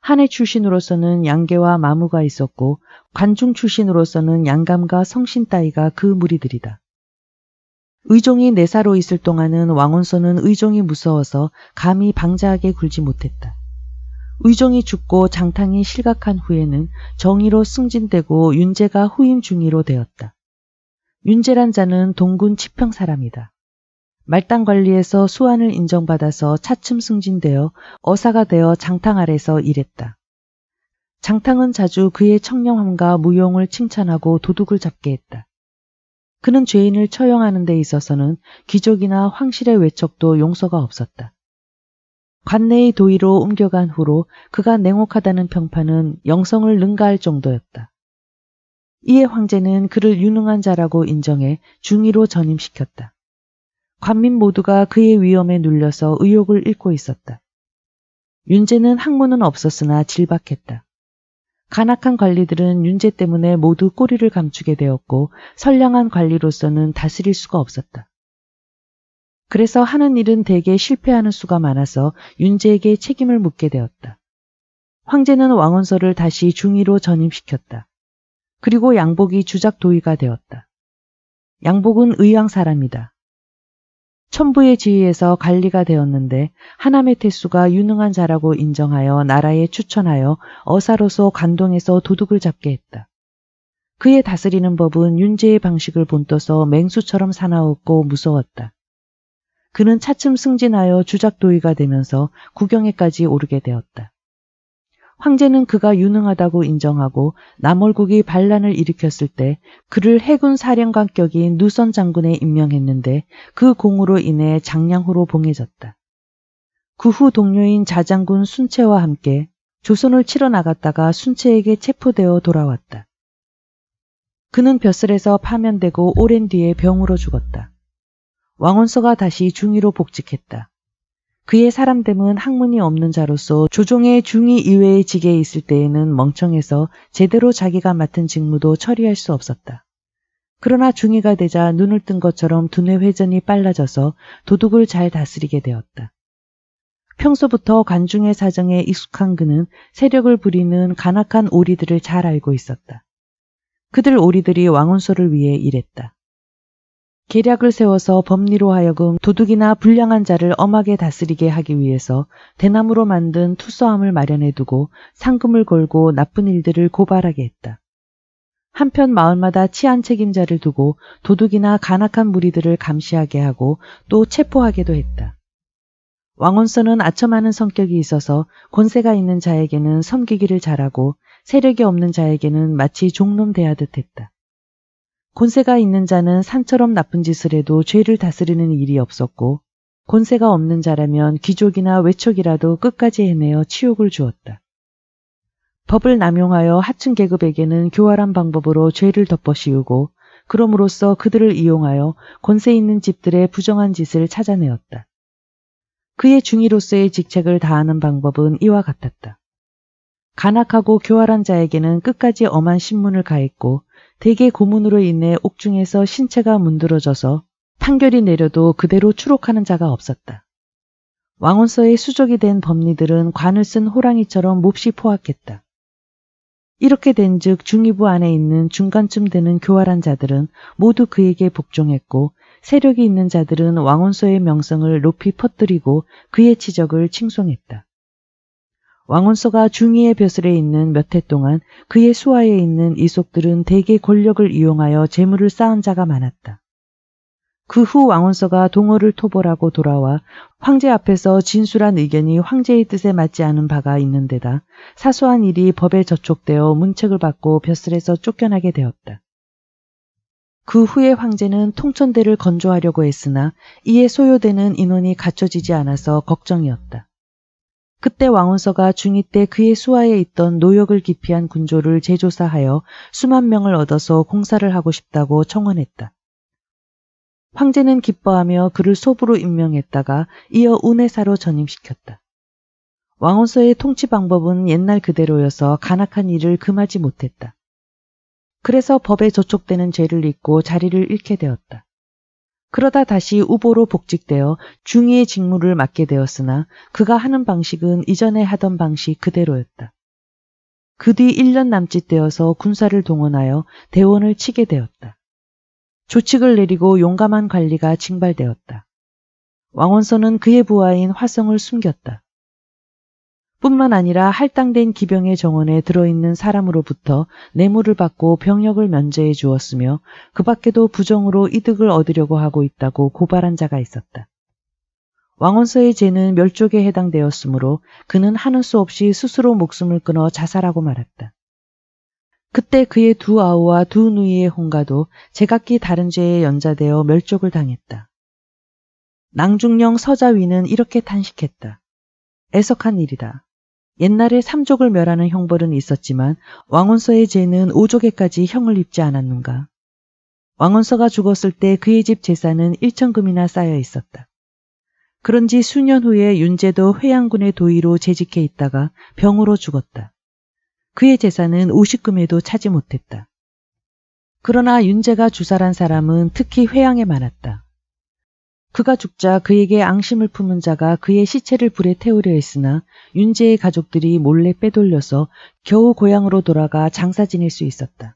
한해 출신으로서는 양계와 마무가 있었고 관중 출신으로서는 양감과 성신 따위가 그 무리들이다. 의종이 내사로 있을 동안은 왕원서는 의종이 무서워서 감히 방자하게 굴지 못했다. 의종이 죽고 장탕이 실각한 후에는 정의로 승진되고 윤재가 후임 중위로 되었다. 윤재란 자는 동군 치평 사람이다. 말단 관리에서 수완을 인정받아서 차츰 승진되어 어사가 되어 장탕 아래서 일했다. 장탕은 자주 그의 청렴함과 무용을 칭찬하고 도둑을 잡게 했다. 그는 죄인을 처형하는 데 있어서는 귀족이나 황실의 외척도 용서가 없었다. 관내의 도의로 옮겨간 후로 그가 냉혹하다는 평판은 영성을 능가할 정도였다. 이에 황제는 그를 유능한 자라고 인정해 중위로 전임시켰다. 관민 모두가 그의 위험에 눌려서 의욕을 잃고 있었다. 윤재는 학문은 없었으나 질박했다. 간악한 관리들은 윤재 때문에 모두 꼬리를 감추게 되었고 선량한 관리로서는 다스릴 수가 없었다. 그래서 하는 일은 대개 실패하는 수가 많아서 윤재에게 책임을 묻게 되었다. 황제는 왕원서를 다시 중위로 전임시켰다. 그리고 양복이 주작 도의가 되었다. 양복은 의왕 사람이다. 천부의 지위에서 관리가 되었는데 하나메테수가 유능한 자라고 인정하여 나라에 추천하여 어사로서 관동에서 도둑을 잡게 했다. 그의 다스리는 법은 윤제의 방식을 본떠서 맹수처럼 사나웠고 무서웠다. 그는 차츰 승진하여 주작도의가 되면서 구경에까지 오르게 되었다. 황제는 그가 유능하다고 인정하고 남월국이 반란을 일으켰을 때 그를 해군 사령관격인 누선 장군에 임명했는데 그 공으로 인해 장량호로 봉해졌다. 그 후 동료인 자장군 순채와 함께 조선을 치러 나갔다가 순채에게 체포되어 돌아왔다. 그는 벼슬에서 파면되고 오랜 뒤에 병으로 죽었다. 왕원서가 다시 중위로 복직했다. 그의 사람됨은 학문이 없는 자로서 조종의 중위 이외의 직에 있을 때에는 멍청해서 제대로 자기가 맡은 직무도 처리할 수 없었다. 그러나 중위가 되자 눈을 뜬 것처럼 두뇌 회전이 빨라져서 도둑을 잘 다스리게 되었다. 평소부터 관중의 사정에 익숙한 그는 세력을 부리는 간악한 오리들을 잘 알고 있었다. 그들 오리들이 왕원소를 위해 일했다. 계략을 세워서 법리로 하여금 도둑이나 불량한 자를 엄하게 다스리게 하기 위해서 대나무로 만든 투서함을 마련해 두고 상금을 걸고 나쁜 일들을 고발하게 했다. 한편 마을마다 치안 책임자를 두고 도둑이나 간악한 무리들을 감시하게 하고 또 체포하게도 했다. 왕원서는 아첨하는 성격이 있어서 권세가 있는 자에게는 섬기기를 잘하고 세력이 없는 자에게는 마치 종놈 대하듯 했다. 곤세가 있는 자는 산처럼 나쁜 짓을 해도 죄를 다스리는 일이 없었고 곤세가 없는 자라면 귀족이나 외척이라도 끝까지 해내어 치욕을 주었다. 법을 남용하여 하층 계급에게는 교활한 방법으로 죄를 덮어씌우고 그럼으로써 그들을 이용하여 권세 있는 집들의 부정한 짓을 찾아내었다. 그의 중위로서의 직책을 다하는 방법은 이와 같았다. 간악하고 교활한 자에게는 끝까지 엄한 신문을 가했고 대개 고문으로 인해 옥중에서 신체가 문드러져서 판결이 내려도 그대로 추록하는 자가 없었다. 왕원서의 수족이 된 법리들은 관을 쓴 호랑이처럼 몹시 포악했다. 이렇게 된즉 중위부 안에 있는 중간쯤 되는 교활한 자들은 모두 그에게 복종했고 세력이 있는 자들은 왕원서의 명성을 높이 퍼뜨리고 그의 치적을 칭송했다. 왕원서가 중위의 벼슬에 있는 몇 해 동안 그의 수하에 있는 이속들은 대개 권력을 이용하여 재물을 쌓은 자가 많았다. 그 후 왕원서가 동호를 토벌하고 돌아와 황제 앞에서 진술한 의견이 황제의 뜻에 맞지 않은 바가 있는데다 사소한 일이 법에 저촉되어 문책을 받고 벼슬에서 쫓겨나게 되었다. 그 후에 황제는 통천대를 건조하려고 했으나 이에 소요되는 인원이 갖춰지지 않아서 걱정이었다. 그때 왕원서가 중이 때 그의 수하에 있던 노역을 기피한 군조를 재조사하여 수만 명을 얻어서 공사를 하고 싶다고 청원했다. 황제는 기뻐하며 그를 소부로 임명했다가 이어 운해사로 전임시켰다. 왕원서의 통치 방법은 옛날 그대로여서 간악한 일을 금하지 못했다. 그래서 법에 저촉되는 죄를 잊고 자리를 잃게 되었다. 그러다 다시 우보로 복직되어 중위의 직무를 맡게 되었으나 그가 하는 방식은 이전에 하던 방식 그대로였다. 그 뒤 1년 남짓 되어서 군사를 동원하여 대원을 치게 되었다. 조칙을 내리고 용감한 관리가 징발되었다. 왕원선은 그의 부하인 화성을 숨겼다. 뿐만 아니라 할당된 기병의 정원에 들어있는 사람으로부터 뇌물을 받고 병력을 면제해 주었으며 그 밖에도 부정으로 이득을 얻으려고 하고 있다고 고발한 자가 있었다. 왕원서의 죄는 멸족에 해당되었으므로 그는 하는 수 없이 스스로 목숨을 끊어 자살하고 말았다. 그때 그의 두 아우와 두 누이의 혼가도 제각기 다른 죄에 연자되어 멸족을 당했다. 낭중령 서자위는 이렇게 탄식했다. 애석한 일이다. 옛날에 삼족을 멸하는 형벌은 있었지만 왕원서의 죄는 오족에까지 형을 입지 않았는가. 왕원서가 죽었을 때 그의 집 재산은 1천금이나 쌓여 있었다. 그런지 수년 후에 윤재도 회양군의 도의로 재직해 있다가 병으로 죽었다. 그의 재산은 50금에도 차지 못했다. 그러나 윤재가 주살한 사람은 특히 회양에 많았다. 그가 죽자 그에게 앙심을 품은 자가 그의 시체를 불에 태우려 했으나 윤재의 가족들이 몰래 빼돌려서 겨우 고향으로 돌아가 장사 지낼 수 있었다.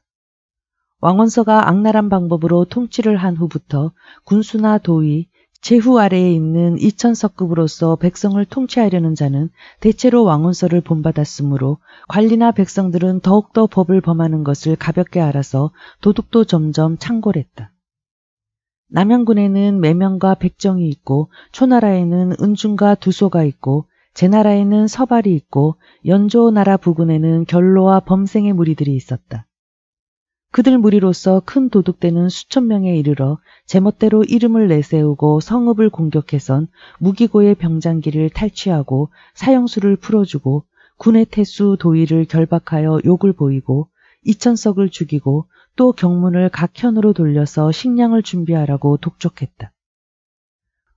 왕원서가 악랄한 방법으로 통치를 한 후부터 군수나 도의, 제후 아래에 있는 이천석급으로서 백성을 통치하려는 자는 대체로 왕원서를 본받았으므로 관리나 백성들은 더욱더 법을 범하는 것을 가볍게 알아서 도둑도 점점 창궐했다. 남양군에는 매명과 백정이 있고 초나라에는 은중과 두소가 있고 제나라에는 서발이 있고 연조 나라 부근에는 결로와 범생의 무리들이 있었다. 그들 무리로서 큰 도둑대는 수천 명에 이르러 제멋대로 이름을 내세우고 성읍을 공격해선 무기고의 병장기를 탈취하고 사형수를 풀어주고 군의 태수 도의를 결박하여 욕을 보이고 이천석을 죽이고 또 경문을 각현으로 돌려서 식량을 준비하라고 독촉했다.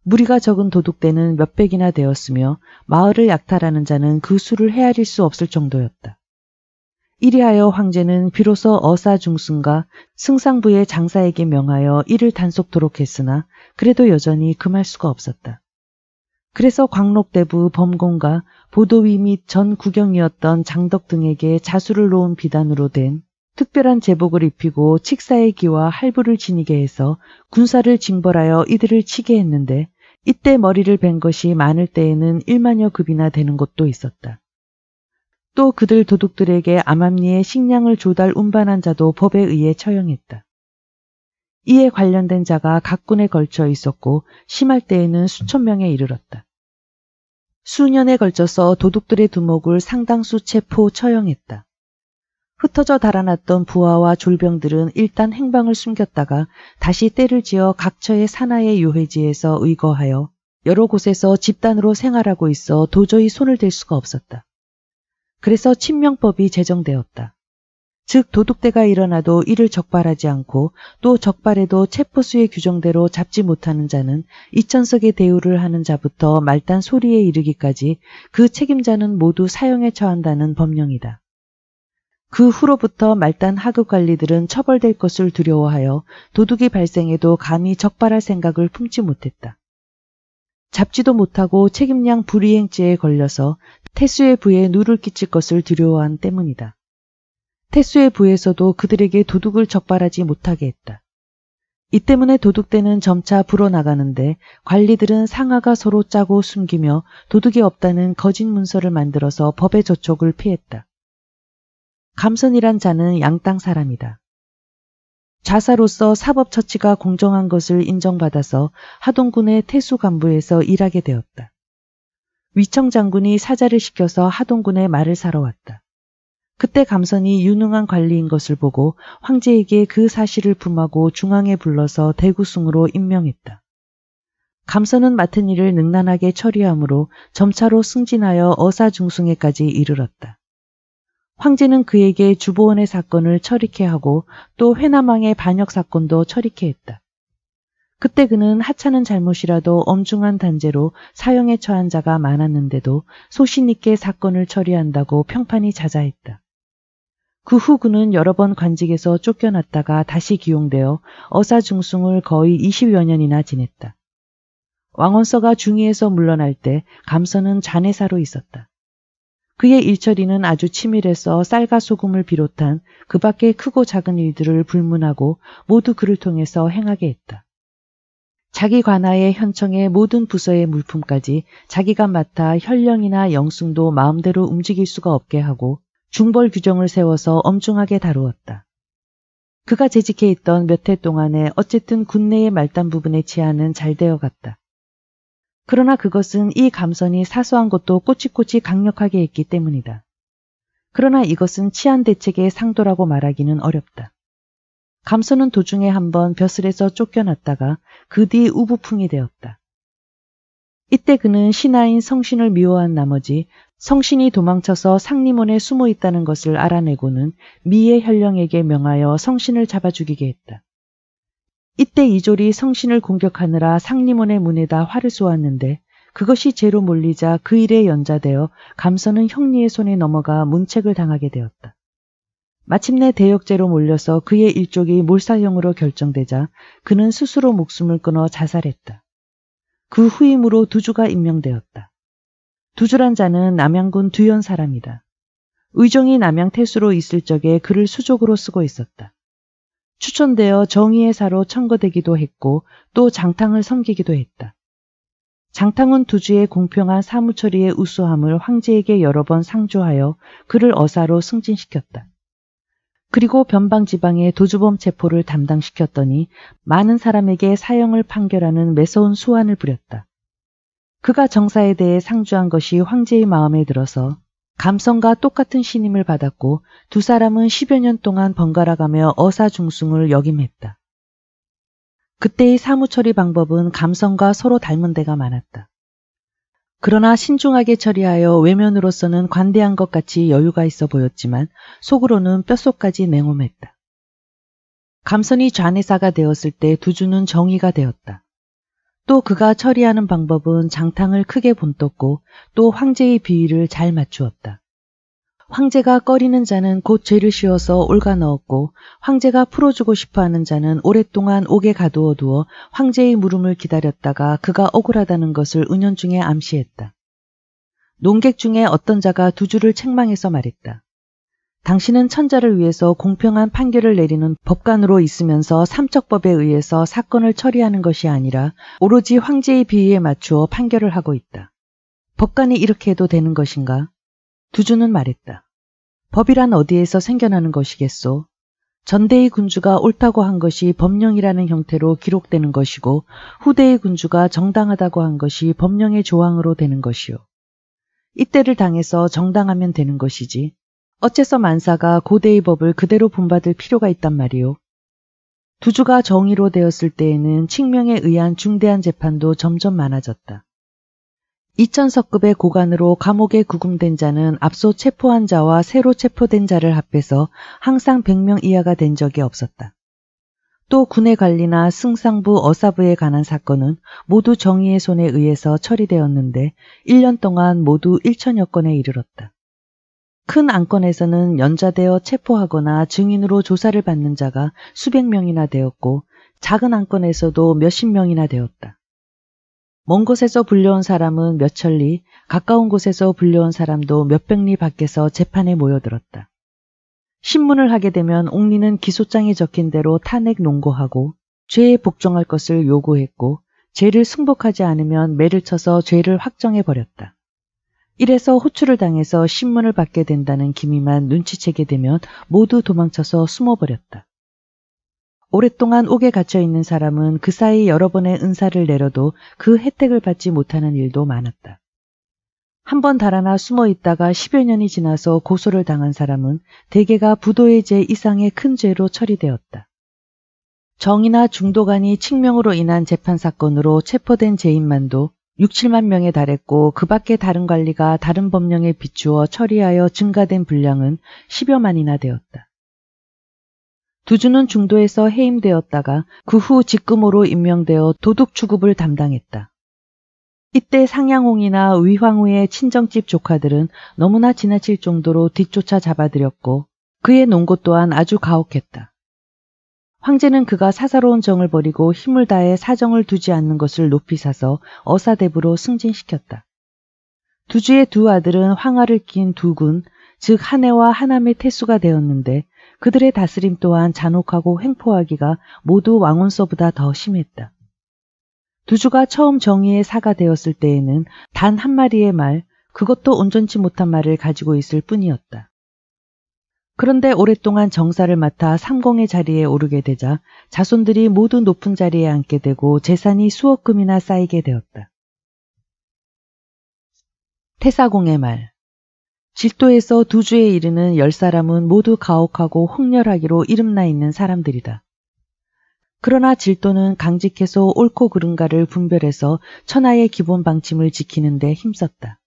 무리가 적은 도둑대는 몇백이나 되었으며 마을을 약탈하는 자는 그 수를 헤아릴 수 없을 정도였다. 이리하여 황제는 비로소 어사 중순과 승상부의 장사에게 명하여 이를 단속토록 했으나 그래도 여전히 금할 수가 없었다. 그래서 광록대부 범공과 보도위 및 전 구경이었던 장덕 등에게 자수를 놓은 비단으로 된 특별한 제복을 입히고 칙사의 기와 할부를 지니게 해서 군사를 징벌하여 이들을 치게 했는데 이때 머리를 벤 것이 많을 때에는 1만여 급이나 되는 것도 있었다. 또 그들 도둑들에게 암암리에 식량을 조달 운반한 자도 법에 의해 처형했다. 이에 관련된 자가 각 군에 걸쳐 있었고 심할 때에는 수천 명에 이르렀다. 수년에 걸쳐서 도둑들의 두목을 상당수 체포 처형했다. 흩어져 달아났던 부하와 졸병들은 일단 행방을 숨겼다가 다시 때를 지어 각처의 산하의 요해지에서 의거하여 여러 곳에서 집단으로 생활하고 있어 도저히 손을 댈 수가 없었다. 그래서 친명법이 제정되었다. 즉 도둑대가 일어나도 이를 적발하지 않고 또 적발해도 체포수의 규정대로 잡지 못하는 자는 이천석의 대우를 하는 자부터 말단 소리에 이르기까지 그 책임자는 모두 사형에 처한다는 법령이다. 그 후로부터 말단 하급 관리들은 처벌될 것을 두려워하여 도둑이 발생해도 감히 적발할 생각을 품지 못했다. 잡지도 못하고 책임량 불이행죄에 걸려서 태수의 부에 누를 끼칠 것을 두려워한 때문이다. 태수의 부에서도 그들에게 도둑을 적발하지 못하게 했다. 이 때문에 도둑대는 점차 불어나가는데 관리들은 상하가 서로 짜고 숨기며 도둑이 없다는 거짓 문서를 만들어서 법의 저촉을 피했다. 감선이란 자는 양땅 사람이다. 좌사로서 사법처치가 공정한 것을 인정받아서 하동군의 태수 간부에서 일하게 되었다. 위청 장군이 사자를 시켜서 하동군의 말을 사러 왔다. 그때 감선이 유능한 관리인 것을 보고 황제에게 그 사실을 품하고 중앙에 불러서 대구승으로 임명했다. 감선은 맡은 일을 능란하게 처리하므로 점차로 승진하여 어사중승에까지 이르렀다. 황제는 그에게 주보원의 사건을 처리케 하고 또 회남왕의 반역 사건도 처리케 했다. 그때 그는 하찮은 잘못이라도 엄중한 단죄로 사형에 처한 자가 많았는데도 소신 있게 사건을 처리한다고 평판이 자자했다. 그 후 그는 여러 번 관직에서 쫓겨났다가 다시 기용되어 어사중승을 거의 20여 년이나 지냈다. 왕원서가 중위에서 물러날 때 감서는 잔해사로 있었다. 그의 일처리는 아주 치밀해서 쌀과 소금을 비롯한 그 밖의 크고 작은 일들을 불문하고 모두 그를 통해서 행하게 했다. 자기 관하의 현청의 모든 부서의 물품까지 자기가 맡아 현령이나 영승도 마음대로 움직일 수가 없게 하고 중벌 규정을 세워서 엄중하게 다루었다. 그가 재직해 있던 몇 해 동안에 어쨌든 군내의 말단 부분의 치하는잘 되어 갔다. 그러나 그것은 이 감선이 사소한 것도 꼬치꼬치 강력하게 했기 때문이다. 그러나 이것은 치안 대책의 상도라고 말하기는 어렵다. 감선은 도중에 한번 벼슬에서 쫓겨났다가 그 뒤 우부풍이 되었다. 이때 그는 신하인 성신을 미워한 나머지 성신이 도망쳐서 상림원에 숨어 있다는 것을 알아내고는 미의 현령에게 명하여 성신을 잡아 죽이게 했다. 이때 이조리 성신을 공격하느라 상림원의 문에다 활을 쏘았는데 그것이 죄로 몰리자 그 일에 연자되어 감선은 형리의 손에 넘어가 문책을 당하게 되었다. 마침내 대역죄로 몰려서 그의 일족이 몰사형으로 결정되자 그는 스스로 목숨을 끊어 자살했다. 그 후임으로 두주가 임명되었다. 두주란 자는 남양군 두현 사람이다. 의종이 남양 태수로 있을 적에 그를 수족으로 쓰고 있었다. 추천되어 정의의 사로 청거되기도 했고 또 장탕을 섬기기도 했다. 장탕은 두 주의 공평한 사무처리의 우수함을 황제에게 여러 번 상조하여 그를 어사로 승진시켰다. 그리고 변방지방의 도주범 체포를 담당시켰더니 많은 사람에게 사형을 판결하는 매서운 수완을 부렸다. 그가 정사에 대해 상주한 것이 황제의 마음에 들어서 감성과 똑같은 신임을 받았고 두 사람은 10여 년 동안 번갈아가며 어사중승을 역임했다. 그때의 사무처리 방법은 감성과 서로 닮은 데가 많았다. 그러나 신중하게 처리하여 외면으로서는 관대한 것 같이 여유가 있어 보였지만 속으로는 뼛속까지 냉엄했다. 감선이 좌내사가 되었을 때 두주는 정의가 되었다. 또 그가 처리하는 방법은 장탕을 크게 본떴고 또 황제의 비위를 잘 맞추었다. 황제가 꺼리는 자는 곧 죄를 씌워서 올가 넣었고 황제가 풀어주고 싶어하는 자는 오랫동안 옥에 가두어 두어 황제의 물음을 기다렸다가 그가 억울하다는 것을 은연중에 암시했다. 농객 중에 어떤 자가 두 줄을 책망해서 말했다. 당신은 천자를 위해서 공평한 판결을 내리는 법관으로 있으면서 삼척법에 의해서 사건을 처리하는 것이 아니라 오로지 황제의 비위에 맞추어 판결을 하고 있다. 법관이 이렇게 해도 되는 것인가? 두주는 말했다. 법이란 어디에서 생겨나는 것이겠소? 전대의 군주가 옳다고 한 것이 법령이라는 형태로 기록되는 것이고 후대의 군주가 정당하다고 한 것이 법령의 조항으로 되는 것이요. 이때를 당해서 정당하면 되는 것이지 어째서 만사가 고대의 법을 그대로 본받을 필요가 있단 말이오. 두주가 정의로 되었을 때에는 칙명에 의한 중대한 재판도 점점 많아졌다. 2 0 0 0석급의 고관으로 감옥에 구금된 자는 앞서 체포한 자와 새로 체포된 자를 합해서 항상 100명 이하가 된 적이 없었다. 또 군의 관리나 승상부 어사부에 관한 사건은 모두 정의의 손에 의해서 처리되었는데 1년 동안 모두 1천여 건에 이르렀다. 큰 안건에서는 연좌되어 체포하거나 증인으로 조사를 받는 자가 수백 명이나 되었고 작은 안건에서도 몇십 명이나 되었다. 먼 곳에서 불려온 사람은 몇 천리, 가까운 곳에서 불려온 사람도 몇 백 리 밖에서 재판에 모여들었다. 신문을 하게 되면 옥리는 기소장에 적힌 대로 탄핵 농고하고 죄에 복종할 것을 요구했고 죄를 승복하지 않으면 매를 쳐서 죄를 확정해 버렸다. 이래서 호출을 당해서 신문을 받게 된다는 김이만 눈치채게 되면 모두 도망쳐서 숨어버렸다. 오랫동안 옥에 갇혀 있는 사람은 그 사이 여러 번의 은사를 내려도 그 혜택을 받지 못하는 일도 많았다. 한 번 달아나 숨어 있다가 10여 년이 지나서 고소를 당한 사람은 대개가 부도의 죄 이상의 큰 죄로 처리되었다. 정이나 중도간이 칙명으로 인한 재판 사건으로 체포된 죄인만도 6, 7만 명에 달했고 그밖에 다른 관리가 다른 법령에 비추어 처리하여 증가된 분량은 10여만이나 되었다. 두주는 중도에서 해임되었다가 그 후 직금으로 임명되어 도둑 추급을 담당했다. 이때 상양홍이나 위황후의 친정집 조카들은 너무나 지나칠 정도로 뒤쫓아 잡아들였고 그의 농고 또한 아주 가혹했다. 황제는 그가 사사로운 정을 버리고 힘을 다해 사정을 두지 않는 것을 높이 사서 어사대부로 승진시켰다. 두주의 두 아들은 황하를 낀 두 군, 즉 한해와 한남의 태수가 되었는데 그들의 다스림 또한 잔혹하고 횡포하기가 모두 왕원서보다 더 심했다. 두주가 처음 정의의 사가 되었을 때에는 단 한 마리의 말, 그것도 온전치 못한 말을 가지고 있을 뿐이었다. 그런데 오랫동안 정사를 맡아 삼공의 자리에 오르게 되자 자손들이 모두 높은 자리에 앉게 되고 재산이 수억금이나 쌓이게 되었다. 태사공의 말 질도에서 두 주에 이르는 열 사람은 모두 가혹하고 혹렬하기로 이름나 있는 사람들이다. 그러나 질도는 강직해서 옳고 그른가를 분별해서 천하의 기본 방침을 지키는 데 힘썼다.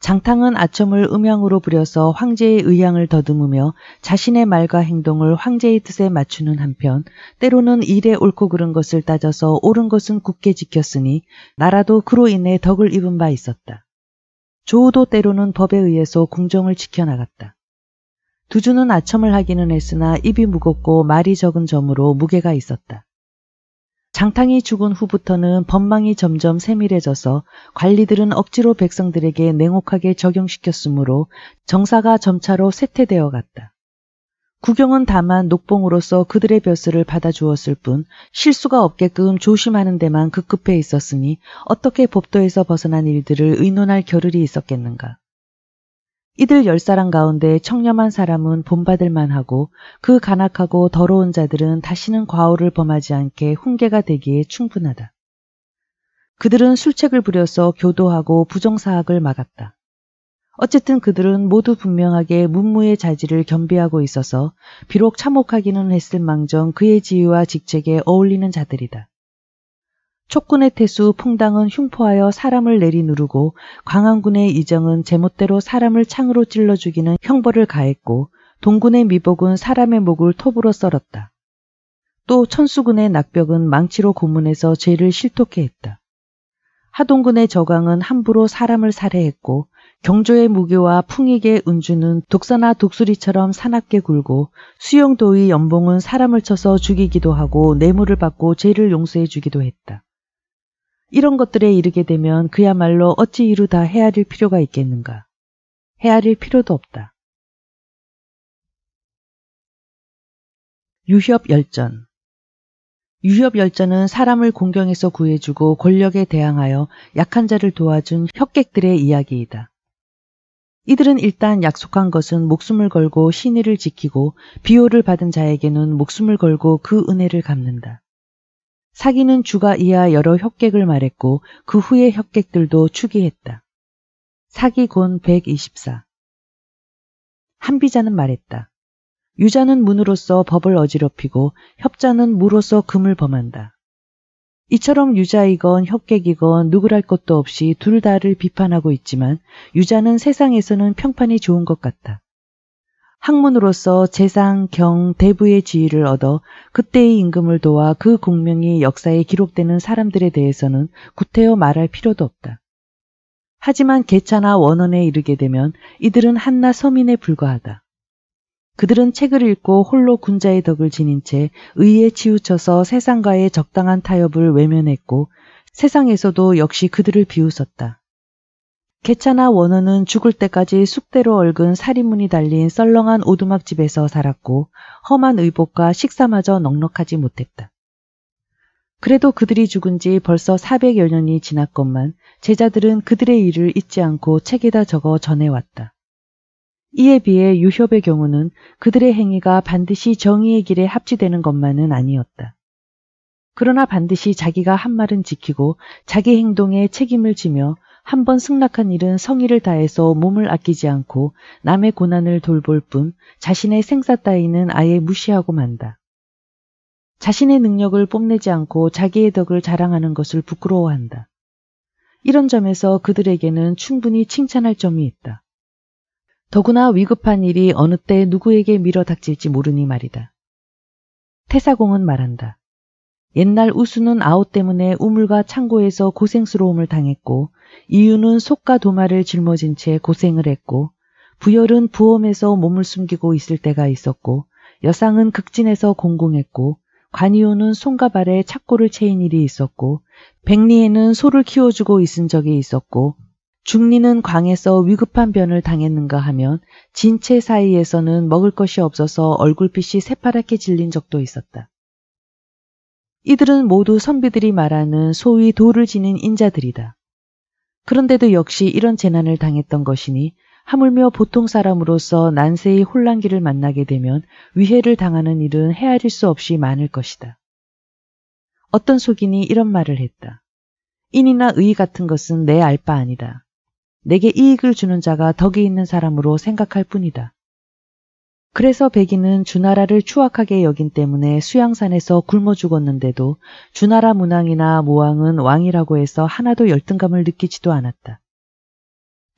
장탕은 아첨을 음향으로 부려서 황제의 의향을 더듬으며 자신의 말과 행동을 황제의 뜻에 맞추는 한편 때로는 일에 옳고 그른 것을 따져서 옳은 것은 굳게 지켰으니 나라도 그로 인해 덕을 입은 바 있었다. 조우도 때로는 법에 의해서 궁정을 지켜나갔다. 두주는 아첨을 하기는 했으나 입이 무겁고 말이 적은 점으로 무게가 있었다. 장탕이 죽은 후부터는 법망이 점점 세밀해져서 관리들은 억지로 백성들에게 냉혹하게 적용시켰으므로 정사가 점차로 쇠퇴되어 갔다. 구경은 다만 녹봉으로서 그들의 벼슬을 받아주었을 뿐 실수가 없게끔 조심하는 데만 급급해 있었으니 어떻게 법도에서 벗어난 일들을 의논할 겨를이 있었겠는가. 이들 열 사람 가운데 청렴한 사람은 본받을 만하고 그 간악하고 더러운 자들은 다시는 과오를 범하지 않게 훈계가 되기에 충분하다. 그들은 술책을 부려서 교도하고 부정사학을 막았다. 어쨌든 그들은 모두 분명하게 문무의 자질을 겸비하고 있어서 비록 참혹하기는 했을 망정 그의 지위와 직책에 어울리는 자들이다. 촉군의 태수 풍당은 흉포하여 사람을 내리누르고 광안군의 이정은 제멋대로 사람을 창으로 찔러 죽이는 형벌을 가했고 동군의 미복은 사람의 목을 톱으로 썰었다. 또 천수군의 낙벽은 망치로 고문해서 죄를 실토케 했다. 하동군의 저강은 함부로 사람을 살해했고 경조의 무교와 풍익의 은주는 독사나 독수리처럼 사납게 굴고 수영도의 연봉은 사람을 쳐서 죽이기도 하고 뇌물을 받고 죄를 용서해 주기도 했다. 이런 것들에 이르게 되면 그야말로 어찌 이루 다 헤아릴 필요가 있겠는가. 헤아릴 필요도 없다. 유협 열전 유협 열전은 사람을 공경에서 구해주고 권력에 대항하여 약한 자를 도와준 협객들의 이야기이다. 이들은 일단 약속한 것은 목숨을 걸고 신의를 지키고 비호를 받은 자에게는 목숨을 걸고 그 은혜를 갚는다. 사기는 주가 이하 여러 협객을 말했고 그 후의 협객들도 추기했다. 사기곤 124 한비자는 말했다. 유자는 문으로서 법을 어지럽히고 협자는 무로서 금을 범한다. 이처럼 유자이건 협객이건 누구랄 것도 없이 둘 다를 비판하고 있지만 유자는 세상에서는 평판이 좋은 것 같다. 학문으로서 재상, 경, 대부의 지위를 얻어 그때의 임금을 도와 그 공명이 역사에 기록되는 사람들에 대해서는 구태여 말할 필요도 없다. 하지만 개차나 원언에 이르게 되면 이들은 한나 서민에 불과하다. 그들은 책을 읽고 홀로 군자의 덕을 지닌 채 의에 치우쳐서 세상과의 적당한 타협을 외면했고 세상에서도 역시 그들을 비웃었다. 개차나 원어는 죽을 때까지 숙대로 얽은 사리문이 달린 썰렁한 오두막집에서 살았고 험한 의복과 식사마저 넉넉하지 못했다. 그래도 그들이 죽은 지 벌써 400여 년이 지났건만 제자들은 그들의 일을 잊지 않고 책에다 적어 전해왔다. 이에 비해 유협의 경우는 그들의 행위가 반드시 정의의 길에 합치되는 것만은 아니었다. 그러나 반드시 자기가 한 말은 지키고 자기 행동에 책임을 지며 한번 승낙한 일은 성의를 다해서 몸을 아끼지 않고 남의 고난을 돌볼 뿐 자신의 생사 따위는 아예 무시하고 만다. 자신의 능력을 뽐내지 않고 자기의 덕을 자랑하는 것을 부끄러워한다. 이런 점에서 그들에게는 충분히 칭찬할 점이 있다. 더구나 위급한 일이 어느 때 누구에게 밀어닥칠지 모르니 말이다. 태사공은 말한다. 옛날 우수는 아우 때문에 우물과 창고에서 고생스러움을 당했고 이유는 속과 도마를 짊어진 채 고생을 했고 부열은 부엄에서 몸을 숨기고 있을 때가 있었고 여상은 극진에서 공공했고 관이오는 손과 발에 착고를 채인 일이 있었고 백리에는 소를 키워주고 있은 적이 있었고 중리는 광에서 위급한 변을 당했는가 하면 진체 사이에서는 먹을 것이 없어서 얼굴빛이 새파랗게 질린 적도 있었다. 이들은 모두 선비들이 말하는 소위 도를 지닌 인자들이다. 그런데도 역시 이런 재난을 당했던 것이니 하물며 보통 사람으로서 난세의 혼란기를 만나게 되면 위해를 당하는 일은 헤아릴 수 없이 많을 것이다. 어떤 속인이 이런 말을 했다. 인이나 의 같은 것은 내 알 바 아니다. 내게 이익을 주는 자가 덕이 있는 사람으로 생각할 뿐이다. 그래서 백인은 주나라를 추악하게 여긴 때문에 수양산에서 굶어 죽었는데도 주나라 문왕이나 모왕은 왕이라고 해서 하나도 열등감을 느끼지도 않았다.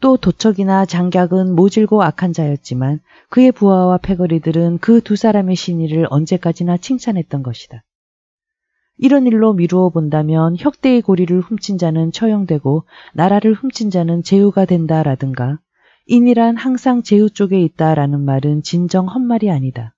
또 도척이나 장략은 모질고 악한 자였지만 그의 부하와 패거리들은 그 두 사람의 신의를 언제까지나 칭찬했던 것이다. 이런 일로 미루어 본다면 혁대의 고리를 훔친 자는 처형되고 나라를 훔친 자는 제후가 된다라든가 인이란 항상 제후 쪽에 있다라는 말은 진정 헛말이 아니다.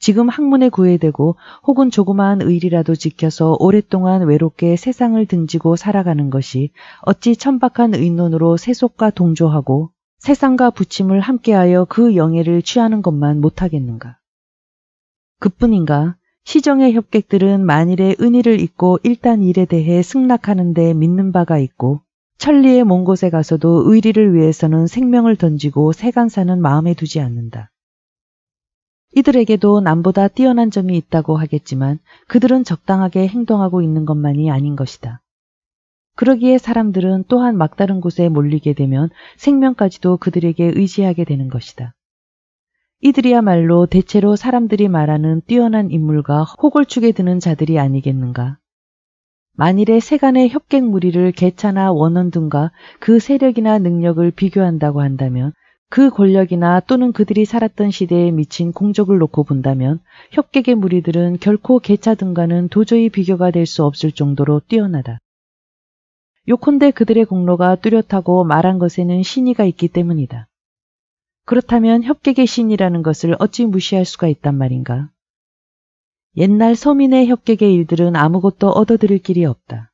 지금 학문에 구애되고 혹은 조그마한 의리라도 지켜서 오랫동안 외롭게 세상을 등지고 살아가는 것이 어찌 천박한 의논으로 세속과 동조하고 세상과 부침을 함께하여 그 영예를 취하는 것만 못하겠는가. 그뿐인가 시정의 협객들은 만일의 은의를 잊고 일단 일에 대해 승낙하는 데 믿는 바가 있고 천리의 먼 곳에 가서도 의리를 위해서는 생명을 던지고 세간사는 마음에 두지 않는다. 이들에게도 남보다 뛰어난 점이 있다고 하겠지만 그들은 적당하게 행동하고 있는 것만이 아닌 것이다. 그러기에 사람들은 또한 막다른 곳에 몰리게 되면 생명까지도 그들에게 의지하게 되는 것이다. 이들이야말로 대체로 사람들이 말하는 뛰어난 인물과 호골축에 드는 자들이 아니겠는가. 만일에 세간의 협객 무리를 개차나 원원 등과 그 세력이나 능력을 비교한다고 한다면 그 권력이나 또는 그들이 살았던 시대에 미친 공적을 놓고 본다면 협객의 무리들은 결코 개차 등과는 도저히 비교가 될 수 없을 정도로 뛰어나다. 요컨대 그들의 공로가 뚜렷하고 말한 것에는 신의가 있기 때문이다. 그렇다면 협객의 신이라는 것을 어찌 무시할 수가 있단 말인가? 옛날 서민의 협객의 일들은 아무것도 얻어들일 길이 없다.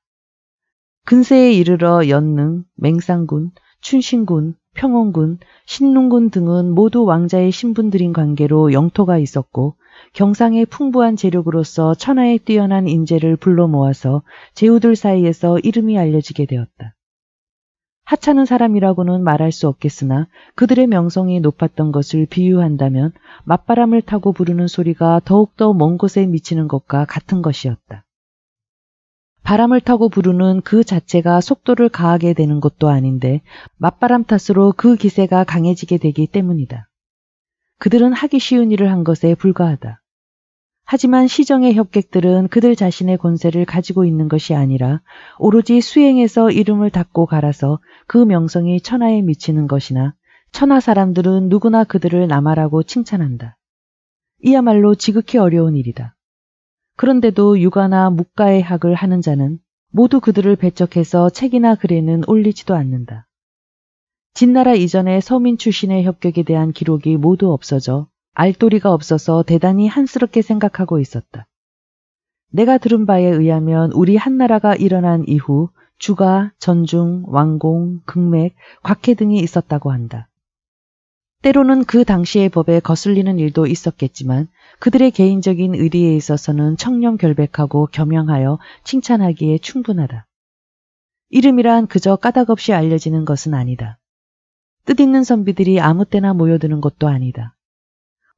근세에 이르러 연능, 맹상군, 춘신군, 평원군, 신릉군 등은 모두 왕자의 신분들인 관계로 영토가 있었고 경상의 풍부한 재력으로서 천하에 뛰어난 인재를 불러 모아서 제후들 사이에서 이름이 알려지게 되었다. 하찮은 사람이라고는 말할 수 없겠으나 그들의 명성이 높았던 것을 비유한다면 맞바람을 타고 부르는 소리가 더욱더 먼 곳에 미치는 것과 같은 것이었다. 바람을 타고 부르는 그 자체가 속도를 가하게 되는 것도 아닌데 맞바람 탓으로 그 기세가 강해지게 되기 때문이다. 그들은 하기 쉬운 일을 한 것에 불과하다. 하지만 시정의 협객들은 그들 자신의 권세를 가지고 있는 것이 아니라 오로지 수행에서 이름을 닦고 갈아서 그 명성이 천하에 미치는 것이나 천하 사람들은 누구나 그들을 남하라고 칭찬한다. 이야말로 지극히 어려운 일이다. 그런데도 육아나 묵가의 학을 하는 자는 모두 그들을 배척해서 책이나 글에는 올리지도 않는다. 진나라 이전의 서민 출신의 협격에 대한 기록이 모두 없어져 알도리가 없어서 대단히 한스럽게 생각하고 있었다. 내가 들은 바에 의하면 우리 한나라가 일어난 이후 주가, 전중, 왕공, 극맥, 곽해 등이 있었다고 한다. 때로는 그 당시의 법에 거슬리는 일도 있었겠지만 그들의 개인적인 의리에 있어서는 청렴결백하고 겸양하여 칭찬하기에 충분하다. 이름이란 그저 까닭없이 알려지는 것은 아니다. 뜻있는 선비들이 아무 때나 모여드는 것도 아니다.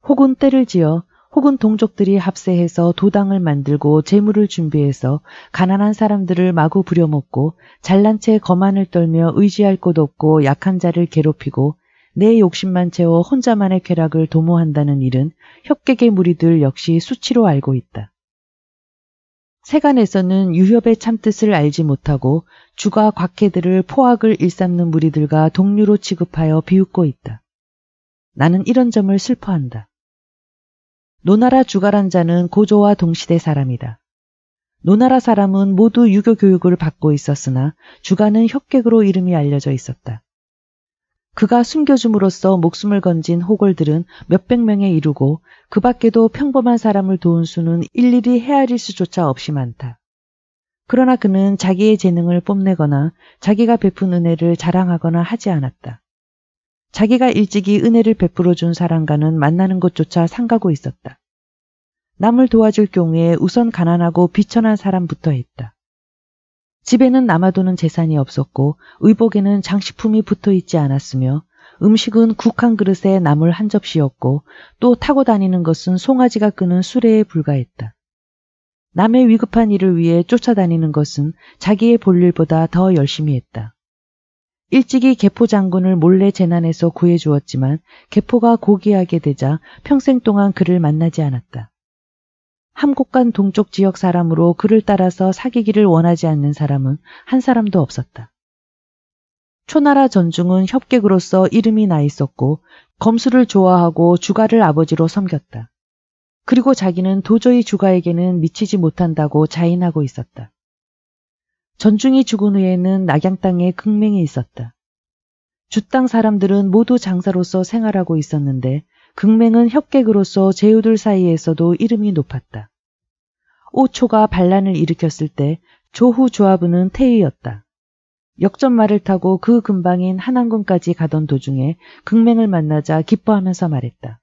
혹은 때를 지어 혹은 동족들이 합세해서 도당을 만들고 재물을 준비해서 가난한 사람들을 마구 부려먹고 잘난 채 거만을 떨며 의지할 곳 없고 약한 자를 괴롭히고 내 욕심만 채워 혼자만의 쾌락을 도모한다는 일은 협객의 무리들 역시 수치로 알고 있다. 세간에서는 유협의 참뜻을 알지 못하고 주가 곽해들을 포악을 일삼는 무리들과 동료로 취급하여 비웃고 있다. 나는 이런 점을 슬퍼한다. 노나라 주가란 자는 고조와 동시대 사람이다. 노나라 사람은 모두 유교 교육을 받고 있었으나 주가는 협객으로 이름이 알려져 있었다. 그가 숨겨줌으로써 목숨을 건진 호골들은 몇백 명에 이르고 그 밖에도 평범한 사람을 도운 수는 일일이 헤아릴 수조차 없이 많다. 그러나 그는 자기의 재능을 뽐내거나 자기가 베푼 은혜를 자랑하거나 하지 않았다. 자기가 일찍이 은혜를 베풀어 준 사람과는 만나는 것조차 상가고 있었다. 남을 도와줄 경우에 우선 가난하고 비천한 사람부터 했다. 집에는 남아도는 재산이 없었고 의복에는 장식품이 붙어 있지 않았으며 음식은 국한 그릇에 나물 한 접시였고 또 타고 다니는 것은 송아지가 끄는 수레에 불과했다. 남의 위급한 일을 위해 쫓아다니는 것은 자기의 볼일보다 더 열심히 했다. 일찍이 개포 장군을 몰래 재난에서 구해주었지만 개포가 고귀하게 되자 평생 동안 그를 만나지 않았다. 함곡간 동쪽 지역 사람으로 그를 따라서 사귀기를 원하지 않는 사람은 한 사람도 없었다. 초나라 전중은 협객으로서 이름이 나 있었고 검수를 좋아하고 주가를 아버지로 섬겼다. 그리고 자기는 도저히 주가에게는 미치지 못한다고 자인하고 있었다. 전중이 죽은 후에는 낙양 땅에 극맹이 있었다. 주 땅 사람들은 모두 장사로서 생활하고 있었는데 극맹은 협객으로서 제후들 사이에서도 이름이 높았다. 오초가 반란을 일으켰을 때 조후 조합부는 태이였다. 역전말을 타고 그 근방인 한안군까지 가던 도중에 극맹을 만나자 기뻐하면서 말했다.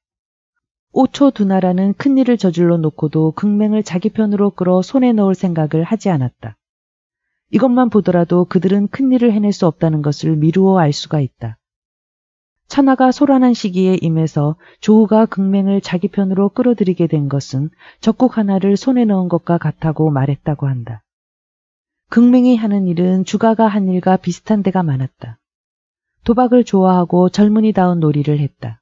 오초 두 나라는 큰일을 저질러 놓고도 극맹을 자기 편으로 끌어 손에 넣을 생각을 하지 않았다. 이것만 보더라도 그들은 큰일을 해낼 수 없다는 것을 미루어 알 수가 있다. 천하가 소란한 시기에 임해서 조우가 극맹을 자기 편으로 끌어들이게 된 것은 적국 하나를 손에 넣은 것과 같다고 말했다고 한다. 극맹이 하는 일은 주가가 한 일과 비슷한 데가 많았다. 도박을 좋아하고 젊은이다운 놀이를 했다.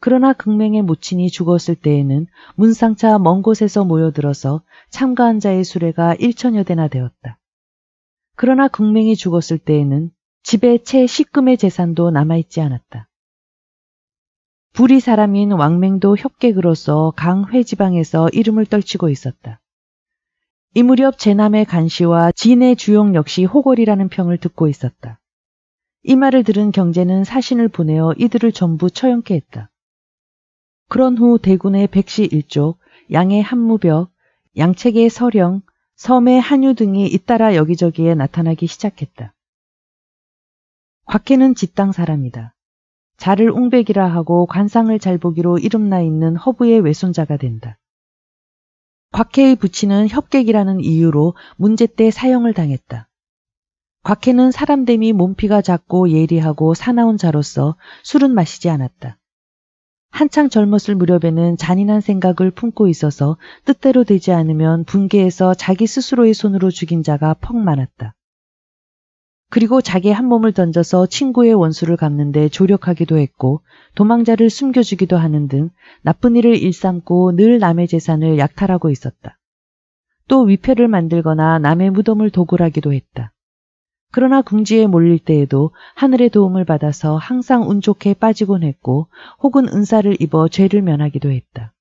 그러나 극맹의 모친이 죽었을 때에는 문상차 먼 곳에서 모여들어서 참가한 자의 수레가 1천여 대나 되었다. 그러나 극맹이 죽었을 때에는 집에 채 식금의 재산도 남아있지 않았다. 불이 사람인 왕맹도 협객으로서 강회 지방에서 이름을 떨치고 있었다. 이 무렵 제남의 간시와 진의 주용 역시 호골이라는 평을 듣고 있었다. 이 말을 들은 경제는 사신을 보내어 이들을 전부 처형케 했다. 그런 후 대군의 백시 일족, 양의 한무벽, 양책의 서령, 섬의 한유 등이 잇따라 여기저기에 나타나기 시작했다. 곽해는 집땅 사람이다. 자를 웅백이라 하고 관상을 잘 보기로 이름나 있는 허브의 외손자가 된다. 곽해의 부친은 협객이라는 이유로 문제 때 사형을 당했다. 곽해는 사람됨이 몸피가 작고 예리하고 사나운 자로서 술은 마시지 않았다. 한창 젊었을 무렵에는 잔인한 생각을 품고 있어서 뜻대로 되지 않으면 붕괴해서 자기 스스로의 손으로 죽인 자가 퍽 많았다. 그리고 자기 한 몸을 던져서 친구의 원수를 갚는데 조력하기도 했고 도망자를 숨겨주기도 하는 등 나쁜 일을 일삼고 늘 남의 재산을 약탈하고 있었다. 또 위패를 만들거나 남의 무덤을 도굴하기도 했다. 그러나 궁지에 몰릴 때에도 하늘의 도움을 받아서 항상 운 좋게 빠지곤 했고 혹은 은사를 입어 죄를 면하기도 했다.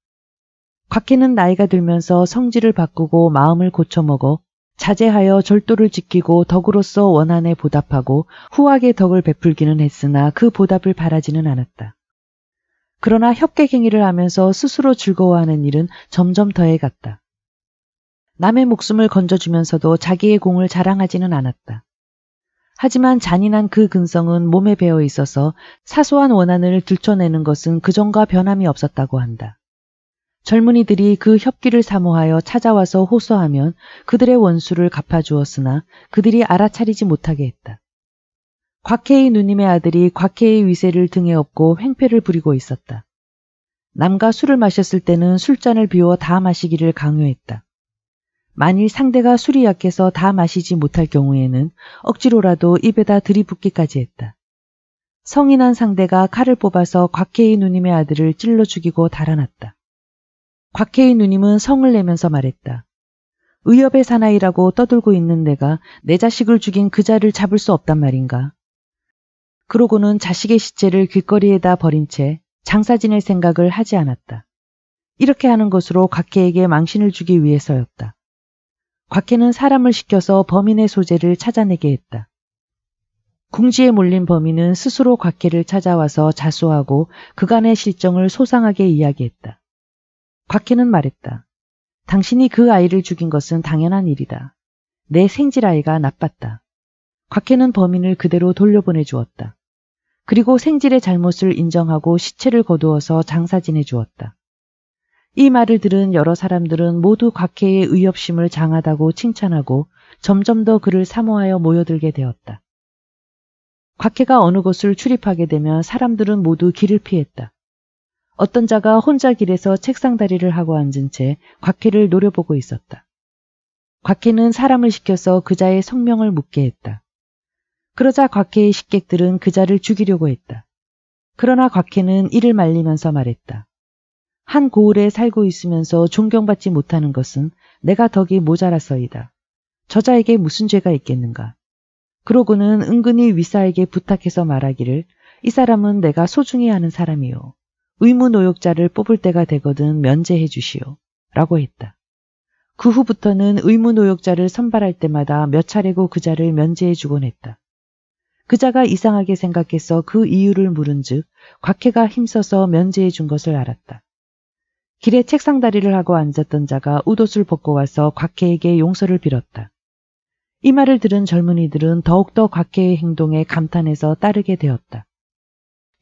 곽해는 나이가 들면서 성질을 바꾸고 마음을 고쳐먹어 자제하여 절도를 지키고 덕으로서 원한에 보답하고 후하게 덕을 베풀기는 했으나 그 보답을 바라지는 않았다. 그러나 협객행위를 하면서 스스로 즐거워하는 일은 점점 더해갔다. 남의 목숨을 건져주면서도 자기의 공을 자랑하지는 않았다. 하지만 잔인한 그 근성은 몸에 배어 있어서 사소한 원한을 들춰내는 것은 그전과 변함이 없었다고 한다. 젊은이들이 그 협기를 사모하여 찾아와서 호소하면 그들의 원수를 갚아주었으나 그들이 알아차리지 못하게 했다. 곽해의 누님의 아들이 곽해의 위세를 등에 업고 횡패를 부리고 있었다. 남과 술을 마셨을 때는 술잔을 비워 다 마시기를 강요했다. 만일 상대가 술이 약해서 다 마시지 못할 경우에는 억지로라도 입에다 들이붓기까지 했다. 성인한 상대가 칼을 뽑아서 곽해의 누님의 아들을 찔러 죽이고 달아났다. 곽해의 누님은 성을 내면서 말했다. 의협의 사나이라고 떠들고 있는 내가 내 자식을 죽인 그자를 잡을 수 없단 말인가. 그러고는 자식의 시체를 길거리에다 버린 채 장사 지낼 생각을 하지 않았다. 이렇게 하는 것으로 곽해에게 망신을 주기 위해서였다. 곽해는 사람을 시켜서 범인의 소재를 찾아내게 했다. 궁지에 몰린 범인은 스스로 곽해를 찾아와서 자수하고 그간의 실정을 소상하게 이야기했다. 곽해는 말했다. 당신이 그 아이를 죽인 것은 당연한 일이다. 내 생질 아이가 나빴다. 곽해는 범인을 그대로 돌려보내 주었다. 그리고 생질의 잘못을 인정하고 시체를 거두어서 장사진해 주었다. 이 말을 들은 여러 사람들은 모두 곽해의 의협심을 장하다고 칭찬하고 점점 더 그를 사모하여 모여들게 되었다. 곽해가 어느 곳을 출입하게 되면 사람들은 모두 길을 피했다. 어떤 자가 혼자 길에서 책상다리를 하고 앉은 채 곽해를 노려보고 있었다. 곽해는 사람을 시켜서 그자의 성명을 묻게 했다. 그러자 곽해의 식객들은 그자를 죽이려고 했다. 그러나 곽해는 이를 말리면서 말했다. 한 고을에 살고 있으면서 존경받지 못하는 것은 내가 덕이 모자라서이다. 저자에게 무슨 죄가 있겠는가. 그러고는 은근히 위사에게 부탁해서 말하기를 이 사람은 내가 소중히 하는 사람이요. 의무노역자를 뽑을 때가 되거든 면제해 주시오. 라고 했다. 그 후부터는 의무노역자를 선발할 때마다 몇 차례고 그자를 면제해 주곤 했다. 그자가 이상하게 생각해서 그 이유를 물은 즉 곽해가 힘써서 면제해 준 것을 알았다. 길에 책상다리를 하고 앉았던 자가 우옷을 벗고 와서 곽해에게 용서를 빌었다. 이 말을 들은 젊은이들은 더욱더 곽해의 행동에 감탄해서 따르게 되었다.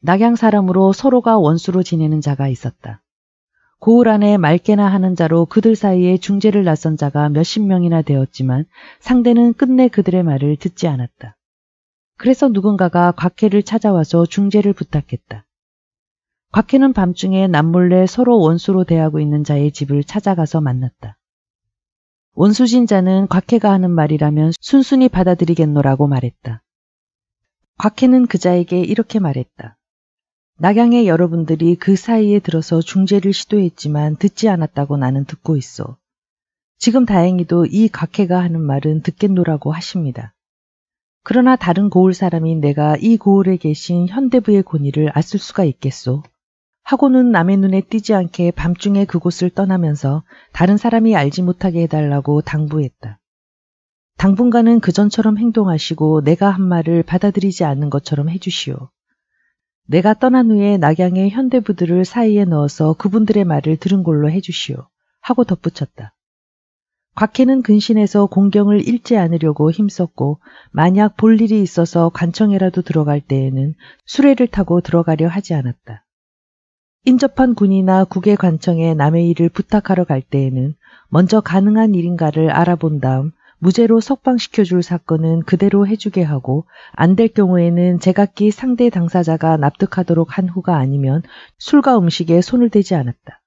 낙양 사람으로 서로가 원수로 지내는 자가 있었다. 고을 안에 맑게나 하는 자로 그들 사이에 중재를 나선 자가 몇십 명이나 되었지만 상대는 끝내 그들의 말을 듣지 않았다. 그래서 누군가가 곽해를 찾아와서 중재를 부탁했다. 곽희는 밤중에 남몰래 서로 원수로 대하고 있는 자의 집을 찾아가서 만났다. 원수신 자는 곽해가 하는 말이라면 순순히 받아들이겠노라고 말했다. 곽해는 그자에게 이렇게 말했다. 낙양의 여러분들이 그 사이에 들어서 중재를 시도했지만 듣지 않았다고 나는 듣고 있어. 지금 다행히도 이곽해가 하는 말은 듣겠노라고 하십니다. 그러나 다른 고을 사람인 내가 이 고을에 계신 현대부의 권위를 앗을 수가 있겠소. 하고는 남의 눈에 띄지 않게 밤중에 그곳을 떠나면서 다른 사람이 알지 못하게 해달라고 당부했다. 당분간은 그전처럼 행동하시고 내가 한 말을 받아들이지 않는 것처럼 해주시오. 내가 떠난 후에 낙양의 현대부들을 사이에 넣어서 그분들의 말을 들은 걸로 해주시오. 하고 덧붙였다. 곽해는 근신에서 공경을 잃지 않으려고 힘썼고 만약 볼 일이 있어서 관청에라도 들어갈 때에는 수레를 타고 들어가려 하지 않았다. 인접한 군이나 국외 관청에 남의 일을 부탁하러 갈 때에는 먼저 가능한 일인가를 알아본 다음 무죄로 석방시켜줄 사건은 그대로 해주게 하고 안 될 경우에는 제각기 상대 당사자가 납득하도록 한 후가 아니면 술과 음식에 손을 대지 않았다.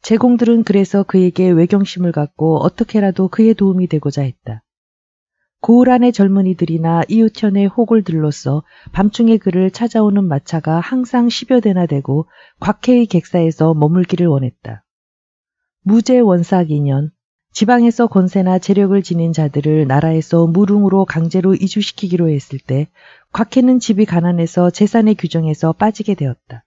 제공들은 그래서 그에게 외경심을 갖고 어떻게라도 그의 도움이 되고자 했다. 고을안의 젊은이들이나 이웃천의 호골들로서 밤중에 그를 찾아오는 마차가 항상 십여 대나 되고 곽해의 객사에서 머물기를 원했다. 무제 원삭 2년, 지방에서 권세나 재력을 지닌 자들을 나라에서 무릉으로 강제로 이주시키기로 했을 때 곽해는 집이 가난해서 재산의 규정에서 빠지게 되었다.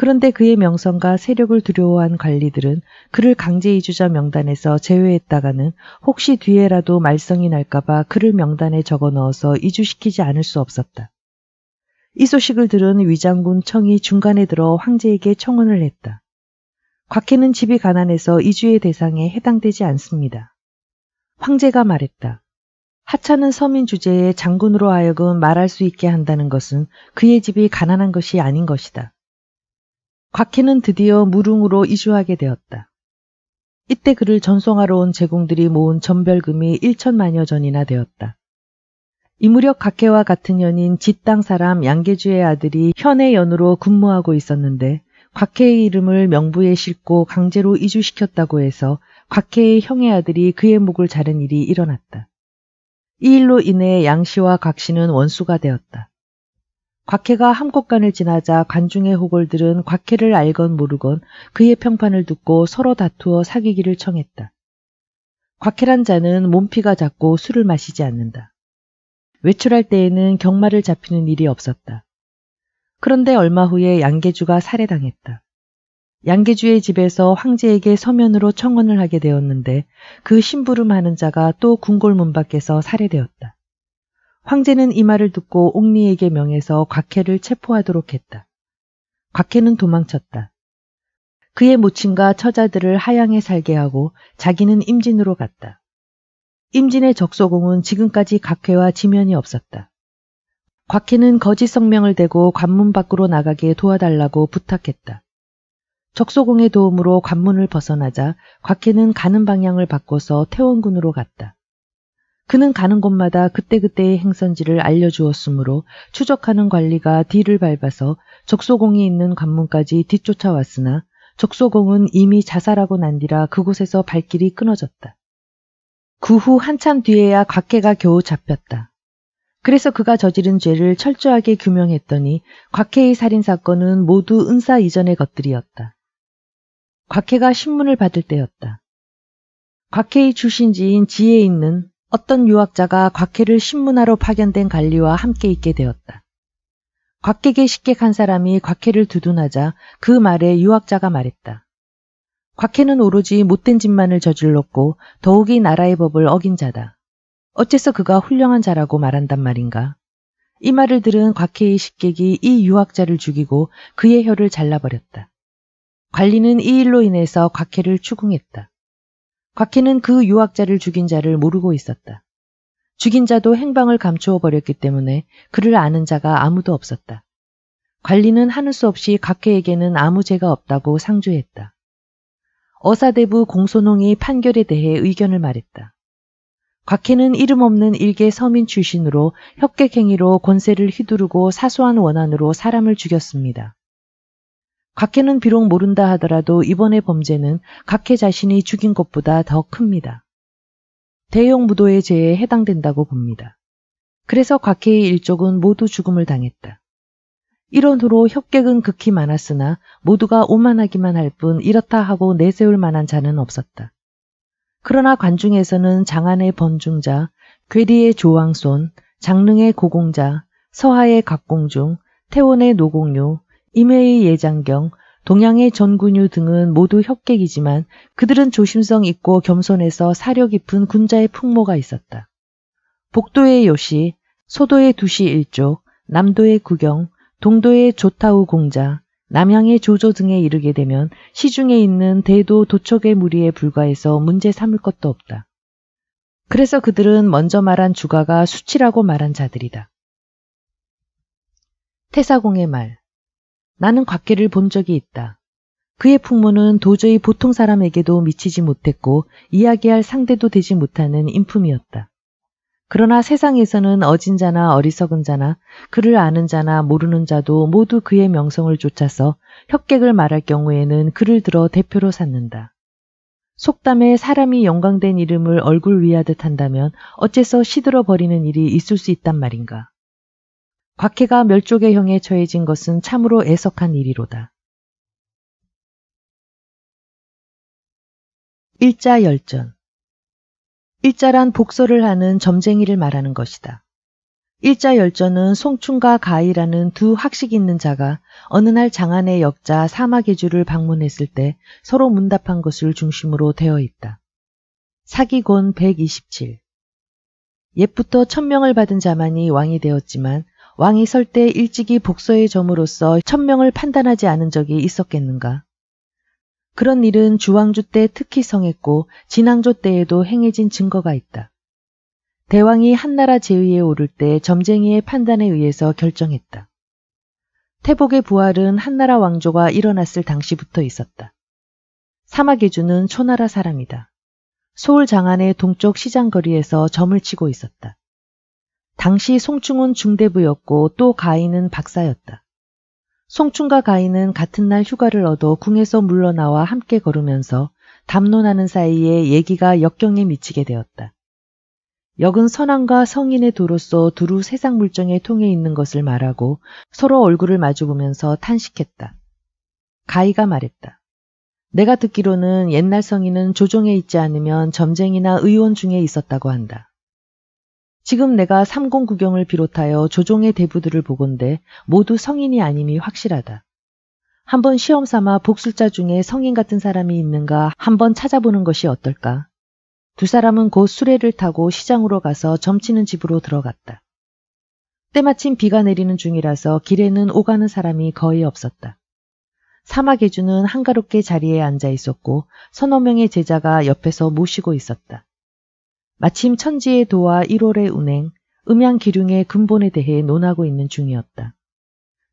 그런데 그의 명성과 세력을 두려워한 관리들은 그를 강제 이주자 명단에서 제외했다가는 혹시 뒤에라도 말썽이 날까봐 그를 명단에 적어 넣어서 이주시키지 않을 수 없었다. 이 소식을 들은 위장군 청이 중간에 들어 황제에게 청원을 했다. 곽해는 집이 가난해서 이주의 대상에 해당되지 않습니다. 황제가 말했다. 하찮은 서민 주제에 장군으로 하여금 말할 수 있게 한다는 것은 그의 집이 가난한 것이 아닌 것이다. 곽해는 드디어 무릉으로 이주하게 되었다. 이때 그를 전송하러 온 제공들이 모은 전별금이 1천만여 전이나 되었다. 이무렵 각해와 같은 연인 짓땅 사람 양계주의 아들이 현의 연으로 근무하고 있었는데 곽해의 이름을 명부에 싣고 강제로 이주시켰다고 해서 곽해의 형의 아들이 그의 목을 자른 일이 일어났다. 이 일로 인해 양씨와 곽씨는 원수가 되었다. 곽해가 함곡간을 지나자 관중의 호골들은 곽해를 알건 모르건 그의 평판을 듣고 서로 다투어 사귀기를 청했다. 곽해란 자는 몸피가 작고 술을 마시지 않는다. 외출할 때에는 경마를 잡히는 일이 없었다. 그런데 얼마 후에 양계주가 살해당했다. 양계주의 집에서 황제에게 서면으로 청원을 하게 되었는데 그 심부름하는 자가 또 궁궐문 밖에서 살해되었다. 황제는 이 말을 듣고 옥리에게 명해서 곽해를 체포하도록 했다. 곽해는 도망쳤다. 그의 모친과 처자들을 하양에 살게 하고 자기는 임진으로 갔다. 임진의 적소공은 지금까지 곽해와 지면이 없었다. 곽해는 거짓 성명을 대고 관문 밖으로 나가게 도와달라고 부탁했다. 적소공의 도움으로 관문을 벗어나자 곽해는 가는 방향을 바꿔서 태원군으로 갔다. 그는 가는 곳마다 그때그때의 행선지를 알려주었으므로 추적하는 관리가 뒤를 밟아서 적소공이 있는 관문까지 뒤쫓아왔으나 적소공은 이미 자살하고 난뒤라 그곳에서 발길이 끊어졌다. 그 후 한참 뒤에야 곽해가 겨우 잡혔다. 그래서 그가 저지른 죄를 철저하게 규명했더니 곽해의 살인사건은 모두 은사 이전의 것들이었다. 곽해가 신문을 받을 때였다. 곽해의 출신지인 지에 있는 어떤 유학자가 곽해를 신문하러 파견된 관리와 함께 있게 되었다. 곽객계 식객한 사람이 곽해를 두둔하자 그 말에 유학자가 말했다. 곽해는 오로지 못된 짓만을 저질렀고 더욱이 나라의 법을 어긴 자다. 어째서 그가 훌륭한 자라고 말한단 말인가? 이 말을 들은 곽해의 식객이 이 유학자를 죽이고 그의 혀를 잘라버렸다. 관리는 이 일로 인해서 곽해를 추궁했다. 곽희는 그 유학자를 죽인 자를 모르고 있었다. 죽인 자도 행방을 감추어 버렸기 때문에 그를 아는 자가 아무도 없었다. 관리는 하늘 수 없이 각계에게는 아무 죄가 없다고 상주했다. 어사대부 공소농이 판결에 대해 의견을 말했다. 곽해는 이름 없는 일개 서민 출신으로 협객행위로 권세를 휘두르고 사소한 원한으로 사람을 죽였습니다. 각해는 비록 모른다 하더라도 이번의 범죄는 각해 자신이 죽인 것보다 더 큽니다. 대형 무도의 죄에 해당된다고 봅니다. 그래서 곽해의 일족은 모두 죽음을 당했다. 이런 후로 협객은 극히 많았으나 모두가 오만하기만 할 뿐 이렇다 하고 내세울 만한 자는 없었다. 그러나 관중에서는 장안의 번중자, 괴리의 조왕손, 장릉의 고공자, 서하의 각공중, 태원의 노공요, 임해의 예장경, 동양의 전군유 등은 모두 협객이지만 그들은 조심성 있고 겸손해서 사려 깊은 군자의 풍모가 있었다. 복도의 요시, 소도의 두시 일족, 남도의 구경, 동도의 조타우 공자, 남양의 조조 등에 이르게 되면 시중에 있는 대도 도척의 무리에 불과해서 문제 삼을 것도 없다. 그래서 그들은 먼저 말한 주가가 수치라고 말한 자들이다. 태사공의 말 나는 곽계를 본 적이 있다. 그의 풍모는 도저히 보통 사람에게도 미치지 못했고 이야기할 상대도 되지 못하는 인품이었다. 그러나 세상에서는 어진 자나 어리석은 자나 그를 아는 자나 모르는 자도 모두 그의 명성을 쫓아서 협객을 말할 경우에는 그를 들어 대표로 삼는다. 속담에 사람이 영광된 이름을 얼굴 위하듯 한다면 어째서 시들어 버리는 일이 있을 수 있단 말인가. 곽해가 멸족의 형에 처해진 것은 참으로 애석한 일이로다. 일자 열전 일자란 복서를 하는 점쟁이를 말하는 것이다. 일자 열전은 송충과 가이라는 두 학식 있는 자가 어느 날 장안의 역자 사마계주를 방문했을 때 서로 문답한 것을 중심으로 되어 있다. 사기곤 127 옛부터 천명을 받은 자만이 왕이 되었지만 왕이 설 때 일찍이 복서의 점으로서 천명을 판단하지 않은 적이 있었겠는가. 그런 일은 주왕조 때 특히 성했고 진왕조 때에도 행해진 증거가 있다. 대왕이 한나라 제위에 오를 때 점쟁이의 판단에 의해서 결정했다. 태복의 부활은 한나라 왕조가 일어났을 당시부터 있었다. 사마계주는 초나라 사람이다. 서울 장안의 동쪽 시장거리에서 점을 치고 있었다. 당시 송충은 중대부였고 또 가인은 박사였다. 송충과 가인은 같은 날 휴가를 얻어 궁에서 물러나와 함께 걸으면서 담론하는 사이에 얘기가 역경에 미치게 되었다. 역은 선왕과 성인의 도로서 두루 세상 물정에 통해 있는 것을 말하고 서로 얼굴을 마주보면서 탄식했다. 가이가 말했다. 내가 듣기로는 옛날 성인은 조정에 있지 않으면 점쟁이나 의원 중에 있었다고 한다. 지금 내가 삼공구경을 비롯하여 조종의 대부들을 보건대 모두 성인이 아님이 확실하다. 한번 시험 삼아 복술자 중에 성인 같은 사람이 있는가 한번 찾아보는 것이 어떨까? 두 사람은 곧 수레를 타고 시장으로 가서 점치는 집으로 들어갔다. 때마침 비가 내리는 중이라서 길에는 오가는 사람이 거의 없었다. 사마계주는 한가롭게 자리에 앉아 있었고 서너 명의 제자가 옆에서 모시고 있었다. 마침 천지의 도와 1월의 운행, 음양 기륭의 근본에 대해 논하고 있는 중이었다.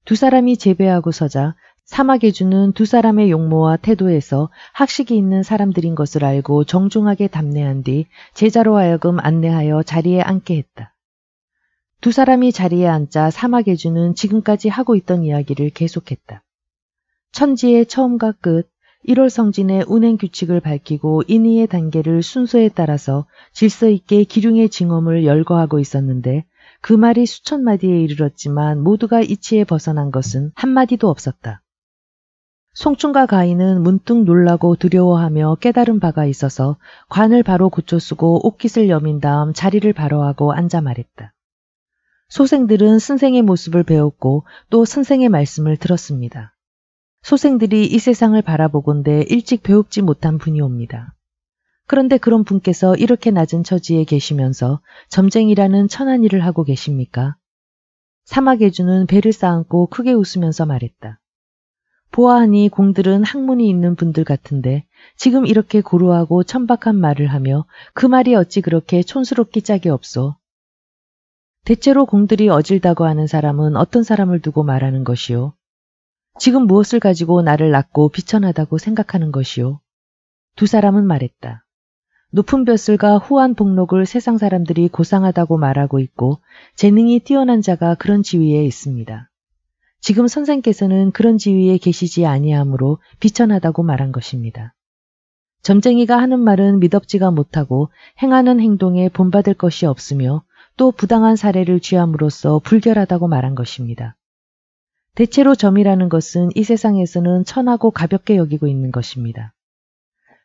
두 사람이 재배하고 서자 사막에 주는 두 사람의 용모와 태도에서 학식이 있는 사람들인 것을 알고 정중하게 답내한뒤 제자로 하여금 안내하여 자리에 앉게 했다. 두 사람이 자리에 앉자 사막에 주는 지금까지 하고 있던 이야기를 계속했다. 천지의 처음과 끝, 1월 성진의 운행 규칙을 밝히고 인의의 단계를 순서에 따라서 질서 있게 기륭의 징험을 열거하고 있었는데 그 말이 수천 마디에 이르렀지만 모두가 이치에 벗어난 것은 한마디도 없었다. 송충과 가인은 문득 놀라고 두려워하며 깨달은 바가 있어서 관을 바로 고쳐 쓰고 옷깃을 여민 다음 자리를 바로 하고 앉아 말했다. 소생들은 선생의 모습을 배웠고 또 선생의 말씀을 들었습니다. 소생들이 이 세상을 바라보건대 일찍 배웁지 못한 분이 옵니다. 그런데 그런 분께서 이렇게 낮은 처지에 계시면서 점쟁이라는 천한 일을 하고 계십니까? 사막의주는 배를 쌓고 크게 웃으면서 말했다. 보아하니 공들은 학문이 있는 분들 같은데 지금 이렇게 고루하고 천박한 말을 하며 그 말이 어찌 그렇게 촌스럽기 짝이 없소. 대체로 공들이 어질다고 하는 사람은 어떤 사람을 두고 말하는 것이요. 지금 무엇을 가지고 나를 낳고 비천하다고 생각하는 것이요. 두 사람은 말했다. 높은 벼슬과 후한 복록을 세상 사람들이 고상하다고 말하고 있고 재능이 뛰어난 자가 그런 지위에 있습니다. 지금 선생께서는 그런 지위에 계시지 아니하므로 비천하다고 말한 것입니다. 점쟁이가 하는 말은 믿업지가 못하고 행하는 행동에 본받을 것이 없으며 또 부당한 사례를 취함으로써 불결하다고 말한 것입니다. 대체로 점이라는 것은 이 세상에서는 천하고 가볍게 여기고 있는 것입니다.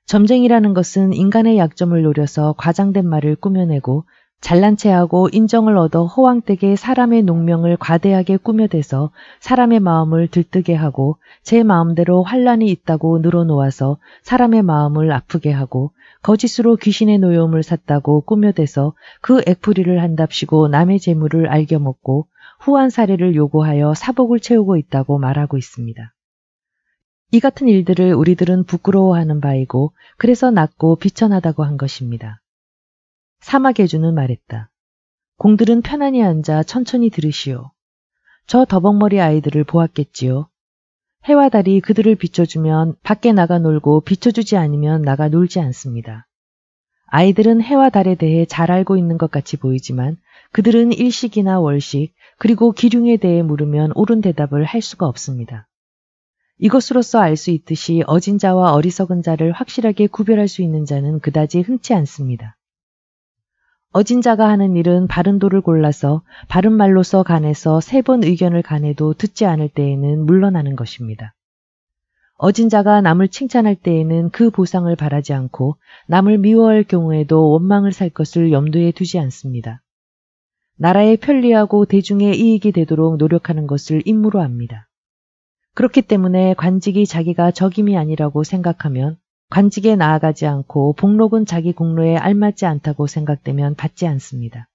점쟁이라는 것은 인간의 약점을 노려서 과장된 말을 꾸며내고 잘난 체하고 인정을 얻어 허황되게 사람의 농명을 과대하게 꾸며대서 사람의 마음을 들뜨게 하고 제 마음대로 환란이 있다고 늘어놓아서 사람의 마음을 아프게 하고 거짓으로 귀신의 노여움을 샀다고 꾸며대서 그 액풀이를 한답시고 남의 재물을 알겨 먹고 후한 사례를 요구하여 사복을 채우고 있다고 말하고 있습니다. 이 같은 일들을 우리들은 부끄러워하는 바이고 그래서 낮고 비천하다고 한 것입니다. 사마의 주는 말했다. 공들은 편안히 앉아 천천히 들으시오. 저 더벅머리 아이들을 보았겠지요. 해와 달이 그들을 비춰주면 밖에 나가 놀고 비춰주지 않으면 나가 놀지 않습니다. 아이들은 해와 달에 대해 잘 알고 있는 것 같이 보이지만 그들은 일식이나 월식, 그리고 기륭에 대해 물으면 옳은 대답을 할 수가 없습니다. 이것으로서 알 수 있듯이 어진 자와 어리석은 자를 확실하게 구별할 수 있는 자는 그다지 흔치 않습니다. 어진 자가 하는 일은 바른 도를 골라서 바른 말로서 간해서 세 번 의견을 간해도 듣지 않을 때에는 물러나는 것입니다. 어진 자가 남을 칭찬할 때에는 그 보상을 바라지 않고 남을 미워할 경우에도 원망을 살 것을 염두에 두지 않습니다. 나라의 편리하고 대중의 이익이 되도록 노력하는 것을 임무로 합니다. 그렇기 때문에 관직이 자기가 적임이 아니라고 생각하면 관직에 나아가지 않고 복록은 자기 공로에 알맞지 않다고 생각되면 받지 않습니다.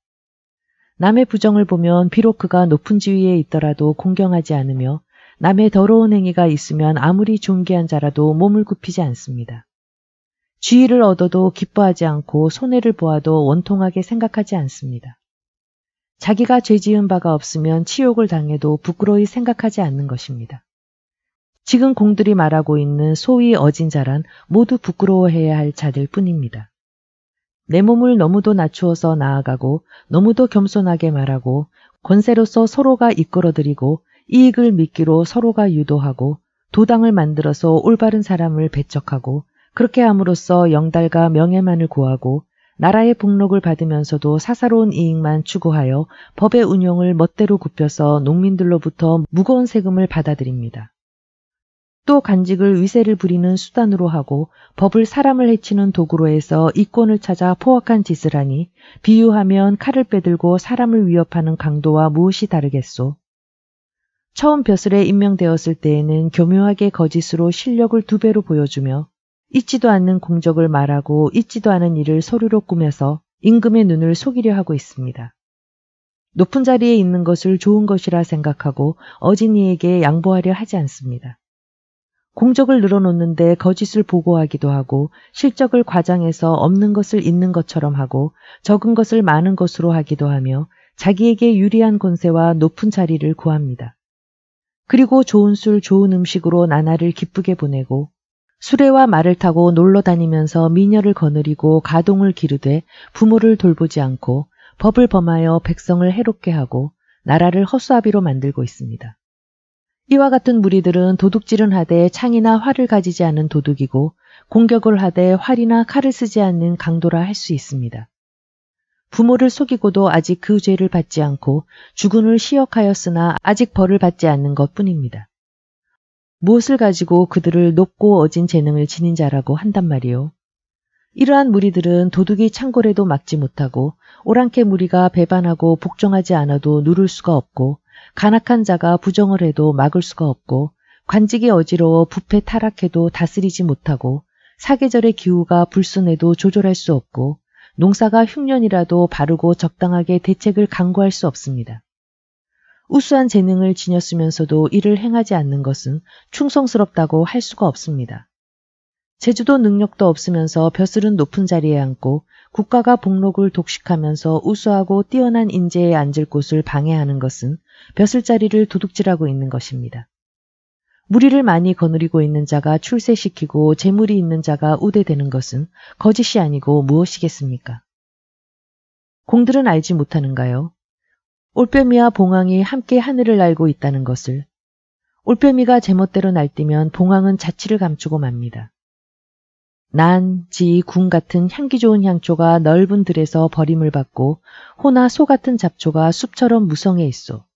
남의 부정을 보면 비록 그가 높은 지위에 있더라도 공경하지 않으며 남의 더러운 행위가 있으면 아무리 존귀한 자라도 몸을 굽히지 않습니다. 지위를 얻어도 기뻐하지 않고 손해를 보아도 원통하게 생각하지 않습니다. 자기가 죄 지은 바가 없으면 치욕을 당해도 부끄러이 생각하지 않는 것입니다. 지금 공들이 말하고 있는 소위 어진 자란 모두 부끄러워해야 할 자들 뿐입니다. 내 몸을 너무도 낮추어서 나아가고 너무도 겸손하게 말하고 권세로서 서로가 이끌어들이고 이익을 믿기로 서로가 유도하고 도당을 만들어서 올바른 사람을 배척하고 그렇게 함으로써 영달과 명예만을 구하고 나라의 복록을 받으면서도 사사로운 이익만 추구하여 법의 운용을 멋대로 굽혀서 농민들로부터 무거운 세금을 받아들입니다. 또 간직을 위세를 부리는 수단으로 하고 법을 사람을 해치는 도구로 해서 이권을 찾아 포악한 짓을 하니 비유하면 칼을 빼들고 사람을 위협하는 강도와 무엇이 다르겠소. 처음 벼슬에 임명되었을 때에는 교묘하게 거짓으로 실력을 두 배로 보여주며 있지도 않는 공적을 말하고 있지도 않은 일을 서류로 꾸며서 임금의 눈을 속이려 하고 있습니다. 높은 자리에 있는 것을 좋은 것이라 생각하고 어진이에게 양보하려 하지 않습니다. 공적을 늘어놓는데 거짓을 보고하기도 하고 실적을 과장해서 없는 것을 있는 것처럼 하고 적은 것을 많은 것으로 하기도 하며 자기에게 유리한 권세와 높은 자리를 구합니다. 그리고 좋은 술 좋은 음식으로 나날을 기쁘게 보내고 수레와 말을 타고 놀러 다니면서 미녀를 거느리고 가동을 기르되 부모를 돌보지 않고 법을 범하여 백성을 해롭게 하고 나라를 허수아비로 만들고 있습니다. 이와 같은 무리들은 도둑질은 하되 창이나 활을 가지지 않은 도둑이고 공격을 하되 활이나 칼을 쓰지 않는 강도라 할 수 있습니다. 부모를 속이고도 아직 그 죄를 받지 않고 죽군을 시역하였으나 아직 벌을 받지 않는 것 뿐입니다. 무엇을 가지고 그들을 높고 어진 재능을 지닌 자라고 한단 말이요. 이러한 무리들은 도둑이 창고에도 막지 못하고 오랑캐 무리가 배반하고 복종하지 않아도 누를 수가 없고 간악한 자가 부정을 해도 막을 수가 없고 관직이 어지러워 부패 타락해도 다스리지 못하고 사계절의 기후가 불순해도 조절할 수 없고 농사가 흉년이라도 바르고 적당하게 대책을 강구할 수 없습니다. 우수한 재능을 지녔으면서도 이를 행하지 않는 것은 충성스럽다고 할 수가 없습니다. 제주도 능력도 없으면서 벼슬은 높은 자리에 앉고 국가가 복록을 독식하면서 우수하고 뛰어난 인재에 앉을 곳을 방해하는 것은 벼슬자리를 도둑질하고 있는 것입니다. 무리를 많이 거느리고 있는 자가 출세시키고 재물이 있는 자가 우대되는 것은 거짓이 아니고 무엇이겠습니까? 공들은 알지 못하는가요? 올빼미와 봉황이 함께 하늘을 날고 있다는 것을 올빼미가 제멋대로 날뛰면 봉황은 자취를 감추고 맙니다. 난, 지, 군 같은 향기 좋은 향초가 넓은 들에서 버림을 받고 호나 소 같은 잡초가 숲처럼 무성해 있어.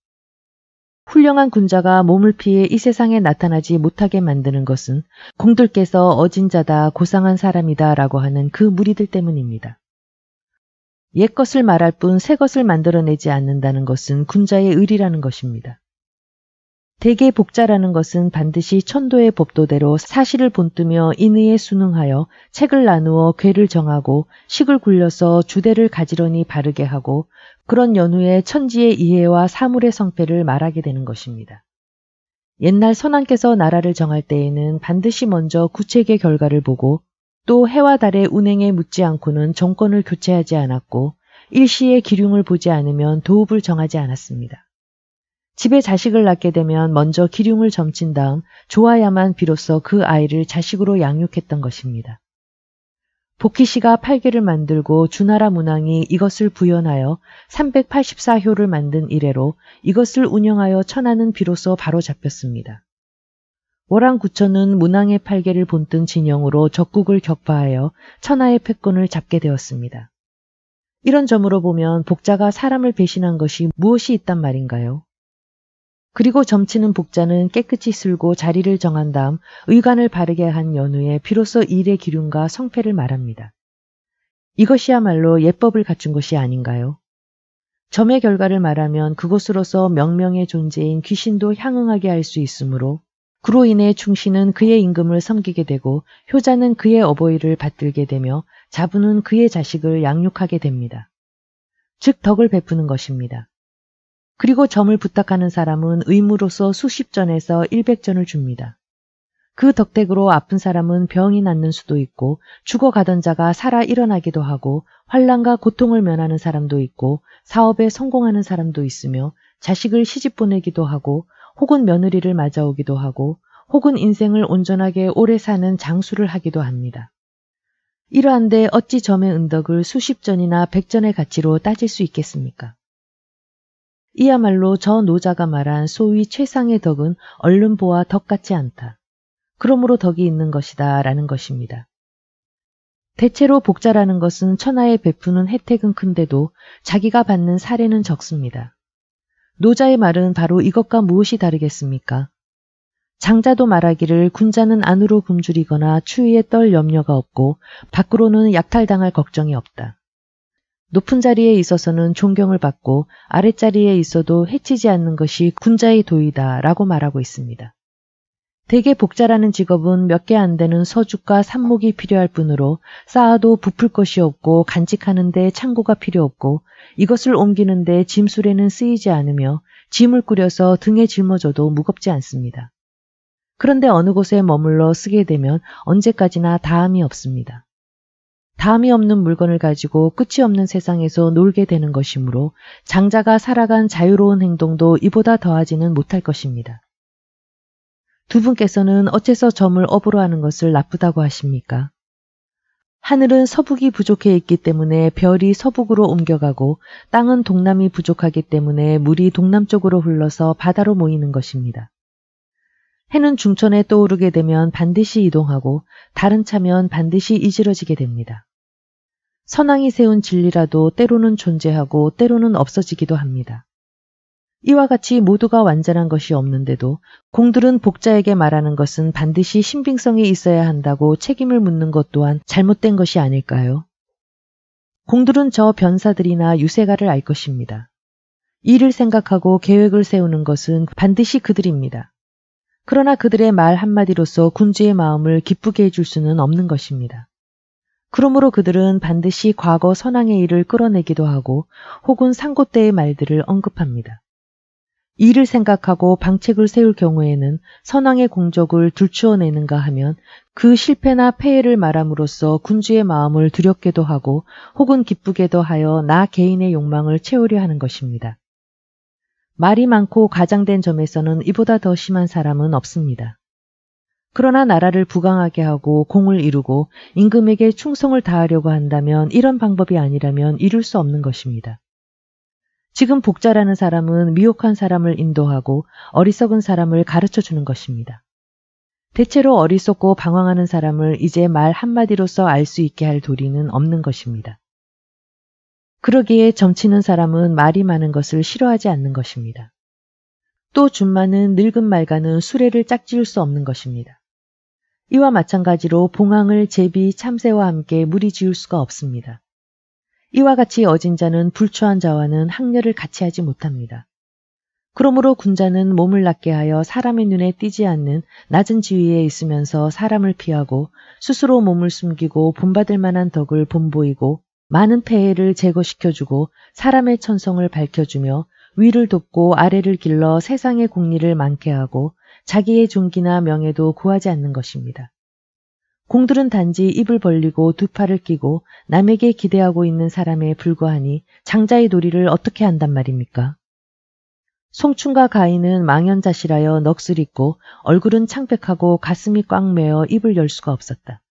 훌륭한 군자가 몸을 피해 이 세상에 나타나지 못하게 만드는 것은 공들께서 어진 자다 고상한 사람이다 라고 하는 그 무리들 때문입니다. 옛 것을 말할 뿐 새 것을 만들어내지 않는다는 것은 군자의 의리라는 것입니다. 대개 복자라는 것은 반드시 천도의 법도대로 사실을 본뜨며 인의에 순응하여 책을 나누어 괴를 정하고 식을 굴려서 주대를 가지런히 바르게 하고 그런 연후에 천지의 이해와 사물의 성패를 말하게 되는 것입니다. 옛날 선왕께서 나라를 정할 때에는 반드시 먼저 구책의 결과를 보고 또 해와 달의 운행에 묻지 않고는 정권을 교체하지 않았고 일시의 기륭을 보지 않으면 도읍을 정하지 않았습니다. 집에 자식을 낳게 되면 먼저 기륭을 점친 다음 좋아야만 비로소 그 아이를 자식으로 양육했던 것입니다. 복희씨가 팔기를 만들고 주나라 문왕이 이것을 부연하여 384효를 만든 이래로 이것을 운영하여 천하는 비로소 바로 잡혔습니다. 오랑구천은 문왕의 팔개를 본뜬 진영으로 적국을 격파하여 천하의 패권을 잡게 되었습니다. 이런 점으로 보면 복자가 사람을 배신한 것이 무엇이 있단 말인가요? 그리고 점치는 복자는 깨끗이 쓸고 자리를 정한 다음 의관을 바르게 한 연후에 비로소 일의 기륜과 성패를 말합니다. 이것이야말로 예법을 갖춘 것이 아닌가요? 점의 결과를 말하면 그것으로서 명명의 존재인 귀신도 향응하게 할 수 있으므로 그로 인해 충신은 그의 임금을 섬기게 되고 효자는 그의 어버이를 받들게 되며 자부는 그의 자식을 양육하게 됩니다. 즉 덕을 베푸는 것입니다. 그리고 점을 부탁하는 사람은 의무로서 수십 전에서 일백 전을 줍니다. 그 덕택으로 아픈 사람은 병이 낫는 수도 있고 죽어가던 자가 살아 일어나기도 하고 환란과 고통을 면하는 사람도 있고 사업에 성공하는 사람도 있으며 자식을 시집 보내기도 하고 혹은 며느리를 맞아오기도 하고 혹은 인생을 온전하게 오래 사는 장수를 하기도 합니다. 이러한데 어찌 점의 은덕을 수십 전이나 백 전의 가치로 따질 수 있겠습니까? 이야말로 저 노자가 말한 소위 최상의 덕은 얼른 보아 덕 같지 않다. 그러므로 덕이 있는 것이다 라는 것입니다. 대체로 복자라는 것은 천하에 베푸는 혜택은 큰데도 자기가 받는 사례는 적습니다. 노자의 말은 바로 이것과 무엇이 다르겠습니까? 장자도 말하기를 군자는 안으로 굶주리거나 추위에 떨 염려가 없고 밖으로는 약탈당할 걱정이 없다. 높은 자리에 있어서는 존경을 받고 아랫자리에 있어도 해치지 않는 것이 군자의 도이다 라고 말하고 있습니다. 대개 복자라는 직업은 몇 개 안 되는 서죽과 삽목이 필요할 뿐으로 쌓아도 부풀 것이 없고 간직하는데 창고가 필요 없고 이것을 옮기는데 짐수레는 쓰이지 않으며 짐을 꾸려서 등에 짊어져도 무겁지 않습니다. 그런데 어느 곳에 머물러 쓰게 되면 언제까지나 다함이 없습니다. 다함이 없는 물건을 가지고 끝이 없는 세상에서 놀게 되는 것이므로 장자가 살아간 자유로운 행동도 이보다 더하지는 못할 것입니다. 두 분께서는 어째서 점을 업으로 하는 것을 나쁘다고 하십니까? 하늘은 서북이 부족해 있기 때문에 별이 서북으로 옮겨가고 땅은 동남이 부족하기 때문에 물이 동남쪽으로 흘러서 바다로 모이는 것입니다. 해는 중천에 떠오르게 되면 반드시 이동하고 다른 차면 반드시 이지러지게 됩니다. 선왕이 세운 진리라도 때로는 존재하고 때로는 없어지기도 합니다. 이와 같이 모두가 완전한 것이 없는데도 공들은 복자에게 말하는 것은 반드시 신빙성이 있어야 한다고 책임을 묻는 것 또한 잘못된 것이 아닐까요? 공들은 저 변사들이나 유세가를 알 것입니다. 일을 생각하고 계획을 세우는 것은 반드시 그들입니다. 그러나 그들의 말 한마디로서 군주의 마음을 기쁘게 해줄 수는 없는 것입니다. 그러므로 그들은 반드시 과거 선왕의 일을 끌어내기도 하고 혹은 상고때의 말들을 언급합니다. 이를 생각하고 방책을 세울 경우에는 선왕의 공적을 들추어내는가 하면 그 실패나 폐해를 말함으로써 군주의 마음을 두렵게도 하고 혹은 기쁘게도 하여 나 개인의 욕망을 채우려 하는 것입니다. 말이 많고 과장된 점에서는 이보다 더 심한 사람은 없습니다. 그러나 나라를 부강하게 하고 공을 이루고 임금에게 충성을 다하려고 한다면 이런 방법이 아니라면 이룰 수 없는 것입니다. 지금 복자라는 사람은 미혹한 사람을 인도하고 어리석은 사람을 가르쳐 주는 것입니다. 대체로 어리석고 방황하는 사람을 이제 말 한마디로서 알 수 있게 할 도리는 없는 것입니다. 그러기에 점치는 사람은 말이 많은 것을 싫어하지 않는 것입니다. 또 준마는 늙은 말과는 수레를 짝지을 수 없는 것입니다. 이와 마찬가지로 봉황을 제비, 참새와 함께 무리 지을 수가 없습니다. 이와 같이 어진 자는 불초한 자와는 항렬을 같이 하지 못합니다. 그러므로 군자는 몸을 낮게 하여 사람의 눈에 띄지 않는 낮은 지위에 있으면서 사람을 피하고 스스로 몸을 숨기고 본받을 만한 덕을 본보이고 많은 폐해를 제거시켜주고 사람의 천성을 밝혀주며 위를 돕고 아래를 길러 세상의 공리를 많게 하고 자기의 종기나 명예도 구하지 않는 것입니다. 공들은 단지 입을 벌리고 두 팔을 끼고 남에게 기대하고 있는 사람에 불과하니 장자의 놀이를 어떻게 한단 말입니까? 송충과 가인은 망연자실하여 넋을 잇고 얼굴은 창백하고 가슴이 꽉 메어 입을 열 수가 없었다.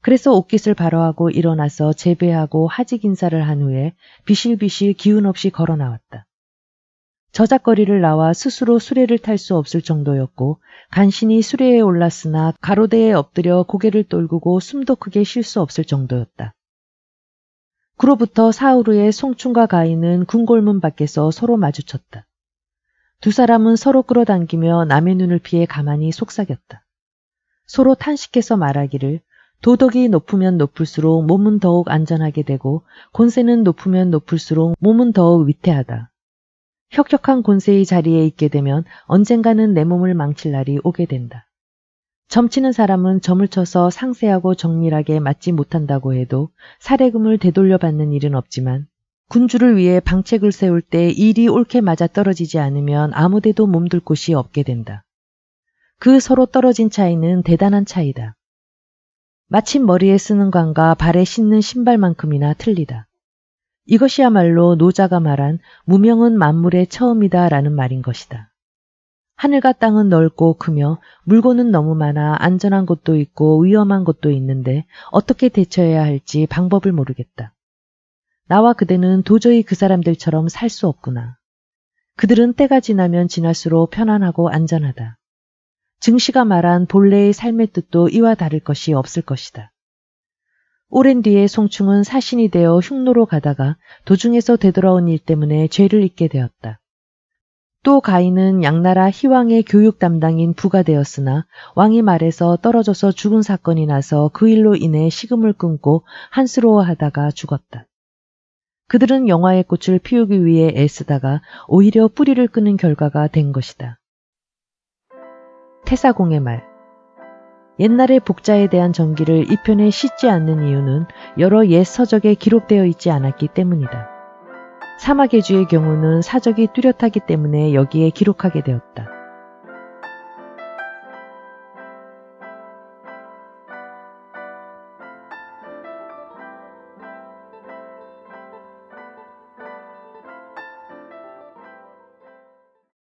그래서 옷깃을 바로하고 일어나서 재배하고 하직 인사를 한 후에 비실비실 기운 없이 걸어 나왔다. 저작거리를 나와 스스로 수레를 탈 수 없을 정도였고 간신히 수레에 올랐으나 가로대에 엎드려 고개를 떨구고 숨도 크게 쉴 수 없을 정도였다. 그로부터 사흘 후에 송충과 가인은 궁골문 밖에서 서로 마주쳤다. 두 사람은 서로 끌어당기며 남의 눈을 피해 가만히 속삭였다. 서로 탄식해서 말하기를 도덕이 높으면 높을수록 몸은 더욱 안전하게 되고 권세는 높으면 높을수록 몸은 더욱 위태하다. 혁혁한 권세의 자리에 있게 되면 언젠가는 내 몸을 망칠 날이 오게 된다. 점치는 사람은 점을 쳐서 상세하고 정밀하게 맞지 못한다고 해도 사례금을 되돌려 받는 일은 없지만 군주를 위해 방책을 세울 때 일이 옳게 맞아 떨어지지 않으면 아무데도 몸둘 곳이 없게 된다. 그 서로 떨어진 차이는 대단한 차이다. 마침 머리에 쓰는 관과 발에 신는 신발만큼이나 틀리다. 이것이야말로 노자가 말한 무명은 만물의 처음이다 라는 말인 것이다. 하늘과 땅은 넓고 크며 물고는 너무 많아 안전한 곳도 있고 위험한 곳도 있는데 어떻게 대처해야 할지 방법을 모르겠다. 나와 그대는 도저히 그 사람들처럼 살 수 없구나. 그들은 때가 지나면 지날수록 편안하고 안전하다. 증시가 말한 본래의 삶의 뜻도 이와 다를 것이 없을 것이다. 오랜 뒤에 송충은 사신이 되어 흉노로 가다가 도중에서 되돌아온 일 때문에 죄를 잊게 되었다. 또 가인은 양나라 희왕의 교육 담당인 부가 되었으나 왕이 말에서 떨어져서 죽은 사건이 나서 그 일로 인해 식음을 끊고 한스러워하다가 죽었다. 그들은 영화의 꽃을 피우기 위해 애쓰다가 오히려 뿌리를 끄는 결과가 된 것이다. 태사공의 말 옛날의 복자에 대한 전기를 이 편에 싣지 않는 이유는 여러 옛 서적에 기록되어 있지 않았기 때문이다. 사마계주의 경우는 사적이 뚜렷하기 때문에 여기에 기록하게 되었다.